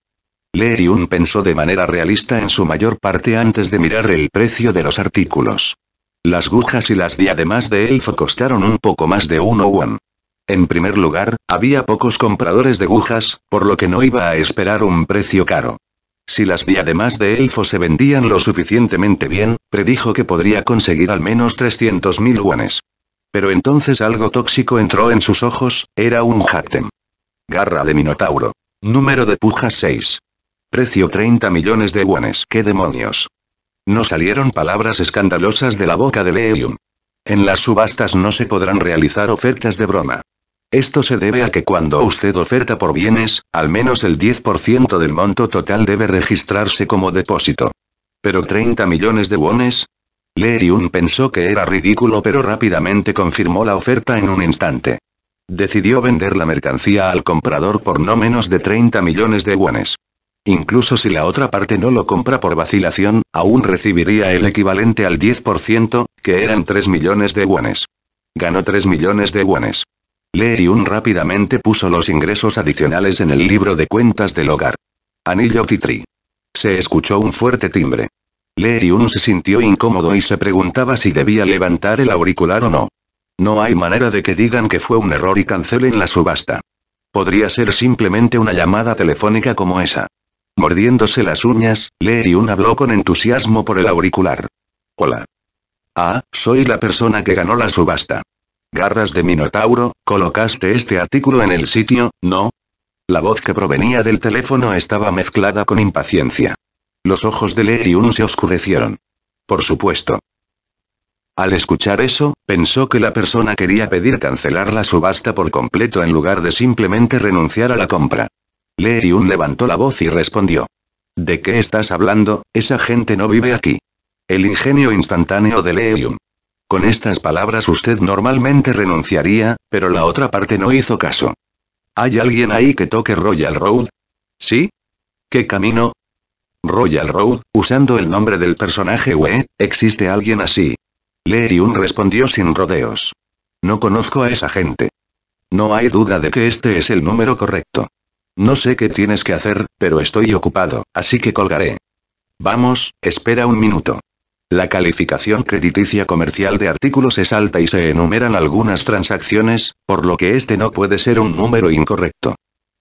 un pensó de manera realista en su mayor parte antes de mirar el precio de los artículos. Las agujas y las diademas de elfo costaron un poco más de 1 won. En primer lugar, había pocos compradores de agujas, por lo que no iba a esperar un precio caro. Si las diademas de elfo se vendían lo suficientemente bien, predijo que podría conseguir al menos 300.000 guanes. Pero entonces algo tóxico entró en sus ojos, era un jactem. Garra de Minotauro. Número de pujas 6. Precio 30 millones de guanes. ¿Qué demonios? No salieron palabras escandalosas de la boca de Leium. En las subastas no se podrán realizar ofertas de broma. Esto se debe a que cuando usted oferta por bienes, al menos el 10% del monto total debe registrarse como depósito. ¿Pero 30 millones de wones? Leeriun pensó que era ridículo pero rápidamente confirmó la oferta en un instante. Decidió vender la mercancía al comprador por no menos de 30 millones de wones. Incluso si la otra parte no lo compra por vacilación, aún recibiría el equivalente al 10%, que eran 3 millones de wones. Ganó 3 millones de wones. Lee rápidamente puso los ingresos adicionales en el libro de cuentas del hogar. Anillo Titri. Se escuchó un fuerte timbre. Lee Yun se sintió incómodo y se preguntaba si debía levantar el auricular o no. No hay manera de que digan que fue un error y cancelen la subasta. Podría ser simplemente una llamada telefónica como esa. Mordiéndose las uñas, Lee habló con entusiasmo por el auricular. Hola. Ah, soy la persona que ganó la subasta. Garras de Minotauro, colocaste este artículo en el sitio, ¿no? La voz que provenía del teléfono estaba mezclada con impaciencia. Los ojos de Leirium se oscurecieron. Por supuesto. Al escuchar eso, pensó que la persona quería pedir cancelar la subasta por completo en lugar de simplemente renunciar a la compra. Yun levantó la voz y respondió. ¿De qué estás hablando? Esa gente no vive aquí. El ingenio instantáneo de Leirium. Con estas palabras usted normalmente renunciaría, pero la otra parte no hizo caso. ¿Hay alguien ahí que toque Royal Road? ¿Sí? ¿Qué camino? Royal Road, usando el nombre del personaje Wee, existe alguien así. un respondió sin rodeos. No conozco a esa gente. No hay duda de que este es el número correcto. No sé qué tienes que hacer, pero estoy ocupado, así que colgaré. Vamos, espera un minuto. La calificación crediticia comercial de artículos es alta y se enumeran algunas transacciones, por lo que este no puede ser un número incorrecto.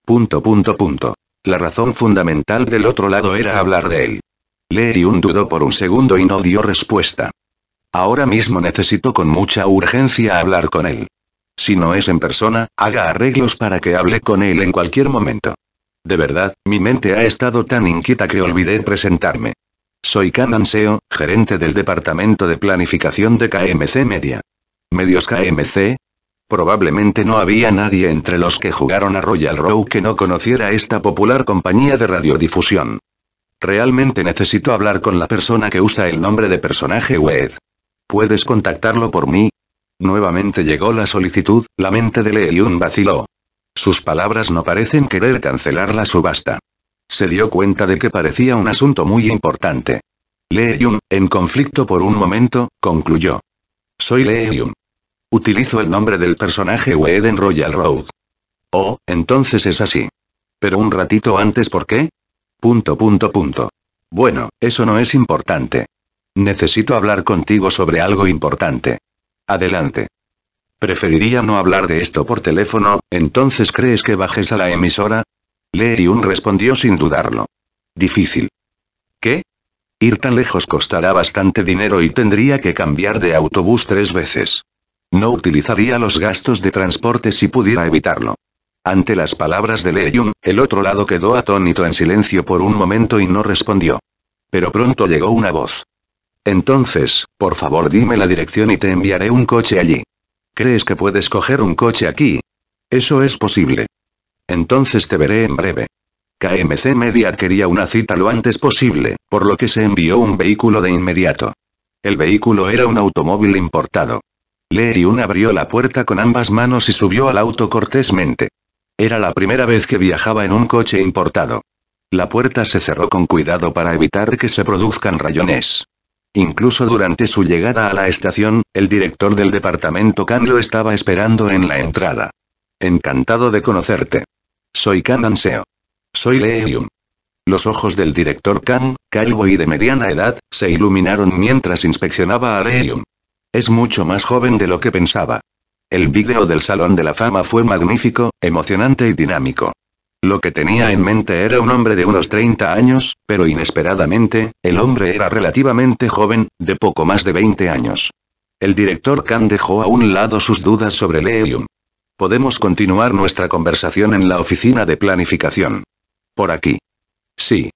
Punto punto punto. La razón fundamental del otro lado era hablar de él. un dudó por un segundo y no dio respuesta. Ahora mismo necesito con mucha urgencia hablar con él. Si no es en persona, haga arreglos para que hable con él en cualquier momento. De verdad, mi mente ha estado tan inquieta que olvidé presentarme. Soy Kanan Seo, gerente del departamento de planificación de KMC Media. ¿Medios KMC? Probablemente no había nadie entre los que jugaron a Royal Row que no conociera esta popular compañía de radiodifusión. Realmente necesito hablar con la persona que usa el nombre de personaje Wed. ¿Puedes contactarlo por mí? Nuevamente llegó la solicitud, la mente de un vaciló. Sus palabras no parecen querer cancelar la subasta. Se dio cuenta de que parecía un asunto muy importante. Lee Yun, en conflicto por un momento, concluyó. Soy Lee Utilizo el nombre del personaje Wed en Royal Road. Oh, entonces es así. Pero un ratito antes, ¿por qué? Punto, punto, punto. Bueno, eso no es importante. Necesito hablar contigo sobre algo importante. Adelante. Preferiría no hablar de esto por teléfono, entonces crees que bajes a la emisora, Lee respondió sin dudarlo. Difícil. ¿Qué? Ir tan lejos costará bastante dinero y tendría que cambiar de autobús tres veces. No utilizaría los gastos de transporte si pudiera evitarlo. Ante las palabras de Yun, el otro lado quedó atónito en silencio por un momento y no respondió. Pero pronto llegó una voz. Entonces, por favor dime la dirección y te enviaré un coche allí. ¿Crees que puedes coger un coche aquí? Eso es posible. Entonces te veré en breve. KMC Media quería una cita lo antes posible, por lo que se envió un vehículo de inmediato. El vehículo era un automóvil importado. y un abrió la puerta con ambas manos y subió al auto cortésmente. Era la primera vez que viajaba en un coche importado. La puerta se cerró con cuidado para evitar que se produzcan rayones. Incluso durante su llegada a la estación, el director del departamento Khan lo estaba esperando en la entrada. Encantado de conocerte. Soy Khan Anseo. Soy Leeum. Los ojos del director Khan, calvo y de mediana edad, se iluminaron mientras inspeccionaba a Leeum. Es mucho más joven de lo que pensaba. El vídeo del Salón de la Fama fue magnífico, emocionante y dinámico. Lo que tenía en mente era un hombre de unos 30 años, pero inesperadamente, el hombre era relativamente joven, de poco más de 20 años. El director Khan dejó a un lado sus dudas sobre Leeum. Podemos continuar nuestra conversación en la oficina de planificación. Por aquí. Sí.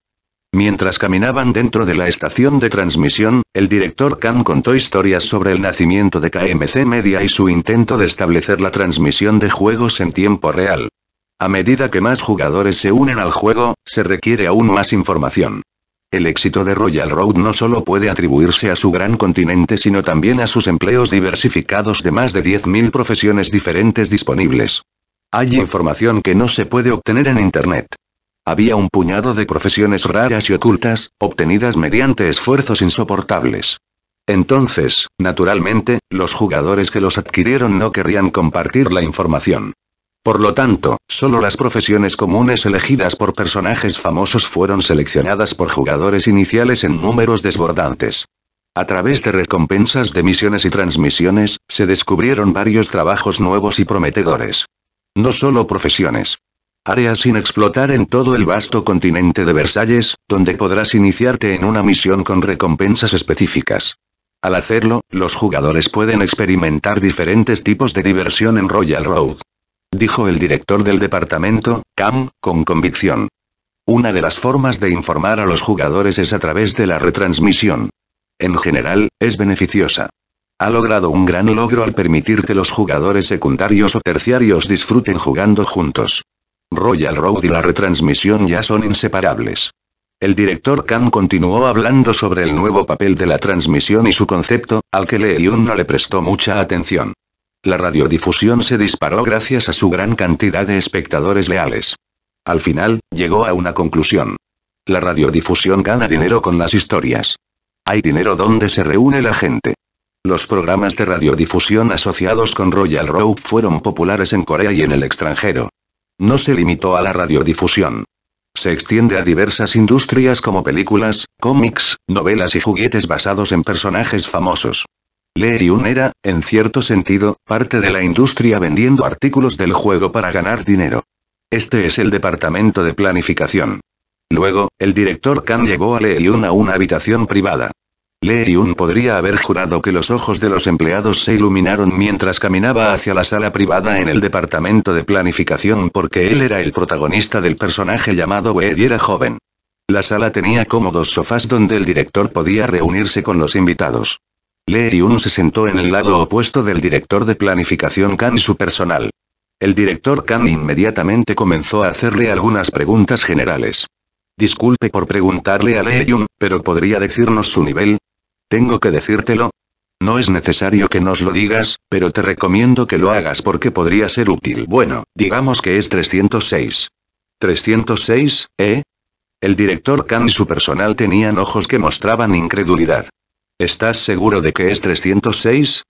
Mientras caminaban dentro de la estación de transmisión, el director Khan contó historias sobre el nacimiento de KMC Media y su intento de establecer la transmisión de juegos en tiempo real. A medida que más jugadores se unen al juego, se requiere aún más información. El éxito de Royal Road no solo puede atribuirse a su gran continente sino también a sus empleos diversificados de más de 10.000 profesiones diferentes disponibles. Hay información que no se puede obtener en Internet. Había un puñado de profesiones raras y ocultas, obtenidas mediante esfuerzos insoportables. Entonces, naturalmente, los jugadores que los adquirieron no querrían compartir la información. Por lo tanto, solo las profesiones comunes elegidas por personajes famosos fueron seleccionadas por jugadores iniciales en números desbordantes. A través de recompensas de misiones y transmisiones, se descubrieron varios trabajos nuevos y prometedores. No solo profesiones. Áreas sin explotar en todo el vasto continente de Versalles, donde podrás iniciarte en una misión con recompensas específicas. Al hacerlo, los jugadores pueden experimentar diferentes tipos de diversión en Royal Road dijo el director del departamento, Cam, con convicción. Una de las formas de informar a los jugadores es a través de la retransmisión. En general, es beneficiosa. Ha logrado un gran logro al permitir que los jugadores secundarios o terciarios disfruten jugando juntos. Royal Road y la retransmisión ya son inseparables. El director Cam continuó hablando sobre el nuevo papel de la transmisión y su concepto, al que Yun no le prestó mucha atención. La radiodifusión se disparó gracias a su gran cantidad de espectadores leales. Al final, llegó a una conclusión. La radiodifusión gana dinero con las historias. Hay dinero donde se reúne la gente. Los programas de radiodifusión asociados con Royal Road fueron populares en Corea y en el extranjero. No se limitó a la radiodifusión. Se extiende a diversas industrias como películas, cómics, novelas y juguetes basados en personajes famosos yun era, en cierto sentido, parte de la industria vendiendo artículos del juego para ganar dinero. Este es el departamento de planificación. Luego, el director Khan llevó a Lerium a una habitación privada. Lerium podría haber jurado que los ojos de los empleados se iluminaron mientras caminaba hacia la sala privada en el departamento de planificación porque él era el protagonista del personaje llamado Wei y era joven. La sala tenía cómodos sofás donde el director podía reunirse con los invitados. Lee Yun se sentó en el lado opuesto del director de planificación Khan y su personal. El director Khan inmediatamente comenzó a hacerle algunas preguntas generales. Disculpe por preguntarle a Lee pero ¿podría decirnos su nivel? ¿Tengo que decírtelo? No es necesario que nos lo digas, pero te recomiendo que lo hagas porque podría ser útil. Bueno, digamos que es 306. 306, ¿eh? El director Khan y su personal tenían ojos que mostraban incredulidad. ¿Estás seguro de que es 306?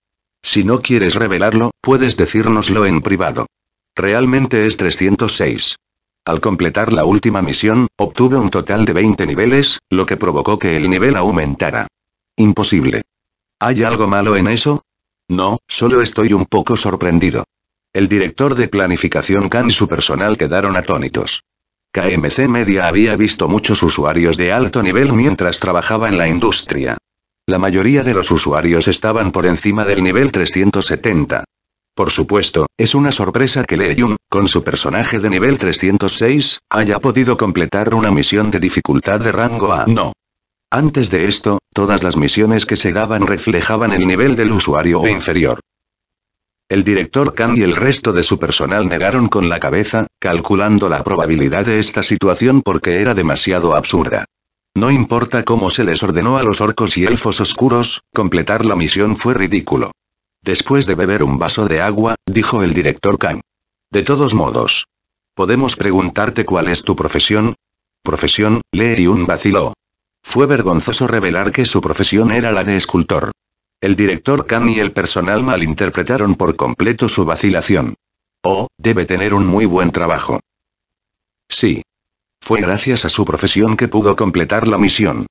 Si no quieres revelarlo, puedes decírnoslo en privado. Realmente es 306. Al completar la última misión, obtuve un total de 20 niveles, lo que provocó que el nivel aumentara. Imposible. ¿Hay algo malo en eso? No, solo estoy un poco sorprendido. El director de planificación Khan y su personal quedaron atónitos. KMC Media había visto muchos usuarios de alto nivel mientras trabajaba en la industria. La mayoría de los usuarios estaban por encima del nivel 370. Por supuesto, es una sorpresa que Leyun, con su personaje de nivel 306, haya podido completar una misión de dificultad de rango A. No. Antes de esto, todas las misiones que se daban reflejaban el nivel del usuario o inferior. El director Kang y el resto de su personal negaron con la cabeza, calculando la probabilidad de esta situación porque era demasiado absurda. No importa cómo se les ordenó a los orcos y elfos oscuros, completar la misión fue ridículo. Después de beber un vaso de agua, dijo el director Khan. De todos modos. ¿Podemos preguntarte cuál es tu profesión? Profesión, leer y un vaciló. Fue vergonzoso revelar que su profesión era la de escultor. El director Khan y el personal malinterpretaron por completo su vacilación. Oh, debe tener un muy buen trabajo. Sí, fue gracias a su profesión que pudo completar la misión.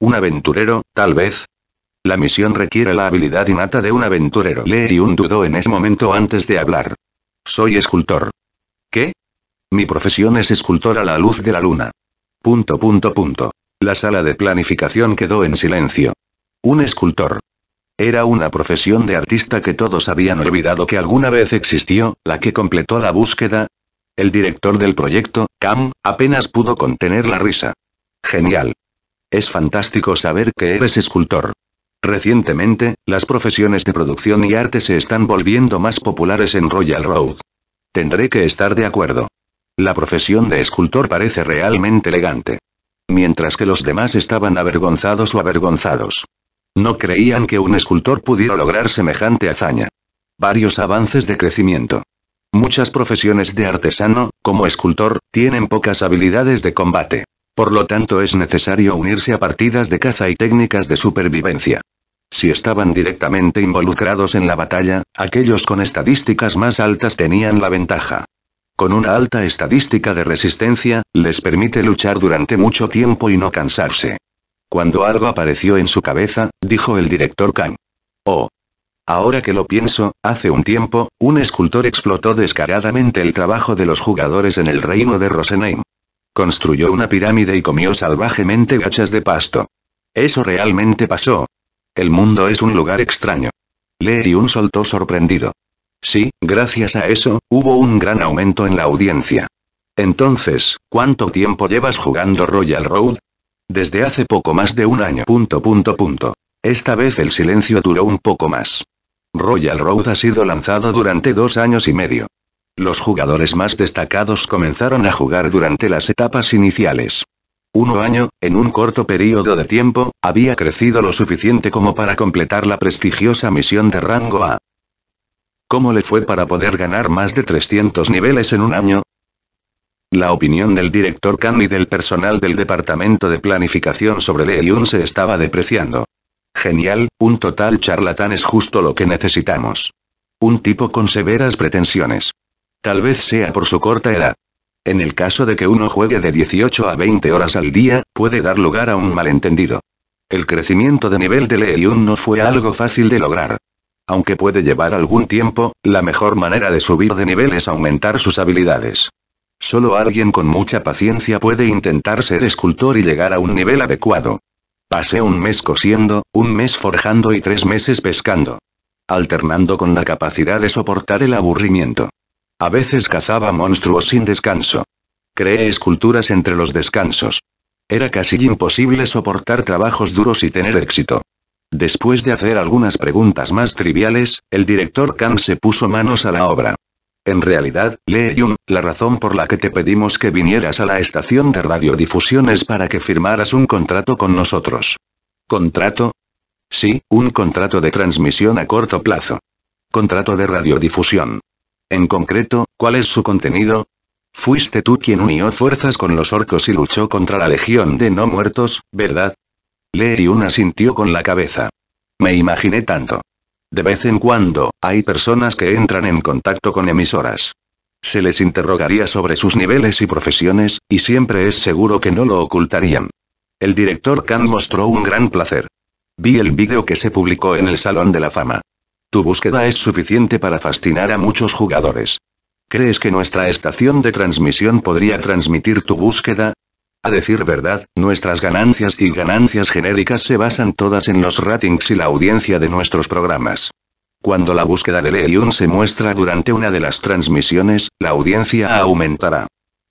Un aventurero, tal vez. La misión requiere la habilidad innata de un aventurero. y un dudó en ese momento antes de hablar. Soy escultor. ¿Qué? Mi profesión es escultor a la luz de la luna. Punto punto punto. La sala de planificación quedó en silencio. Un escultor. Era una profesión de artista que todos habían olvidado que alguna vez existió, la que completó la búsqueda, el director del proyecto, Cam, apenas pudo contener la risa. Genial. Es fantástico saber que eres escultor. Recientemente, las profesiones de producción y arte se están volviendo más populares en Royal Road. Tendré que estar de acuerdo. La profesión de escultor parece realmente elegante. Mientras que los demás estaban avergonzados o avergonzados. No creían que un escultor pudiera lograr semejante hazaña. Varios avances de crecimiento. Muchas profesiones de artesano, como escultor, tienen pocas habilidades de combate. Por lo tanto es necesario unirse a partidas de caza y técnicas de supervivencia. Si estaban directamente involucrados en la batalla, aquellos con estadísticas más altas tenían la ventaja. Con una alta estadística de resistencia, les permite luchar durante mucho tiempo y no cansarse. Cuando algo apareció en su cabeza, dijo el director Kang. Oh, Ahora que lo pienso, hace un tiempo, un escultor explotó descaradamente el trabajo de los jugadores en el reino de Rosenheim. Construyó una pirámide y comió salvajemente gachas de pasto. Eso realmente pasó. El mundo es un lugar extraño. un soltó sorprendido. Sí, gracias a eso, hubo un gran aumento en la audiencia. Entonces, ¿cuánto tiempo llevas jugando Royal Road? Desde hace poco más de un año. punto. Esta vez el silencio duró un poco más. Royal Road ha sido lanzado durante dos años y medio. Los jugadores más destacados comenzaron a jugar durante las etapas iniciales. Uno año, en un corto periodo de tiempo, había crecido lo suficiente como para completar la prestigiosa misión de rango A. ¿Cómo le fue para poder ganar más de 300 niveles en un año? La opinión del director Khan y del personal del Departamento de Planificación sobre Leon se estaba depreciando. Genial, un total charlatán es justo lo que necesitamos. Un tipo con severas pretensiones. Tal vez sea por su corta edad. En el caso de que uno juegue de 18 a 20 horas al día, puede dar lugar a un malentendido. El crecimiento de nivel de un no fue algo fácil de lograr. Aunque puede llevar algún tiempo, la mejor manera de subir de nivel es aumentar sus habilidades. Solo alguien con mucha paciencia puede intentar ser escultor y llegar a un nivel adecuado. Pasé un mes cosiendo, un mes forjando y tres meses pescando. Alternando con la capacidad de soportar el aburrimiento. A veces cazaba monstruos sin descanso. Creé esculturas entre los descansos. Era casi imposible soportar trabajos duros y tener éxito. Después de hacer algunas preguntas más triviales, el director Khan se puso manos a la obra. En realidad, Lee Yun, la razón por la que te pedimos que vinieras a la estación de radiodifusión es para que firmaras un contrato con nosotros. ¿Contrato? Sí, un contrato de transmisión a corto plazo. Contrato de radiodifusión. En concreto, ¿cuál es su contenido? Fuiste tú quien unió fuerzas con los orcos y luchó contra la legión de no muertos, ¿verdad? Lee Yun asintió con la cabeza. Me imaginé tanto. De vez en cuando, hay personas que entran en contacto con emisoras. Se les interrogaría sobre sus niveles y profesiones, y siempre es seguro que no lo ocultarían. El director Khan mostró un gran placer. Vi el vídeo que se publicó en el Salón de la Fama. Tu búsqueda es suficiente para fascinar a muchos jugadores. ¿Crees que nuestra estación de transmisión podría transmitir tu búsqueda? A decir verdad, nuestras ganancias y ganancias genéricas se basan todas en los ratings y la audiencia de nuestros programas. Cuando la búsqueda de Leyun se muestra durante una de las transmisiones, la audiencia aumentará.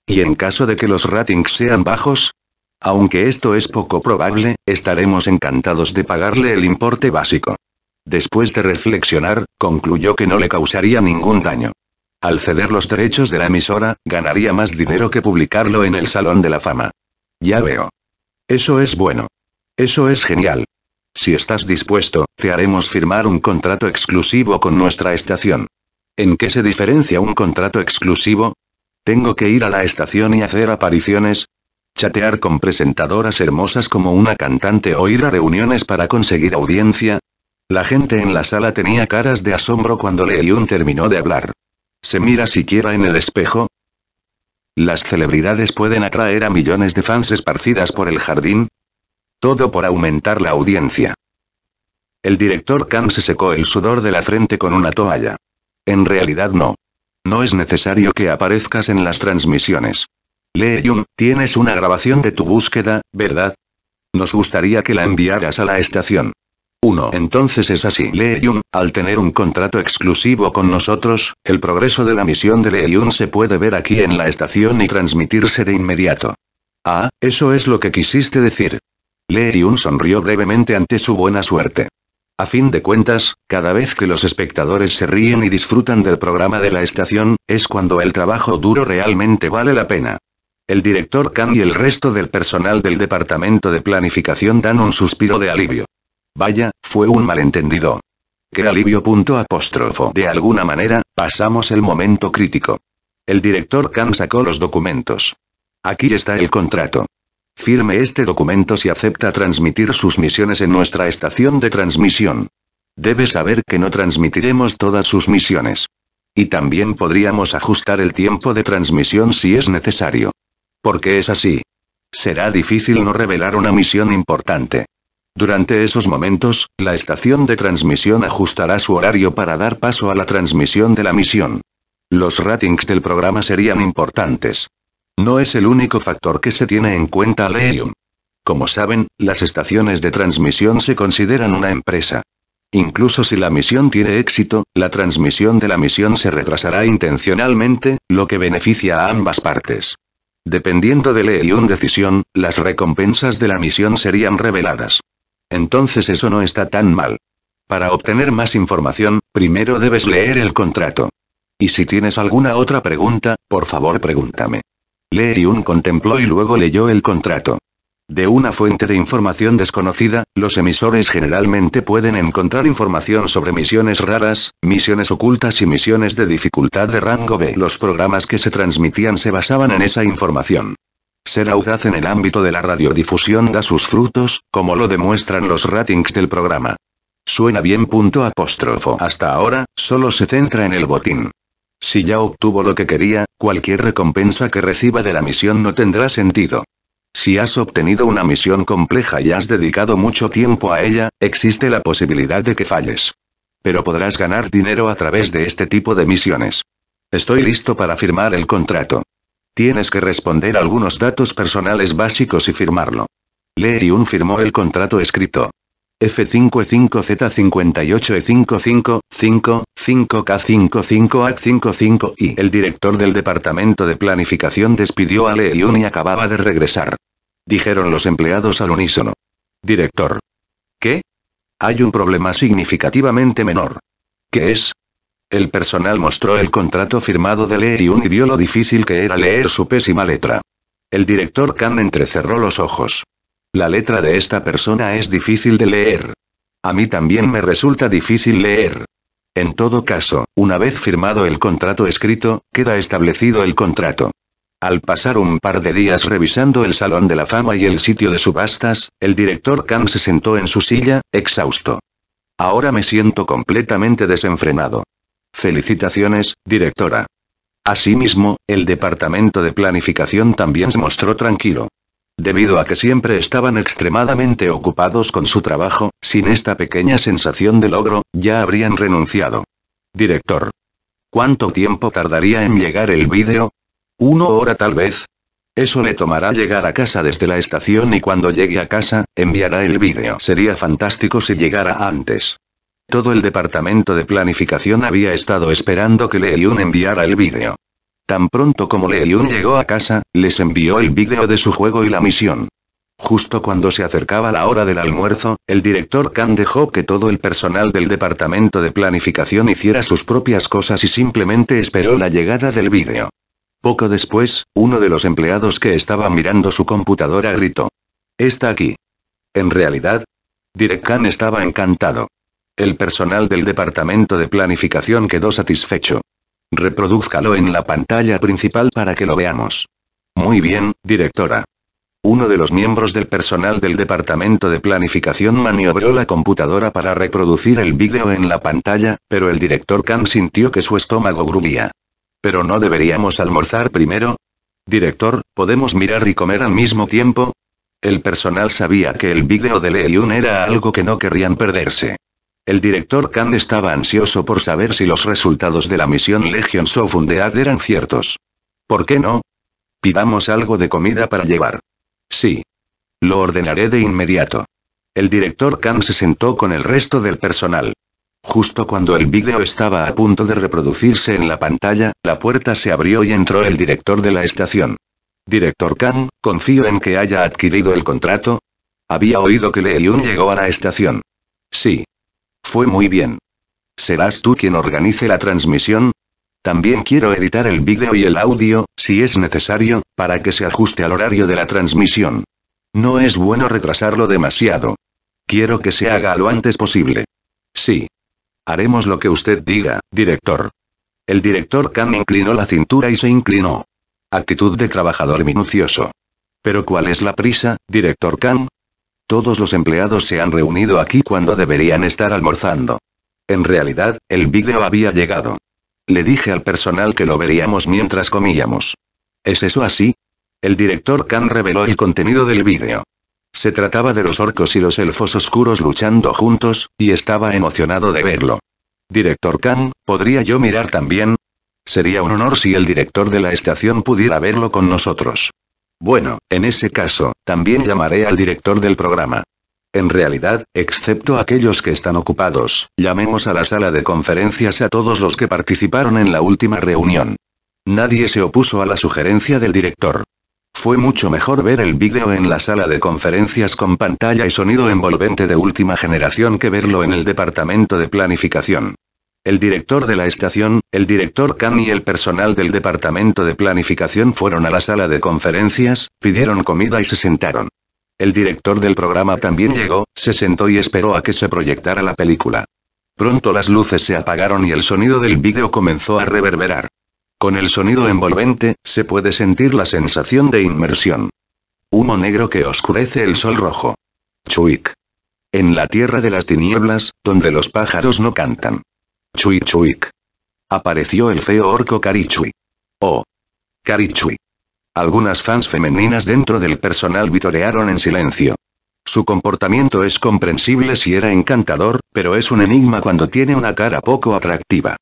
Y en caso de que los ratings sean bajos, aunque esto es poco probable, estaremos encantados de pagarle el importe básico. Después de reflexionar, concluyó que no le causaría ningún daño. Al ceder los derechos de la emisora, ganaría más dinero que publicarlo en el Salón de la Fama. Ya veo. Eso es bueno. Eso es genial. Si estás dispuesto, te haremos firmar un contrato exclusivo con nuestra estación. ¿En qué se diferencia un contrato exclusivo? ¿Tengo que ir a la estación y hacer apariciones? ¿Chatear con presentadoras hermosas como una cantante o ir a reuniones para conseguir audiencia? La gente en la sala tenía caras de asombro cuando un terminó de hablar. ¿Se mira siquiera en el espejo? Las celebridades pueden atraer a millones de fans esparcidas por el jardín. Todo por aumentar la audiencia. El director Khan se secó el sudor de la frente con una toalla. En realidad no. No es necesario que aparezcas en las transmisiones. Lee Yun, tienes una grabación de tu búsqueda, ¿verdad? Nos gustaría que la enviaras a la estación. 1. Entonces es así. Lee al tener un contrato exclusivo con nosotros, el progreso de la misión de Lee se puede ver aquí en la estación y transmitirse de inmediato. Ah, eso es lo que quisiste decir. Lee sonrió brevemente ante su buena suerte. A fin de cuentas, cada vez que los espectadores se ríen y disfrutan del programa de la estación, es cuando el trabajo duro realmente vale la pena. El director Khan y el resto del personal del departamento de planificación dan un suspiro de alivio. Vaya, fue un malentendido. Qué alivio. De alguna manera, pasamos el momento crítico. El director Khan sacó los documentos. Aquí está el contrato. Firme este documento si acepta transmitir sus misiones en nuestra estación de transmisión. Debe saber que no transmitiremos todas sus misiones. Y también podríamos ajustar el tiempo de transmisión si es necesario. Porque es así. Será difícil no revelar una misión importante. Durante esos momentos, la estación de transmisión ajustará su horario para dar paso a la transmisión de la misión. Los ratings del programa serían importantes. No es el único factor que se tiene en cuenta Leon. Como saben, las estaciones de transmisión se consideran una empresa. Incluso si la misión tiene éxito, la transmisión de la misión se retrasará intencionalmente, lo que beneficia a ambas partes. Dependiendo de un decisión, las recompensas de la misión serían reveladas. Entonces eso no está tan mal. Para obtener más información, primero debes leer el contrato. Y si tienes alguna otra pregunta, por favor pregúntame. y un contempló y luego leyó el contrato. De una fuente de información desconocida, los emisores generalmente pueden encontrar información sobre misiones raras, misiones ocultas y misiones de dificultad de rango B. Los programas que se transmitían se basaban en esa información. Ser audaz en el ámbito de la radiodifusión da sus frutos, como lo demuestran los ratings del programa. Suena bien. Punto apóstrofo. Hasta ahora, solo se centra en el botín. Si ya obtuvo lo que quería, cualquier recompensa que reciba de la misión no tendrá sentido. Si has obtenido una misión compleja y has dedicado mucho tiempo a ella, existe la posibilidad de que falles. Pero podrás ganar dinero a través de este tipo de misiones. Estoy listo para firmar el contrato. Tienes que responder algunos datos personales básicos y firmarlo. un firmó el contrato escrito. f 55 z 58 e 55 k 55 a 55 y el director del departamento de planificación despidió a Yun y acababa de regresar. Dijeron los empleados al unísono. Director. ¿Qué? Hay un problema significativamente menor. ¿Qué es? El personal mostró el contrato firmado de leer y vio lo difícil que era leer su pésima letra. El director Khan entrecerró los ojos. La letra de esta persona es difícil de leer. A mí también me resulta difícil leer. En todo caso, una vez firmado el contrato escrito, queda establecido el contrato. Al pasar un par de días revisando el Salón de la Fama y el sitio de subastas, el director Khan se sentó en su silla, exhausto. Ahora me siento completamente desenfrenado. Felicitaciones, directora. Asimismo, el departamento de planificación también se mostró tranquilo. Debido a que siempre estaban extremadamente ocupados con su trabajo, sin esta pequeña sensación de logro, ya habrían renunciado. Director. ¿Cuánto tiempo tardaría en llegar el vídeo? Una hora tal vez. Eso le tomará llegar a casa desde la estación y cuando llegue a casa, enviará el vídeo. Sería fantástico si llegara antes. Todo el departamento de planificación había estado esperando que Lee Yun enviara el vídeo. Tan pronto como Lee Yun llegó a casa, les envió el vídeo de su juego y la misión. Justo cuando se acercaba la hora del almuerzo, el director Khan dejó que todo el personal del departamento de planificación hiciera sus propias cosas y simplemente esperó la llegada del vídeo. Poco después, uno de los empleados que estaba mirando su computadora gritó. Está aquí. En realidad, Direk Khan estaba encantado. El personal del Departamento de Planificación quedó satisfecho. Reproduzcalo en la pantalla principal para que lo veamos. Muy bien, directora. Uno de los miembros del personal del Departamento de Planificación maniobró la computadora para reproducir el vídeo en la pantalla, pero el director Khan sintió que su estómago grubía. ¿Pero no deberíamos almorzar primero? Director, ¿podemos mirar y comer al mismo tiempo? El personal sabía que el vídeo de Yun era algo que no querrían perderse. El director Khan estaba ansioso por saber si los resultados de la misión Legion Sofundead eran ciertos. ¿Por qué no? Pidamos algo de comida para llevar. Sí. Lo ordenaré de inmediato. El director Khan se sentó con el resto del personal. Justo cuando el vídeo estaba a punto de reproducirse en la pantalla, la puerta se abrió y entró el director de la estación. Director Khan, confío en que haya adquirido el contrato. Había oído que Leiyun llegó a la estación. Sí fue muy bien. ¿Serás tú quien organice la transmisión? También quiero editar el vídeo y el audio, si es necesario, para que se ajuste al horario de la transmisión. No es bueno retrasarlo demasiado. Quiero que se haga lo antes posible. Sí. Haremos lo que usted diga, director. El director Khan inclinó la cintura y se inclinó. Actitud de trabajador minucioso. Pero ¿cuál es la prisa, director Khan? Todos los empleados se han reunido aquí cuando deberían estar almorzando. En realidad, el vídeo había llegado. Le dije al personal que lo veríamos mientras comíamos. ¿Es eso así? El director Khan reveló el contenido del vídeo. Se trataba de los orcos y los elfos oscuros luchando juntos, y estaba emocionado de verlo. Director Khan, ¿podría yo mirar también? Sería un honor si el director de la estación pudiera verlo con nosotros. Bueno, en ese caso, también llamaré al director del programa. En realidad, excepto aquellos que están ocupados, llamemos a la sala de conferencias a todos los que participaron en la última reunión. Nadie se opuso a la sugerencia del director. Fue mucho mejor ver el vídeo en la sala de conferencias con pantalla y sonido envolvente de última generación que verlo en el departamento de planificación. El director de la estación, el director Khan y el personal del departamento de planificación fueron a la sala de conferencias, pidieron comida y se sentaron. El director del programa también llegó, se sentó y esperó a que se proyectara la película. Pronto las luces se apagaron y el sonido del vídeo comenzó a reverberar. Con el sonido envolvente, se puede sentir la sensación de inmersión. Humo negro que oscurece el sol rojo. Chuik. En la tierra de las tinieblas, donde los pájaros no cantan. Chui Apareció el feo orco Karichui. Oh. Karichui. Algunas fans femeninas dentro del personal vitorearon en silencio. Su comportamiento es comprensible si era encantador, pero es un enigma cuando tiene una cara poco atractiva.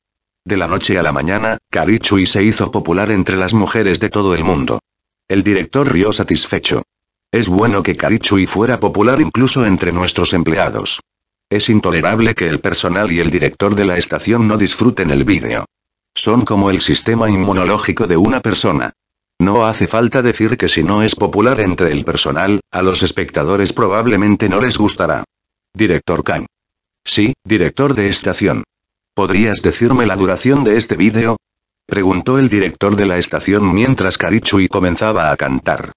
De la noche a la mañana, Karichui se hizo popular entre las mujeres de todo el mundo. El director rió satisfecho. Es bueno que Karichui fuera popular incluso entre nuestros empleados. Es intolerable que el personal y el director de la estación no disfruten el vídeo. Son como el sistema inmunológico de una persona. No hace falta decir que si no es popular entre el personal, a los espectadores probablemente no les gustará. Director Kang. Sí, director de estación. ¿Podrías decirme la duración de este vídeo? Preguntó el director de la estación mientras Karichui comenzaba a cantar.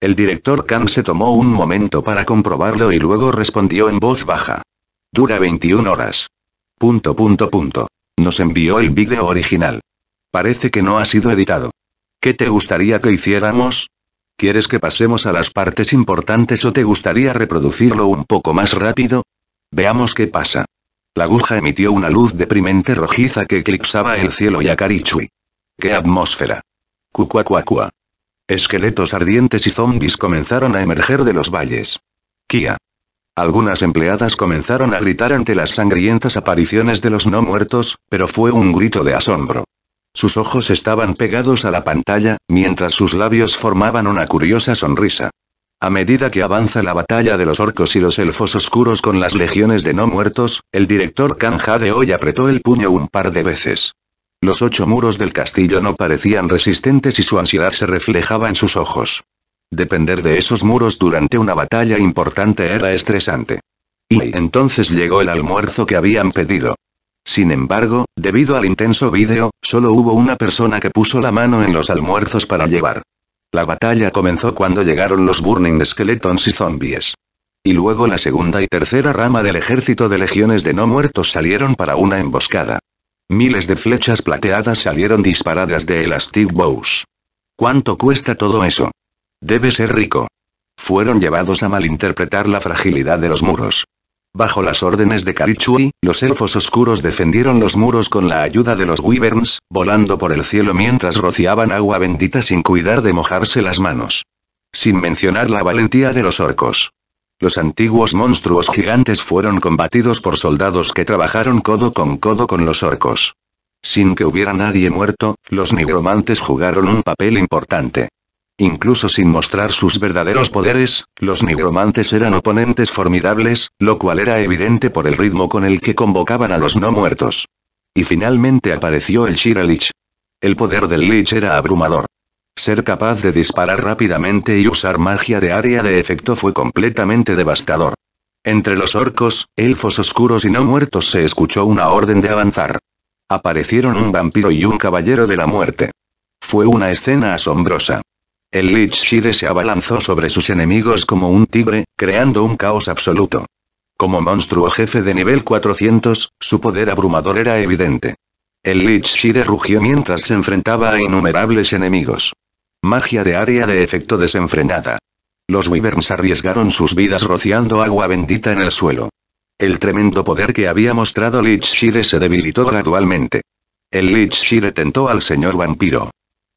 El director Kang se tomó un momento para comprobarlo y luego respondió en voz baja. Dura 21 horas. Punto punto punto. Nos envió el vídeo original. Parece que no ha sido editado. ¿Qué te gustaría que hiciéramos? ¿Quieres que pasemos a las partes importantes o te gustaría reproducirlo un poco más rápido? Veamos qué pasa. La aguja emitió una luz deprimente rojiza que eclipsaba el cielo y a ¡Qué atmósfera! Cucuacuacua. Esqueletos ardientes y zombis comenzaron a emerger de los valles. Kia. Algunas empleadas comenzaron a gritar ante las sangrientas apariciones de los no muertos, pero fue un grito de asombro. Sus ojos estaban pegados a la pantalla, mientras sus labios formaban una curiosa sonrisa. A medida que avanza la batalla de los orcos y los elfos oscuros con las legiones de no muertos, el director Kanja de hoy apretó el puño un par de veces. Los ocho muros del castillo no parecían resistentes y su ansiedad se reflejaba en sus ojos. Depender de esos muros durante una batalla importante era estresante. Y entonces llegó el almuerzo que habían pedido. Sin embargo, debido al intenso vídeo, solo hubo una persona que puso la mano en los almuerzos para llevar. La batalla comenzó cuando llegaron los Burning Skeletons y Zombies. Y luego la segunda y tercera rama del ejército de legiones de no muertos salieron para una emboscada. Miles de flechas plateadas salieron disparadas de Elastic Bows. ¿Cuánto cuesta todo eso? Debe ser rico. Fueron llevados a malinterpretar la fragilidad de los muros. Bajo las órdenes de Karichui, los elfos oscuros defendieron los muros con la ayuda de los wyverns, volando por el cielo mientras rociaban agua bendita sin cuidar de mojarse las manos. Sin mencionar la valentía de los orcos. Los antiguos monstruos gigantes fueron combatidos por soldados que trabajaron codo con codo con los orcos. Sin que hubiera nadie muerto, los nigromantes jugaron un papel importante. Incluso sin mostrar sus verdaderos poderes, los nigromantes eran oponentes formidables, lo cual era evidente por el ritmo con el que convocaban a los no muertos. Y finalmente apareció el Shiralich. El poder del Lich era abrumador. Ser capaz de disparar rápidamente y usar magia de área de efecto fue completamente devastador. Entre los orcos, elfos oscuros y no muertos se escuchó una orden de avanzar. Aparecieron un vampiro y un caballero de la muerte. Fue una escena asombrosa. El Lich Shire se abalanzó sobre sus enemigos como un tigre, creando un caos absoluto. Como monstruo jefe de nivel 400, su poder abrumador era evidente. El Lich Shire rugió mientras se enfrentaba a innumerables enemigos. Magia de área de efecto desenfrenada. Los Wyverns arriesgaron sus vidas rociando agua bendita en el suelo. El tremendo poder que había mostrado Lich Shire se debilitó gradualmente. El Lich Shire tentó al señor vampiro.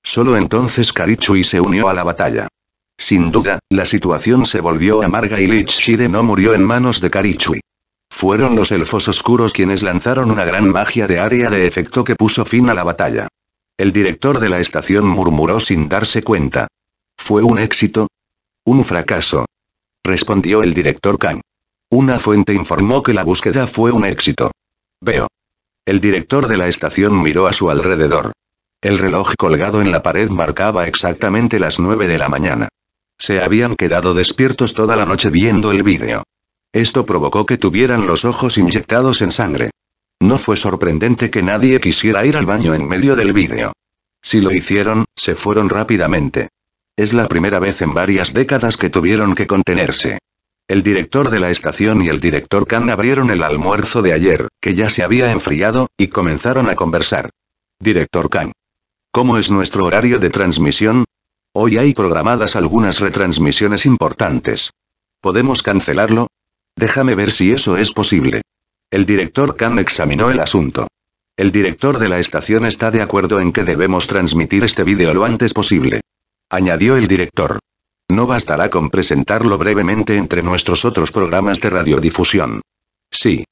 Solo entonces Karichui se unió a la batalla. Sin duda, la situación se volvió amarga y Shire no murió en manos de Karichui. Fueron los elfos oscuros quienes lanzaron una gran magia de área de efecto que puso fin a la batalla. El director de la estación murmuró sin darse cuenta. ¿Fue un éxito? Un fracaso. Respondió el director Kang. Una fuente informó que la búsqueda fue un éxito. Veo. El director de la estación miró a su alrededor. El reloj colgado en la pared marcaba exactamente las nueve de la mañana. Se habían quedado despiertos toda la noche viendo el vídeo. Esto provocó que tuvieran los ojos inyectados en sangre. No fue sorprendente que nadie quisiera ir al baño en medio del vídeo. Si lo hicieron, se fueron rápidamente. Es la primera vez en varias décadas que tuvieron que contenerse. El director de la estación y el director Khan abrieron el almuerzo de ayer, que ya se había enfriado, y comenzaron a conversar. Director Khan, ¿Cómo es nuestro horario de transmisión? Hoy hay programadas algunas retransmisiones importantes. ¿Podemos cancelarlo? Déjame ver si eso es posible. El director Khan examinó el asunto. El director de la estación está de acuerdo en que debemos transmitir este vídeo lo antes posible. Añadió el director. No bastará con presentarlo brevemente entre nuestros otros programas de radiodifusión. Sí.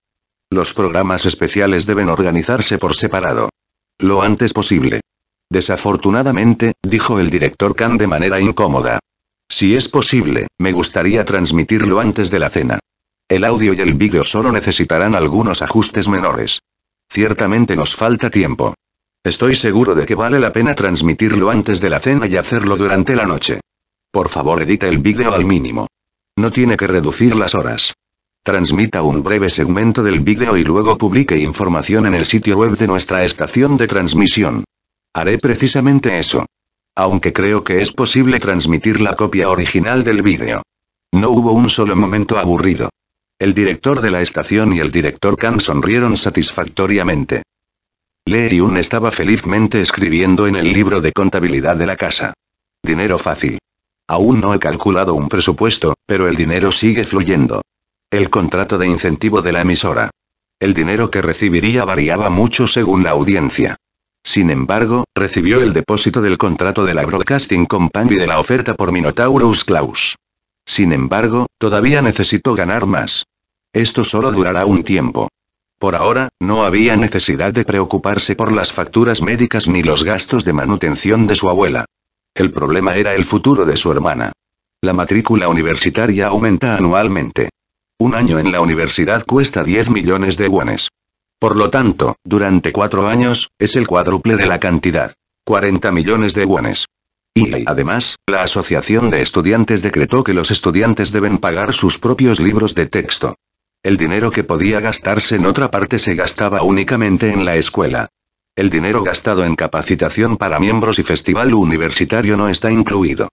Los programas especiales deben organizarse por separado. Lo antes posible. Desafortunadamente, dijo el director Khan de manera incómoda. Si es posible, me gustaría transmitirlo antes de la cena. El audio y el vídeo solo necesitarán algunos ajustes menores. Ciertamente nos falta tiempo. Estoy seguro de que vale la pena transmitirlo antes de la cena y hacerlo durante la noche. Por favor, edita el vídeo al mínimo. No tiene que reducir las horas. Transmita un breve segmento del vídeo y luego publique información en el sitio web de nuestra estación de transmisión. Haré precisamente eso. Aunque creo que es posible transmitir la copia original del vídeo. No hubo un solo momento aburrido. El director de la estación y el director Khan sonrieron satisfactoriamente. un estaba felizmente escribiendo en el libro de contabilidad de la casa. Dinero fácil. Aún no he calculado un presupuesto, pero el dinero sigue fluyendo. El contrato de incentivo de la emisora. El dinero que recibiría variaba mucho según la audiencia. Sin embargo, recibió el depósito del contrato de la Broadcasting Company de la oferta por Minotaurus Klaus. Sin embargo, todavía necesitó ganar más. Esto solo durará un tiempo. Por ahora, no había necesidad de preocuparse por las facturas médicas ni los gastos de manutención de su abuela. El problema era el futuro de su hermana. La matrícula universitaria aumenta anualmente. Un año en la universidad cuesta 10 millones de guanes. Por lo tanto, durante cuatro años, es el cuádruple de la cantidad. 40 millones de guanes. Y además, la Asociación de Estudiantes decretó que los estudiantes deben pagar sus propios libros de texto. El dinero que podía gastarse en otra parte se gastaba únicamente en la escuela. El dinero gastado en capacitación para miembros y festival universitario no está incluido.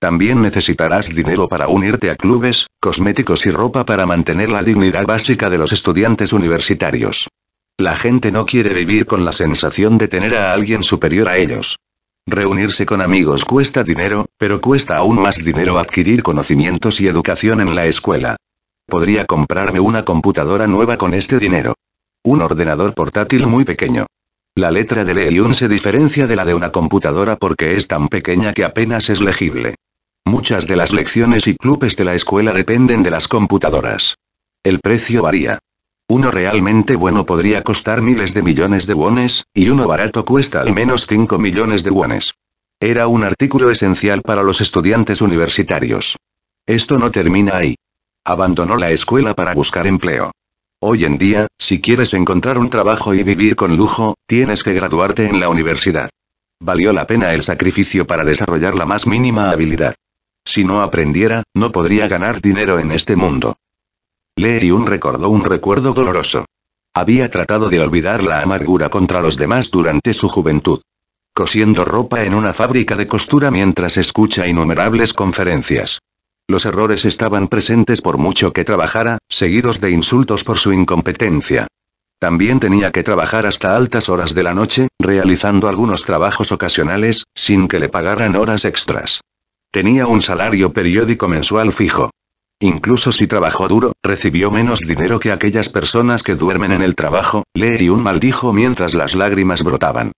También necesitarás dinero para unirte a clubes, cosméticos y ropa para mantener la dignidad básica de los estudiantes universitarios. La gente no quiere vivir con la sensación de tener a alguien superior a ellos. Reunirse con amigos cuesta dinero, pero cuesta aún más dinero adquirir conocimientos y educación en la escuela. Podría comprarme una computadora nueva con este dinero. Un ordenador portátil muy pequeño. La letra de Yun se diferencia de la de una computadora porque es tan pequeña que apenas es legible. Muchas de las lecciones y clubes de la escuela dependen de las computadoras. El precio varía. Uno realmente bueno podría costar miles de millones de wones, y uno barato cuesta al menos 5 millones de wones. Era un artículo esencial para los estudiantes universitarios. Esto no termina ahí. Abandonó la escuela para buscar empleo. Hoy en día, si quieres encontrar un trabajo y vivir con lujo, tienes que graduarte en la universidad. Valió la pena el sacrificio para desarrollar la más mínima habilidad. Si no aprendiera, no podría ganar dinero en este mundo y un recordó un recuerdo doloroso. Había tratado de olvidar la amargura contra los demás durante su juventud. Cosiendo ropa en una fábrica de costura mientras escucha innumerables conferencias. Los errores estaban presentes por mucho que trabajara, seguidos de insultos por su incompetencia. También tenía que trabajar hasta altas horas de la noche, realizando algunos trabajos ocasionales, sin que le pagaran horas extras. Tenía un salario periódico mensual fijo. Incluso si trabajó duro, recibió menos dinero que aquellas personas que duermen en el trabajo, leer y un maldijo mientras las lágrimas brotaban.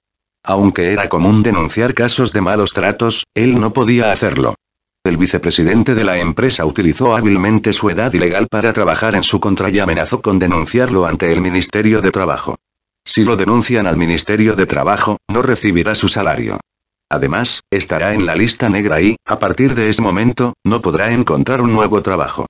Aunque era común denunciar casos de malos tratos, él no podía hacerlo. El vicepresidente de la empresa utilizó hábilmente su edad ilegal para trabajar en su contra y amenazó con denunciarlo ante el Ministerio de Trabajo. Si lo denuncian al Ministerio de Trabajo, no recibirá su salario. Además, estará en la lista negra y, a partir de ese momento, no podrá encontrar un nuevo trabajo.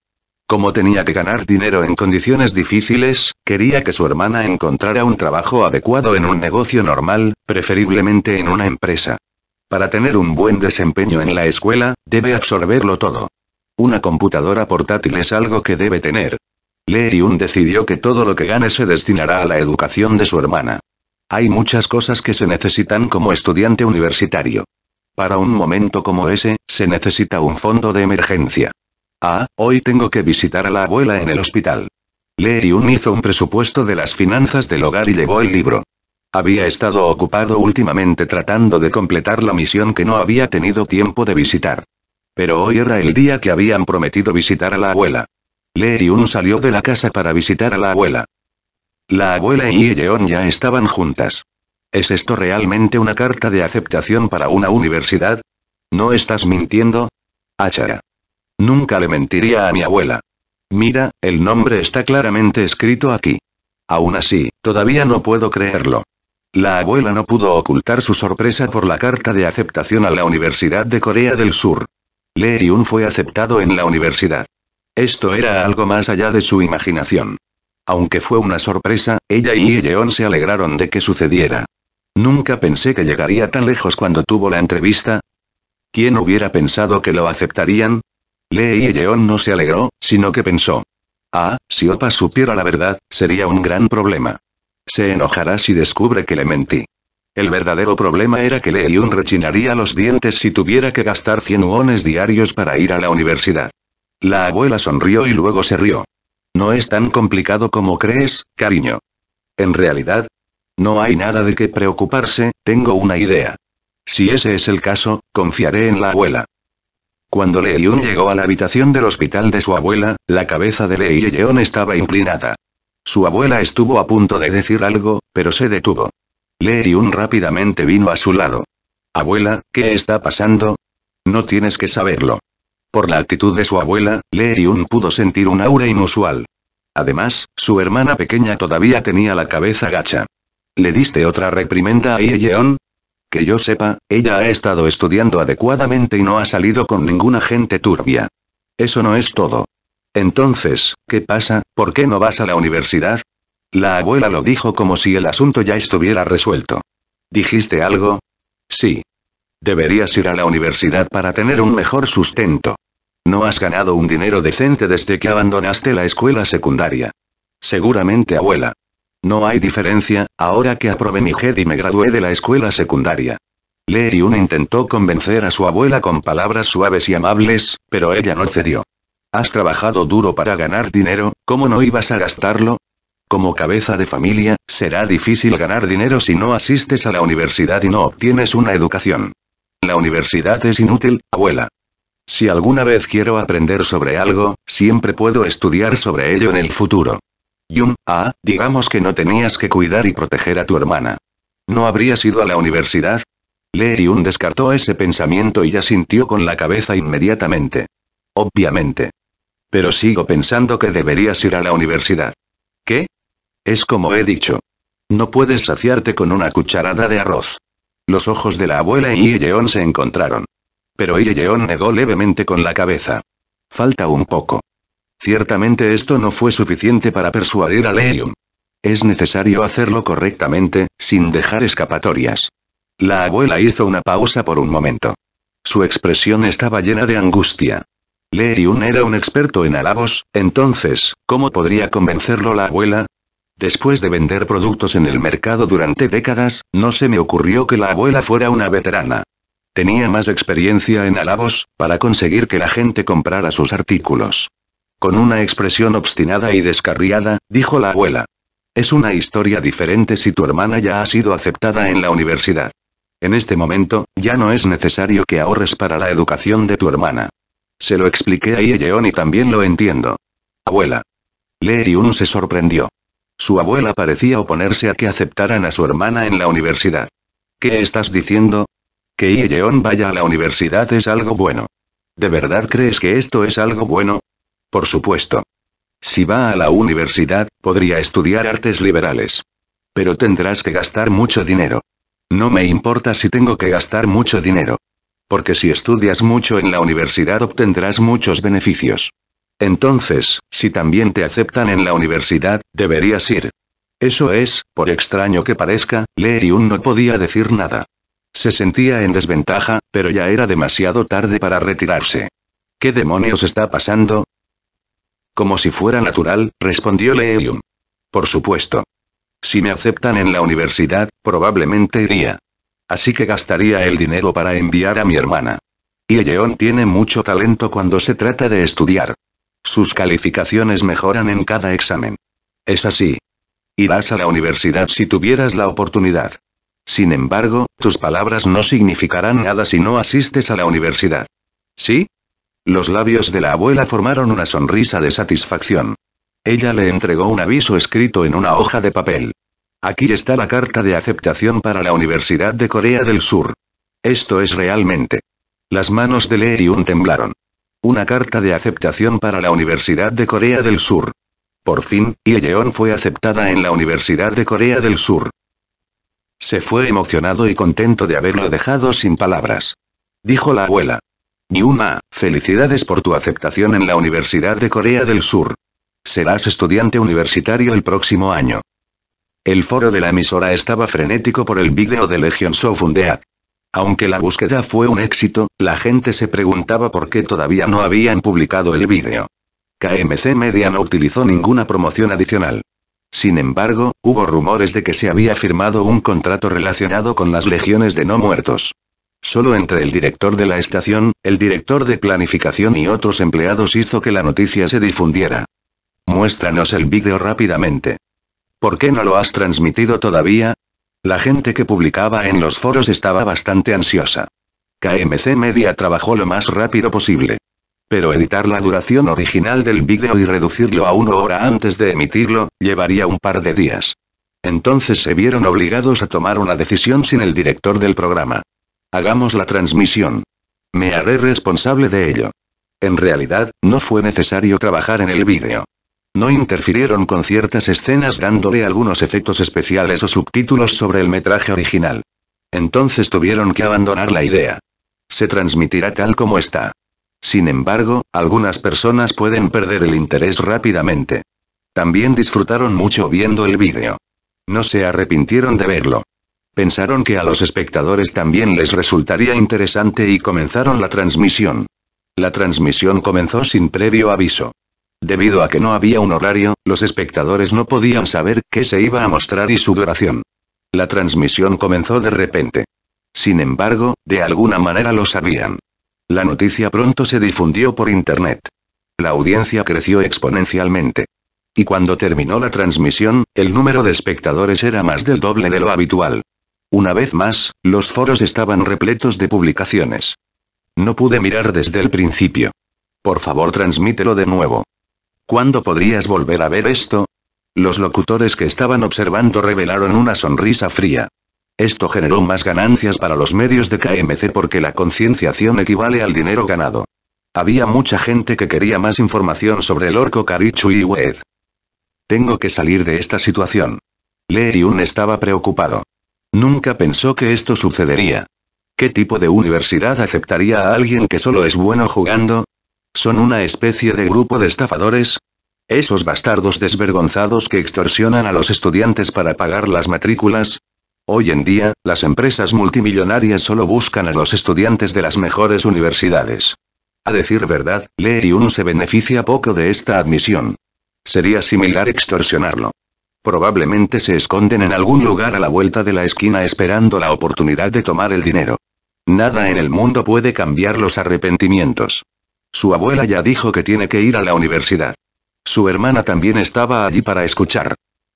Como tenía que ganar dinero en condiciones difíciles, quería que su hermana encontrara un trabajo adecuado en un negocio normal, preferiblemente en una empresa. Para tener un buen desempeño en la escuela, debe absorberlo todo. Una computadora portátil es algo que debe tener. Leeriun decidió que todo lo que gane se destinará a la educación de su hermana. Hay muchas cosas que se necesitan como estudiante universitario. Para un momento como ese, se necesita un fondo de emergencia. Ah, hoy tengo que visitar a la abuela en el hospital. y hizo un presupuesto de las finanzas del hogar y llevó el libro. Había estado ocupado últimamente tratando de completar la misión que no había tenido tiempo de visitar. Pero hoy era el día que habían prometido visitar a la abuela. y salió de la casa para visitar a la abuela. La abuela y Yeon ya estaban juntas. ¿Es esto realmente una carta de aceptación para una universidad? ¿No estás mintiendo? Achara. Nunca le mentiría a mi abuela. Mira, el nombre está claramente escrito aquí. Aún así, todavía no puedo creerlo. La abuela no pudo ocultar su sorpresa por la carta de aceptación a la Universidad de Corea del Sur. Lee Yun fue aceptado en la universidad. Esto era algo más allá de su imaginación. Aunque fue una sorpresa, ella y Yeon se alegraron de que sucediera. Nunca pensé que llegaría tan lejos cuando tuvo la entrevista. ¿Quién hubiera pensado que lo aceptarían? Lee Yeon no se alegró, sino que pensó. Ah, si Opa supiera la verdad, sería un gran problema. Se enojará si descubre que le mentí. El verdadero problema era que Lee rechinaría los dientes si tuviera que gastar 100 wones diarios para ir a la universidad. La abuela sonrió y luego se rió. No es tan complicado como crees, cariño. En realidad, no hay nada de qué preocuparse, tengo una idea. Si ese es el caso, confiaré en la abuela. Cuando Lee llegó a la habitación del hospital de su abuela, la cabeza de Lee estaba inclinada. Su abuela estuvo a punto de decir algo, pero se detuvo. Lee rápidamente vino a su lado. Abuela, ¿qué está pasando? No tienes que saberlo. Por la actitud de su abuela, le pudo sentir un aura inusual. Además, su hermana pequeña todavía tenía la cabeza gacha. ¿Le diste otra reprimenda a Ye Yeon? Que yo sepa, ella ha estado estudiando adecuadamente y no ha salido con ninguna gente turbia. Eso no es todo. Entonces, ¿qué pasa? ¿Por qué no vas a la universidad? La abuela lo dijo como si el asunto ya estuviera resuelto. ¿Dijiste algo? Sí, Deberías ir a la universidad para tener un mejor sustento. No has ganado un dinero decente desde que abandonaste la escuela secundaria. Seguramente abuela. No hay diferencia, ahora que aprobé mi GED y me gradué de la escuela secundaria. y un intentó convencer a su abuela con palabras suaves y amables, pero ella no cedió. Has trabajado duro para ganar dinero, ¿cómo no ibas a gastarlo? Como cabeza de familia, será difícil ganar dinero si no asistes a la universidad y no obtienes una educación. La universidad es inútil, abuela. Si alguna vez quiero aprender sobre algo, siempre puedo estudiar sobre ello en el futuro. Yum, ah, digamos que no tenías que cuidar y proteger a tu hermana. ¿No habrías ido a la universidad? Lee un descartó ese pensamiento y ya sintió con la cabeza inmediatamente. Obviamente. Pero sigo pensando que deberías ir a la universidad. ¿Qué? Es como he dicho. No puedes saciarte con una cucharada de arroz. Los ojos de la abuela y Yeon se encontraron. Pero Yeon negó levemente con la cabeza. Falta un poco. Ciertamente esto no fue suficiente para persuadir a Leon. Es necesario hacerlo correctamente, sin dejar escapatorias. La abuela hizo una pausa por un momento. Su expresión estaba llena de angustia. Leirium era un experto en halagos, entonces, ¿cómo podría convencerlo la abuela? Después de vender productos en el mercado durante décadas, no se me ocurrió que la abuela fuera una veterana. Tenía más experiencia en halagos, para conseguir que la gente comprara sus artículos. Con una expresión obstinada y descarriada, dijo la abuela. Es una historia diferente si tu hermana ya ha sido aceptada en la universidad. En este momento, ya no es necesario que ahorres para la educación de tu hermana. Se lo expliqué a Yeon y también lo entiendo. Abuela. un se sorprendió. Su abuela parecía oponerse a que aceptaran a su hermana en la universidad. ¿Qué estás diciendo? Que Ieyeon vaya a la universidad es algo bueno. ¿De verdad crees que esto es algo bueno? Por supuesto. Si va a la universidad, podría estudiar artes liberales. Pero tendrás que gastar mucho dinero. No me importa si tengo que gastar mucho dinero. Porque si estudias mucho en la universidad obtendrás muchos beneficios. Entonces, si también te aceptan en la universidad, deberías ir. Eso es, por extraño que parezca, un no podía decir nada. Se sentía en desventaja, pero ya era demasiado tarde para retirarse. ¿Qué demonios está pasando? Como si fuera natural, respondió Leerium. Por supuesto. Si me aceptan en la universidad, probablemente iría. Así que gastaría el dinero para enviar a mi hermana. Y león tiene mucho talento cuando se trata de estudiar. Sus calificaciones mejoran en cada examen. Es así. Irás a la universidad si tuvieras la oportunidad. Sin embargo, tus palabras no significarán nada si no asistes a la universidad. ¿Sí? Los labios de la abuela formaron una sonrisa de satisfacción. Ella le entregó un aviso escrito en una hoja de papel. Aquí está la carta de aceptación para la Universidad de Corea del Sur. Esto es realmente. Las manos de Lee temblaron. Una carta de aceptación para la Universidad de Corea del Sur. Por fin, Yeon fue aceptada en la Universidad de Corea del Sur. Se fue emocionado y contento de haberlo dejado sin palabras. Dijo la abuela. Yuma, felicidades por tu aceptación en la Universidad de Corea del Sur. Serás estudiante universitario el próximo año. El foro de la emisora estaba frenético por el vídeo de Legion So aunque la búsqueda fue un éxito, la gente se preguntaba por qué todavía no habían publicado el vídeo. KMC Media no utilizó ninguna promoción adicional. Sin embargo, hubo rumores de que se había firmado un contrato relacionado con las legiones de no muertos. Solo entre el director de la estación, el director de planificación y otros empleados hizo que la noticia se difundiera. Muéstranos el vídeo rápidamente. ¿Por qué no lo has transmitido todavía? La gente que publicaba en los foros estaba bastante ansiosa. KMC Media trabajó lo más rápido posible. Pero editar la duración original del vídeo y reducirlo a una hora antes de emitirlo, llevaría un par de días. Entonces se vieron obligados a tomar una decisión sin el director del programa. Hagamos la transmisión. Me haré responsable de ello. En realidad, no fue necesario trabajar en el vídeo. No interfirieron con ciertas escenas dándole algunos efectos especiales o subtítulos sobre el metraje original. Entonces tuvieron que abandonar la idea. Se transmitirá tal como está. Sin embargo, algunas personas pueden perder el interés rápidamente. También disfrutaron mucho viendo el vídeo. No se arrepintieron de verlo. Pensaron que a los espectadores también les resultaría interesante y comenzaron la transmisión. La transmisión comenzó sin previo aviso. Debido a que no había un horario, los espectadores no podían saber qué se iba a mostrar y su duración. La transmisión comenzó de repente. Sin embargo, de alguna manera lo sabían. La noticia pronto se difundió por Internet. La audiencia creció exponencialmente. Y cuando terminó la transmisión, el número de espectadores era más del doble de lo habitual. Una vez más, los foros estaban repletos de publicaciones. No pude mirar desde el principio. Por favor, transmítelo de nuevo. ¿Cuándo podrías volver a ver esto? Los locutores que estaban observando revelaron una sonrisa fría. Esto generó más ganancias para los medios de KMC porque la concienciación equivale al dinero ganado. Había mucha gente que quería más información sobre el orco Karichu y Wed. Tengo que salir de esta situación. Lee un estaba preocupado. Nunca pensó que esto sucedería. ¿Qué tipo de universidad aceptaría a alguien que solo es bueno jugando? Son una especie de grupo de estafadores. Esos bastardos desvergonzados que extorsionan a los estudiantes para pagar las matrículas, Hoy en día, las empresas multimillonarias solo buscan a los estudiantes de las mejores universidades. A decir verdad, Yun se beneficia poco de esta admisión. Sería similar extorsionarlo. Probablemente se esconden en algún lugar a la vuelta de la esquina esperando la oportunidad de tomar el dinero. Nada en el mundo puede cambiar los arrepentimientos. Su abuela ya dijo que tiene que ir a la universidad. Su hermana también estaba allí para escuchar.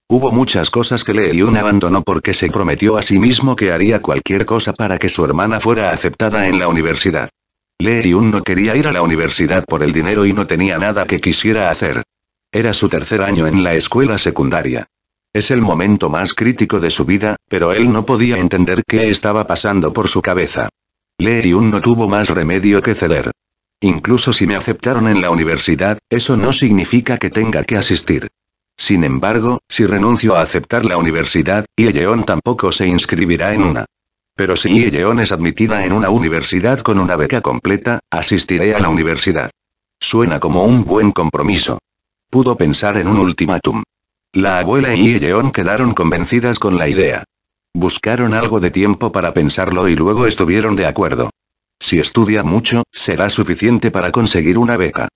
Hubo muchas cosas que yun abandonó porque se prometió a sí mismo que haría cualquier cosa para que su hermana fuera aceptada en la universidad. yun no quería ir a la universidad por el dinero y no tenía nada que quisiera hacer. Era su tercer año en la escuela secundaria. Es el momento más crítico de su vida, pero él no podía entender qué estaba pasando por su cabeza. yun no tuvo más remedio que ceder. Incluso si me aceptaron en la universidad, eso no significa que tenga que asistir. Sin embargo, si renuncio a aceptar la universidad, Yeon tampoco se inscribirá en una. Pero si Yeon es admitida en una universidad con una beca completa, asistiré a la universidad. Suena como un buen compromiso. Pudo pensar en un ultimátum. La abuela y Yeon quedaron convencidas con la idea. Buscaron algo de tiempo para pensarlo y luego estuvieron de acuerdo. Si estudia mucho, será suficiente para conseguir una beca.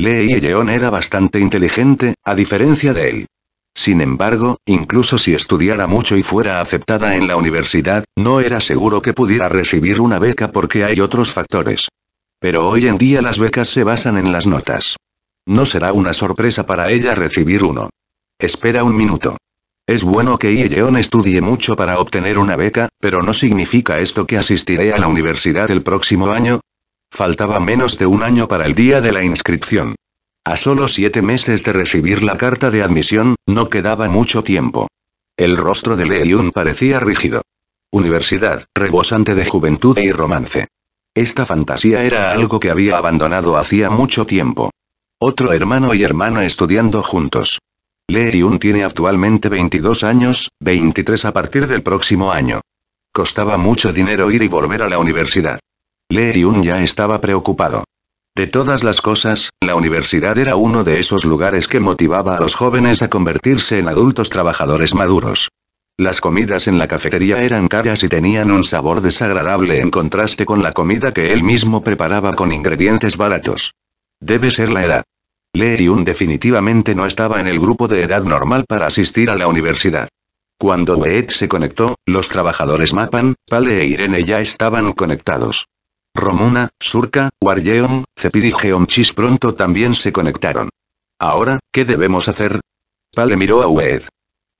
Lee Yeon era bastante inteligente, a diferencia de él. Sin embargo, incluso si estudiara mucho y fuera aceptada en la universidad, no era seguro que pudiera recibir una beca porque hay otros factores. Pero hoy en día las becas se basan en las notas. No será una sorpresa para ella recibir uno. Espera un minuto. Es bueno que Ieon estudie mucho para obtener una beca, pero ¿no significa esto que asistiré a la universidad el próximo año? Faltaba menos de un año para el día de la inscripción. A solo siete meses de recibir la carta de admisión, no quedaba mucho tiempo. El rostro de Leeun parecía rígido. Universidad, rebosante de juventud y romance. Esta fantasía era algo que había abandonado hacía mucho tiempo. Otro hermano y hermana estudiando juntos. Hyun tiene actualmente 22 años, 23 a partir del próximo año. Costaba mucho dinero ir y volver a la universidad. Hyun ya estaba preocupado. De todas las cosas, la universidad era uno de esos lugares que motivaba a los jóvenes a convertirse en adultos trabajadores maduros. Las comidas en la cafetería eran caras y tenían un sabor desagradable en contraste con la comida que él mismo preparaba con ingredientes baratos. Debe ser la edad un definitivamente no estaba en el grupo de edad normal para asistir a la universidad. Cuando Weet se conectó, los trabajadores Mapan, Pale e Irene ya estaban conectados. Romuna, Surka, Warjeon, Cepid y Geomchis pronto también se conectaron. Ahora, ¿qué debemos hacer? Pale miró a Weed.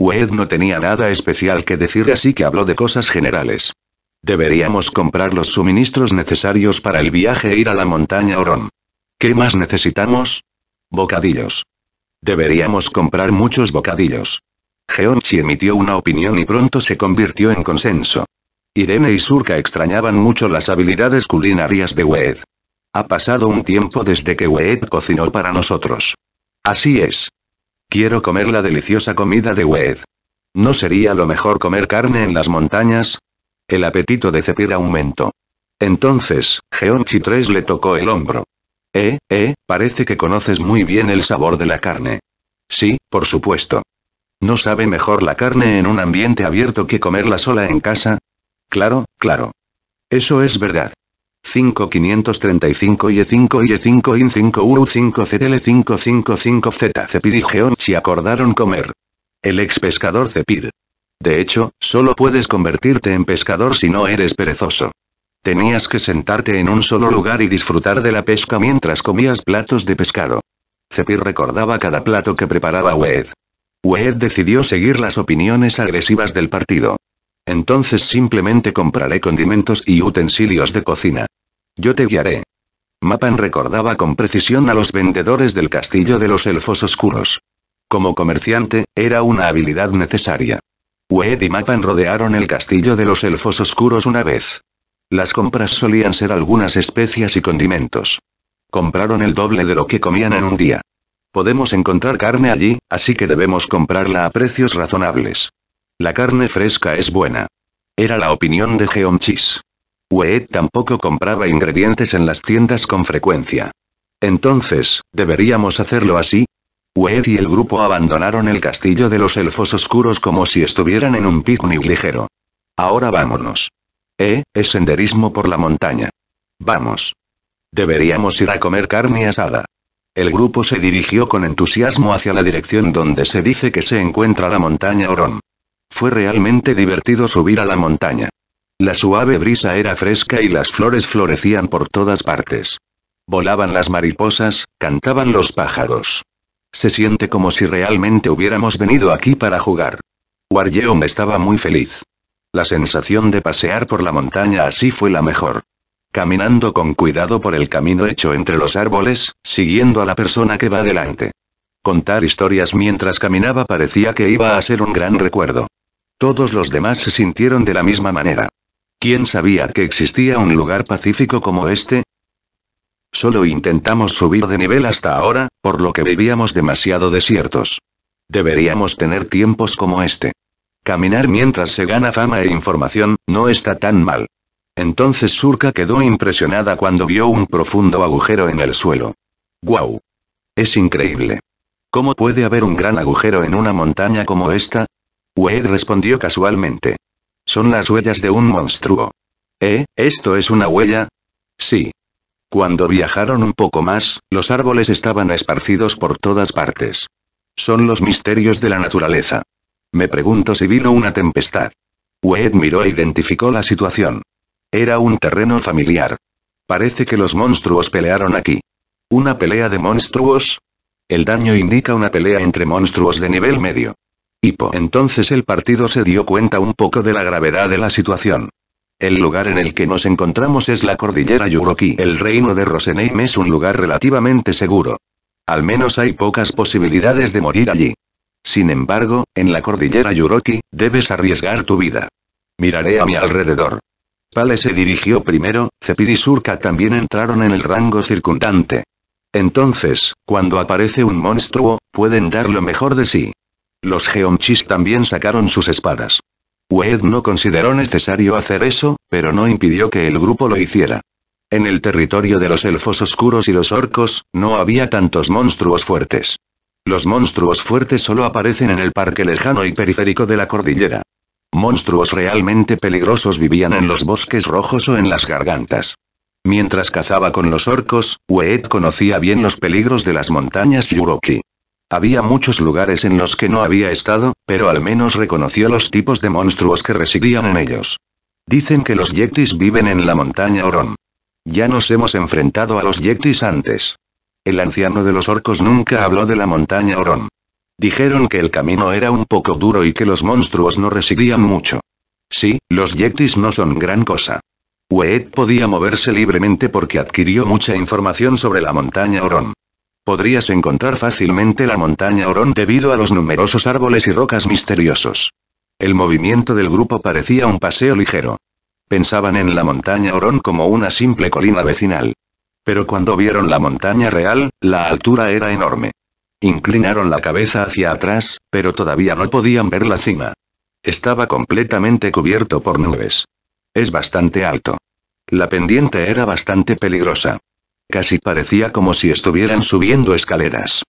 Weed no tenía nada especial que decir así que habló de cosas generales. Deberíamos comprar los suministros necesarios para el viaje e ir a la montaña Oron. ¿Qué más necesitamos? Bocadillos. Deberíamos comprar muchos bocadillos. Geonchi emitió una opinión y pronto se convirtió en consenso. Irene y Surka extrañaban mucho las habilidades culinarias de Wed. Ha pasado un tiempo desde que Wed cocinó para nosotros. Así es. Quiero comer la deliciosa comida de Wed. ¿No sería lo mejor comer carne en las montañas? El apetito de Cepir aumentó. Entonces, Geonchi 3 le tocó el hombro. Eh, eh, parece que conoces muy bien el sabor de la carne. Sí, por supuesto. ¿No sabe mejor la carne en un ambiente abierto que comerla sola en casa? Claro, claro. Eso es verdad. 5535 y 5 y 5 in 5 u 5 cl 555 z Cepir y si acordaron comer. El ex pescador Cepir. De hecho, solo puedes convertirte en pescador si no eres perezoso. Tenías que sentarte en un solo lugar y disfrutar de la pesca mientras comías platos de pescado. Cepir recordaba cada plato que preparaba Wed. Wed decidió seguir las opiniones agresivas del partido. Entonces simplemente compraré condimentos y utensilios de cocina. Yo te guiaré. Mapan recordaba con precisión a los vendedores del castillo de los elfos oscuros. Como comerciante, era una habilidad necesaria. Wed y Mapan rodearon el castillo de los elfos oscuros una vez. Las compras solían ser algunas especias y condimentos. Compraron el doble de lo que comían en un día. Podemos encontrar carne allí, así que debemos comprarla a precios razonables. La carne fresca es buena. Era la opinión de Geomchis. Wei tampoco compraba ingredientes en las tiendas con frecuencia. Entonces, ¿deberíamos hacerlo así? Wed y el grupo abandonaron el castillo de los elfos oscuros como si estuvieran en un picnic ligero. Ahora vámonos. Eh, es senderismo por la montaña. Vamos. Deberíamos ir a comer carne asada. El grupo se dirigió con entusiasmo hacia la dirección donde se dice que se encuentra la montaña Orón. Fue realmente divertido subir a la montaña. La suave brisa era fresca y las flores florecían por todas partes. Volaban las mariposas, cantaban los pájaros. Se siente como si realmente hubiéramos venido aquí para jugar. Warjeon estaba muy feliz. La sensación de pasear por la montaña así fue la mejor. Caminando con cuidado por el camino hecho entre los árboles, siguiendo a la persona que va adelante. Contar historias mientras caminaba parecía que iba a ser un gran recuerdo. Todos los demás se sintieron de la misma manera. ¿Quién sabía que existía un lugar pacífico como este? Solo intentamos subir de nivel hasta ahora, por lo que vivíamos demasiado desiertos. Deberíamos tener tiempos como este. Caminar mientras se gana fama e información, no está tan mal. Entonces Surka quedó impresionada cuando vio un profundo agujero en el suelo. ¡Guau! Es increíble. ¿Cómo puede haber un gran agujero en una montaña como esta? Wade respondió casualmente. Son las huellas de un monstruo. ¿Eh? ¿Esto es una huella? Sí. Cuando viajaron un poco más, los árboles estaban esparcidos por todas partes. Son los misterios de la naturaleza. Me pregunto si vino una tempestad. Wade miró e identificó la situación. Era un terreno familiar. Parece que los monstruos pelearon aquí. ¿Una pelea de monstruos? El daño indica una pelea entre monstruos de nivel medio. Hipo. Entonces el partido se dio cuenta un poco de la gravedad de la situación. El lugar en el que nos encontramos es la cordillera Yuroki. El reino de Rosenheim es un lugar relativamente seguro. Al menos hay pocas posibilidades de morir allí. Sin embargo, en la cordillera Yuroki, debes arriesgar tu vida. Miraré a mi alrededor. Pale se dirigió primero, Zepir y Surka también entraron en el rango circundante. Entonces, cuando aparece un monstruo, pueden dar lo mejor de sí. Los Geonchis también sacaron sus espadas. Wed no consideró necesario hacer eso, pero no impidió que el grupo lo hiciera. En el territorio de los elfos oscuros y los orcos, no había tantos monstruos fuertes. Los monstruos fuertes solo aparecen en el parque lejano y periférico de la cordillera. Monstruos realmente peligrosos vivían en los bosques rojos o en las gargantas. Mientras cazaba con los orcos, Weet conocía bien los peligros de las montañas Yuroki. Había muchos lugares en los que no había estado, pero al menos reconoció los tipos de monstruos que residían en ellos. Dicen que los Yetis viven en la montaña Oron. Ya nos hemos enfrentado a los Yetis antes. El anciano de los orcos nunca habló de la montaña Orón. Dijeron que el camino era un poco duro y que los monstruos no residían mucho. Sí, los yetis no son gran cosa. Weed podía moverse libremente porque adquirió mucha información sobre la montaña Orón. Podrías encontrar fácilmente la montaña Orón debido a los numerosos árboles y rocas misteriosos. El movimiento del grupo parecía un paseo ligero. Pensaban en la montaña Orón como una simple colina vecinal. Pero cuando vieron la montaña real, la altura era enorme. Inclinaron la cabeza hacia atrás, pero todavía no podían ver la cima. Estaba completamente cubierto por nubes. Es bastante alto. La pendiente era bastante peligrosa. Casi parecía como si estuvieran subiendo escaleras.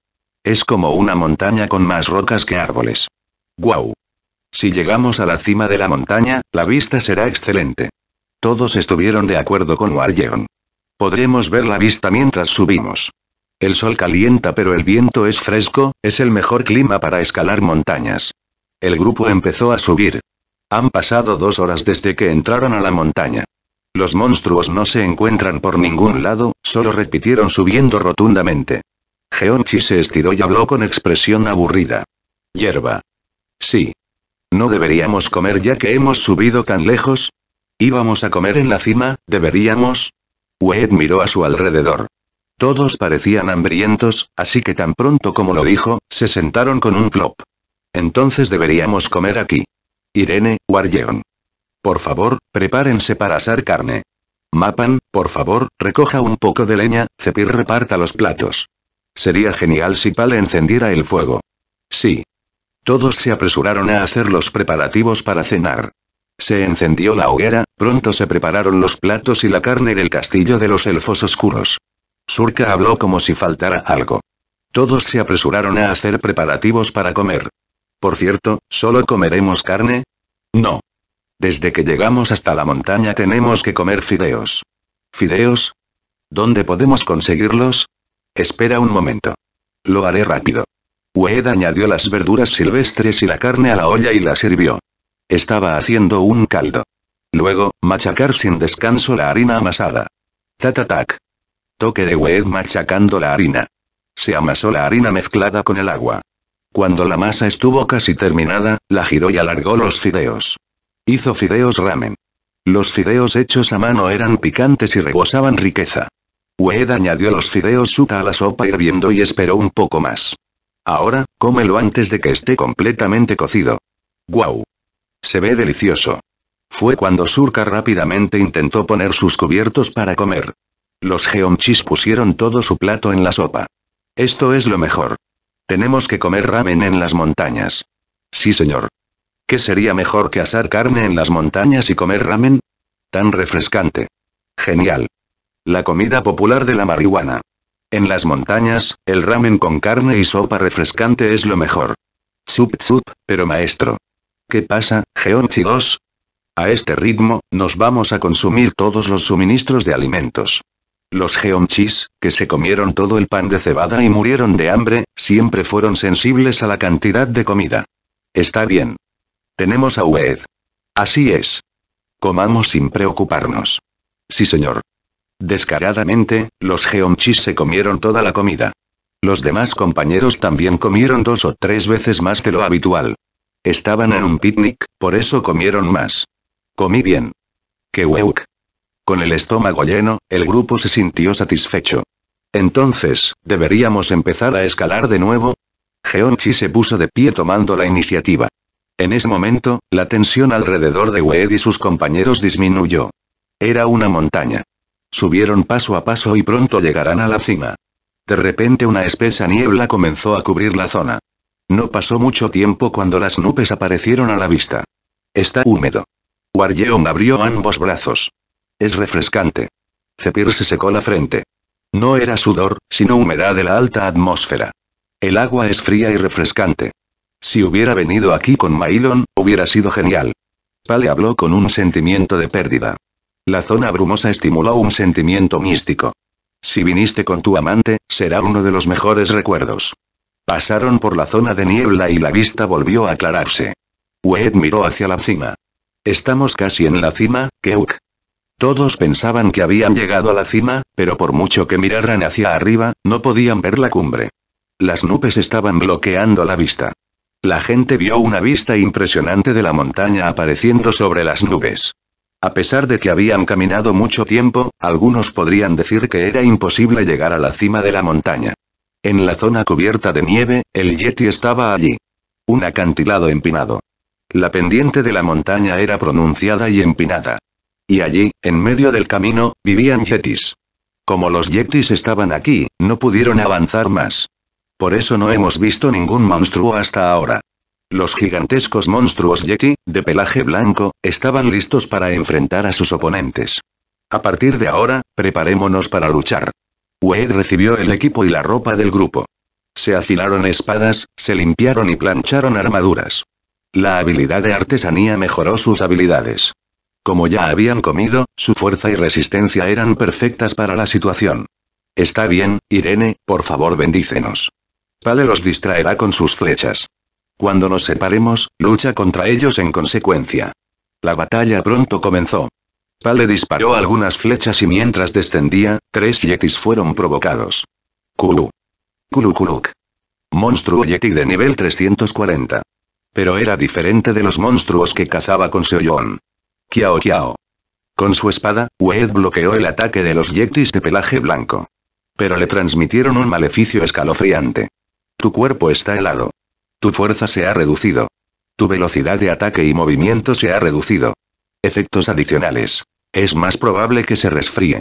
Es como una montaña con más rocas que árboles. ¡Guau! Si llegamos a la cima de la montaña, la vista será excelente. Todos estuvieron de acuerdo con Wargeon. Podremos ver la vista mientras subimos. El sol calienta pero el viento es fresco, es el mejor clima para escalar montañas. El grupo empezó a subir. Han pasado dos horas desde que entraron a la montaña. Los monstruos no se encuentran por ningún lado, solo repitieron subiendo rotundamente. Geonchi se estiró y habló con expresión aburrida. Hierba. Sí. ¿No deberíamos comer ya que hemos subido tan lejos? Íbamos a comer en la cima, deberíamos, Wade miró a su alrededor. Todos parecían hambrientos, así que tan pronto como lo dijo, se sentaron con un clop. Entonces deberíamos comer aquí. Irene, Wargeon. Por favor, prepárense para asar carne. Mapan, por favor, recoja un poco de leña, Cepir reparta los platos. Sería genial si Pale encendiera el fuego. Sí. Todos se apresuraron a hacer los preparativos para cenar. Se encendió la hoguera, pronto se prepararon los platos y la carne en el castillo de los elfos oscuros. Surka habló como si faltara algo. Todos se apresuraron a hacer preparativos para comer. Por cierto, ¿solo comeremos carne? No. Desde que llegamos hasta la montaña tenemos que comer fideos. ¿Fideos? ¿Dónde podemos conseguirlos? Espera un momento. Lo haré rápido. Ued añadió las verduras silvestres y la carne a la olla y la sirvió. Estaba haciendo un caldo. Luego, machacar sin descanso la harina amasada. Tatatac. Toque de Wed machacando la harina. Se amasó la harina mezclada con el agua. Cuando la masa estuvo casi terminada, la giró y alargó los fideos. Hizo fideos ramen. Los fideos hechos a mano eran picantes y rebosaban riqueza. Wed añadió los fideos suta a la sopa hirviendo y esperó un poco más. Ahora, cómelo antes de que esté completamente cocido. ¡Guau! Se ve delicioso. Fue cuando Surka rápidamente intentó poner sus cubiertos para comer. Los geonchis pusieron todo su plato en la sopa. Esto es lo mejor. Tenemos que comer ramen en las montañas. Sí señor. ¿Qué sería mejor que asar carne en las montañas y comer ramen? Tan refrescante. Genial. La comida popular de la marihuana. En las montañas, el ramen con carne y sopa refrescante es lo mejor. Chup chup, pero maestro. ¿Qué pasa, Geonchi 2? A este ritmo, nos vamos a consumir todos los suministros de alimentos. Los Geonchis, que se comieron todo el pan de cebada y murieron de hambre, siempre fueron sensibles a la cantidad de comida. Está bien. Tenemos a Ued. Así es. Comamos sin preocuparnos. Sí señor. Descaradamente, los Geonchis se comieron toda la comida. Los demás compañeros también comieron dos o tres veces más de lo habitual. Estaban en un picnic, por eso comieron más. Comí bien. Que hueuk! Con el estómago lleno, el grupo se sintió satisfecho. Entonces, ¿deberíamos empezar a escalar de nuevo? Geonchi se puso de pie tomando la iniciativa. En ese momento, la tensión alrededor de Wed y sus compañeros disminuyó. Era una montaña. Subieron paso a paso y pronto llegarán a la cima. De repente una espesa niebla comenzó a cubrir la zona. No pasó mucho tiempo cuando las nubes aparecieron a la vista. Está húmedo. Wargeon abrió ambos brazos. Es refrescante. Cepir se secó la frente. No era sudor, sino humedad de la alta atmósfera. El agua es fría y refrescante. Si hubiera venido aquí con Mailon, hubiera sido genial. Pale habló con un sentimiento de pérdida. La zona brumosa estimuló un sentimiento místico. Si viniste con tu amante, será uno de los mejores recuerdos. Pasaron por la zona de niebla y la vista volvió a aclararse. Wed miró hacia la cima. Estamos casi en la cima, Keuk. Todos pensaban que habían llegado a la cima, pero por mucho que miraran hacia arriba, no podían ver la cumbre. Las nubes estaban bloqueando la vista. La gente vio una vista impresionante de la montaña apareciendo sobre las nubes. A pesar de que habían caminado mucho tiempo, algunos podrían decir que era imposible llegar a la cima de la montaña. En la zona cubierta de nieve, el yeti estaba allí. Un acantilado empinado. La pendiente de la montaña era pronunciada y empinada. Y allí, en medio del camino, vivían yetis. Como los yetis estaban aquí, no pudieron avanzar más. Por eso no hemos visto ningún monstruo hasta ahora. Los gigantescos monstruos yeti, de pelaje blanco, estaban listos para enfrentar a sus oponentes. A partir de ahora, preparémonos para luchar. Wade recibió el equipo y la ropa del grupo. Se afilaron espadas, se limpiaron y plancharon armaduras. La habilidad de artesanía mejoró sus habilidades. Como ya habían comido, su fuerza y resistencia eran perfectas para la situación. Está bien, Irene, por favor bendícenos. Pale los distraerá con sus flechas. Cuando nos separemos, lucha contra ellos en consecuencia. La batalla pronto comenzó. Pale disparó algunas flechas y mientras descendía, tres yetis fueron provocados. Kulu. Kulu Kuluk. Monstruo yeti de nivel 340. Pero era diferente de los monstruos que cazaba con Seoyon. Kiao Kiao. Con su espada, Wed bloqueó el ataque de los yetis de pelaje blanco. Pero le transmitieron un maleficio escalofriante. Tu cuerpo está helado. Tu fuerza se ha reducido. Tu velocidad de ataque y movimiento se ha reducido. Efectos adicionales. Es más probable que se resfríe.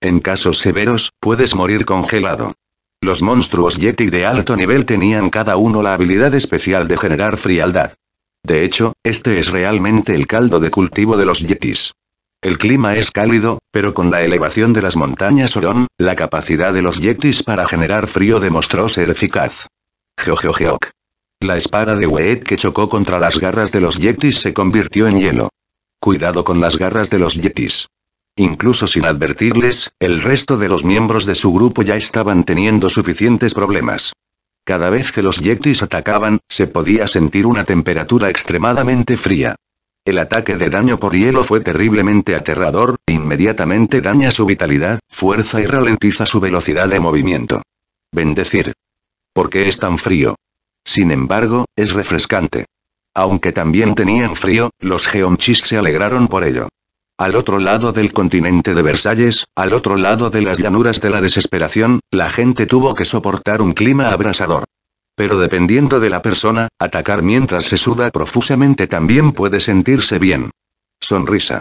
En casos severos, puedes morir congelado. Los monstruos Yeti de alto nivel tenían cada uno la habilidad especial de generar frialdad. De hecho, este es realmente el caldo de cultivo de los Yetis. El clima es cálido, pero con la elevación de las montañas Oron, la capacidad de los Yetis para generar frío demostró ser eficaz. Geogeogeok. La espada de Weet que chocó contra las garras de los Yetis se convirtió en hielo. Cuidado con las garras de los yetis. Incluso sin advertirles, el resto de los miembros de su grupo ya estaban teniendo suficientes problemas. Cada vez que los yetis atacaban, se podía sentir una temperatura extremadamente fría. El ataque de daño por hielo fue terriblemente aterrador, e inmediatamente daña su vitalidad, fuerza y ralentiza su velocidad de movimiento. Bendecir. ¿Por qué es tan frío? Sin embargo, es refrescante. Aunque también tenían frío, los geonchis se alegraron por ello. Al otro lado del continente de Versalles, al otro lado de las llanuras de la desesperación, la gente tuvo que soportar un clima abrasador. Pero dependiendo de la persona, atacar mientras se suda profusamente también puede sentirse bien. Sonrisa.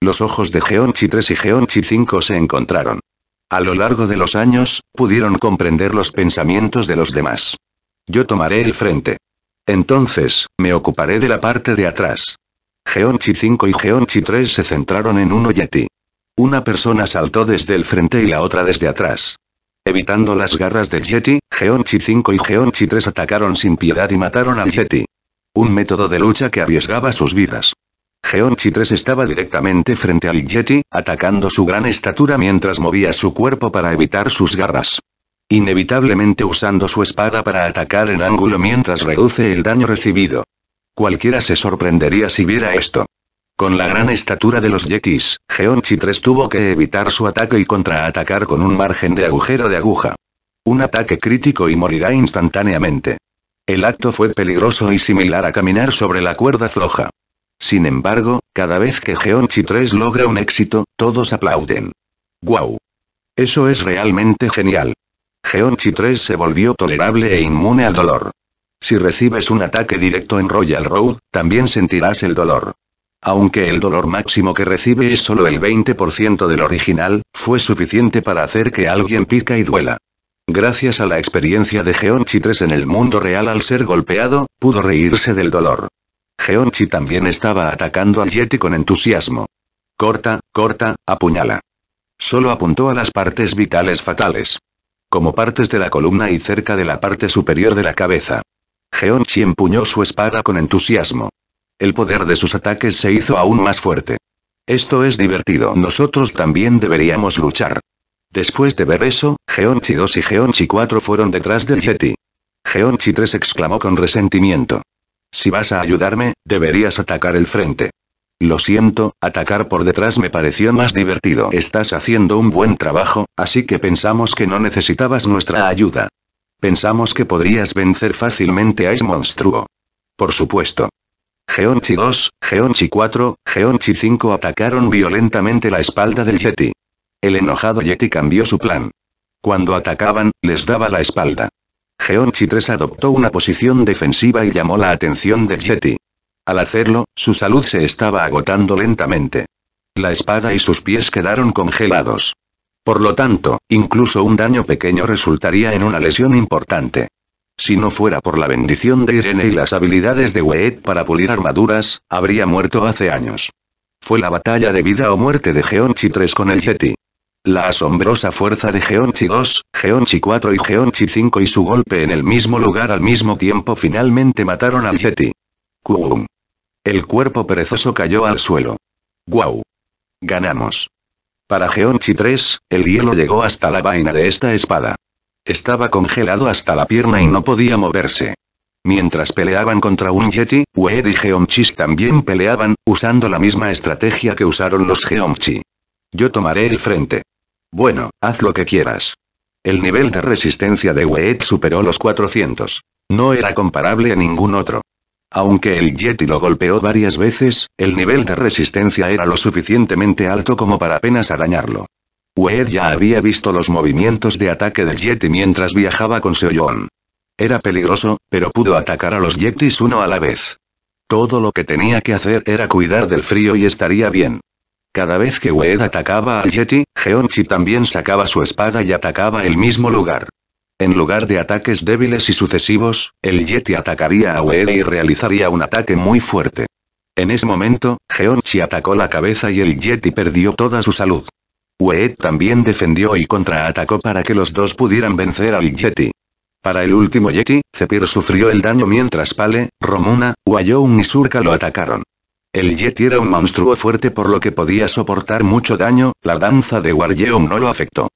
Los ojos de Geonchi 3 y Geonchi 5 se encontraron. A lo largo de los años, pudieron comprender los pensamientos de los demás. Yo tomaré el frente. Entonces, me ocuparé de la parte de atrás. Geonchi 5 y Geonchi 3 se centraron en uno Yeti. Una persona saltó desde el frente y la otra desde atrás. Evitando las garras del Yeti, Geonchi 5 y Geonchi 3 atacaron sin piedad y mataron al Yeti. Un método de lucha que arriesgaba sus vidas. Geonchi 3 estaba directamente frente al Yeti, atacando su gran estatura mientras movía su cuerpo para evitar sus garras inevitablemente usando su espada para atacar en ángulo mientras reduce el daño recibido. Cualquiera se sorprendería si viera esto. Con la gran estatura de los Yetis, Geonchi 3 tuvo que evitar su ataque y contraatacar con un margen de agujero de aguja. Un ataque crítico y morirá instantáneamente. El acto fue peligroso y similar a caminar sobre la cuerda floja. Sin embargo, cada vez que Geonchi 3 logra un éxito, todos aplauden. ¡Guau! Eso es realmente genial. Geonchi 3 se volvió tolerable e inmune al dolor. Si recibes un ataque directo en Royal Road, también sentirás el dolor. Aunque el dolor máximo que recibe es solo el 20% del original, fue suficiente para hacer que alguien pica y duela. Gracias a la experiencia de Geonchi 3 en el mundo real al ser golpeado, pudo reírse del dolor. Geonchi también estaba atacando al Yeti con entusiasmo. Corta, corta, apuñala. Solo apuntó a las partes vitales fatales como partes de la columna y cerca de la parte superior de la cabeza. Geonchi empuñó su espada con entusiasmo. El poder de sus ataques se hizo aún más fuerte. Esto es divertido, nosotros también deberíamos luchar. Después de ver eso, Geonchi 2 y Geonchi 4 fueron detrás de Yeti. Geonchi 3 exclamó con resentimiento. Si vas a ayudarme, deberías atacar el frente. Lo siento, atacar por detrás me pareció más divertido. Estás haciendo un buen trabajo, así que pensamos que no necesitabas nuestra ayuda. Pensamos que podrías vencer fácilmente a ese monstruo. Por supuesto. Geonchi 2, Geonchi 4, Geonchi 5 atacaron violentamente la espalda del Yeti. El enojado Yeti cambió su plan. Cuando atacaban, les daba la espalda. Geonchi 3 adoptó una posición defensiva y llamó la atención del Yeti. Al hacerlo, su salud se estaba agotando lentamente. La espada y sus pies quedaron congelados. Por lo tanto, incluso un daño pequeño resultaría en una lesión importante. Si no fuera por la bendición de Irene y las habilidades de Weet para pulir armaduras, habría muerto hace años. Fue la batalla de vida o muerte de Geonchi 3 con el Yeti. La asombrosa fuerza de Geonchi 2, Geonchi 4 y Geonchi 5 y su golpe en el mismo lugar al mismo tiempo finalmente mataron al Yeti. Kuum. El cuerpo perezoso cayó al suelo. ¡Guau! Ganamos. Para Geonchi 3, el hielo llegó hasta la vaina de esta espada. Estaba congelado hasta la pierna y no podía moverse. Mientras peleaban contra un Yeti, Wed y Geonchis también peleaban, usando la misma estrategia que usaron los Geonchi. Yo tomaré el frente. Bueno, haz lo que quieras. El nivel de resistencia de Wed superó los 400. No era comparable a ningún otro. Aunque el Yeti lo golpeó varias veces, el nivel de resistencia era lo suficientemente alto como para apenas arañarlo. Wed ya había visto los movimientos de ataque del Yeti mientras viajaba con Seoyon. Era peligroso, pero pudo atacar a los Yetis uno a la vez. Todo lo que tenía que hacer era cuidar del frío y estaría bien. Cada vez que Wed atacaba al Yeti, Geonchi también sacaba su espada y atacaba el mismo lugar. En lugar de ataques débiles y sucesivos, el Yeti atacaría a Wei y realizaría un ataque muy fuerte. En ese momento, Geonchi atacó la cabeza y el Yeti perdió toda su salud. Wei también defendió y contraatacó para que los dos pudieran vencer al Yeti. Para el último Yeti, Zepir sufrió el daño mientras Pale, Romuna, Wayoun y Surka lo atacaron. El Yeti era un monstruo fuerte por lo que podía soportar mucho daño, la danza de Waryeum no lo afectó.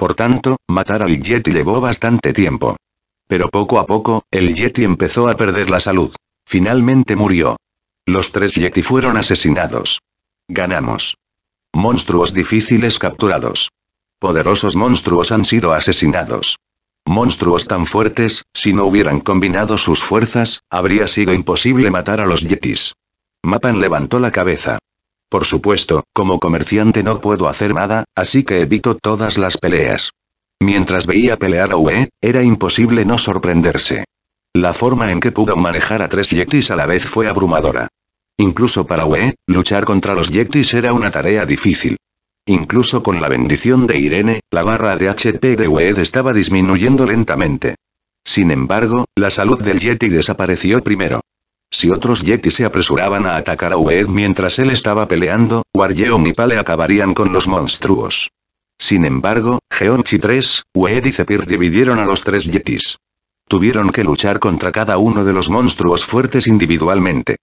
Por tanto, matar al Yeti llevó bastante tiempo. Pero poco a poco, el Yeti empezó a perder la salud. Finalmente murió. Los tres Yeti fueron asesinados. Ganamos. Monstruos difíciles capturados. Poderosos monstruos han sido asesinados. Monstruos tan fuertes, si no hubieran combinado sus fuerzas, habría sido imposible matar a los yetis. Mapan levantó la cabeza. Por supuesto, como comerciante no puedo hacer nada, así que evito todas las peleas. Mientras veía pelear a UE, era imposible no sorprenderse. La forma en que pudo manejar a tres Yetis a la vez fue abrumadora. Incluso para UE, luchar contra los Yetis era una tarea difícil. Incluso con la bendición de Irene, la barra de HP de UE estaba disminuyendo lentamente. Sin embargo, la salud del Yeti desapareció primero. Si otros yetis se apresuraban a atacar a Ued mientras él estaba peleando, Warjeo y Pale acabarían con los monstruos. Sin embargo, Geonchi 3, Ued y Zepir dividieron a los tres Yetis. Tuvieron que luchar contra cada uno de los monstruos fuertes individualmente.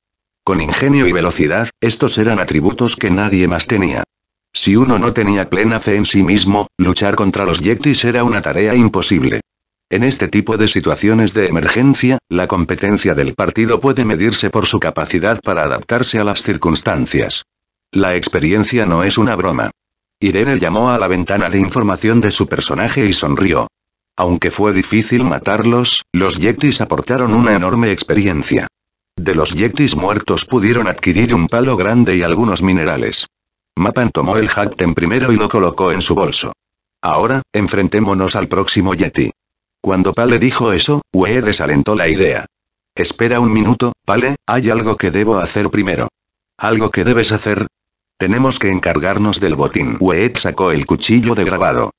Con ingenio y velocidad, estos eran atributos que nadie más tenía. Si uno no tenía plena fe en sí mismo, luchar contra los Yetis era una tarea imposible. En este tipo de situaciones de emergencia, la competencia del partido puede medirse por su capacidad para adaptarse a las circunstancias. La experiencia no es una broma. Irene llamó a la ventana de información de su personaje y sonrió. Aunque fue difícil matarlos, los Yetis aportaron una enorme experiencia. De los Yetis muertos pudieron adquirir un palo grande y algunos minerales. Mapan tomó el en primero y lo colocó en su bolso. Ahora, enfrentémonos al próximo Yeti. Cuando Pale dijo eso, Wee desalentó la idea. Espera un minuto, Pale, hay algo que debo hacer primero. ¿Algo que debes hacer? Tenemos que encargarnos del botín. Wee sacó el cuchillo de grabado.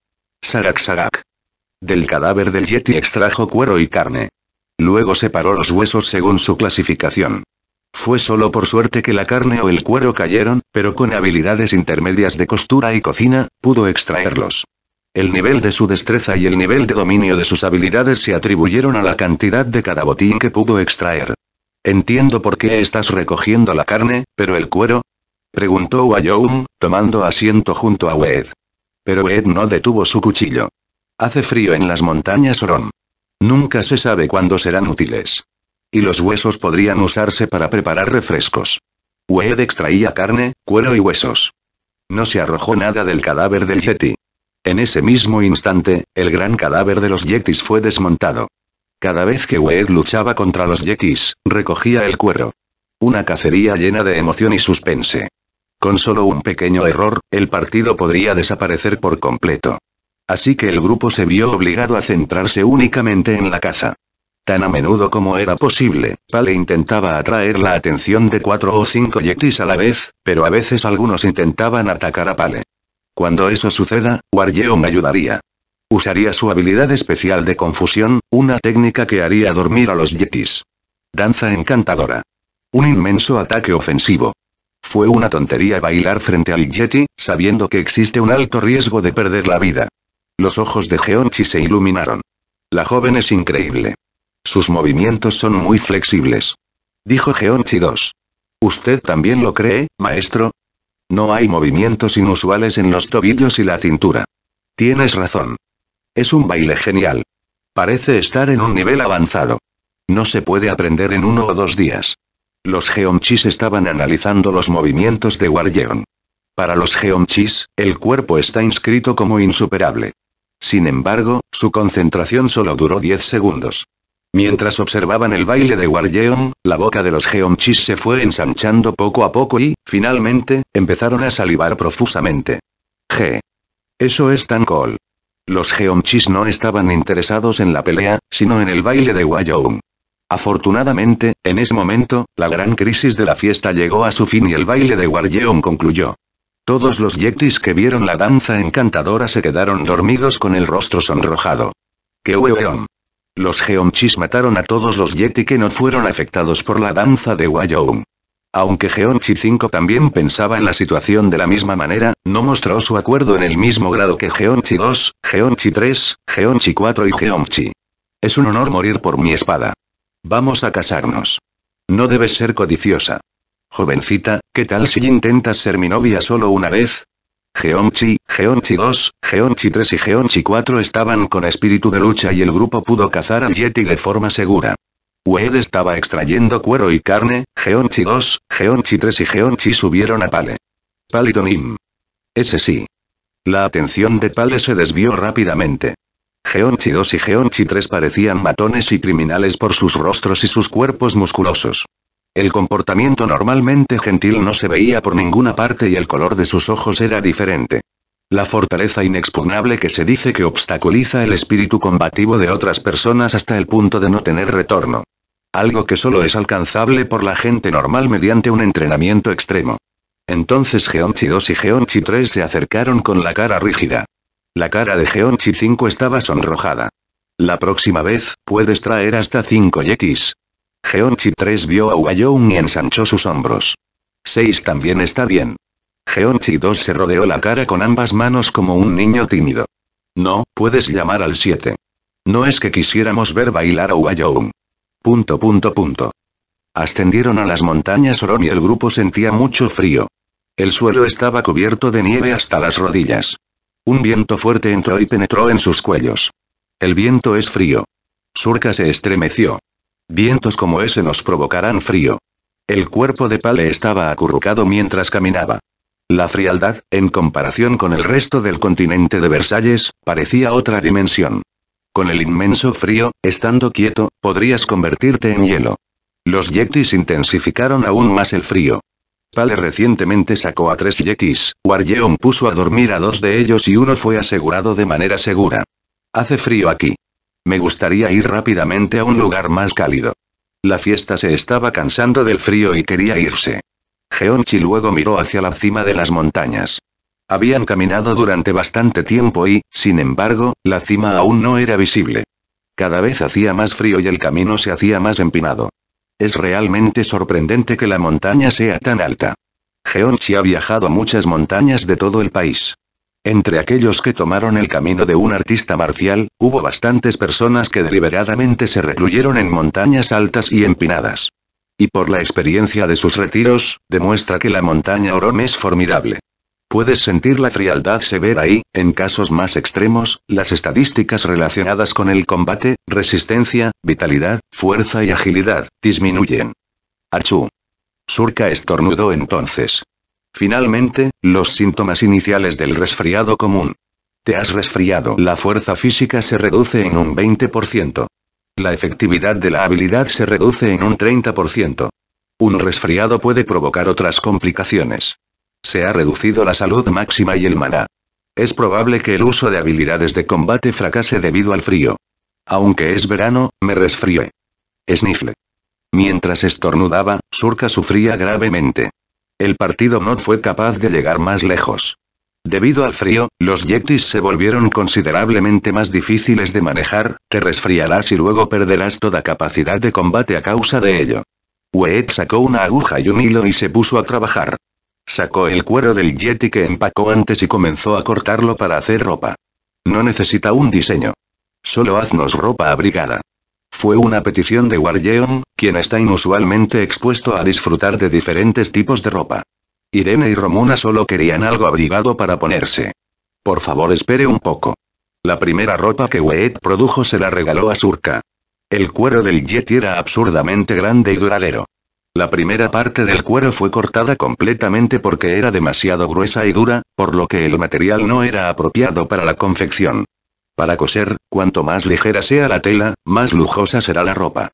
Sarak Sarak. Del cadáver del Yeti extrajo cuero y carne. Luego separó los huesos según su clasificación. Fue solo por suerte que la carne o el cuero cayeron, pero con habilidades intermedias de costura y cocina, pudo extraerlos. El nivel de su destreza y el nivel de dominio de sus habilidades se atribuyeron a la cantidad de cada botín que pudo extraer. Entiendo por qué estás recogiendo la carne, pero el cuero? preguntó Wayoum, tomando asiento junto a Wed. Pero Wed no detuvo su cuchillo. Hace frío en las montañas Oron. Nunca se sabe cuándo serán útiles. Y los huesos podrían usarse para preparar refrescos. Wed extraía carne, cuero y huesos. No se arrojó nada del cadáver del Yeti. En ese mismo instante, el gran cadáver de los yetis fue desmontado. Cada vez que Wade luchaba contra los yetis, recogía el cuero. Una cacería llena de emoción y suspense. Con solo un pequeño error, el partido podría desaparecer por completo. Así que el grupo se vio obligado a centrarse únicamente en la caza. Tan a menudo como era posible, Pale intentaba atraer la atención de cuatro o cinco yetis a la vez, pero a veces algunos intentaban atacar a Pale. Cuando eso suceda, Warjeon me ayudaría. Usaría su habilidad especial de confusión, una técnica que haría dormir a los yetis. Danza encantadora. Un inmenso ataque ofensivo. Fue una tontería bailar frente al yeti, sabiendo que existe un alto riesgo de perder la vida. Los ojos de Geonchi se iluminaron. La joven es increíble. Sus movimientos son muy flexibles. Dijo Geonchi 2. ¿Usted también lo cree, maestro? No hay movimientos inusuales en los tobillos y la cintura. Tienes razón. Es un baile genial. Parece estar en un nivel avanzado. No se puede aprender en uno o dos días. Los Geomchis estaban analizando los movimientos de Wargeon. Para los Geomchis, el cuerpo está inscrito como insuperable. Sin embargo, su concentración solo duró 10 segundos. Mientras observaban el baile de Wargeon, la boca de los Geomchis se fue ensanchando poco a poco y, finalmente, empezaron a salivar profusamente. G. Eso es tan cool. Los Geomchis no estaban interesados en la pelea, sino en el baile de Wargeon. Afortunadamente, en ese momento, la gran crisis de la fiesta llegó a su fin y el baile de Wargeon concluyó. Todos los Yektis que vieron la danza encantadora se quedaron dormidos con el rostro sonrojado. ¡Qué hueón! Los Geonchis mataron a todos los Yeti que no fueron afectados por la danza de Wayoung. Aunque Geonchi 5 también pensaba en la situación de la misma manera, no mostró su acuerdo en el mismo grado que Geonchi 2, Geonchi 3, Geonchi 4 y Geonchi. Es un honor morir por mi espada. Vamos a casarnos. No debes ser codiciosa. Jovencita, ¿qué tal si intentas ser mi novia solo una vez? Geonchi, Geonchi 2, Geonchi 3 y Geonchi 4 estaban con espíritu de lucha y el grupo pudo cazar al Yeti de forma segura. Ued estaba extrayendo cuero y carne, Geonchi 2, Geonchi 3 y Geonchi subieron a Pale. Donim. Ese sí. La atención de Pale se desvió rápidamente. Geonchi 2 y Geonchi 3 parecían matones y criminales por sus rostros y sus cuerpos musculosos. El comportamiento normalmente gentil no se veía por ninguna parte y el color de sus ojos era diferente. La fortaleza inexpugnable que se dice que obstaculiza el espíritu combativo de otras personas hasta el punto de no tener retorno. Algo que solo es alcanzable por la gente normal mediante un entrenamiento extremo. Entonces Geonchi 2 y Geonchi 3 se acercaron con la cara rígida. La cara de Geonchi 5 estaba sonrojada. La próxima vez, puedes traer hasta 5 yetis. Geonchi 3 vio a Uayoung y ensanchó sus hombros. 6 también está bien. Geonchi 2 se rodeó la cara con ambas manos como un niño tímido. No, puedes llamar al 7. No es que quisiéramos ver bailar a Uayoung. Punto punto punto. Ascendieron a las montañas Oron y el grupo sentía mucho frío. El suelo estaba cubierto de nieve hasta las rodillas. Un viento fuerte entró y penetró en sus cuellos. El viento es frío. Surka se estremeció. Vientos como ese nos provocarán frío. El cuerpo de Pale estaba acurrucado mientras caminaba. La frialdad, en comparación con el resto del continente de Versalles, parecía otra dimensión. Con el inmenso frío, estando quieto, podrías convertirte en hielo. Los yetis intensificaron aún más el frío. Pale recientemente sacó a tres yetis, Warjeon puso a dormir a dos de ellos y uno fue asegurado de manera segura. Hace frío aquí. Me gustaría ir rápidamente a un lugar más cálido. La fiesta se estaba cansando del frío y quería irse. Geonchi luego miró hacia la cima de las montañas. Habían caminado durante bastante tiempo y, sin embargo, la cima aún no era visible. Cada vez hacía más frío y el camino se hacía más empinado. Es realmente sorprendente que la montaña sea tan alta. Geonchi ha viajado a muchas montañas de todo el país. Entre aquellos que tomaron el camino de un artista marcial, hubo bastantes personas que deliberadamente se recluyeron en montañas altas y empinadas. Y por la experiencia de sus retiros, demuestra que la montaña Orom es formidable. Puedes sentir la frialdad severa ahí, en casos más extremos, las estadísticas relacionadas con el combate, resistencia, vitalidad, fuerza y agilidad, disminuyen. Achú. Surka estornudó entonces. Finalmente, los síntomas iniciales del resfriado común. Te has resfriado. La fuerza física se reduce en un 20%. La efectividad de la habilidad se reduce en un 30%. Un resfriado puede provocar otras complicaciones. Se ha reducido la salud máxima y el maná. Es probable que el uso de habilidades de combate fracase debido al frío. Aunque es verano, me resfrié. Snifle. Mientras estornudaba, Surka sufría gravemente. El partido no fue capaz de llegar más lejos. Debido al frío, los yetis se volvieron considerablemente más difíciles de manejar, te resfriarás y luego perderás toda capacidad de combate a causa de ello. Weet sacó una aguja y un hilo y se puso a trabajar. Sacó el cuero del yeti que empacó antes y comenzó a cortarlo para hacer ropa. No necesita un diseño. Solo haznos ropa abrigada. Fue una petición de Wargeon, quien está inusualmente expuesto a disfrutar de diferentes tipos de ropa. Irene y Romuna solo querían algo abrigado para ponerse. Por favor espere un poco. La primera ropa que Weet produjo se la regaló a Surka. El cuero del Yeti era absurdamente grande y duradero. La primera parte del cuero fue cortada completamente porque era demasiado gruesa y dura, por lo que el material no era apropiado para la confección. Para coser, cuanto más ligera sea la tela, más lujosa será la ropa.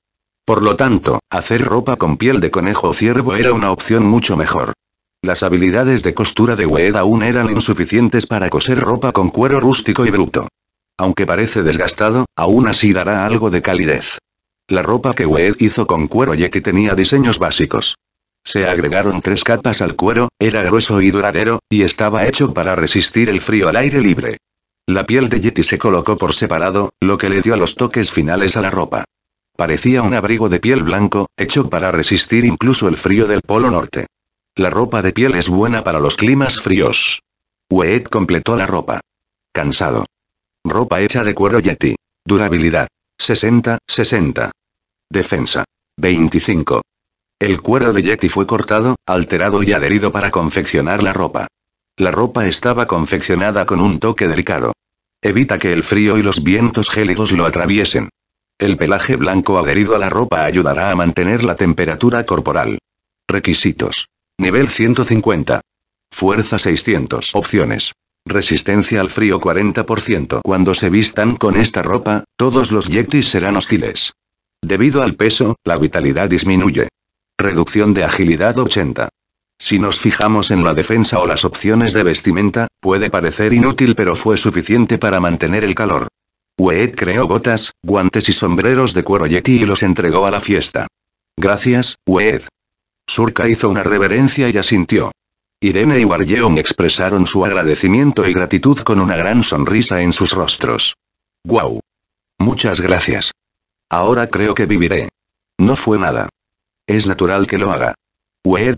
Por lo tanto, hacer ropa con piel de conejo o ciervo era una opción mucho mejor. Las habilidades de costura de Weed aún eran insuficientes para coser ropa con cuero rústico y bruto. Aunque parece desgastado, aún así dará algo de calidez. La ropa que Wed hizo con cuero ya que tenía diseños básicos. Se agregaron tres capas al cuero, era grueso y duradero, y estaba hecho para resistir el frío al aire libre. La piel de Yeti se colocó por separado, lo que le dio los toques finales a la ropa. Parecía un abrigo de piel blanco, hecho para resistir incluso el frío del Polo Norte. La ropa de piel es buena para los climas fríos. Weet completó la ropa. Cansado. Ropa hecha de cuero Yeti. Durabilidad. 60, 60. Defensa. 25. El cuero de Yeti fue cortado, alterado y adherido para confeccionar la ropa. La ropa estaba confeccionada con un toque delicado. Evita que el frío y los vientos gélidos lo atraviesen. El pelaje blanco adherido a la ropa ayudará a mantener la temperatura corporal. Requisitos. Nivel 150. Fuerza 600. Opciones. Resistencia al frío 40%. Cuando se vistan con esta ropa, todos los yetis serán hostiles. Debido al peso, la vitalidad disminuye. Reducción de agilidad 80. Si nos fijamos en la defensa o las opciones de vestimenta, puede parecer inútil pero fue suficiente para mantener el calor. Wed creó botas, guantes y sombreros de cuero yeti y los entregó a la fiesta. Gracias, Weed. Surka hizo una reverencia y asintió. Irene y Warjeon expresaron su agradecimiento y gratitud con una gran sonrisa en sus rostros. ¡Guau! Muchas gracias. Ahora creo que viviré. No fue nada. Es natural que lo haga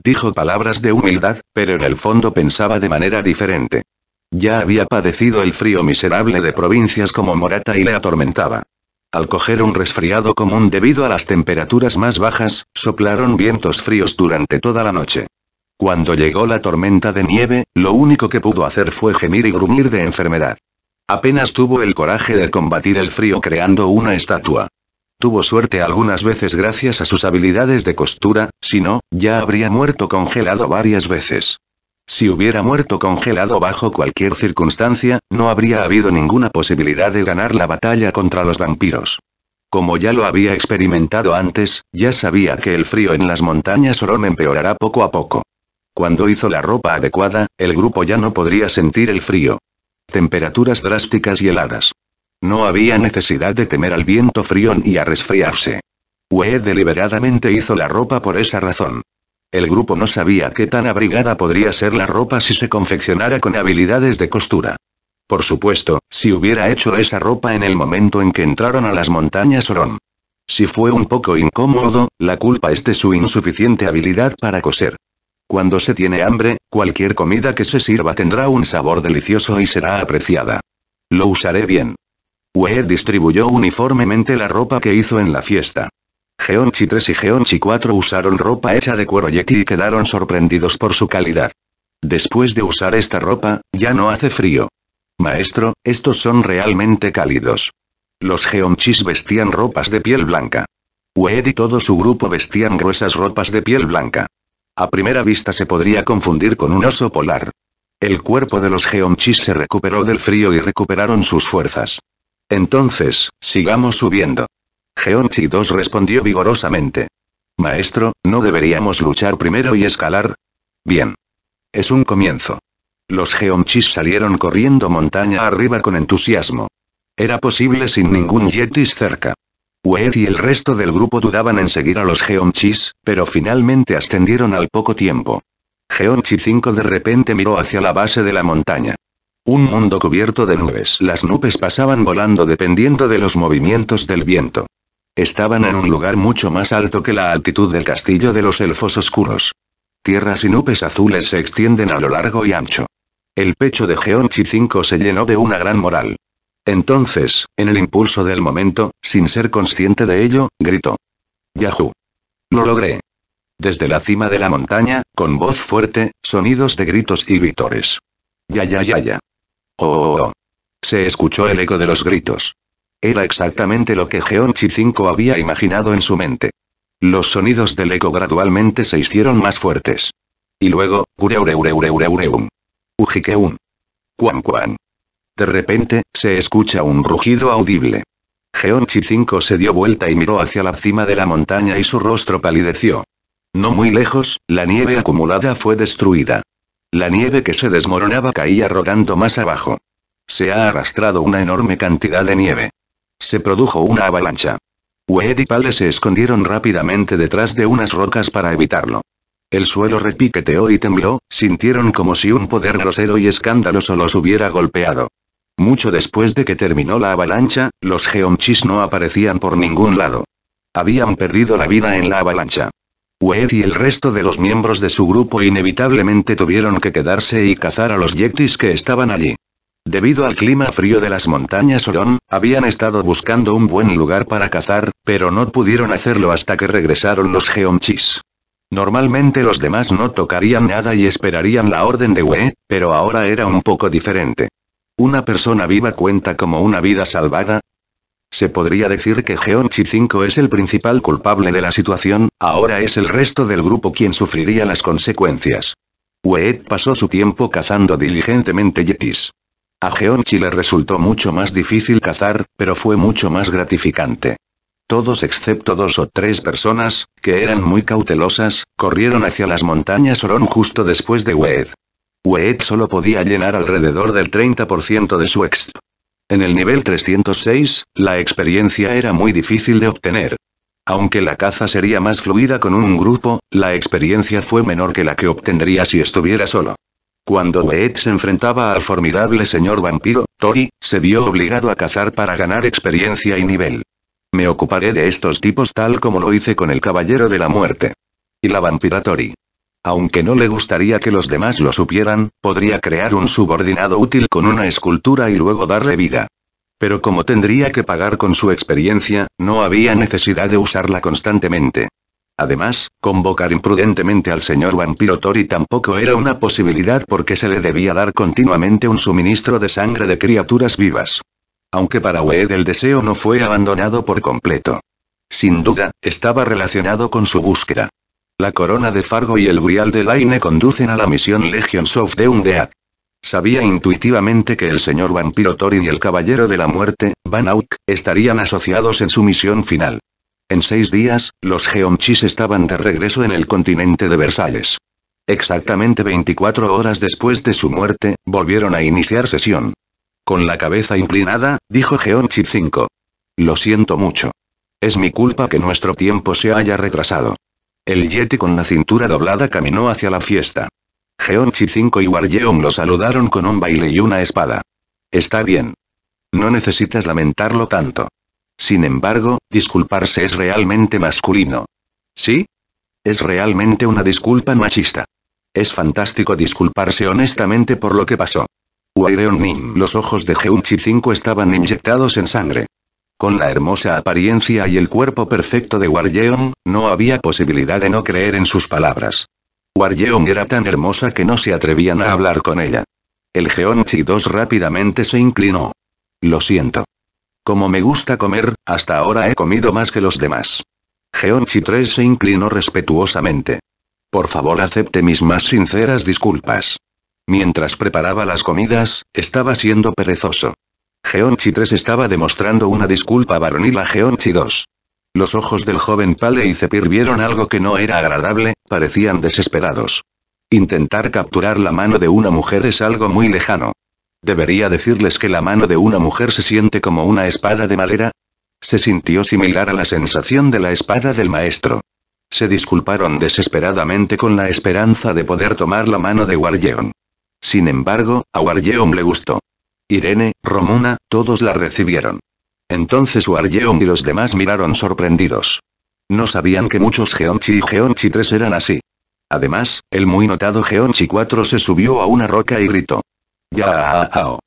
dijo palabras de humildad, pero en el fondo pensaba de manera diferente. Ya había padecido el frío miserable de provincias como Morata y le atormentaba. Al coger un resfriado común debido a las temperaturas más bajas, soplaron vientos fríos durante toda la noche. Cuando llegó la tormenta de nieve, lo único que pudo hacer fue gemir y gruñir de enfermedad. Apenas tuvo el coraje de combatir el frío creando una estatua. Tuvo suerte algunas veces gracias a sus habilidades de costura, si no, ya habría muerto congelado varias veces. Si hubiera muerto congelado bajo cualquier circunstancia, no habría habido ninguna posibilidad de ganar la batalla contra los vampiros. Como ya lo había experimentado antes, ya sabía que el frío en las montañas solo empeorará poco a poco. Cuando hizo la ropa adecuada, el grupo ya no podría sentir el frío. Temperaturas drásticas y heladas. No había necesidad de temer al viento frío y a resfriarse. hue deliberadamente hizo la ropa por esa razón. El grupo no sabía qué tan abrigada podría ser la ropa si se confeccionara con habilidades de costura. Por supuesto, si hubiera hecho esa ropa en el momento en que entraron a las montañas Orón. Si fue un poco incómodo, la culpa es de su insuficiente habilidad para coser. Cuando se tiene hambre, cualquier comida que se sirva tendrá un sabor delicioso y será apreciada. Lo usaré bien. Ued distribuyó uniformemente la ropa que hizo en la fiesta. Geonchi 3 y Geonchi 4 usaron ropa hecha de cuero yeti y quedaron sorprendidos por su calidad. Después de usar esta ropa, ya no hace frío. Maestro, estos son realmente cálidos. Los Geonchis vestían ropas de piel blanca. Ued y todo su grupo vestían gruesas ropas de piel blanca. A primera vista se podría confundir con un oso polar. El cuerpo de los Geonchis se recuperó del frío y recuperaron sus fuerzas. Entonces, sigamos subiendo. Geonchi 2 respondió vigorosamente. Maestro, ¿no deberíamos luchar primero y escalar? Bien. Es un comienzo. Los Geonchis salieron corriendo montaña arriba con entusiasmo. Era posible sin ningún Yetis cerca. Wed y el resto del grupo dudaban en seguir a los Geonchis, pero finalmente ascendieron al poco tiempo. Geonchi 5 de repente miró hacia la base de la montaña. Un mundo cubierto de nubes. Las nubes pasaban volando dependiendo de los movimientos del viento. Estaban en un lugar mucho más alto que la altitud del castillo de los elfos oscuros. Tierras y nubes azules se extienden a lo largo y ancho. El pecho de Geonchi 5 se llenó de una gran moral. Entonces, en el impulso del momento, sin ser consciente de ello, gritó. Yahoo. Lo logré. Desde la cima de la montaña, con voz fuerte, sonidos de gritos y gritores. Ya ya ya ya. Oh, Se escuchó el eco de los gritos. Era exactamente lo que Geonchi 5 había imaginado en su mente. Los sonidos del eco gradualmente se hicieron más fuertes. Y luego, ureureureureureureum. Ujikeum. Cuan De repente, se escucha un rugido audible. Geonchi 5 se dio vuelta y miró hacia la cima de la montaña y su rostro palideció. No muy lejos, la nieve acumulada fue destruida. La nieve que se desmoronaba caía rodando más abajo. Se ha arrastrado una enorme cantidad de nieve. Se produjo una avalancha. Wed y Pale se escondieron rápidamente detrás de unas rocas para evitarlo. El suelo repiqueteó y tembló, sintieron como si un poder grosero y escandaloso los hubiera golpeado. Mucho después de que terminó la avalancha, los Geomchis no aparecían por ningún lado. Habían perdido la vida en la avalancha. Wade y el resto de los miembros de su grupo inevitablemente tuvieron que quedarse y cazar a los yetis que estaban allí. Debido al clima frío de las montañas Oron, habían estado buscando un buen lugar para cazar, pero no pudieron hacerlo hasta que regresaron los Geomchis. Normalmente los demás no tocarían nada y esperarían la orden de Wade, pero ahora era un poco diferente. Una persona viva cuenta como una vida salvada, se podría decir que Geonchi 5 es el principal culpable de la situación, ahora es el resto del grupo quien sufriría las consecuencias. Wed pasó su tiempo cazando diligentemente yetis. A Geonchi le resultó mucho más difícil cazar, pero fue mucho más gratificante. Todos excepto dos o tres personas, que eran muy cautelosas, corrieron hacia las montañas Oron justo después de Wed. Wed solo podía llenar alrededor del 30% de su EXP. En el nivel 306, la experiencia era muy difícil de obtener. Aunque la caza sería más fluida con un grupo, la experiencia fue menor que la que obtendría si estuviera solo. Cuando Weet se enfrentaba al formidable señor vampiro, Tori, se vio obligado a cazar para ganar experiencia y nivel. Me ocuparé de estos tipos tal como lo hice con el Caballero de la Muerte. Y la vampira Tori aunque no le gustaría que los demás lo supieran, podría crear un subordinado útil con una escultura y luego darle vida. Pero como tendría que pagar con su experiencia, no había necesidad de usarla constantemente. Además, convocar imprudentemente al señor vampiro Tori tampoco era una posibilidad porque se le debía dar continuamente un suministro de sangre de criaturas vivas. Aunque para Wed el deseo no fue abandonado por completo. Sin duda, estaba relacionado con su búsqueda. La corona de Fargo y el grial de Laine conducen a la misión Legions of the Undead. Sabía intuitivamente que el señor vampiro Thorin y el caballero de la muerte, Van Auk, estarían asociados en su misión final. En seis días, los Geonchis estaban de regreso en el continente de Versalles. Exactamente 24 horas después de su muerte, volvieron a iniciar sesión. Con la cabeza inclinada, dijo Geonchi 5. Lo siento mucho. Es mi culpa que nuestro tiempo se haya retrasado. El Yeti con la cintura doblada caminó hacia la fiesta. Geonchi 5 y Wargeon lo saludaron con un baile y una espada. Está bien. No necesitas lamentarlo tanto. Sin embargo, disculparse es realmente masculino. ¿Sí? Es realmente una disculpa machista. Es fantástico disculparse honestamente por lo que pasó. Waireon Nim. Los ojos de Geonchi 5 estaban inyectados en sangre. Con la hermosa apariencia y el cuerpo perfecto de Warjeon, no había posibilidad de no creer en sus palabras. Warjeon era tan hermosa que no se atrevían a hablar con ella. El Geonchi 2 rápidamente se inclinó. Lo siento. Como me gusta comer, hasta ahora he comido más que los demás. Geonchi 3 se inclinó respetuosamente. Por favor acepte mis más sinceras disculpas. Mientras preparaba las comidas, estaba siendo perezoso. Geonchi 3 estaba demostrando una disculpa varonil a Geonchi 2. Los ojos del joven Pale y Cepir vieron algo que no era agradable, parecían desesperados. Intentar capturar la mano de una mujer es algo muy lejano. ¿Debería decirles que la mano de una mujer se siente como una espada de madera? Se sintió similar a la sensación de la espada del maestro. Se disculparon desesperadamente con la esperanza de poder tomar la mano de Wargeon. Sin embargo, a Wargeon le gustó. Irene, Romuna, todos la recibieron. Entonces Wargeon y los demás miraron sorprendidos. No sabían que muchos Geonchi y Geonchi 3 eran así. Además, el muy notado Geonchi 4 se subió a una roca y gritó. ¡Ya! Ah, ah, oh.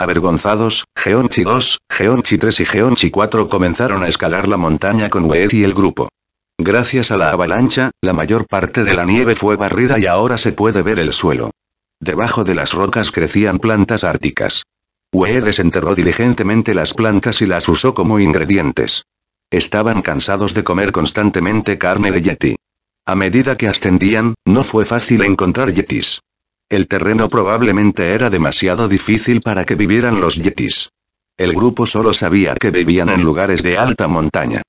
Avergonzados, Geonchi 2, Geonchi 3 y Geonchi 4 comenzaron a escalar la montaña con Weet y el grupo. Gracias a la avalancha, la mayor parte de la nieve fue barrida y ahora se puede ver el suelo. Debajo de las rocas crecían plantas árticas. Wee desenterró diligentemente las plantas y las usó como ingredientes. Estaban cansados de comer constantemente carne de yeti. A medida que ascendían, no fue fácil encontrar yetis. El terreno probablemente era demasiado difícil para que vivieran los yetis. El grupo solo sabía que vivían en lugares de alta montaña.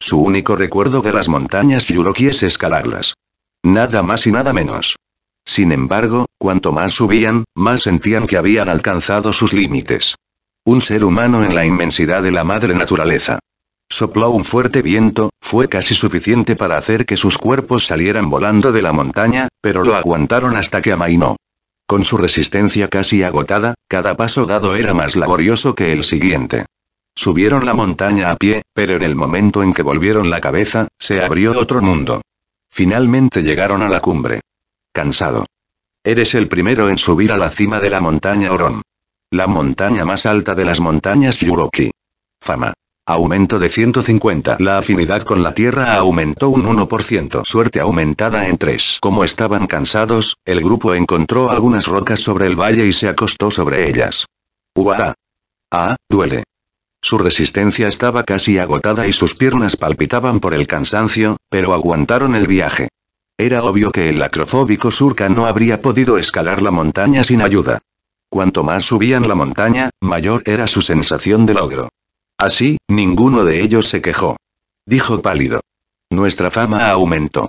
Su único recuerdo de las montañas Yuroki es escalarlas. Nada más y nada menos. Sin embargo, cuanto más subían, más sentían que habían alcanzado sus límites. Un ser humano en la inmensidad de la madre naturaleza. Sopló un fuerte viento, fue casi suficiente para hacer que sus cuerpos salieran volando de la montaña, pero lo aguantaron hasta que amainó. Con su resistencia casi agotada, cada paso dado era más laborioso que el siguiente. Subieron la montaña a pie, pero en el momento en que volvieron la cabeza, se abrió otro mundo. Finalmente llegaron a la cumbre cansado. Eres el primero en subir a la cima de la montaña Orón. La montaña más alta de las montañas Yuroki. Fama. Aumento de 150. La afinidad con la Tierra aumentó un 1%. Suerte aumentada en 3. Como estaban cansados, el grupo encontró algunas rocas sobre el valle y se acostó sobre ellas. Ubará. Ah, duele. Su resistencia estaba casi agotada y sus piernas palpitaban por el cansancio, pero aguantaron el viaje. Era obvio que el acrofóbico Surka no habría podido escalar la montaña sin ayuda. Cuanto más subían la montaña, mayor era su sensación de logro. Así, ninguno de ellos se quejó. Dijo pálido. Nuestra fama aumentó.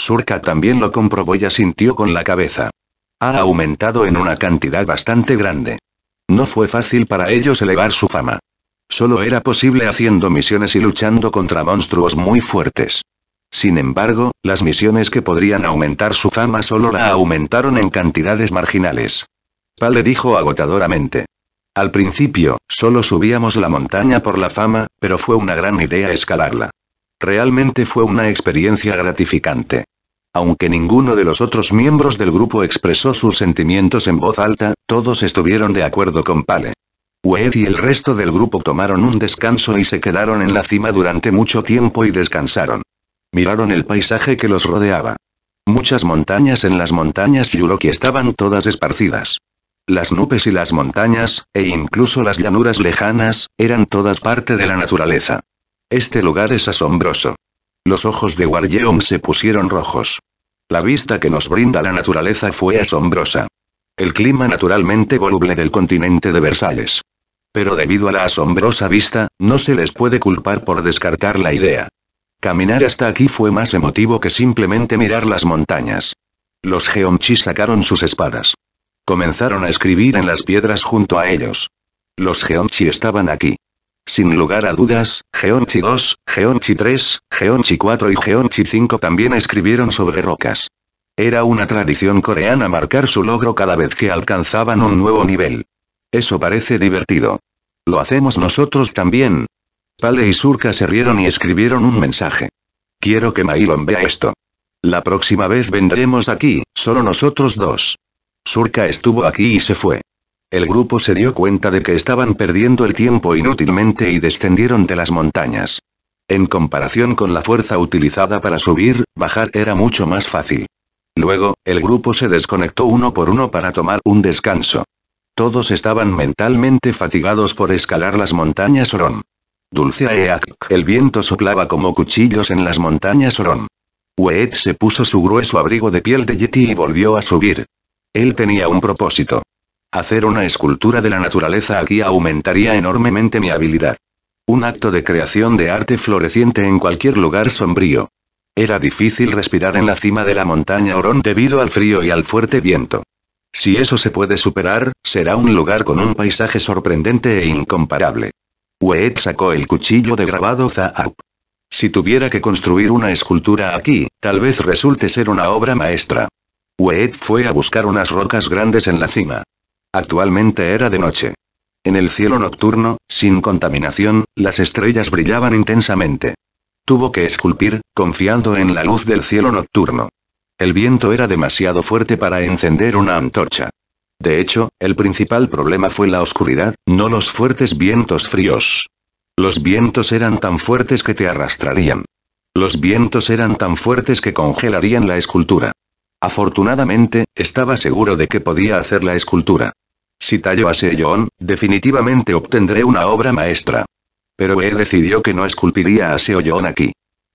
Surka también lo comprobó y asintió con la cabeza. Ha aumentado en una cantidad bastante grande. No fue fácil para ellos elevar su fama. Solo era posible haciendo misiones y luchando contra monstruos muy fuertes. Sin embargo, las misiones que podrían aumentar su fama solo la aumentaron en cantidades marginales. Pale dijo agotadoramente. Al principio, solo subíamos la montaña por la fama, pero fue una gran idea escalarla. Realmente fue una experiencia gratificante. Aunque ninguno de los otros miembros del grupo expresó sus sentimientos en voz alta, todos estuvieron de acuerdo con Pale. Wed y el resto del grupo tomaron un descanso y se quedaron en la cima durante mucho tiempo y descansaron. Miraron el paisaje que los rodeaba. Muchas montañas en las montañas Yuroki estaban todas esparcidas. Las nubes y las montañas, e incluso las llanuras lejanas, eran todas parte de la naturaleza. Este lugar es asombroso. Los ojos de Warjeon se pusieron rojos. La vista que nos brinda la naturaleza fue asombrosa. El clima naturalmente voluble del continente de Versalles. Pero debido a la asombrosa vista, no se les puede culpar por descartar la idea. Caminar hasta aquí fue más emotivo que simplemente mirar las montañas. Los Geonchi sacaron sus espadas. Comenzaron a escribir en las piedras junto a ellos. Los Geonchi estaban aquí. Sin lugar a dudas, Geonchi 2, Geonchi 3, Geonchi 4 y Geonchi 5 también escribieron sobre rocas. Era una tradición coreana marcar su logro cada vez que alcanzaban un nuevo nivel. Eso parece divertido. Lo hacemos nosotros también, Pale y Surka se rieron y escribieron un mensaje. Quiero que Mailon vea esto. La próxima vez vendremos aquí, solo nosotros dos. Surka estuvo aquí y se fue. El grupo se dio cuenta de que estaban perdiendo el tiempo inútilmente y descendieron de las montañas. En comparación con la fuerza utilizada para subir, bajar era mucho más fácil. Luego, el grupo se desconectó uno por uno para tomar un descanso. Todos estaban mentalmente fatigados por escalar las montañas Orón dulce El viento soplaba como cuchillos en las montañas Orón. Wed se puso su grueso abrigo de piel de yeti y volvió a subir. Él tenía un propósito. Hacer una escultura de la naturaleza aquí aumentaría enormemente mi habilidad. Un acto de creación de arte floreciente en cualquier lugar sombrío. Era difícil respirar en la cima de la montaña Orón debido al frío y al fuerte viento. Si eso se puede superar, será un lugar con un paisaje sorprendente e incomparable. Weed sacó el cuchillo de grabado Zaap. Si tuviera que construir una escultura aquí, tal vez resulte ser una obra maestra. Weed fue a buscar unas rocas grandes en la cima. Actualmente era de noche. En el cielo nocturno, sin contaminación, las estrellas brillaban intensamente. Tuvo que esculpir, confiando en la luz del cielo nocturno. El viento era demasiado fuerte para encender una antorcha. De hecho, el principal problema fue la oscuridad, no los fuertes vientos fríos. Los vientos eran tan fuertes que te arrastrarían. Los vientos eran tan fuertes que congelarían la escultura. Afortunadamente, estaba seguro de que podía hacer la escultura. Si tallo a Seyon, definitivamente obtendré una obra maestra. Pero He decidió que no esculpiría a Seoyon aquí.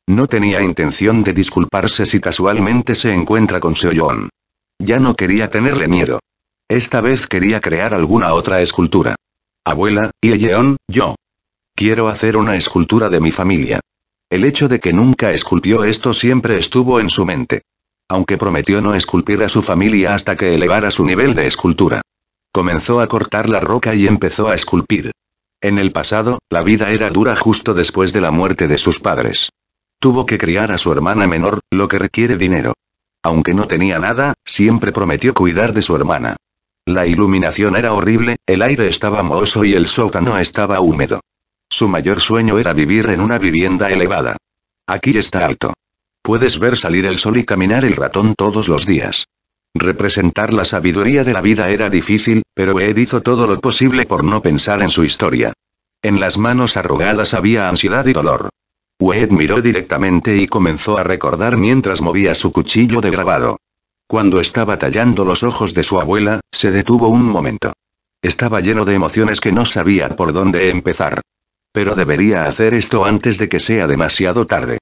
No tenía intención de disculparse si casualmente se encuentra con Seoyon. Ya no quería tenerle miedo. Esta vez quería crear alguna otra escultura. Abuela, y Yeon, yo. Quiero hacer una escultura de mi familia. El hecho de que nunca esculpió esto siempre estuvo en su mente. Aunque prometió no esculpir a su familia hasta que elevara su nivel de escultura. Comenzó a cortar la roca y empezó a esculpir. En el pasado, la vida era dura justo después de la muerte de sus padres. Tuvo que criar a su hermana menor, lo que requiere dinero. Aunque no tenía nada, siempre prometió cuidar de su hermana. La iluminación era horrible, el aire estaba mohoso y el sótano estaba húmedo. Su mayor sueño era vivir en una vivienda elevada. Aquí está alto. Puedes ver salir el sol y caminar el ratón todos los días. Representar la sabiduría de la vida era difícil, pero Ed hizo todo lo posible por no pensar en su historia. En las manos arrugadas había ansiedad y dolor. Wed miró directamente y comenzó a recordar mientras movía su cuchillo de grabado. Cuando estaba tallando los ojos de su abuela, se detuvo un momento. Estaba lleno de emociones que no sabía por dónde empezar. Pero debería hacer esto antes de que sea demasiado tarde.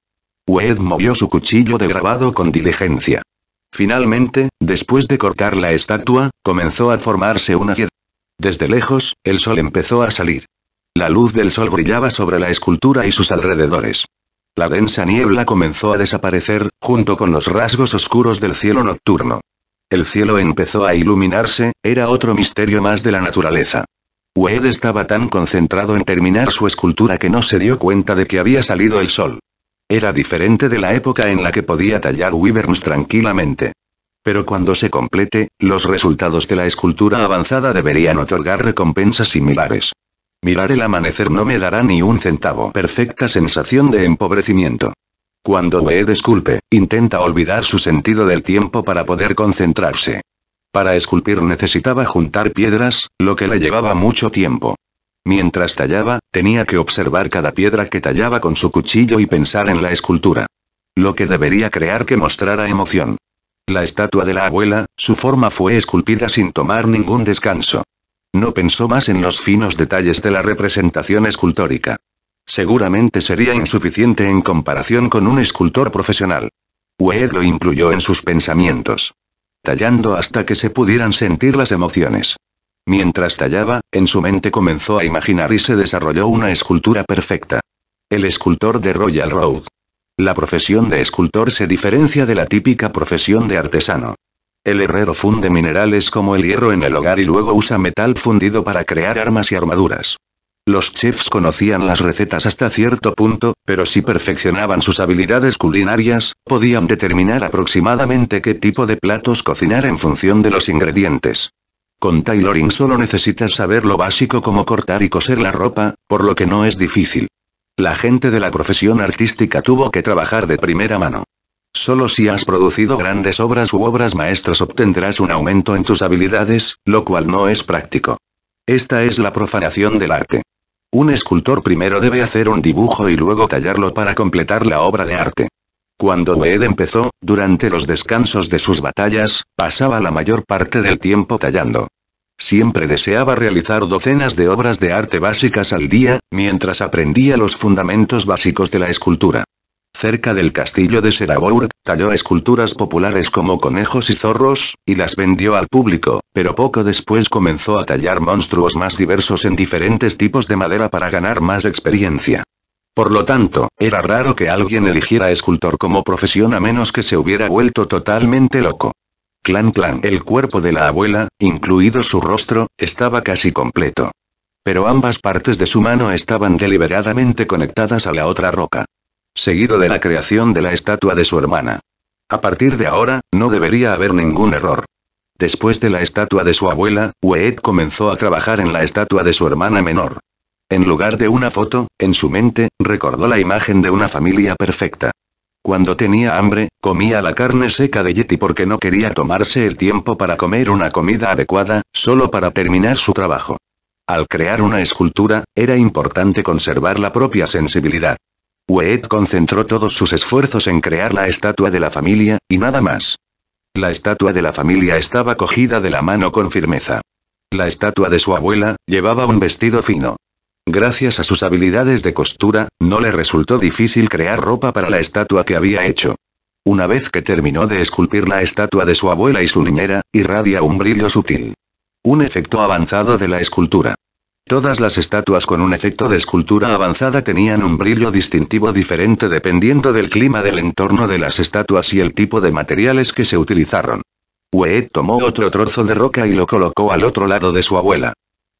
Wed movió su cuchillo de grabado con diligencia. Finalmente, después de cortar la estatua, comenzó a formarse una piedra. Desde lejos, el sol empezó a salir. La luz del sol brillaba sobre la escultura y sus alrededores. La densa niebla comenzó a desaparecer, junto con los rasgos oscuros del cielo nocturno. El cielo empezó a iluminarse, era otro misterio más de la naturaleza. Wade estaba tan concentrado en terminar su escultura que no se dio cuenta de que había salido el sol. Era diferente de la época en la que podía tallar Wyverns tranquilamente. Pero cuando se complete, los resultados de la escultura avanzada deberían otorgar recompensas similares. Mirar el amanecer no me dará ni un centavo. Perfecta sensación de empobrecimiento. Cuando Wee disculpe, intenta olvidar su sentido del tiempo para poder concentrarse. Para esculpir necesitaba juntar piedras, lo que le llevaba mucho tiempo. Mientras tallaba, tenía que observar cada piedra que tallaba con su cuchillo y pensar en la escultura. Lo que debería crear que mostrara emoción. La estatua de la abuela, su forma fue esculpida sin tomar ningún descanso. No pensó más en los finos detalles de la representación escultórica. Seguramente sería insuficiente en comparación con un escultor profesional. Wade lo incluyó en sus pensamientos. Tallando hasta que se pudieran sentir las emociones. Mientras tallaba, en su mente comenzó a imaginar y se desarrolló una escultura perfecta. El escultor de Royal Road. La profesión de escultor se diferencia de la típica profesión de artesano. El herrero funde minerales como el hierro en el hogar y luego usa metal fundido para crear armas y armaduras. Los chefs conocían las recetas hasta cierto punto, pero si perfeccionaban sus habilidades culinarias, podían determinar aproximadamente qué tipo de platos cocinar en función de los ingredientes. Con tailoring solo necesitas saber lo básico como cortar y coser la ropa, por lo que no es difícil. La gente de la profesión artística tuvo que trabajar de primera mano. Solo si has producido grandes obras u obras maestras obtendrás un aumento en tus habilidades, lo cual no es práctico. Esta es la profanación del arte. Un escultor primero debe hacer un dibujo y luego tallarlo para completar la obra de arte. Cuando Wed empezó, durante los descansos de sus batallas, pasaba la mayor parte del tiempo tallando. Siempre deseaba realizar docenas de obras de arte básicas al día, mientras aprendía los fundamentos básicos de la escultura. Cerca del castillo de Seraburg, talló esculturas populares como conejos y zorros, y las vendió al público, pero poco después comenzó a tallar monstruos más diversos en diferentes tipos de madera para ganar más experiencia. Por lo tanto, era raro que alguien eligiera escultor como profesión a menos que se hubiera vuelto totalmente loco. Clan Clan, el cuerpo de la abuela, incluido su rostro, estaba casi completo. Pero ambas partes de su mano estaban deliberadamente conectadas a la otra roca seguido de la creación de la estatua de su hermana. A partir de ahora, no debería haber ningún error. Después de la estatua de su abuela, Wed comenzó a trabajar en la estatua de su hermana menor. En lugar de una foto, en su mente, recordó la imagen de una familia perfecta. Cuando tenía hambre, comía la carne seca de Yeti porque no quería tomarse el tiempo para comer una comida adecuada, solo para terminar su trabajo. Al crear una escultura, era importante conservar la propia sensibilidad. Wet concentró todos sus esfuerzos en crear la estatua de la familia, y nada más. La estatua de la familia estaba cogida de la mano con firmeza. La estatua de su abuela, llevaba un vestido fino. Gracias a sus habilidades de costura, no le resultó difícil crear ropa para la estatua que había hecho. Una vez que terminó de esculpir la estatua de su abuela y su niñera, irradia un brillo sutil. Un efecto avanzado de la escultura. Todas las estatuas con un efecto de escultura avanzada tenían un brillo distintivo diferente dependiendo del clima del entorno de las estatuas y el tipo de materiales que se utilizaron. Wee tomó otro trozo de roca y lo colocó al otro lado de su abuela.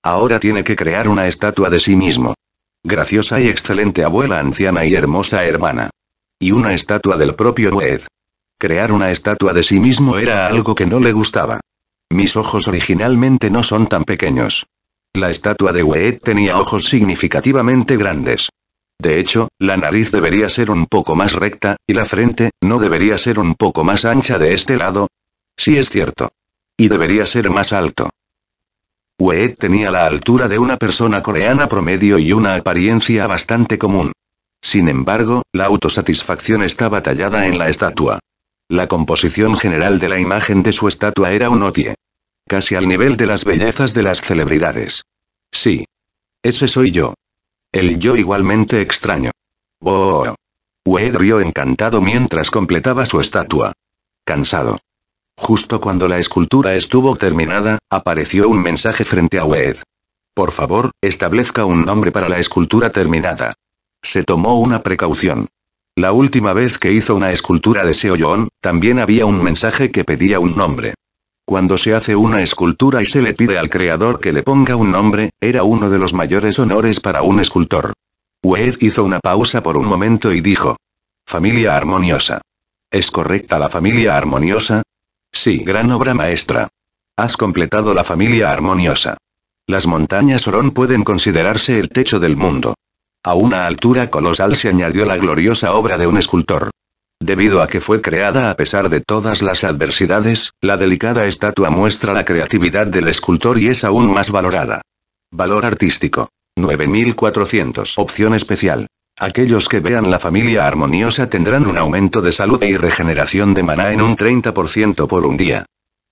Ahora tiene que crear una estatua de sí mismo. Graciosa y excelente abuela anciana y hermosa hermana. Y una estatua del propio Wei. Crear una estatua de sí mismo era algo que no le gustaba. Mis ojos originalmente no son tan pequeños. La estatua de Weet tenía ojos significativamente grandes. De hecho, la nariz debería ser un poco más recta, y la frente, ¿no debería ser un poco más ancha de este lado? Sí es cierto. Y debería ser más alto. Weet tenía la altura de una persona coreana promedio y una apariencia bastante común. Sin embargo, la autosatisfacción estaba tallada en la estatua. La composición general de la imagen de su estatua era un odie casi al nivel de las bellezas de las celebridades. Sí. Ese soy yo. El yo igualmente extraño. oh. Wed rió encantado mientras completaba su estatua. Cansado. Justo cuando la escultura estuvo terminada, apareció un mensaje frente a Wed. Por favor, establezca un nombre para la escultura terminada. Se tomó una precaución. La última vez que hizo una escultura de Seoyon, también había un mensaje que pedía un nombre. Cuando se hace una escultura y se le pide al creador que le ponga un nombre, era uno de los mayores honores para un escultor. Weir hizo una pausa por un momento y dijo. Familia armoniosa. ¿Es correcta la familia armoniosa? Sí, gran obra maestra. Has completado la familia armoniosa. Las montañas Orón pueden considerarse el techo del mundo. A una altura colosal se añadió la gloriosa obra de un escultor. Debido a que fue creada a pesar de todas las adversidades, la delicada estatua muestra la creatividad del escultor y es aún más valorada. Valor artístico. 9400. Opción especial. Aquellos que vean la familia armoniosa tendrán un aumento de salud y regeneración de maná en un 30% por un día.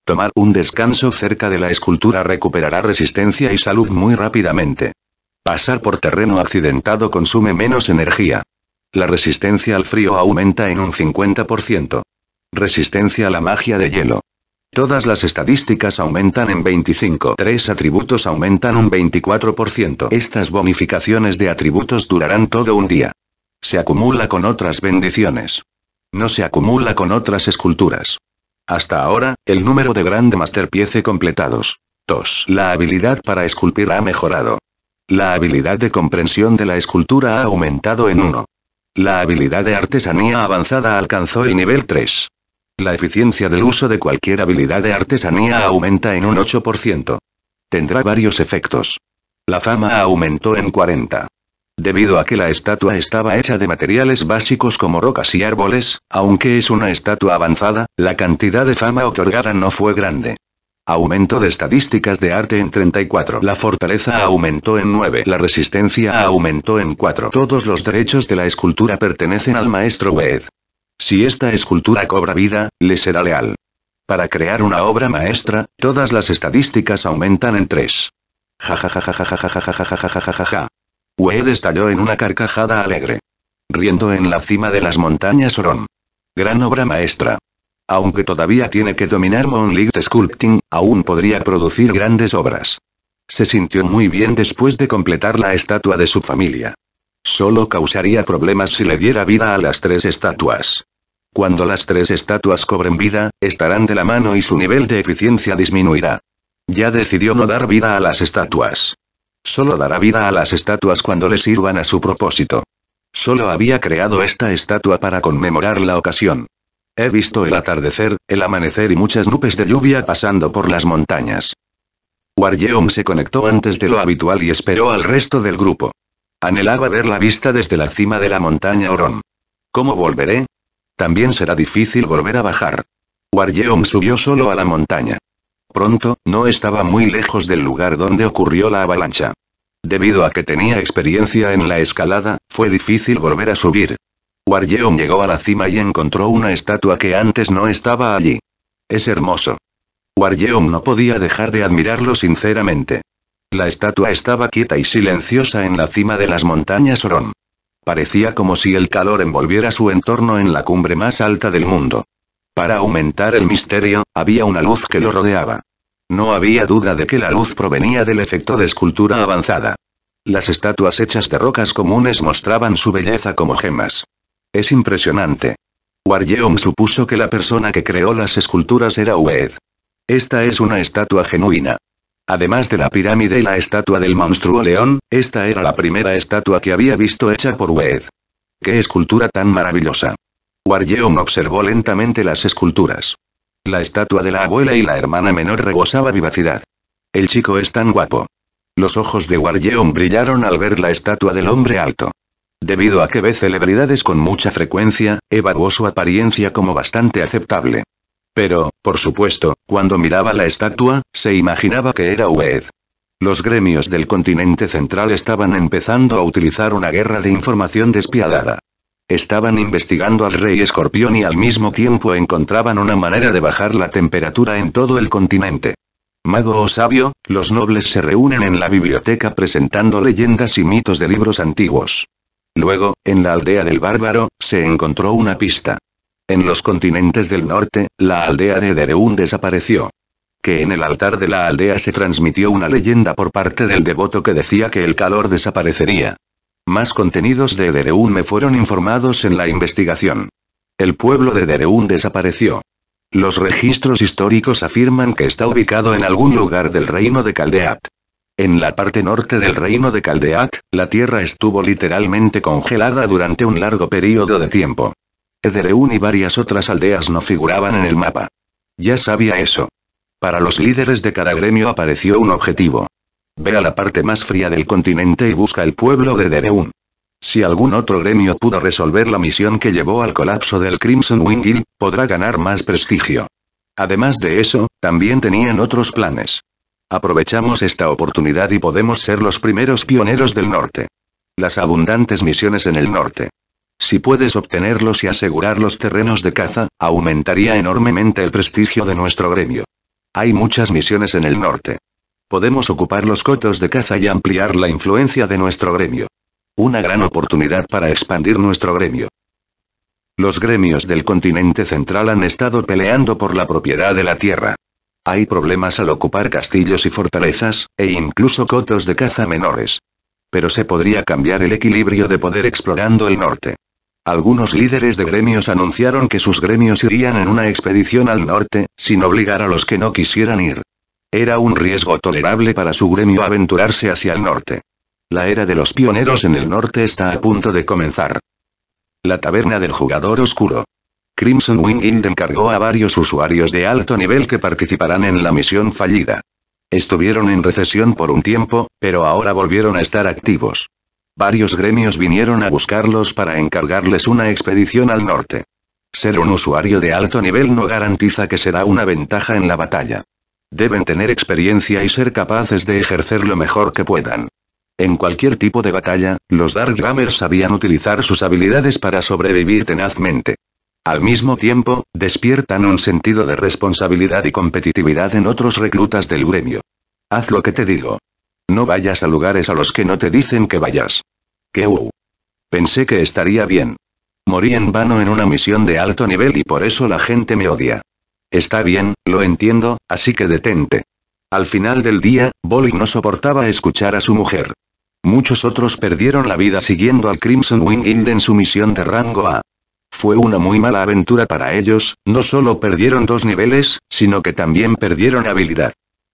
Tomar un descanso cerca de la escultura recuperará resistencia y salud muy rápidamente. Pasar por terreno accidentado consume menos energía. La resistencia al frío aumenta en un 50%. Resistencia a la magia de hielo. Todas las estadísticas aumentan en 25. Tres atributos aumentan un 24%. Estas bonificaciones de atributos durarán todo un día. Se acumula con otras bendiciones. No se acumula con otras esculturas. Hasta ahora, el número de grandes masterpieces completados. 2. La habilidad para esculpir ha mejorado. La habilidad de comprensión de la escultura ha aumentado en 1. La habilidad de artesanía avanzada alcanzó el nivel 3. La eficiencia del uso de cualquier habilidad de artesanía aumenta en un 8%. Tendrá varios efectos. La fama aumentó en 40. Debido a que la estatua estaba hecha de materiales básicos como rocas y árboles, aunque es una estatua avanzada, la cantidad de fama otorgada no fue grande. Aumento de estadísticas de arte en 34. La fortaleza aumentó en 9. La resistencia aumentó en 4. Todos los derechos de la escultura pertenecen al maestro Wed. Si esta escultura cobra vida, le será leal. Para crear una obra maestra, todas las estadísticas aumentan en 3. Ja Wed estalló en una carcajada alegre. Riendo en la cima de las montañas Orón. Gran obra maestra. Aunque todavía tiene que dominar Moonlit Sculpting, aún podría producir grandes obras. Se sintió muy bien después de completar la estatua de su familia. Solo causaría problemas si le diera vida a las tres estatuas. Cuando las tres estatuas cobren vida, estarán de la mano y su nivel de eficiencia disminuirá. Ya decidió no dar vida a las estatuas. Solo dará vida a las estatuas cuando le sirvan a su propósito. Solo había creado esta estatua para conmemorar la ocasión. He visto el atardecer, el amanecer y muchas nubes de lluvia pasando por las montañas. Warjeom se conectó antes de lo habitual y esperó al resto del grupo. Anhelaba ver la vista desde la cima de la montaña Oron. ¿Cómo volveré? También será difícil volver a bajar. Warjeom subió solo a la montaña. Pronto, no estaba muy lejos del lugar donde ocurrió la avalancha. Debido a que tenía experiencia en la escalada, fue difícil volver a subir, Wargeon llegó a la cima y encontró una estatua que antes no estaba allí. Es hermoso. Wargeon no podía dejar de admirarlo sinceramente. La estatua estaba quieta y silenciosa en la cima de las montañas Oron. Parecía como si el calor envolviera su entorno en la cumbre más alta del mundo. Para aumentar el misterio, había una luz que lo rodeaba. No había duda de que la luz provenía del efecto de escultura avanzada. Las estatuas hechas de rocas comunes mostraban su belleza como gemas. Es impresionante. Wargeom supuso que la persona que creó las esculturas era Ued. Esta es una estatua genuina. Además de la pirámide y la estatua del monstruo león, esta era la primera estatua que había visto hecha por Ued. ¡Qué escultura tan maravillosa! Wargeom observó lentamente las esculturas. La estatua de la abuela y la hermana menor rebosaba vivacidad. El chico es tan guapo. Los ojos de Wargeom brillaron al ver la estatua del hombre alto. Debido a que ve celebridades con mucha frecuencia, evaluó su apariencia como bastante aceptable. Pero, por supuesto, cuando miraba la estatua, se imaginaba que era Ued. Los gremios del continente central estaban empezando a utilizar una guerra de información despiadada. Estaban investigando al rey escorpión y al mismo tiempo encontraban una manera de bajar la temperatura en todo el continente. Mago o sabio, los nobles se reúnen en la biblioteca presentando leyendas y mitos de libros antiguos. Luego, en la aldea del bárbaro, se encontró una pista. En los continentes del norte, la aldea de Dereun desapareció. Que en el altar de la aldea se transmitió una leyenda por parte del devoto que decía que el calor desaparecería. Más contenidos de Dereun me fueron informados en la investigación. El pueblo de Dereun desapareció. Los registros históricos afirman que está ubicado en algún lugar del reino de Caldeat. En la parte norte del reino de Caldeat, la tierra estuvo literalmente congelada durante un largo periodo de tiempo. Edereun y varias otras aldeas no figuraban en el mapa. Ya sabía eso. Para los líderes de cada gremio apareció un objetivo. Ve a la parte más fría del continente y busca el pueblo de Dereun. Si algún otro gremio pudo resolver la misión que llevó al colapso del Crimson Hill, podrá ganar más prestigio. Además de eso, también tenían otros planes. Aprovechamos esta oportunidad y podemos ser los primeros pioneros del norte. Las abundantes misiones en el norte. Si puedes obtenerlos y asegurar los terrenos de caza, aumentaría enormemente el prestigio de nuestro gremio. Hay muchas misiones en el norte. Podemos ocupar los cotos de caza y ampliar la influencia de nuestro gremio. Una gran oportunidad para expandir nuestro gremio. Los gremios del continente central han estado peleando por la propiedad de la tierra. Hay problemas al ocupar castillos y fortalezas, e incluso cotos de caza menores. Pero se podría cambiar el equilibrio de poder explorando el norte. Algunos líderes de gremios anunciaron que sus gremios irían en una expedición al norte, sin obligar a los que no quisieran ir. Era un riesgo tolerable para su gremio aventurarse hacia el norte. La era de los pioneros en el norte está a punto de comenzar. La taberna del jugador oscuro. Crimson Wing encargó a varios usuarios de alto nivel que participarán en la misión fallida. Estuvieron en recesión por un tiempo, pero ahora volvieron a estar activos. Varios gremios vinieron a buscarlos para encargarles una expedición al norte. Ser un usuario de alto nivel no garantiza que será una ventaja en la batalla. Deben tener experiencia y ser capaces de ejercer lo mejor que puedan. En cualquier tipo de batalla, los Dark Gamers sabían utilizar sus habilidades para sobrevivir tenazmente. Al mismo tiempo, despiertan un sentido de responsabilidad y competitividad en otros reclutas del gremio. Haz lo que te digo. No vayas a lugares a los que no te dicen que vayas. Que uh. Pensé que estaría bien. Morí en vano en una misión de alto nivel y por eso la gente me odia. Está bien, lo entiendo, así que detente. Al final del día, Bolly no soportaba escuchar a su mujer. Muchos otros perdieron la vida siguiendo al Crimson Wing Guild en su misión de rango A. Fue una muy mala aventura para ellos, no solo perdieron dos niveles, sino que también perdieron habilidad.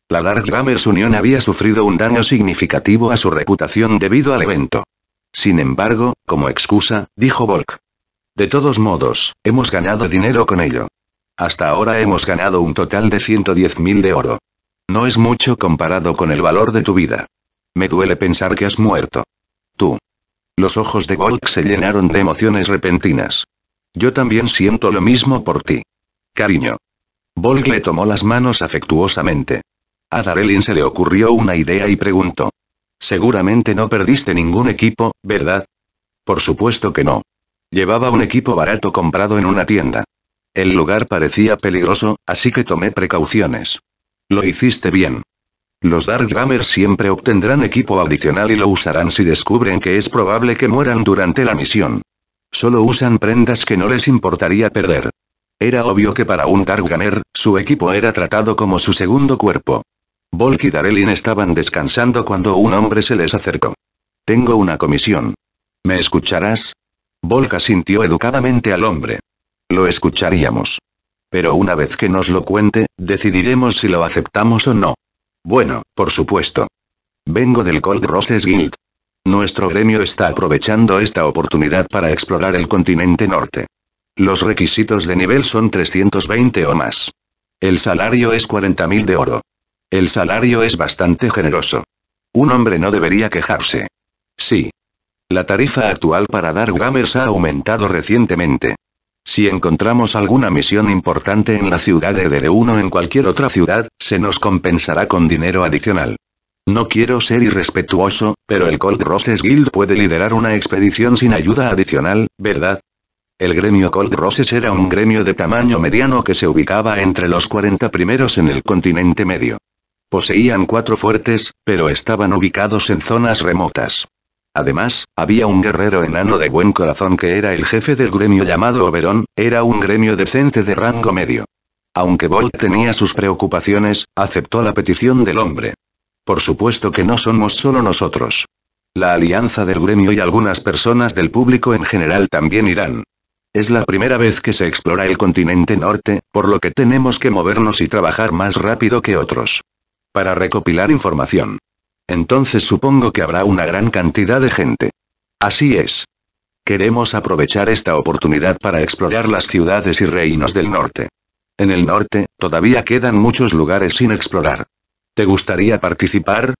La Dark Gamers Union había sufrido un daño significativo a su reputación debido al evento. Sin embargo, como excusa, dijo Volk. De todos modos, hemos ganado dinero con ello. Hasta ahora hemos ganado un total de 110.000 de oro. No es mucho comparado con el valor de tu vida. Me duele pensar que has muerto. Tú. Los ojos de Volk se llenaron de emociones repentinas. Yo también siento lo mismo por ti. Cariño. Volg le tomó las manos afectuosamente. A Darelin se le ocurrió una idea y preguntó. Seguramente no perdiste ningún equipo, ¿verdad? Por supuesto que no. Llevaba un equipo barato comprado en una tienda. El lugar parecía peligroso, así que tomé precauciones. Lo hiciste bien. Los Dark Gamers siempre obtendrán equipo adicional y lo usarán si descubren que es probable que mueran durante la misión. Solo usan prendas que no les importaría perder. Era obvio que para un Targaner, su equipo era tratado como su segundo cuerpo. Volk y Darelin estaban descansando cuando un hombre se les acercó. Tengo una comisión. ¿Me escucharás? Volk asintió educadamente al hombre. Lo escucharíamos. Pero una vez que nos lo cuente, decidiremos si lo aceptamos o no. Bueno, por supuesto. Vengo del Cold Roses Guild. Nuestro gremio está aprovechando esta oportunidad para explorar el continente norte. Los requisitos de nivel son 320 o más. El salario es 40.000 de oro. El salario es bastante generoso. Un hombre no debería quejarse. Sí. La tarifa actual para dar gamers ha aumentado recientemente. Si encontramos alguna misión importante en la ciudad de Dereuno 1 en cualquier otra ciudad, se nos compensará con dinero adicional. No quiero ser irrespetuoso, pero el Cold Roses Guild puede liderar una expedición sin ayuda adicional, ¿verdad? El gremio Cold Roses era un gremio de tamaño mediano que se ubicaba entre los 40 primeros en el continente medio. Poseían cuatro fuertes, pero estaban ubicados en zonas remotas. Además, había un guerrero enano de buen corazón que era el jefe del gremio llamado Oberón, era un gremio decente de rango medio. Aunque Bolt tenía sus preocupaciones, aceptó la petición del hombre. Por supuesto que no somos solo nosotros. La alianza del gremio y algunas personas del público en general también irán. Es la primera vez que se explora el continente norte, por lo que tenemos que movernos y trabajar más rápido que otros. Para recopilar información. Entonces supongo que habrá una gran cantidad de gente. Así es. Queremos aprovechar esta oportunidad para explorar las ciudades y reinos del norte. En el norte, todavía quedan muchos lugares sin explorar. ¿Te gustaría participar?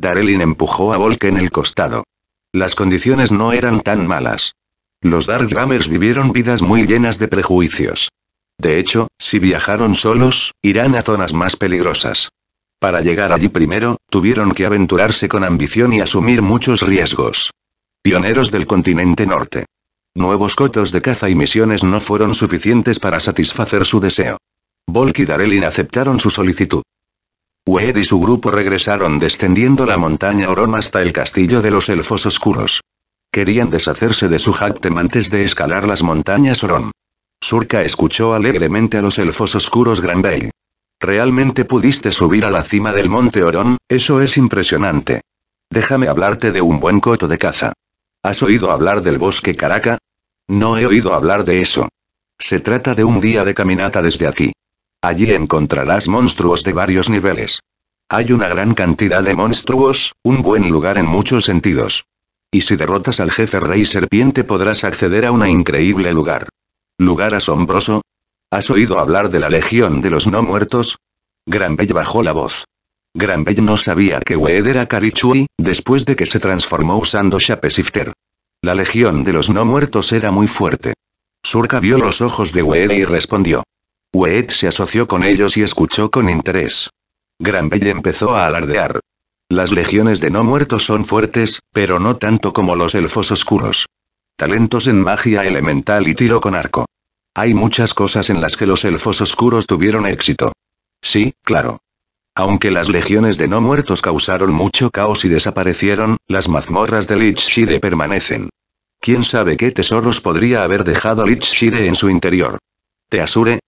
Darelin empujó a Volk en el costado. Las condiciones no eran tan malas. Los Dark Gamers vivieron vidas muy llenas de prejuicios. De hecho, si viajaron solos, irán a zonas más peligrosas. Para llegar allí primero, tuvieron que aventurarse con ambición y asumir muchos riesgos. Pioneros del continente norte. Nuevos cotos de caza y misiones no fueron suficientes para satisfacer su deseo. Volk y Darelin aceptaron su solicitud. Wed y su grupo regresaron descendiendo la montaña Orón hasta el castillo de los elfos oscuros. Querían deshacerse de su jactem antes de escalar las montañas Oron. Surka escuchó alegremente a los elfos oscuros Bay Realmente pudiste subir a la cima del monte Orón, eso es impresionante. Déjame hablarte de un buen coto de caza. ¿Has oído hablar del bosque Caraca? No he oído hablar de eso. Se trata de un día de caminata desde aquí. Allí encontrarás monstruos de varios niveles. Hay una gran cantidad de monstruos, un buen lugar en muchos sentidos. Y si derrotas al jefe rey serpiente podrás acceder a un increíble lugar. Lugar asombroso. ¿Has oído hablar de la Legión de los No Muertos? Granbell bajó la voz. Granbell no sabía que Wed era Karichui, después de que se transformó usando Shapeshifter. La Legión de los No Muertos era muy fuerte. Surka vio los ojos de Wed y respondió. Wade se asoció con ellos y escuchó con interés. Granville empezó a alardear. Las legiones de no muertos son fuertes, pero no tanto como los elfos oscuros. Talentos en magia elemental y tiro con arco. Hay muchas cosas en las que los elfos oscuros tuvieron éxito. Sí, claro. Aunque las legiones de no muertos causaron mucho caos y desaparecieron, las mazmorras de Lich Shire permanecen. ¿Quién sabe qué tesoros podría haber dejado Lich Shire en su interior? Te asure,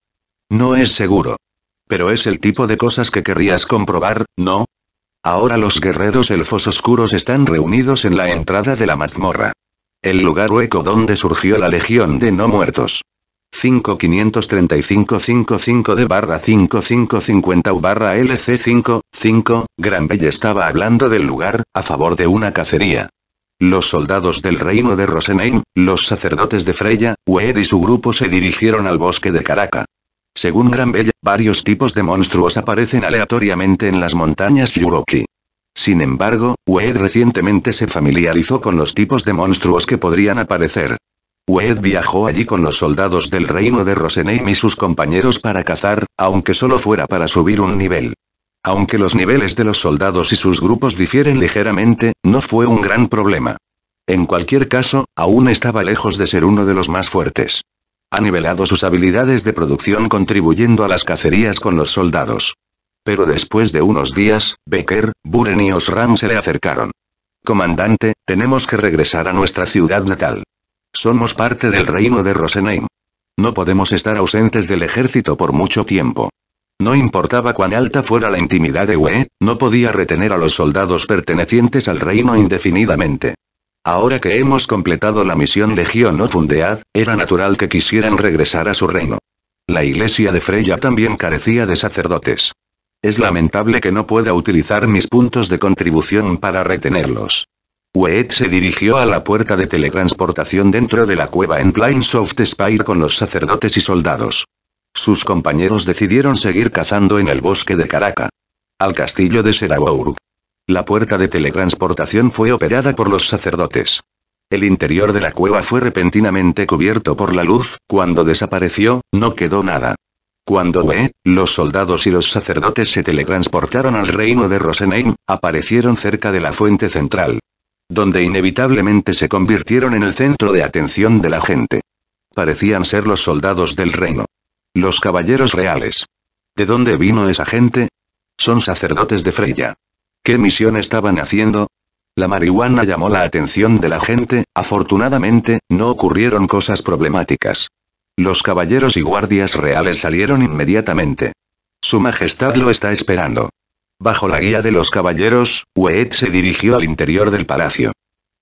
no es seguro. Pero es el tipo de cosas que querrías comprobar, ¿no? Ahora los guerreros elfos oscuros están reunidos en la entrada de la mazmorra. El lugar hueco donde surgió la legión de no muertos. 553555 de barra 5550 barra lc 55 Gran estaba hablando del lugar, a favor de una cacería. Los soldados del reino de Rosenheim, los sacerdotes de Freya, Wed y su grupo se dirigieron al bosque de Caraca. Según Gran Bella, varios tipos de monstruos aparecen aleatoriamente en las montañas Yuroki. Sin embargo, Wade recientemente se familiarizó con los tipos de monstruos que podrían aparecer. Wade viajó allí con los soldados del reino de Rosenheim y sus compañeros para cazar, aunque solo fuera para subir un nivel. Aunque los niveles de los soldados y sus grupos difieren ligeramente, no fue un gran problema. En cualquier caso, aún estaba lejos de ser uno de los más fuertes. Ha nivelado sus habilidades de producción contribuyendo a las cacerías con los soldados. Pero después de unos días, Becker, Buren y Osram se le acercaron. Comandante, tenemos que regresar a nuestra ciudad natal. Somos parte del reino de Rosenheim. No podemos estar ausentes del ejército por mucho tiempo. No importaba cuán alta fuera la intimidad de Weh, no podía retener a los soldados pertenecientes al reino indefinidamente. Ahora que hemos completado la misión Legión of Fundead, era natural que quisieran regresar a su reino. La iglesia de Freya también carecía de sacerdotes. Es lamentable que no pueda utilizar mis puntos de contribución para retenerlos. Wed se dirigió a la puerta de teletransportación dentro de la cueva en Plains Spire con los sacerdotes y soldados. Sus compañeros decidieron seguir cazando en el bosque de Caraca. Al castillo de Serabourg. La puerta de teletransportación fue operada por los sacerdotes. El interior de la cueva fue repentinamente cubierto por la luz, cuando desapareció, no quedó nada. Cuando ve los soldados y los sacerdotes se teletransportaron al reino de Rosenheim, aparecieron cerca de la fuente central. Donde inevitablemente se convirtieron en el centro de atención de la gente. Parecían ser los soldados del reino. Los caballeros reales. ¿De dónde vino esa gente? Son sacerdotes de Freya. ¿Qué misión estaban haciendo? La marihuana llamó la atención de la gente, afortunadamente, no ocurrieron cosas problemáticas. Los caballeros y guardias reales salieron inmediatamente. Su Majestad lo está esperando. Bajo la guía de los caballeros, Weet se dirigió al interior del palacio.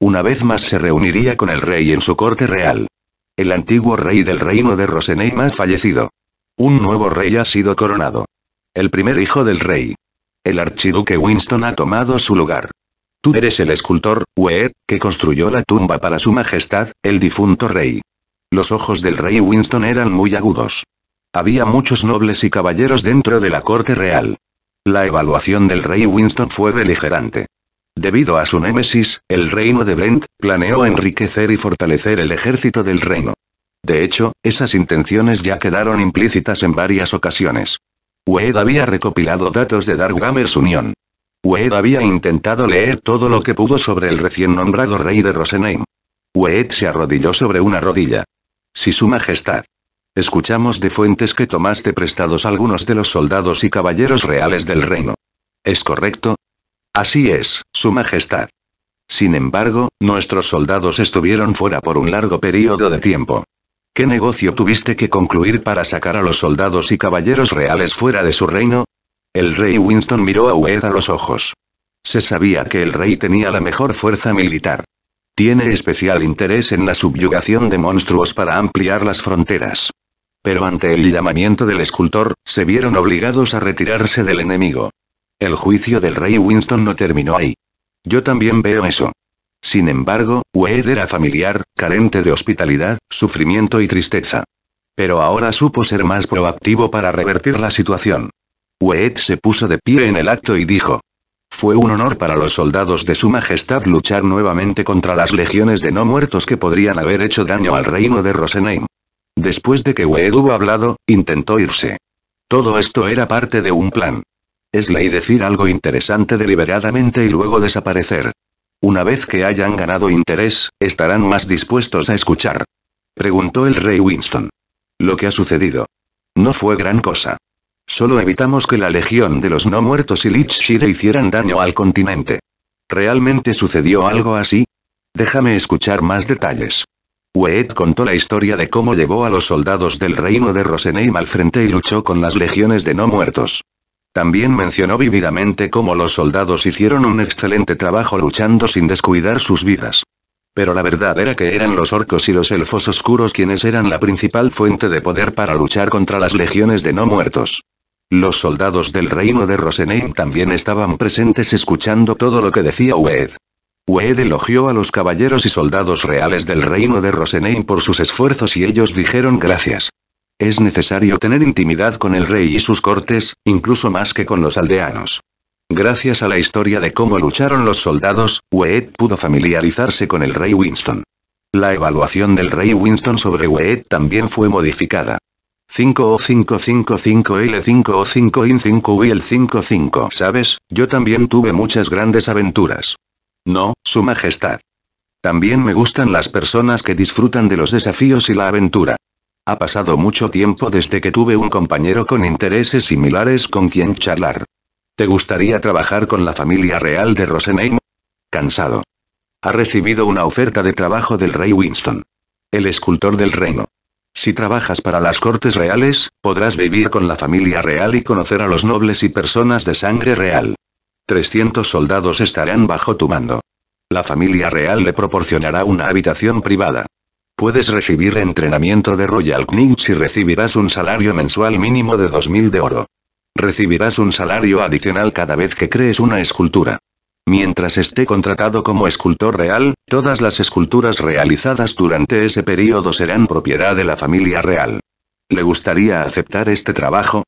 Una vez más se reuniría con el rey en su corte real. El antiguo rey del reino de Rosenheim ha fallecido. Un nuevo rey ha sido coronado. El primer hijo del rey, el archiduque Winston ha tomado su lugar. Tú eres el escultor, Weed, que construyó la tumba para su majestad, el difunto rey. Los ojos del rey Winston eran muy agudos. Había muchos nobles y caballeros dentro de la corte real. La evaluación del rey Winston fue beligerante. Debido a su némesis, el reino de Brent, planeó enriquecer y fortalecer el ejército del reino. De hecho, esas intenciones ya quedaron implícitas en varias ocasiones. Ued había recopilado datos de Dark Gamers Union. Ued había intentado leer todo lo que pudo sobre el recién nombrado rey de Rosenheim. Ued se arrodilló sobre una rodilla. Si su majestad. Escuchamos de fuentes que tomaste prestados algunos de los soldados y caballeros reales del reino. ¿Es correcto? Así es, su majestad. Sin embargo, nuestros soldados estuvieron fuera por un largo periodo de tiempo. ¿Qué negocio tuviste que concluir para sacar a los soldados y caballeros reales fuera de su reino? El rey Winston miró a Ued a los ojos. Se sabía que el rey tenía la mejor fuerza militar. Tiene especial interés en la subyugación de monstruos para ampliar las fronteras. Pero ante el llamamiento del escultor, se vieron obligados a retirarse del enemigo. El juicio del rey Winston no terminó ahí. Yo también veo eso. Sin embargo, Weed era familiar, carente de hospitalidad, sufrimiento y tristeza. Pero ahora supo ser más proactivo para revertir la situación. Weed se puso de pie en el acto y dijo. Fue un honor para los soldados de Su Majestad luchar nuevamente contra las legiones de no muertos que podrían haber hecho daño al reino de Rosenheim. Después de que Weed hubo hablado, intentó irse. Todo esto era parte de un plan. Es ley decir algo interesante deliberadamente y luego desaparecer. Una vez que hayan ganado interés, estarán más dispuestos a escuchar. Preguntó el rey Winston. Lo que ha sucedido. No fue gran cosa. Solo evitamos que la legión de los no muertos y Shire hicieran daño al continente. ¿Realmente sucedió algo así? Déjame escuchar más detalles. Wed contó la historia de cómo llevó a los soldados del reino de Rosenheim al frente y luchó con las legiones de no muertos. También mencionó vívidamente cómo los soldados hicieron un excelente trabajo luchando sin descuidar sus vidas. Pero la verdad era que eran los orcos y los elfos oscuros quienes eran la principal fuente de poder para luchar contra las legiones de no muertos. Los soldados del reino de Rosenheim también estaban presentes escuchando todo lo que decía Ued. Ued elogió a los caballeros y soldados reales del reino de Rosenheim por sus esfuerzos y ellos dijeron gracias. Es necesario tener intimidad con el rey y sus cortes, incluso más que con los aldeanos. Gracias a la historia de cómo lucharon los soldados, Weet pudo familiarizarse con el rey Winston. La evaluación del rey Winston sobre Weet también fue modificada. 5 o 555 L 5 o 5 IN 5 y el 55. ¿Sabes? Yo también tuve muchas grandes aventuras. No, Su Majestad. También me gustan las personas que disfrutan de los desafíos y la aventura. Ha pasado mucho tiempo desde que tuve un compañero con intereses similares con quien charlar. ¿Te gustaría trabajar con la familia real de Rosenheim? Cansado. Ha recibido una oferta de trabajo del rey Winston. El escultor del reino. Si trabajas para las cortes reales, podrás vivir con la familia real y conocer a los nobles y personas de sangre real. 300 soldados estarán bajo tu mando. La familia real le proporcionará una habitación privada. Puedes recibir entrenamiento de Royal Knights y recibirás un salario mensual mínimo de 2.000 de oro. Recibirás un salario adicional cada vez que crees una escultura. Mientras esté contratado como escultor real, todas las esculturas realizadas durante ese periodo serán propiedad de la familia real. ¿Le gustaría aceptar este trabajo?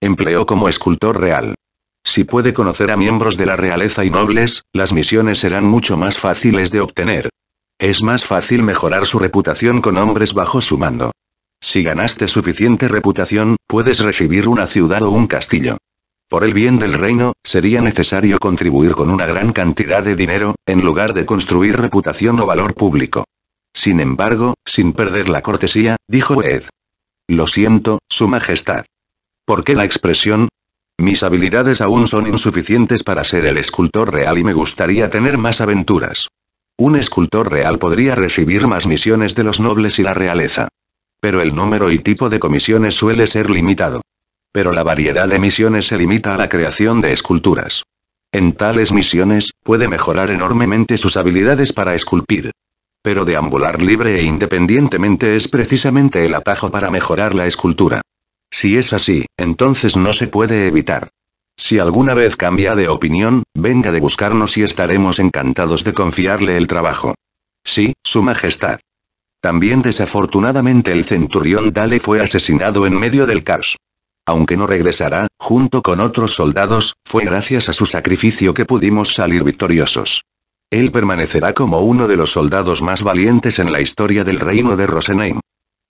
Empleó como escultor real. Si puede conocer a miembros de la realeza y nobles, las misiones serán mucho más fáciles de obtener. Es más fácil mejorar su reputación con hombres bajo su mando. Si ganaste suficiente reputación, puedes recibir una ciudad o un castillo. Por el bien del reino, sería necesario contribuir con una gran cantidad de dinero, en lugar de construir reputación o valor público. Sin embargo, sin perder la cortesía, dijo Ed. Lo siento, Su Majestad. ¿Por qué la expresión? Mis habilidades aún son insuficientes para ser el escultor real y me gustaría tener más aventuras. Un escultor real podría recibir más misiones de los nobles y la realeza. Pero el número y tipo de comisiones suele ser limitado. Pero la variedad de misiones se limita a la creación de esculturas. En tales misiones, puede mejorar enormemente sus habilidades para esculpir. Pero deambular libre e independientemente es precisamente el atajo para mejorar la escultura. Si es así, entonces no se puede evitar. Si alguna vez cambia de opinión, venga de buscarnos y estaremos encantados de confiarle el trabajo. Sí, Su Majestad. También desafortunadamente el centurión Dale fue asesinado en medio del caos. Aunque no regresará, junto con otros soldados, fue gracias a su sacrificio que pudimos salir victoriosos. Él permanecerá como uno de los soldados más valientes en la historia del reino de Rosenheim.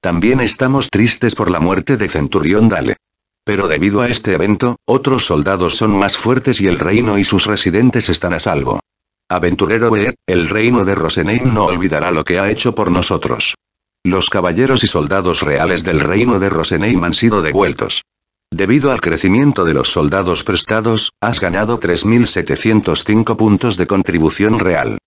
También estamos tristes por la muerte de Centurión Dale. Pero debido a este evento, otros soldados son más fuertes y el reino y sus residentes están a salvo. Aventurero Weed, el reino de Rosenheim no olvidará lo que ha hecho por nosotros. Los caballeros y soldados reales del reino de Rosenheim han sido devueltos. Debido al crecimiento de los soldados prestados, has ganado 3.705 puntos de contribución real.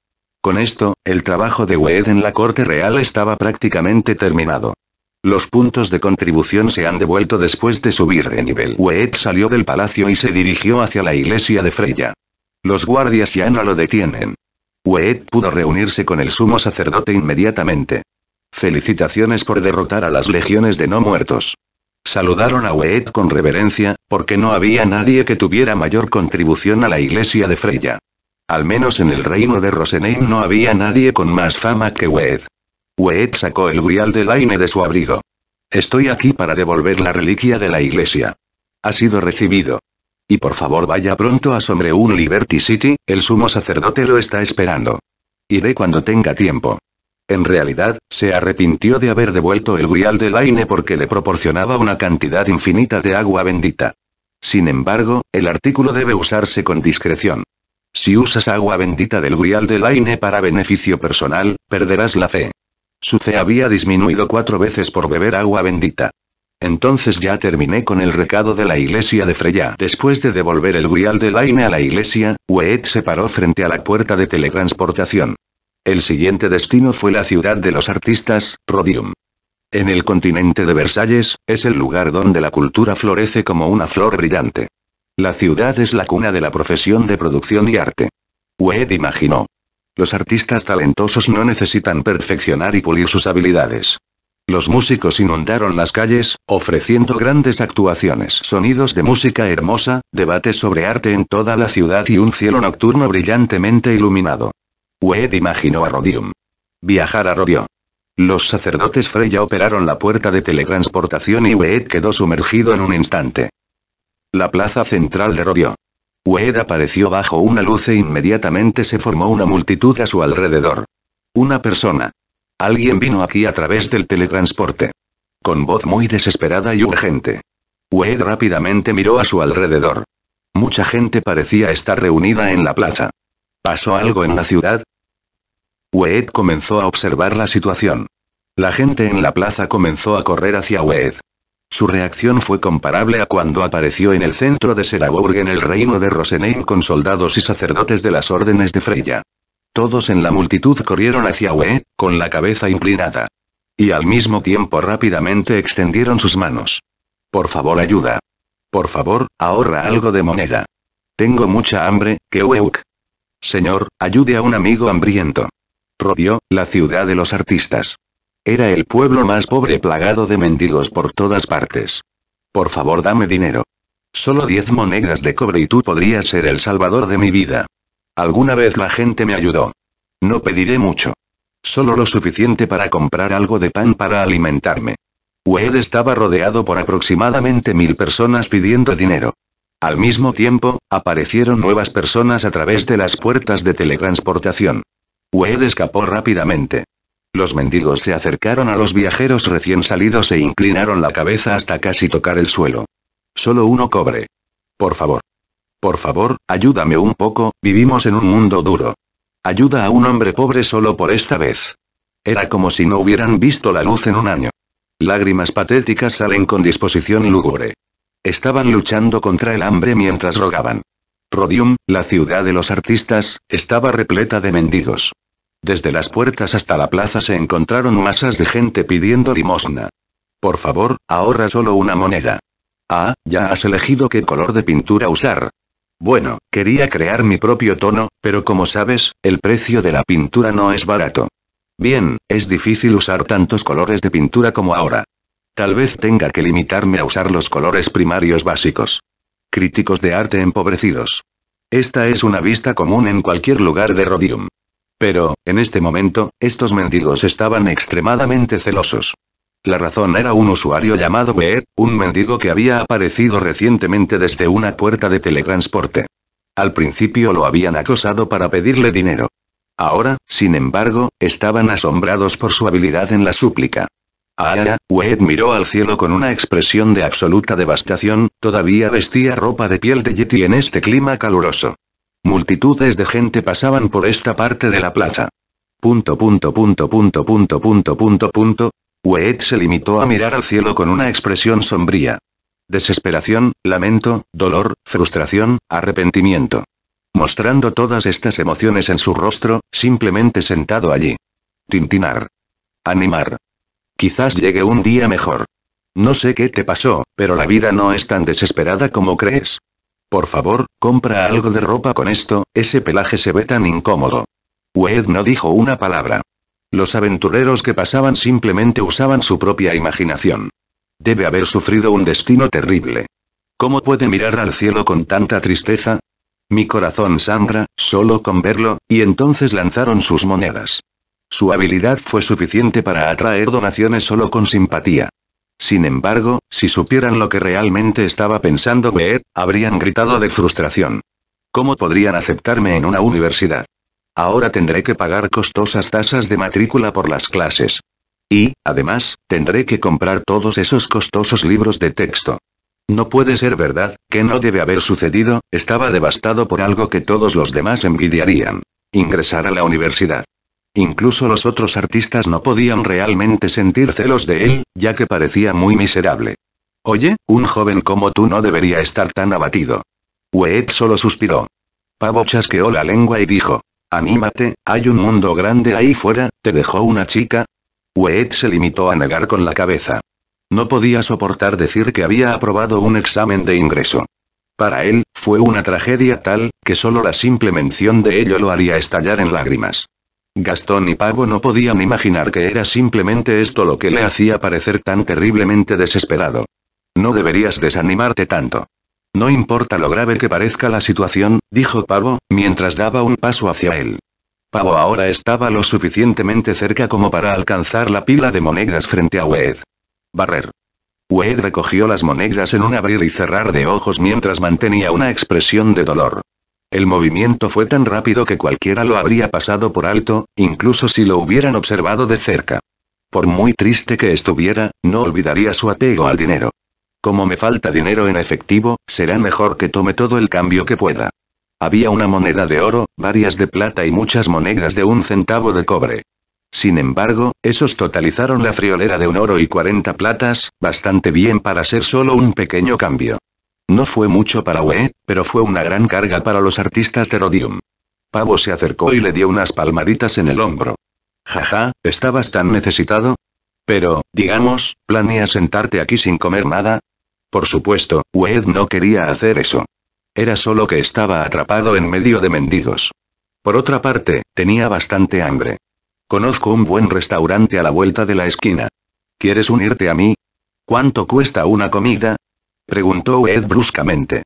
Con esto, el trabajo de Weed en la corte real estaba prácticamente terminado. Los puntos de contribución se han devuelto después de subir de nivel. Weed salió del palacio y se dirigió hacia la iglesia de Freya. Los guardias ya no lo detienen. Weed pudo reunirse con el sumo sacerdote inmediatamente. Felicitaciones por derrotar a las legiones de no muertos. Saludaron a Weed con reverencia, porque no había nadie que tuviera mayor contribución a la iglesia de Freya. Al menos en el reino de Rosenheim no había nadie con más fama que Wed. Wed sacó el grial de Laine de su abrigo. Estoy aquí para devolver la reliquia de la iglesia. Ha sido recibido. Y por favor vaya pronto a un Liberty City, el sumo sacerdote lo está esperando. Iré cuando tenga tiempo. En realidad, se arrepintió de haber devuelto el grial de Laine porque le proporcionaba una cantidad infinita de agua bendita. Sin embargo, el artículo debe usarse con discreción. Si usas agua bendita del grial de Laine para beneficio personal, perderás la fe. Su fe había disminuido cuatro veces por beber agua bendita. Entonces ya terminé con el recado de la iglesia de Freya. Después de devolver el grial del Laine a la iglesia, Wed se paró frente a la puerta de teletransportación. El siguiente destino fue la ciudad de los artistas, Rodium. En el continente de Versalles, es el lugar donde la cultura florece como una flor brillante. La ciudad es la cuna de la profesión de producción y arte. Wed imaginó, los artistas talentosos no necesitan perfeccionar y pulir sus habilidades. Los músicos inundaron las calles, ofreciendo grandes actuaciones, sonidos de música hermosa, debates sobre arte en toda la ciudad y un cielo nocturno brillantemente iluminado. Wed imaginó a Rodium. Viajar a Rodio. Los sacerdotes Freya operaron la puerta de teletransportación y Wed quedó sumergido en un instante. La plaza central de Rodio. Ued apareció bajo una luz e inmediatamente se formó una multitud a su alrededor. Una persona. Alguien vino aquí a través del teletransporte. Con voz muy desesperada y urgente. Wade rápidamente miró a su alrededor. Mucha gente parecía estar reunida en la plaza. ¿Pasó algo en la ciudad? Wade comenzó a observar la situación. La gente en la plaza comenzó a correr hacia Wade. Su reacción fue comparable a cuando apareció en el centro de Seraburg en el reino de Rosenheim con soldados y sacerdotes de las órdenes de Freya. Todos en la multitud corrieron hacia Weh, con la cabeza inclinada. Y al mismo tiempo rápidamente extendieron sus manos. Por favor, ayuda. Por favor, ahorra algo de moneda. Tengo mucha hambre, que weuk. Señor, ayude a un amigo hambriento. Robió, la ciudad de los artistas. Era el pueblo más pobre plagado de mendigos por todas partes. Por favor, dame dinero. Solo diez monedas de cobre y tú podrías ser el salvador de mi vida. Alguna vez la gente me ayudó. No pediré mucho. Solo lo suficiente para comprar algo de pan para alimentarme. Wade estaba rodeado por aproximadamente mil personas pidiendo dinero. Al mismo tiempo, aparecieron nuevas personas a través de las puertas de teletransportación. Wade escapó rápidamente. Los mendigos se acercaron a los viajeros recién salidos e inclinaron la cabeza hasta casi tocar el suelo. Solo uno cobre. Por favor. Por favor, ayúdame un poco, vivimos en un mundo duro. Ayuda a un hombre pobre solo por esta vez. Era como si no hubieran visto la luz en un año. Lágrimas patéticas salen con disposición lúgubre. Estaban luchando contra el hambre mientras rogaban. Rodium, la ciudad de los artistas, estaba repleta de mendigos. Desde las puertas hasta la plaza se encontraron masas de gente pidiendo limosna. Por favor, ahorra solo una moneda. Ah, ya has elegido qué color de pintura usar. Bueno, quería crear mi propio tono, pero como sabes, el precio de la pintura no es barato. Bien, es difícil usar tantos colores de pintura como ahora. Tal vez tenga que limitarme a usar los colores primarios básicos. Críticos de arte empobrecidos. Esta es una vista común en cualquier lugar de Rodium. Pero, en este momento, estos mendigos estaban extremadamente celosos. La razón era un usuario llamado Beer, un mendigo que había aparecido recientemente desde una puerta de teletransporte. Al principio lo habían acosado para pedirle dinero. Ahora, sin embargo, estaban asombrados por su habilidad en la súplica. Aya, Wed miró al cielo con una expresión de absoluta devastación, todavía vestía ropa de piel de yeti en este clima caluroso. Multitudes de gente pasaban por esta parte de la plaza. Punto punto punto punto punto punto punto punto. se limitó a mirar al cielo con una expresión sombría. Desesperación, lamento, dolor, frustración, arrepentimiento. Mostrando todas estas emociones en su rostro, simplemente sentado allí. Tintinar. Animar. Quizás llegue un día mejor. No sé qué te pasó, pero la vida no es tan desesperada como crees. Por favor, compra algo de ropa con esto, ese pelaje se ve tan incómodo. Wed no dijo una palabra. Los aventureros que pasaban simplemente usaban su propia imaginación. Debe haber sufrido un destino terrible. ¿Cómo puede mirar al cielo con tanta tristeza? Mi corazón sangra, solo con verlo, y entonces lanzaron sus monedas. Su habilidad fue suficiente para atraer donaciones solo con simpatía. Sin embargo, si supieran lo que realmente estaba pensando ver, habrían gritado de frustración. ¿Cómo podrían aceptarme en una universidad? Ahora tendré que pagar costosas tasas de matrícula por las clases. Y, además, tendré que comprar todos esos costosos libros de texto. No puede ser verdad, que no debe haber sucedido, estaba devastado por algo que todos los demás envidiarían. Ingresar a la universidad. Incluso los otros artistas no podían realmente sentir celos de él, ya que parecía muy miserable. Oye, un joven como tú no debería estar tan abatido. Weet solo suspiró. Pavo chasqueó la lengua y dijo. Anímate, hay un mundo grande ahí fuera, ¿te dejó una chica? Weet se limitó a negar con la cabeza. No podía soportar decir que había aprobado un examen de ingreso. Para él, fue una tragedia tal, que solo la simple mención de ello lo haría estallar en lágrimas. Gastón y Pavo no podían imaginar que era simplemente esto lo que le hacía parecer tan terriblemente desesperado. No deberías desanimarte tanto. No importa lo grave que parezca la situación, dijo Pavo, mientras daba un paso hacia él. Pavo ahora estaba lo suficientemente cerca como para alcanzar la pila de monedas frente a Wed. Barrer. Wed recogió las monedas en un abrir y cerrar de ojos mientras mantenía una expresión de dolor. El movimiento fue tan rápido que cualquiera lo habría pasado por alto, incluso si lo hubieran observado de cerca. Por muy triste que estuviera, no olvidaría su apego al dinero. Como me falta dinero en efectivo, será mejor que tome todo el cambio que pueda. Había una moneda de oro, varias de plata y muchas monedas de un centavo de cobre. Sin embargo, esos totalizaron la friolera de un oro y 40 platas, bastante bien para ser solo un pequeño cambio. No fue mucho para Weed, pero fue una gran carga para los artistas de Rodium. Pavo se acercó y le dio unas palmaditas en el hombro. Jaja, ¿estabas tan necesitado? Pero, digamos, ¿planeas sentarte aquí sin comer nada? Por supuesto, Wed no quería hacer eso. Era solo que estaba atrapado en medio de mendigos. Por otra parte, tenía bastante hambre. Conozco un buen restaurante a la vuelta de la esquina. ¿Quieres unirte a mí? ¿Cuánto cuesta una comida? Preguntó Ed bruscamente.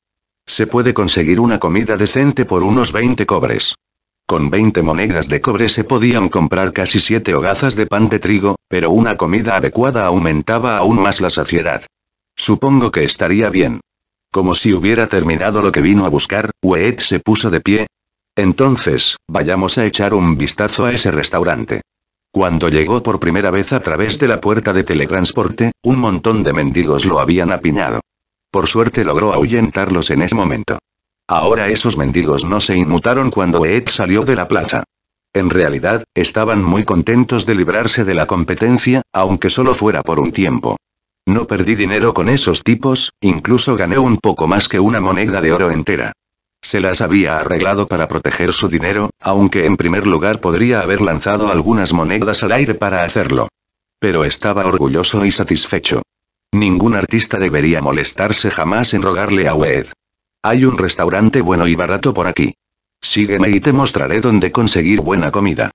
Se puede conseguir una comida decente por unos 20 cobres. Con 20 monedas de cobre se podían comprar casi 7 hogazas de pan de trigo, pero una comida adecuada aumentaba aún más la saciedad. Supongo que estaría bien. Como si hubiera terminado lo que vino a buscar, Wed se puso de pie. Entonces, vayamos a echar un vistazo a ese restaurante. Cuando llegó por primera vez a través de la puerta de teletransporte, un montón de mendigos lo habían apiñado. Por suerte logró ahuyentarlos en ese momento. Ahora esos mendigos no se inmutaron cuando Ed salió de la plaza. En realidad, estaban muy contentos de librarse de la competencia, aunque solo fuera por un tiempo. No perdí dinero con esos tipos, incluso gané un poco más que una moneda de oro entera. Se las había arreglado para proteger su dinero, aunque en primer lugar podría haber lanzado algunas monedas al aire para hacerlo. Pero estaba orgulloso y satisfecho. Ningún artista debería molestarse jamás en rogarle a Wed. Hay un restaurante bueno y barato por aquí. Sígueme y te mostraré dónde conseguir buena comida.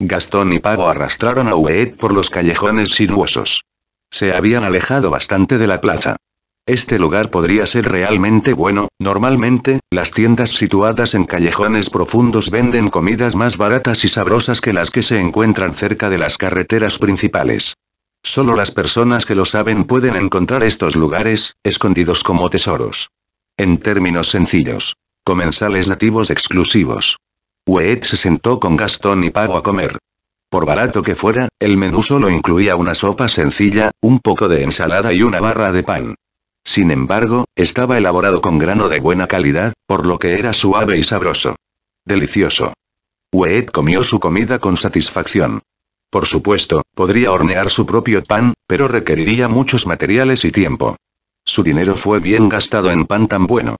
Gastón y Pago arrastraron a Wed por los callejones sinuosos. Se habían alejado bastante de la plaza. Este lugar podría ser realmente bueno, normalmente, las tiendas situadas en callejones profundos venden comidas más baratas y sabrosas que las que se encuentran cerca de las carreteras principales. Solo las personas que lo saben pueden encontrar estos lugares, escondidos como tesoros. En términos sencillos. Comensales nativos exclusivos. Weet se sentó con Gastón y pagó a comer. Por barato que fuera, el menú solo incluía una sopa sencilla, un poco de ensalada y una barra de pan. Sin embargo, estaba elaborado con grano de buena calidad, por lo que era suave y sabroso. Delicioso. Weet comió su comida con satisfacción. Por supuesto, podría hornear su propio pan, pero requeriría muchos materiales y tiempo. Su dinero fue bien gastado en pan tan bueno.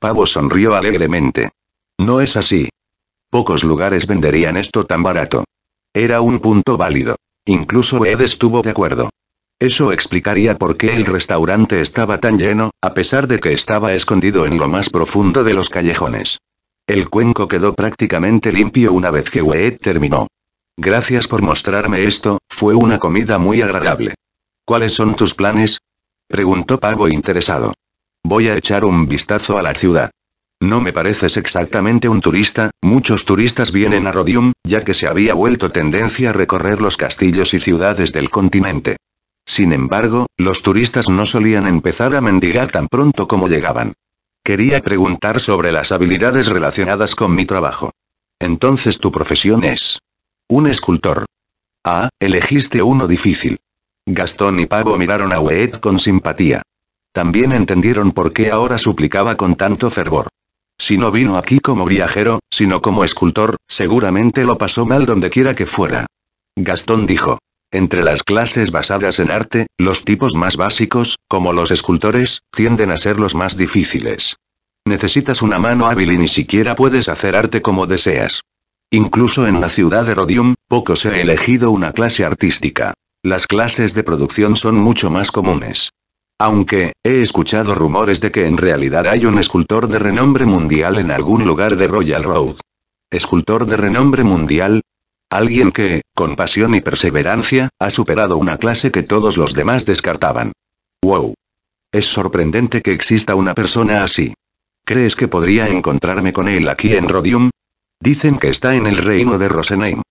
Pavo sonrió alegremente. No es así. Pocos lugares venderían esto tan barato. Era un punto válido. Incluso Ed estuvo de acuerdo. Eso explicaría por qué el restaurante estaba tan lleno, a pesar de que estaba escondido en lo más profundo de los callejones. El cuenco quedó prácticamente limpio una vez que Wed terminó. Gracias por mostrarme esto, fue una comida muy agradable. ¿Cuáles son tus planes? Preguntó Pago interesado. Voy a echar un vistazo a la ciudad. No me pareces exactamente un turista, muchos turistas vienen a Rodium, ya que se había vuelto tendencia a recorrer los castillos y ciudades del continente. Sin embargo, los turistas no solían empezar a mendigar tan pronto como llegaban. Quería preguntar sobre las habilidades relacionadas con mi trabajo. Entonces tu profesión es un escultor. Ah, elegiste uno difícil. Gastón y Pavo miraron a Weet con simpatía. También entendieron por qué ahora suplicaba con tanto fervor. Si no vino aquí como viajero, sino como escultor, seguramente lo pasó mal donde quiera que fuera. Gastón dijo. Entre las clases basadas en arte, los tipos más básicos, como los escultores, tienden a ser los más difíciles. Necesitas una mano hábil y ni siquiera puedes hacer arte como deseas. Incluso en la ciudad de Rodium, poco se ha elegido una clase artística. Las clases de producción son mucho más comunes. Aunque, he escuchado rumores de que en realidad hay un escultor de renombre mundial en algún lugar de Royal Road. ¿Escultor de renombre mundial? Alguien que, con pasión y perseverancia, ha superado una clase que todos los demás descartaban. ¡Wow! Es sorprendente que exista una persona así. ¿Crees que podría encontrarme con él aquí en Rodium? Dicen que está en el reino de Rosenheim.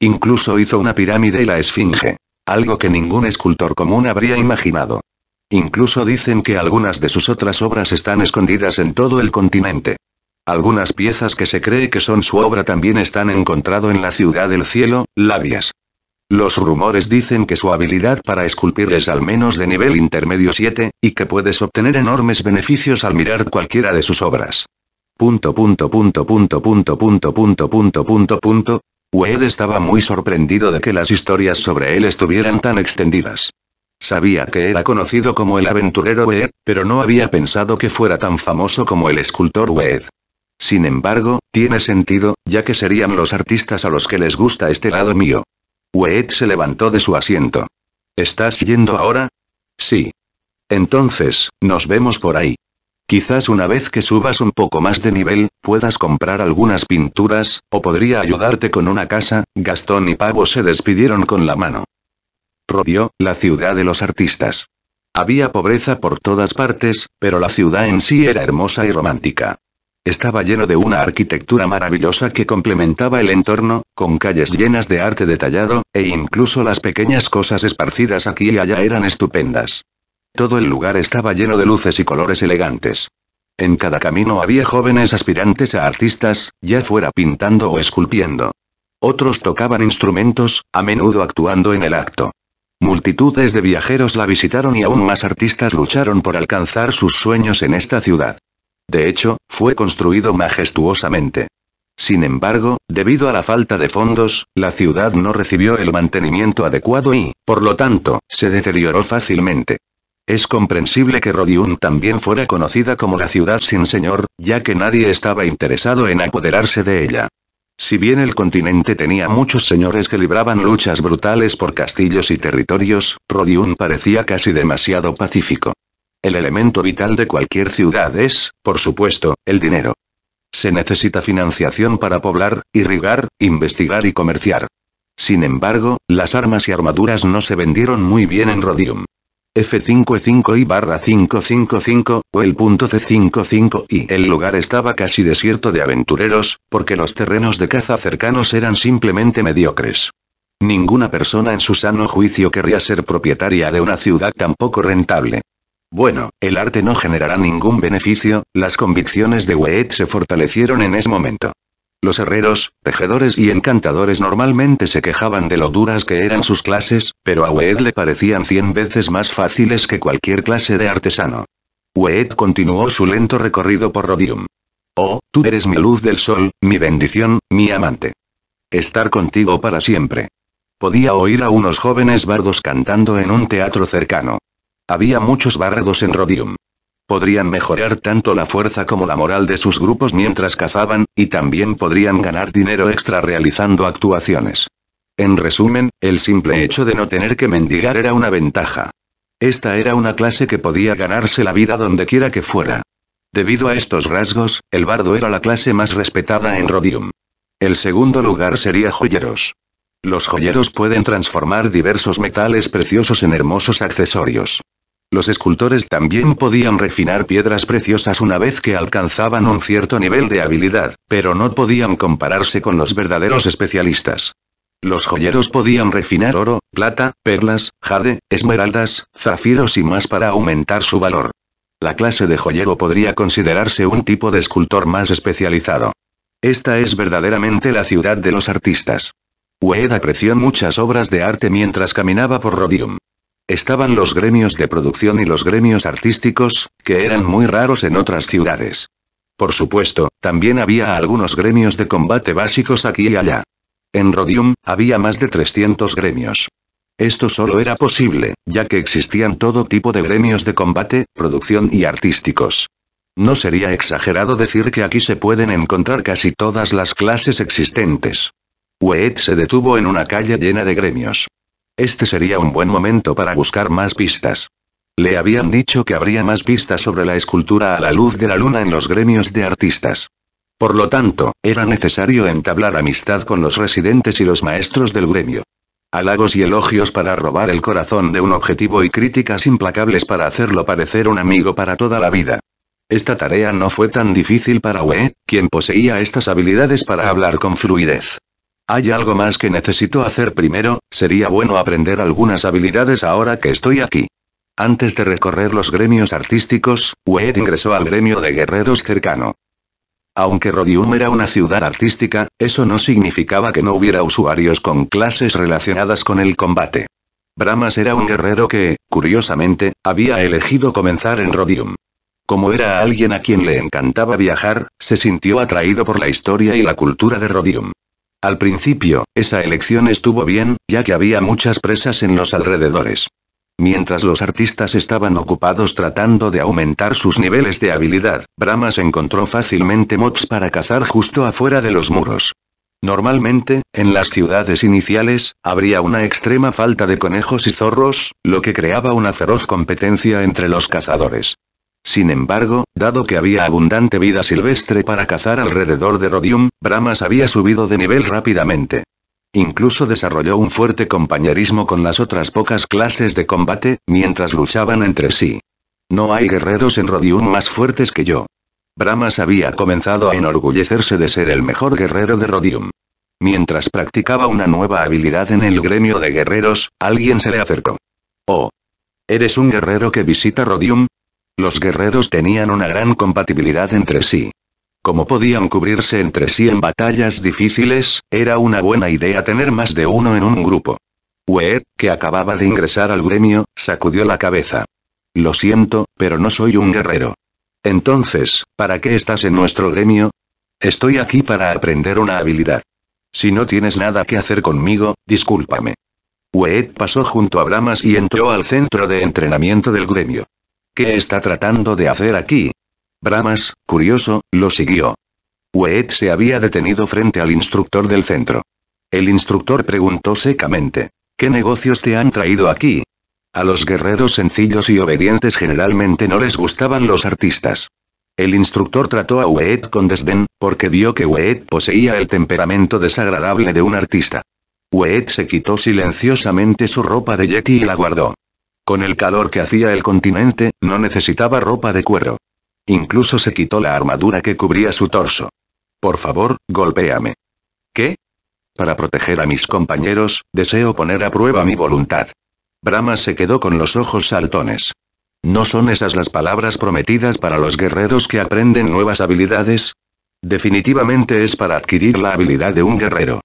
Incluso hizo una pirámide y la esfinge. Algo que ningún escultor común habría imaginado. Incluso dicen que algunas de sus otras obras están escondidas en todo el continente. Algunas piezas que se cree que son su obra también están encontrado en la ciudad del cielo, Labias. Los rumores dicen que su habilidad para esculpir es al menos de nivel intermedio 7, y que puedes obtener enormes beneficios al mirar cualquiera de sus obras. Punto punto punto punto punto punto punto punto punto punto. Wade estaba muy sorprendido de que las historias sobre él estuvieran tan extendidas. Sabía que era conocido como el aventurero Wade, pero no había pensado que fuera tan famoso como el escultor Wade. Sin embargo, tiene sentido, ya que serían los artistas a los que les gusta este lado mío. Wade se levantó de su asiento. ¿Estás yendo ahora? Sí. Entonces, nos vemos por ahí. Quizás una vez que subas un poco más de nivel, puedas comprar algunas pinturas, o podría ayudarte con una casa, Gastón y Pavo se despidieron con la mano. Robió, la ciudad de los artistas. Había pobreza por todas partes, pero la ciudad en sí era hermosa y romántica. Estaba lleno de una arquitectura maravillosa que complementaba el entorno, con calles llenas de arte detallado, e incluso las pequeñas cosas esparcidas aquí y allá eran estupendas. Todo el lugar estaba lleno de luces y colores elegantes. En cada camino había jóvenes aspirantes a artistas, ya fuera pintando o esculpiendo. Otros tocaban instrumentos, a menudo actuando en el acto. Multitudes de viajeros la visitaron y aún más artistas lucharon por alcanzar sus sueños en esta ciudad. De hecho, fue construido majestuosamente. Sin embargo, debido a la falta de fondos, la ciudad no recibió el mantenimiento adecuado y, por lo tanto, se deterioró fácilmente. Es comprensible que Rodium también fuera conocida como la ciudad sin señor, ya que nadie estaba interesado en apoderarse de ella. Si bien el continente tenía muchos señores que libraban luchas brutales por castillos y territorios, Rodium parecía casi demasiado pacífico. El elemento vital de cualquier ciudad es, por supuesto, el dinero. Se necesita financiación para poblar, irrigar, investigar y comerciar. Sin embargo, las armas y armaduras no se vendieron muy bien en Rodium. F55 y barra 555, o el punto C55 y el lugar estaba casi desierto de aventureros, porque los terrenos de caza cercanos eran simplemente mediocres. Ninguna persona en su sano juicio querría ser propietaria de una ciudad tan poco rentable. Bueno, el arte no generará ningún beneficio, las convicciones de Weet se fortalecieron en ese momento. Los herreros, tejedores y encantadores normalmente se quejaban de lo duras que eran sus clases, pero a Wed le parecían cien veces más fáciles que cualquier clase de artesano. Wed continuó su lento recorrido por Rodium. Oh, tú eres mi luz del sol, mi bendición, mi amante. Estar contigo para siempre. Podía oír a unos jóvenes bardos cantando en un teatro cercano. Había muchos bardos en Rodium. Podrían mejorar tanto la fuerza como la moral de sus grupos mientras cazaban, y también podrían ganar dinero extra realizando actuaciones. En resumen, el simple hecho de no tener que mendigar era una ventaja. Esta era una clase que podía ganarse la vida donde quiera que fuera. Debido a estos rasgos, el bardo era la clase más respetada en Rodium. El segundo lugar sería joyeros. Los joyeros pueden transformar diversos metales preciosos en hermosos accesorios. Los escultores también podían refinar piedras preciosas una vez que alcanzaban un cierto nivel de habilidad, pero no podían compararse con los verdaderos especialistas. Los joyeros podían refinar oro, plata, perlas, jade, esmeraldas, zafiros y más para aumentar su valor. La clase de joyero podría considerarse un tipo de escultor más especializado. Esta es verdaderamente la ciudad de los artistas. Ued apreció muchas obras de arte mientras caminaba por Rodium. Estaban los gremios de producción y los gremios artísticos, que eran muy raros en otras ciudades. Por supuesto, también había algunos gremios de combate básicos aquí y allá. En Rodium, había más de 300 gremios. Esto solo era posible, ya que existían todo tipo de gremios de combate, producción y artísticos. No sería exagerado decir que aquí se pueden encontrar casi todas las clases existentes. Weet se detuvo en una calle llena de gremios. Este sería un buen momento para buscar más pistas. Le habían dicho que habría más pistas sobre la escultura a la luz de la luna en los gremios de artistas. Por lo tanto, era necesario entablar amistad con los residentes y los maestros del gremio. Halagos y elogios para robar el corazón de un objetivo y críticas implacables para hacerlo parecer un amigo para toda la vida. Esta tarea no fue tan difícil para Wei, quien poseía estas habilidades para hablar con fluidez. Hay algo más que necesito hacer primero, sería bueno aprender algunas habilidades ahora que estoy aquí. Antes de recorrer los gremios artísticos, Wade ingresó al gremio de guerreros cercano. Aunque Rodium era una ciudad artística, eso no significaba que no hubiera usuarios con clases relacionadas con el combate. Brahmas era un guerrero que, curiosamente, había elegido comenzar en Rodium. Como era alguien a quien le encantaba viajar, se sintió atraído por la historia y la cultura de Rodium. Al principio, esa elección estuvo bien, ya que había muchas presas en los alrededores. Mientras los artistas estaban ocupados tratando de aumentar sus niveles de habilidad, Brahmas encontró fácilmente mobs para cazar justo afuera de los muros. Normalmente, en las ciudades iniciales, habría una extrema falta de conejos y zorros, lo que creaba una feroz competencia entre los cazadores. Sin embargo, dado que había abundante vida silvestre para cazar alrededor de Rodium, Brahmas había subido de nivel rápidamente. Incluso desarrolló un fuerte compañerismo con las otras pocas clases de combate, mientras luchaban entre sí. No hay guerreros en Rodium más fuertes que yo. Brahmas había comenzado a enorgullecerse de ser el mejor guerrero de Rodium. Mientras practicaba una nueva habilidad en el gremio de guerreros, alguien se le acercó. Oh. Eres un guerrero que visita Rodium? Los guerreros tenían una gran compatibilidad entre sí. Como podían cubrirse entre sí en batallas difíciles, era una buena idea tener más de uno en un grupo. Ued, que acababa de ingresar al gremio, sacudió la cabeza. Lo siento, pero no soy un guerrero. Entonces, ¿para qué estás en nuestro gremio? Estoy aquí para aprender una habilidad. Si no tienes nada que hacer conmigo, discúlpame. Ued pasó junto a Bramas y entró al centro de entrenamiento del gremio. ¿Qué está tratando de hacer aquí? Bramas, curioso, lo siguió. Weed se había detenido frente al instructor del centro. El instructor preguntó secamente, ¿qué negocios te han traído aquí? A los guerreros sencillos y obedientes generalmente no les gustaban los artistas. El instructor trató a Weet con desdén, porque vio que Weet poseía el temperamento desagradable de un artista. Weet se quitó silenciosamente su ropa de Yeti y la guardó. Con el calor que hacía el continente, no necesitaba ropa de cuero. Incluso se quitó la armadura que cubría su torso. Por favor, golpéame. ¿Qué? Para proteger a mis compañeros, deseo poner a prueba mi voluntad. Brahma se quedó con los ojos saltones. ¿No son esas las palabras prometidas para los guerreros que aprenden nuevas habilidades? Definitivamente es para adquirir la habilidad de un guerrero.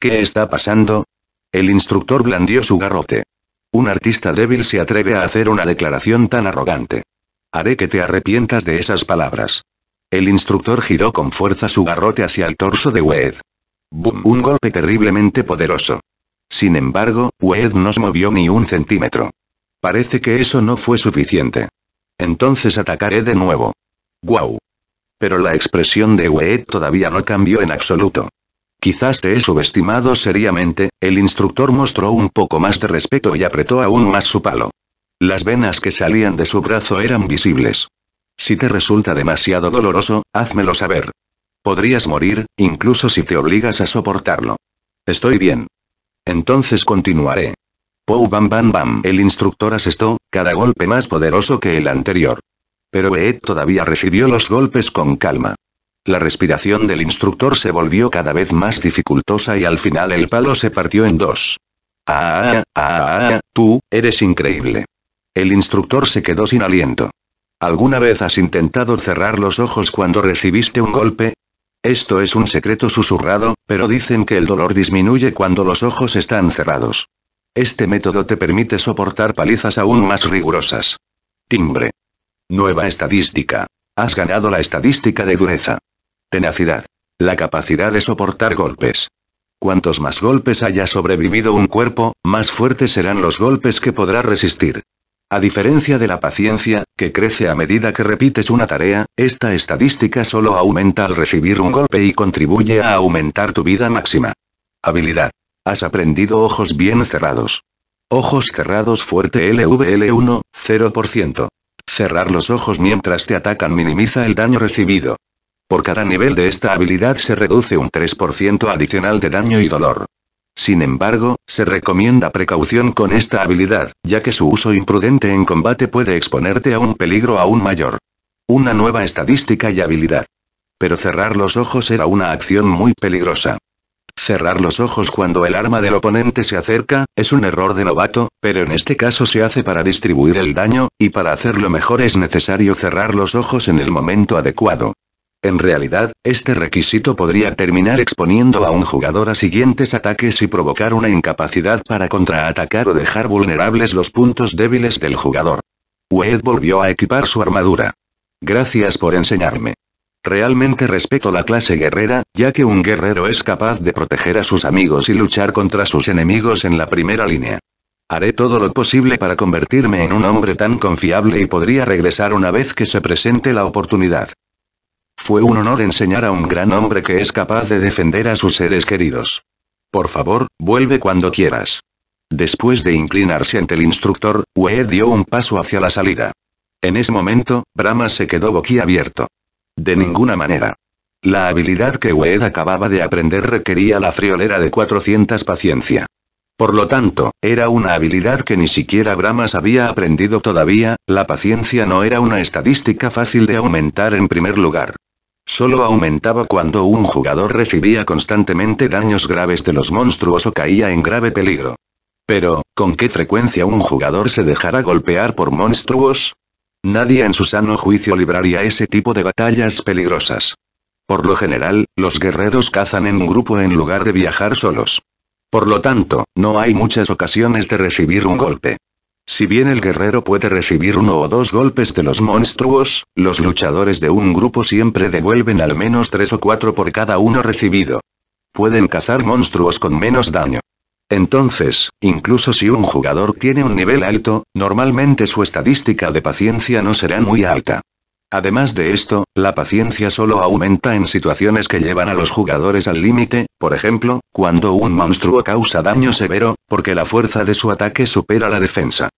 ¿Qué está pasando? El instructor blandió su garrote. Un artista débil se atreve a hacer una declaración tan arrogante. Haré que te arrepientas de esas palabras. El instructor giró con fuerza su garrote hacia el torso de Wed. ¡Bum! Un golpe terriblemente poderoso. Sin embargo, Wed no se movió ni un centímetro. Parece que eso no fue suficiente. Entonces atacaré de nuevo. ¡Guau! Pero la expresión de Wed todavía no cambió en absoluto. Quizás te he subestimado seriamente, el instructor mostró un poco más de respeto y apretó aún más su palo. Las venas que salían de su brazo eran visibles. Si te resulta demasiado doloroso, házmelo saber. Podrías morir, incluso si te obligas a soportarlo. Estoy bien. Entonces continuaré. Pou bam bam bam. El instructor asestó, cada golpe más poderoso que el anterior. Pero Ed todavía recibió los golpes con calma. La respiración del instructor se volvió cada vez más dificultosa y al final el palo se partió en dos. Ah ah ah, ah, ah, ah, tú, eres increíble. El instructor se quedó sin aliento. ¿Alguna vez has intentado cerrar los ojos cuando recibiste un golpe? Esto es un secreto susurrado, pero dicen que el dolor disminuye cuando los ojos están cerrados. Este método te permite soportar palizas aún más rigurosas. Timbre. Nueva estadística. Has ganado la estadística de dureza. Tenacidad. La capacidad de soportar golpes. Cuantos más golpes haya sobrevivido un cuerpo, más fuertes serán los golpes que podrá resistir. A diferencia de la paciencia, que crece a medida que repites una tarea, esta estadística solo aumenta al recibir un golpe y contribuye a aumentar tu vida máxima. Habilidad. Has aprendido ojos bien cerrados. Ojos cerrados fuerte LVL1, 0%. Cerrar los ojos mientras te atacan minimiza el daño recibido. Por cada nivel de esta habilidad se reduce un 3% adicional de daño y dolor. Sin embargo, se recomienda precaución con esta habilidad, ya que su uso imprudente en combate puede exponerte a un peligro aún mayor. Una nueva estadística y habilidad. Pero cerrar los ojos era una acción muy peligrosa. Cerrar los ojos cuando el arma del oponente se acerca, es un error de novato, pero en este caso se hace para distribuir el daño, y para hacerlo mejor es necesario cerrar los ojos en el momento adecuado. En realidad, este requisito podría terminar exponiendo a un jugador a siguientes ataques y provocar una incapacidad para contraatacar o dejar vulnerables los puntos débiles del jugador. Wade volvió a equipar su armadura. Gracias por enseñarme. Realmente respeto la clase guerrera, ya que un guerrero es capaz de proteger a sus amigos y luchar contra sus enemigos en la primera línea. Haré todo lo posible para convertirme en un hombre tan confiable y podría regresar una vez que se presente la oportunidad. Fue un honor enseñar a un gran hombre que es capaz de defender a sus seres queridos. Por favor, vuelve cuando quieras. Después de inclinarse ante el instructor, Weed dio un paso hacia la salida. En ese momento, Brahma se quedó boquiabierto. De ninguna manera. La habilidad que Weed acababa de aprender requería la friolera de 400 paciencia. Por lo tanto, era una habilidad que ni siquiera Brahmas había aprendido todavía, la paciencia no era una estadística fácil de aumentar en primer lugar. Solo aumentaba cuando un jugador recibía constantemente daños graves de los monstruos o caía en grave peligro. Pero, ¿con qué frecuencia un jugador se dejará golpear por monstruos? Nadie en su sano juicio libraría ese tipo de batallas peligrosas. Por lo general, los guerreros cazan en grupo en lugar de viajar solos. Por lo tanto, no hay muchas ocasiones de recibir un golpe. Si bien el guerrero puede recibir uno o dos golpes de los monstruos, los luchadores de un grupo siempre devuelven al menos tres o cuatro por cada uno recibido. Pueden cazar monstruos con menos daño. Entonces, incluso si un jugador tiene un nivel alto, normalmente su estadística de paciencia no será muy alta. Además de esto, la paciencia solo aumenta en situaciones que llevan a los jugadores al límite, por ejemplo, cuando un monstruo causa daño severo, porque la fuerza de su ataque supera la defensa.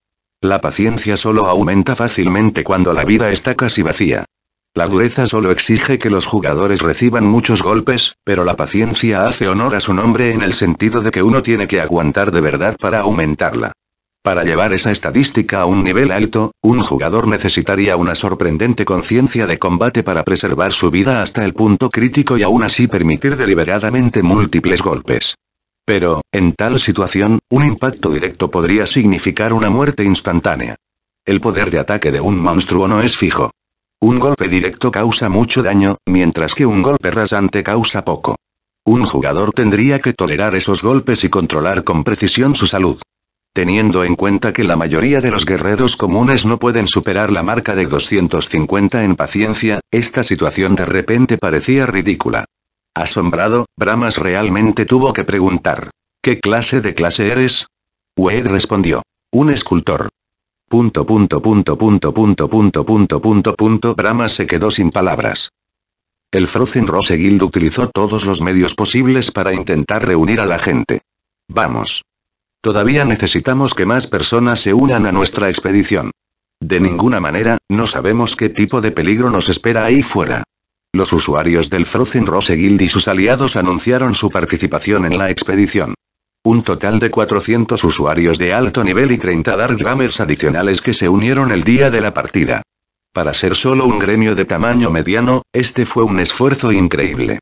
La paciencia solo aumenta fácilmente cuando la vida está casi vacía. La dureza solo exige que los jugadores reciban muchos golpes, pero la paciencia hace honor a su nombre en el sentido de que uno tiene que aguantar de verdad para aumentarla. Para llevar esa estadística a un nivel alto, un jugador necesitaría una sorprendente conciencia de combate para preservar su vida hasta el punto crítico y aún así permitir deliberadamente múltiples golpes. Pero, en tal situación, un impacto directo podría significar una muerte instantánea. El poder de ataque de un monstruo no es fijo. Un golpe directo causa mucho daño, mientras que un golpe rasante causa poco. Un jugador tendría que tolerar esos golpes y controlar con precisión su salud. Teniendo en cuenta que la mayoría de los guerreros comunes no pueden superar la marca de 250 en paciencia, esta situación de repente parecía ridícula. Asombrado, Brahmas realmente tuvo que preguntar. ¿Qué clase de clase eres? Wade respondió. Un escultor. Punto punto punto punto punto punto punto punto punto se quedó sin palabras. El Frozen Rose Guild utilizó todos los medios posibles para intentar reunir a la gente. Vamos. Todavía necesitamos que más personas se unan a nuestra expedición. De ninguna manera, no sabemos qué tipo de peligro nos espera ahí fuera. Los usuarios del Frozen Rose Guild y sus aliados anunciaron su participación en la expedición. Un total de 400 usuarios de alto nivel y 30 Dark Gamers adicionales que se unieron el día de la partida. Para ser solo un gremio de tamaño mediano, este fue un esfuerzo increíble.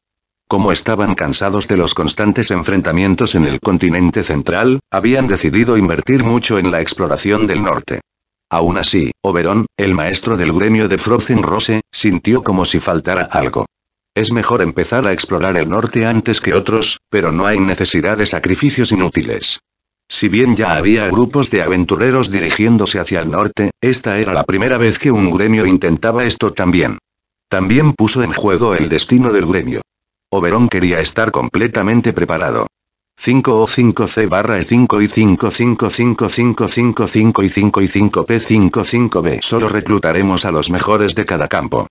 Como estaban cansados de los constantes enfrentamientos en el continente central, habían decidido invertir mucho en la exploración del norte. Aún así, Oberon, el maestro del gremio de Frozen Rose, sintió como si faltara algo. Es mejor empezar a explorar el norte antes que otros, pero no hay necesidad de sacrificios inútiles. Si bien ya había grupos de aventureros dirigiéndose hacia el norte, esta era la primera vez que un gremio intentaba esto también. También puso en juego el destino del gremio. Oberón quería estar completamente preparado. 5 o 5C barra E 5 y 5 y 5 y 5P 5 p 55 b Solo reclutaremos a los mejores de cada campo.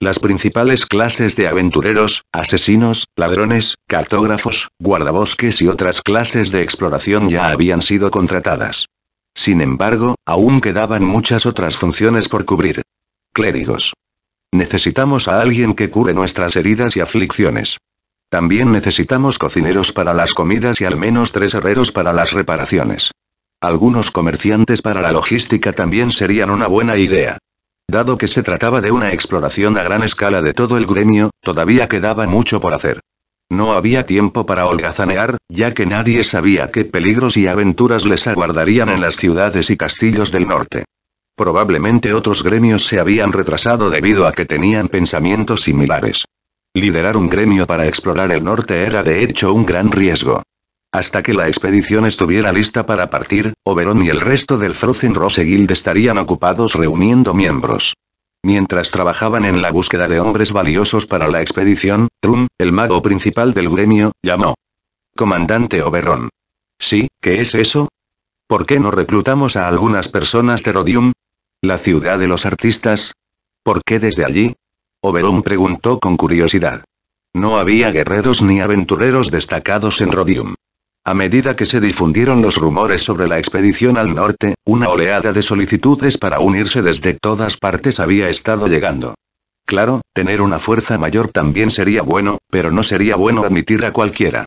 Las principales clases de aventureros, asesinos, ladrones, cartógrafos, guardabosques y otras clases de exploración ya habían sido contratadas. Sin embargo, aún quedaban muchas otras funciones por cubrir. Clérigos, Necesitamos a alguien que cure nuestras heridas y aflicciones. También necesitamos cocineros para las comidas y al menos tres herreros para las reparaciones. Algunos comerciantes para la logística también serían una buena idea. Dado que se trataba de una exploración a gran escala de todo el gremio, todavía quedaba mucho por hacer. No había tiempo para holgazanear, ya que nadie sabía qué peligros y aventuras les aguardarían en las ciudades y castillos del norte. Probablemente otros gremios se habían retrasado debido a que tenían pensamientos similares. Liderar un gremio para explorar el norte era de hecho un gran riesgo. Hasta que la expedición estuviera lista para partir, Oberon y el resto del Frozen Rose Guild estarían ocupados reuniendo miembros. Mientras trabajaban en la búsqueda de hombres valiosos para la expedición, Trum, el mago principal del gremio, llamó. Comandante Oberon. Sí, ¿qué es eso? ¿Por qué no reclutamos a algunas personas de Rodium, ¿La ciudad de los artistas? ¿Por qué desde allí? Oberón preguntó con curiosidad. No había guerreros ni aventureros destacados en Rodium. A medida que se difundieron los rumores sobre la expedición al norte, una oleada de solicitudes para unirse desde todas partes había estado llegando. Claro, tener una fuerza mayor también sería bueno, pero no sería bueno admitir a cualquiera.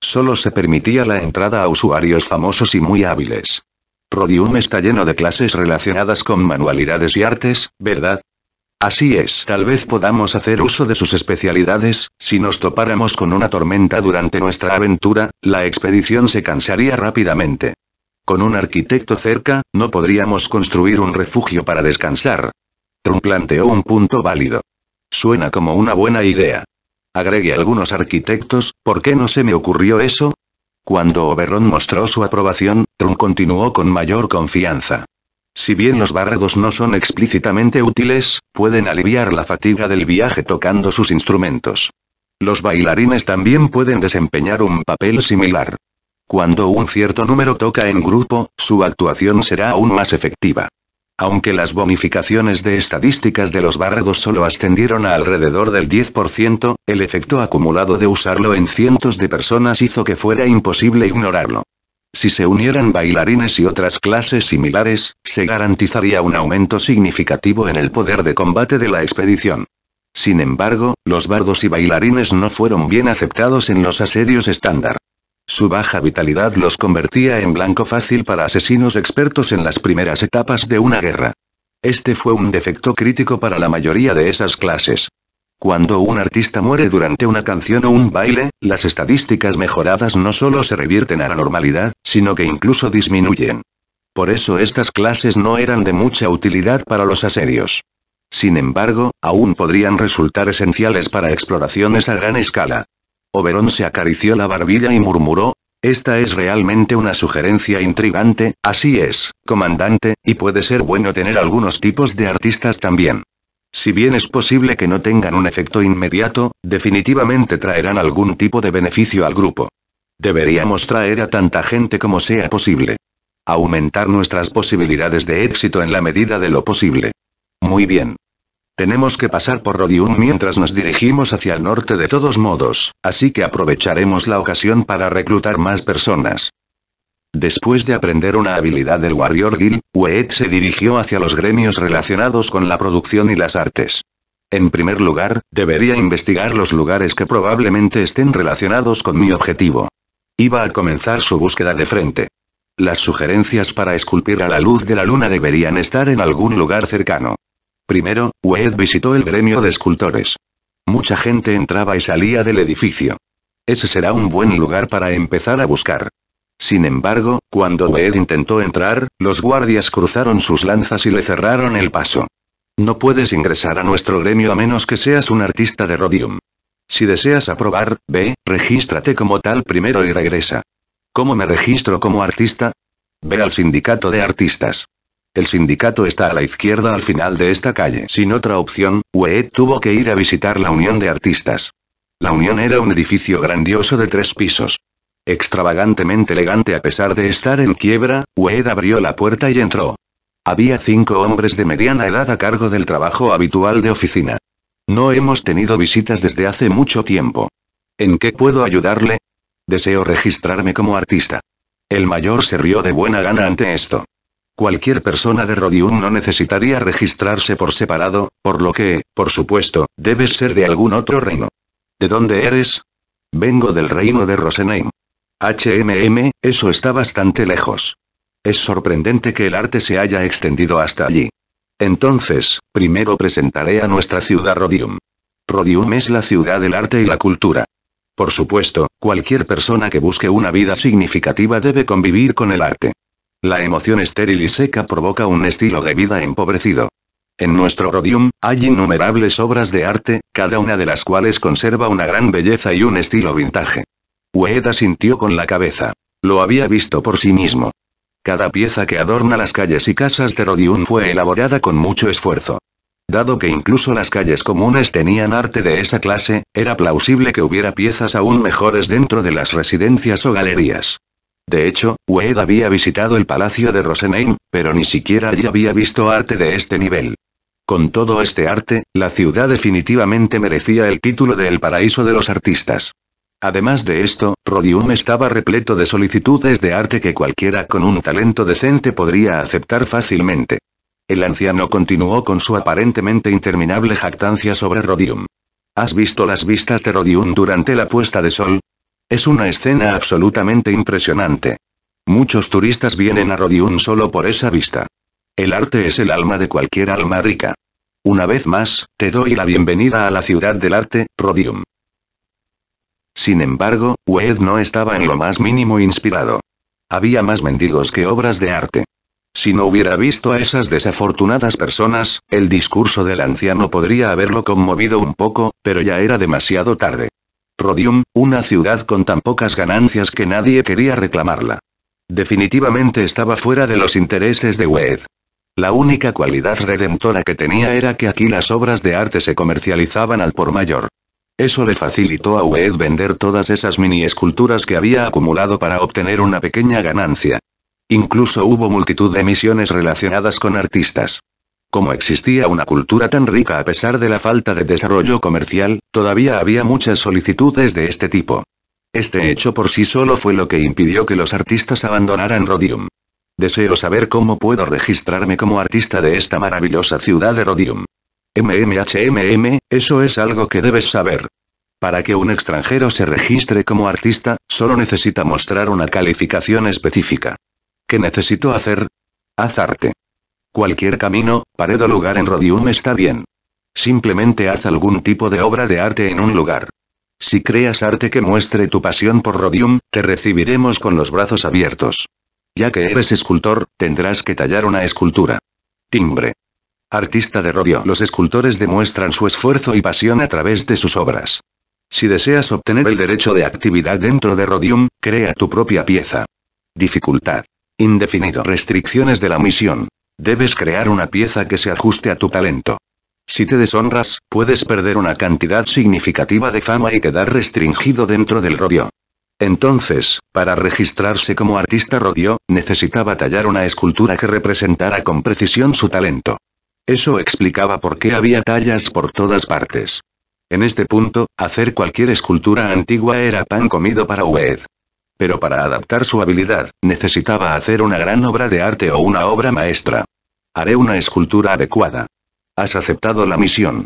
Solo se permitía la entrada a usuarios famosos y muy hábiles. Rodium está lleno de clases relacionadas con manualidades y artes, ¿verdad? Así es, tal vez podamos hacer uso de sus especialidades, si nos topáramos con una tormenta durante nuestra aventura, la expedición se cansaría rápidamente. Con un arquitecto cerca, no podríamos construir un refugio para descansar. Trump planteó un punto válido. Suena como una buena idea. Agregué algunos arquitectos, ¿por qué no se me ocurrió eso? Cuando Oberon mostró su aprobación, Trump continuó con mayor confianza. Si bien los bárrados no son explícitamente útiles, pueden aliviar la fatiga del viaje tocando sus instrumentos. Los bailarines también pueden desempeñar un papel similar. Cuando un cierto número toca en grupo, su actuación será aún más efectiva aunque las bonificaciones de estadísticas de los bardos solo ascendieron a alrededor del 10%, el efecto acumulado de usarlo en cientos de personas hizo que fuera imposible ignorarlo. Si se unieran bailarines y otras clases similares, se garantizaría un aumento significativo en el poder de combate de la expedición. Sin embargo, los bardos y bailarines no fueron bien aceptados en los asedios estándar. Su baja vitalidad los convertía en blanco fácil para asesinos expertos en las primeras etapas de una guerra. Este fue un defecto crítico para la mayoría de esas clases. Cuando un artista muere durante una canción o un baile, las estadísticas mejoradas no solo se revierten a la normalidad, sino que incluso disminuyen. Por eso estas clases no eran de mucha utilidad para los asedios. Sin embargo, aún podrían resultar esenciales para exploraciones a gran escala. Oberón se acarició la barbilla y murmuró, esta es realmente una sugerencia intrigante, así es, comandante, y puede ser bueno tener algunos tipos de artistas también. Si bien es posible que no tengan un efecto inmediato, definitivamente traerán algún tipo de beneficio al grupo. Deberíamos traer a tanta gente como sea posible. Aumentar nuestras posibilidades de éxito en la medida de lo posible. Muy bien. Tenemos que pasar por Rodium mientras nos dirigimos hacia el norte de todos modos, así que aprovecharemos la ocasión para reclutar más personas. Después de aprender una habilidad del Warrior Guild, Weet se dirigió hacia los gremios relacionados con la producción y las artes. En primer lugar, debería investigar los lugares que probablemente estén relacionados con mi objetivo. Iba a comenzar su búsqueda de frente. Las sugerencias para esculpir a la luz de la luna deberían estar en algún lugar cercano. Primero, Wed visitó el gremio de escultores. Mucha gente entraba y salía del edificio. Ese será un buen lugar para empezar a buscar. Sin embargo, cuando Wed intentó entrar, los guardias cruzaron sus lanzas y le cerraron el paso. No puedes ingresar a nuestro gremio a menos que seas un artista de Rodium. Si deseas aprobar, ve, regístrate como tal primero y regresa. ¿Cómo me registro como artista? Ve al sindicato de artistas. El sindicato está a la izquierda al final de esta calle. Sin otra opción, Wed tuvo que ir a visitar la Unión de Artistas. La Unión era un edificio grandioso de tres pisos. Extravagantemente elegante a pesar de estar en quiebra, Wed abrió la puerta y entró. Había cinco hombres de mediana edad a cargo del trabajo habitual de oficina. No hemos tenido visitas desde hace mucho tiempo. ¿En qué puedo ayudarle? Deseo registrarme como artista. El mayor se rió de buena gana ante esto. Cualquier persona de Rodium no necesitaría registrarse por separado, por lo que, por supuesto, debes ser de algún otro reino. ¿De dónde eres? Vengo del reino de Rosenheim. HMM, eso está bastante lejos. Es sorprendente que el arte se haya extendido hasta allí. Entonces, primero presentaré a nuestra ciudad Rodium. Rodium es la ciudad del arte y la cultura. Por supuesto, cualquier persona que busque una vida significativa debe convivir con el arte. La emoción estéril y seca provoca un estilo de vida empobrecido. En nuestro Rodium, hay innumerables obras de arte, cada una de las cuales conserva una gran belleza y un estilo vintage. Ueda sintió con la cabeza. Lo había visto por sí mismo. Cada pieza que adorna las calles y casas de Rodium fue elaborada con mucho esfuerzo. Dado que incluso las calles comunes tenían arte de esa clase, era plausible que hubiera piezas aún mejores dentro de las residencias o galerías. De hecho, Wade había visitado el palacio de Rosenheim, pero ni siquiera allí había visto arte de este nivel. Con todo este arte, la ciudad definitivamente merecía el título de el paraíso de los artistas. Además de esto, Rodium estaba repleto de solicitudes de arte que cualquiera con un talento decente podría aceptar fácilmente. El anciano continuó con su aparentemente interminable jactancia sobre Rodium. ¿Has visto las vistas de Rodium durante la puesta de sol? Es una escena absolutamente impresionante. Muchos turistas vienen a Rodium solo por esa vista. El arte es el alma de cualquier alma rica. Una vez más, te doy la bienvenida a la ciudad del arte, Rodium. Sin embargo, Wed no estaba en lo más mínimo inspirado. Había más mendigos que obras de arte. Si no hubiera visto a esas desafortunadas personas, el discurso del anciano podría haberlo conmovido un poco, pero ya era demasiado tarde. Rodium, una ciudad con tan pocas ganancias que nadie quería reclamarla. Definitivamente estaba fuera de los intereses de Wed. La única cualidad redentora que tenía era que aquí las obras de arte se comercializaban al por mayor. Eso le facilitó a Wed vender todas esas mini esculturas que había acumulado para obtener una pequeña ganancia. Incluso hubo multitud de misiones relacionadas con artistas. Como existía una cultura tan rica a pesar de la falta de desarrollo comercial, todavía había muchas solicitudes de este tipo. Este hecho por sí solo fue lo que impidió que los artistas abandonaran Rodium. Deseo saber cómo puedo registrarme como artista de esta maravillosa ciudad de Rodium. MMHMM, eso es algo que debes saber. Para que un extranjero se registre como artista, solo necesita mostrar una calificación específica. ¿Qué necesito hacer? Haz arte. Cualquier camino, pared o lugar en Rodium está bien. Simplemente haz algún tipo de obra de arte en un lugar. Si creas arte que muestre tu pasión por Rodium, te recibiremos con los brazos abiertos. Ya que eres escultor, tendrás que tallar una escultura. Timbre. Artista de Rodium. Los escultores demuestran su esfuerzo y pasión a través de sus obras. Si deseas obtener el derecho de actividad dentro de Rodium, crea tu propia pieza. Dificultad. Indefinido. Restricciones de la misión. Debes crear una pieza que se ajuste a tu talento. Si te deshonras, puedes perder una cantidad significativa de fama y quedar restringido dentro del rodeo. Entonces, para registrarse como artista rodeo, necesitaba tallar una escultura que representara con precisión su talento. Eso explicaba por qué había tallas por todas partes. En este punto, hacer cualquier escultura antigua era pan comido para Ued pero para adaptar su habilidad, necesitaba hacer una gran obra de arte o una obra maestra. Haré una escultura adecuada. Has aceptado la misión.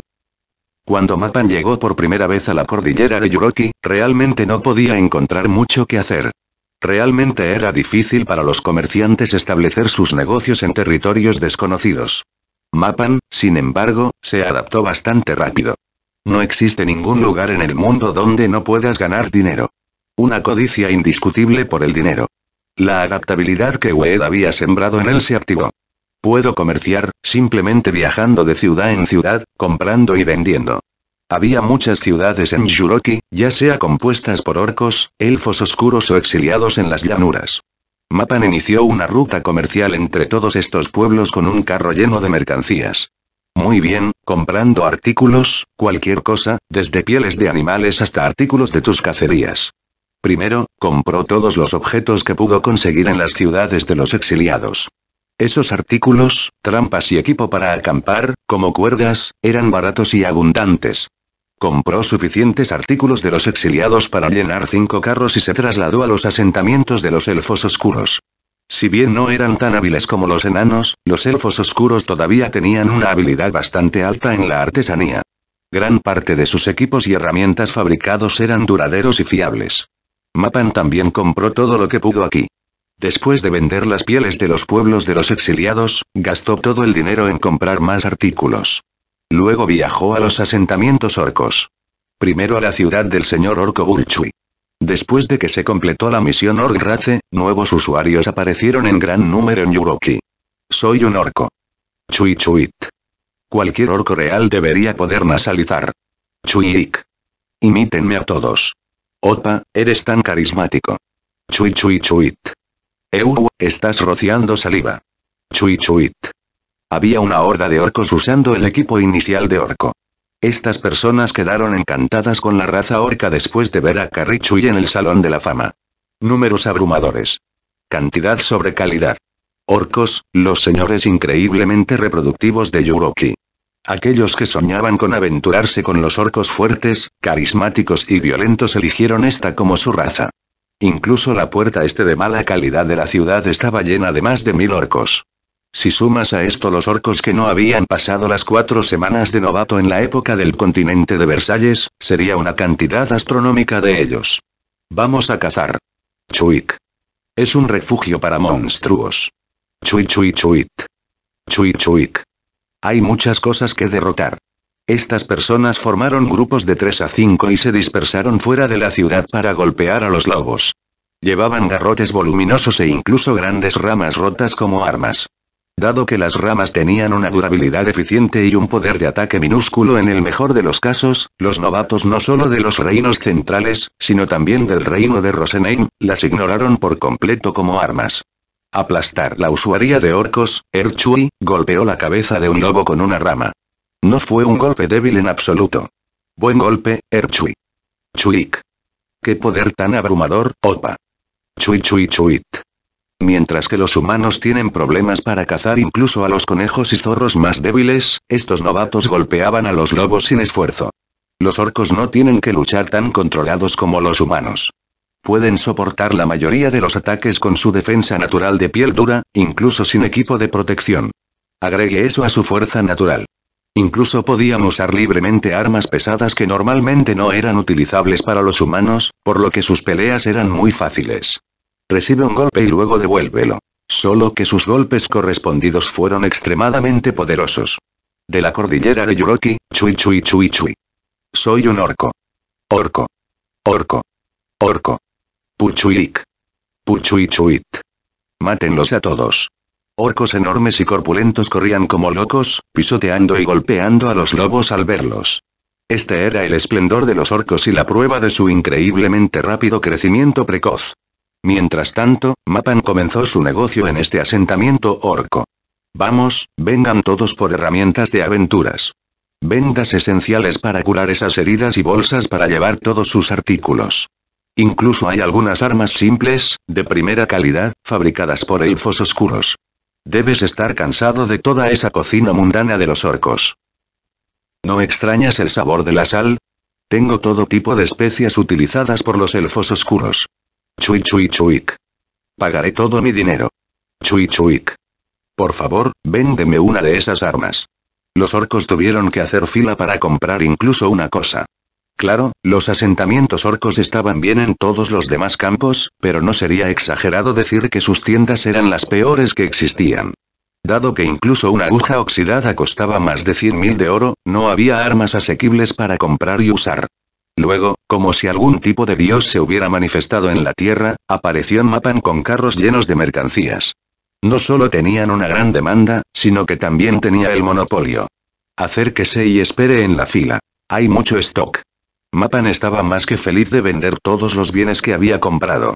Cuando Mapan llegó por primera vez a la cordillera de Yuroki, realmente no podía encontrar mucho que hacer. Realmente era difícil para los comerciantes establecer sus negocios en territorios desconocidos. Mapan, sin embargo, se adaptó bastante rápido. No existe ningún lugar en el mundo donde no puedas ganar dinero. Una codicia indiscutible por el dinero. La adaptabilidad que Wed había sembrado en él se activó. Puedo comerciar, simplemente viajando de ciudad en ciudad, comprando y vendiendo. Había muchas ciudades en Juroki, ya sea compuestas por orcos, elfos oscuros o exiliados en las llanuras. Mapan inició una ruta comercial entre todos estos pueblos con un carro lleno de mercancías. Muy bien, comprando artículos, cualquier cosa, desde pieles de animales hasta artículos de tus cacerías. Primero, compró todos los objetos que pudo conseguir en las ciudades de los exiliados. Esos artículos, trampas y equipo para acampar, como cuerdas, eran baratos y abundantes. Compró suficientes artículos de los exiliados para llenar cinco carros y se trasladó a los asentamientos de los elfos oscuros. Si bien no eran tan hábiles como los enanos, los elfos oscuros todavía tenían una habilidad bastante alta en la artesanía. Gran parte de sus equipos y herramientas fabricados eran duraderos y fiables. Mapan también compró todo lo que pudo aquí. Después de vender las pieles de los pueblos de los exiliados, gastó todo el dinero en comprar más artículos. Luego viajó a los asentamientos orcos. Primero a la ciudad del señor Orco Bulchui. Después de que se completó la misión Orgrace, nuevos usuarios aparecieron en gran número en Yuroki. Soy un orco. Chui chuit. Cualquier orco real debería poder nasalizar. Chuiik. Imítenme a todos. Opa, eres tan carismático. Chui chui chuit. estás rociando saliva. Chui chuit. Había una horda de orcos usando el equipo inicial de orco. Estas personas quedaron encantadas con la raza orca después de ver a Carrichui en el Salón de la Fama. Números abrumadores. Cantidad sobre calidad. Orcos, los señores increíblemente reproductivos de Yuroki. Aquellos que soñaban con aventurarse con los orcos fuertes, carismáticos y violentos eligieron esta como su raza. Incluso la puerta este de mala calidad de la ciudad estaba llena de más de mil orcos. Si sumas a esto los orcos que no habían pasado las cuatro semanas de novato en la época del continente de Versalles, sería una cantidad astronómica de ellos. Vamos a cazar. Chuik. Es un refugio para monstruos. Chui chuit chuit. Hay muchas cosas que derrotar. Estas personas formaron grupos de 3 a 5 y se dispersaron fuera de la ciudad para golpear a los lobos. Llevaban garrotes voluminosos e incluso grandes ramas rotas como armas. Dado que las ramas tenían una durabilidad eficiente y un poder de ataque minúsculo en el mejor de los casos, los novatos no solo de los reinos centrales, sino también del reino de Rosenheim, las ignoraron por completo como armas. Aplastar la usuaría de orcos, Erchui, golpeó la cabeza de un lobo con una rama. No fue un golpe débil en absoluto. Buen golpe, Erchui. Chuik. Qué poder tan abrumador, opa. Chui chui chuit. Mientras que los humanos tienen problemas para cazar incluso a los conejos y zorros más débiles, estos novatos golpeaban a los lobos sin esfuerzo. Los orcos no tienen que luchar tan controlados como los humanos. Pueden soportar la mayoría de los ataques con su defensa natural de piel dura, incluso sin equipo de protección. Agregue eso a su fuerza natural. Incluso podían usar libremente armas pesadas que normalmente no eran utilizables para los humanos, por lo que sus peleas eran muy fáciles. Recibe un golpe y luego devuélvelo. Solo que sus golpes correspondidos fueron extremadamente poderosos. De la cordillera de Yuroki, chui chui chui chui. Soy un orco. Orco. Orco. Orco. Puchuic. Puchuichuit. Mátenlos a todos. Orcos enormes y corpulentos corrían como locos, pisoteando y golpeando a los lobos al verlos. Este era el esplendor de los orcos y la prueba de su increíblemente rápido crecimiento precoz. Mientras tanto, Mapan comenzó su negocio en este asentamiento orco. Vamos, vengan todos por herramientas de aventuras. Vendas esenciales para curar esas heridas y bolsas para llevar todos sus artículos. Incluso hay algunas armas simples, de primera calidad, fabricadas por elfos oscuros. Debes estar cansado de toda esa cocina mundana de los orcos. ¿No extrañas el sabor de la sal? Tengo todo tipo de especias utilizadas por los elfos oscuros. Chui chui chuic. Pagaré todo mi dinero. Chui chuic. Por favor, véndeme una de esas armas. Los orcos tuvieron que hacer fila para comprar incluso una cosa. Claro, los asentamientos orcos estaban bien en todos los demás campos, pero no sería exagerado decir que sus tiendas eran las peores que existían. Dado que incluso una aguja oxidada costaba más de 100.000 de oro, no había armas asequibles para comprar y usar. Luego, como si algún tipo de dios se hubiera manifestado en la tierra, apareció Mapan con carros llenos de mercancías. No solo tenían una gran demanda, sino que también tenía el monopolio. Acérquese y espere en la fila. Hay mucho stock. Mapan estaba más que feliz de vender todos los bienes que había comprado.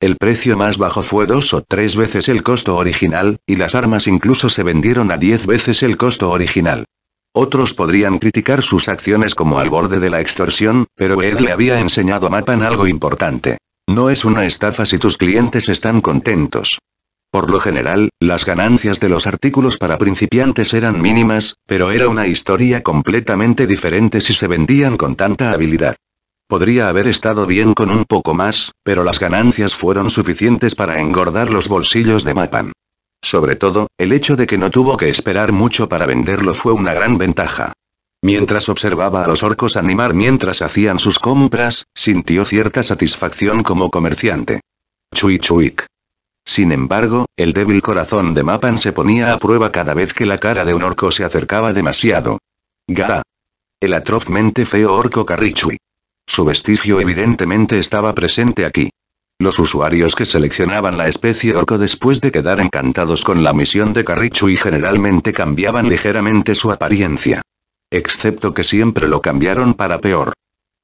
El precio más bajo fue dos o tres veces el costo original, y las armas incluso se vendieron a diez veces el costo original. Otros podrían criticar sus acciones como al borde de la extorsión, pero Ed le había enseñado a Mapan algo importante. No es una estafa si tus clientes están contentos. Por lo general, las ganancias de los artículos para principiantes eran mínimas, pero era una historia completamente diferente si se vendían con tanta habilidad. Podría haber estado bien con un poco más, pero las ganancias fueron suficientes para engordar los bolsillos de Mapan. Sobre todo, el hecho de que no tuvo que esperar mucho para venderlo fue una gran ventaja. Mientras observaba a los orcos animar mientras hacían sus compras, sintió cierta satisfacción como comerciante. Chui sin embargo, el débil corazón de Mapan se ponía a prueba cada vez que la cara de un orco se acercaba demasiado. Gara. El atrozmente feo orco Carrichui. Su vestigio evidentemente estaba presente aquí. Los usuarios que seleccionaban la especie orco después de quedar encantados con la misión de Carrichui generalmente cambiaban ligeramente su apariencia. Excepto que siempre lo cambiaron para peor.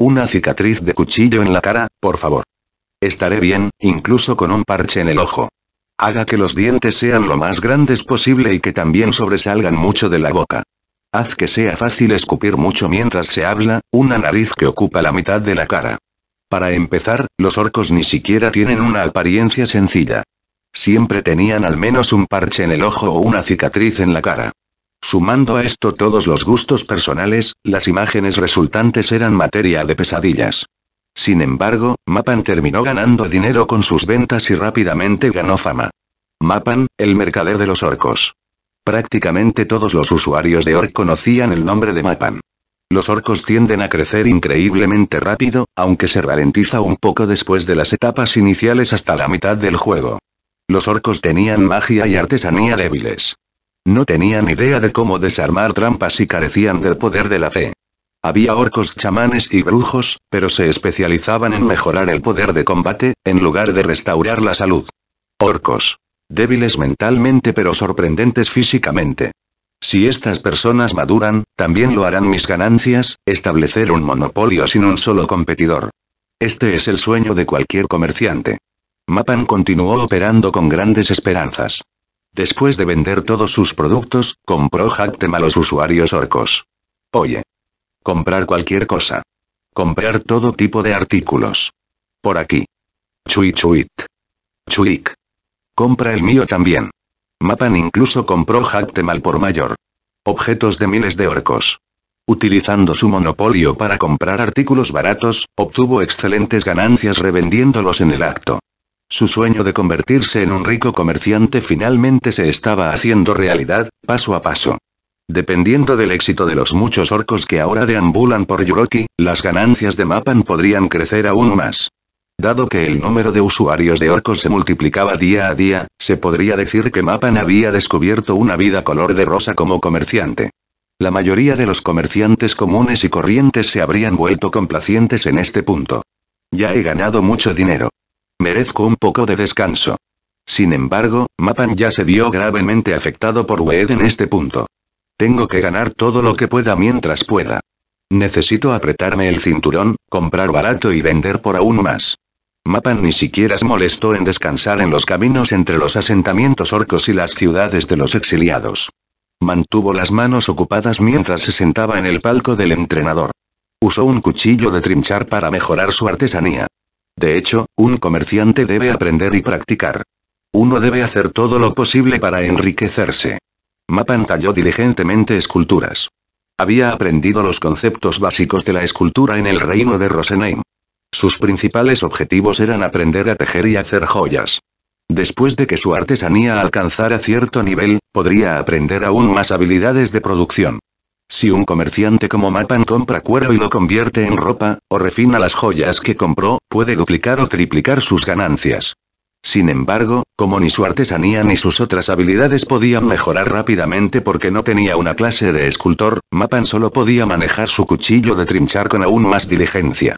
Una cicatriz de cuchillo en la cara, por favor. Estaré bien, incluso con un parche en el ojo. Haga que los dientes sean lo más grandes posible y que también sobresalgan mucho de la boca. Haz que sea fácil escupir mucho mientras se habla, una nariz que ocupa la mitad de la cara. Para empezar, los orcos ni siquiera tienen una apariencia sencilla. Siempre tenían al menos un parche en el ojo o una cicatriz en la cara. Sumando a esto todos los gustos personales, las imágenes resultantes eran materia de pesadillas. Sin embargo, Mapan terminó ganando dinero con sus ventas y rápidamente ganó fama. Mapan, el mercader de los orcos. Prácticamente todos los usuarios de Orc conocían el nombre de Mapan. Los orcos tienden a crecer increíblemente rápido, aunque se ralentiza un poco después de las etapas iniciales hasta la mitad del juego. Los orcos tenían magia y artesanía débiles. No tenían idea de cómo desarmar trampas y carecían del poder de la fe. Había orcos chamanes y brujos, pero se especializaban en mejorar el poder de combate, en lugar de restaurar la salud. Orcos. Débiles mentalmente pero sorprendentes físicamente. Si estas personas maduran, también lo harán mis ganancias, establecer un monopolio sin un solo competidor. Este es el sueño de cualquier comerciante. Mapan continuó operando con grandes esperanzas. Después de vender todos sus productos, compró Hacktem a los usuarios orcos. Oye, Comprar cualquier cosa. Comprar todo tipo de artículos. Por aquí. Chuichuit. chuit. Chuik. Compra el mío también. Mapan incluso compró mal por mayor. Objetos de miles de orcos. Utilizando su monopolio para comprar artículos baratos, obtuvo excelentes ganancias revendiéndolos en el acto. Su sueño de convertirse en un rico comerciante finalmente se estaba haciendo realidad, paso a paso. Dependiendo del éxito de los muchos orcos que ahora deambulan por Yuroki, las ganancias de Mapan podrían crecer aún más. Dado que el número de usuarios de orcos se multiplicaba día a día, se podría decir que Mapan había descubierto una vida color de rosa como comerciante. La mayoría de los comerciantes comunes y corrientes se habrían vuelto complacientes en este punto. Ya he ganado mucho dinero. Merezco un poco de descanso. Sin embargo, Mapan ya se vio gravemente afectado por Wed en este punto. Tengo que ganar todo lo que pueda mientras pueda. Necesito apretarme el cinturón, comprar barato y vender por aún más. Mapan ni siquiera se molestó en descansar en los caminos entre los asentamientos orcos y las ciudades de los exiliados. Mantuvo las manos ocupadas mientras se sentaba en el palco del entrenador. Usó un cuchillo de trinchar para mejorar su artesanía. De hecho, un comerciante debe aprender y practicar. Uno debe hacer todo lo posible para enriquecerse. Mapan talló diligentemente esculturas. Había aprendido los conceptos básicos de la escultura en el reino de Rosenheim. Sus principales objetivos eran aprender a tejer y hacer joyas. Después de que su artesanía alcanzara cierto nivel, podría aprender aún más habilidades de producción. Si un comerciante como Mapan compra cuero y lo convierte en ropa, o refina las joyas que compró, puede duplicar o triplicar sus ganancias. Sin embargo, como ni su artesanía ni sus otras habilidades podían mejorar rápidamente porque no tenía una clase de escultor, Mapan solo podía manejar su cuchillo de trinchar con aún más diligencia.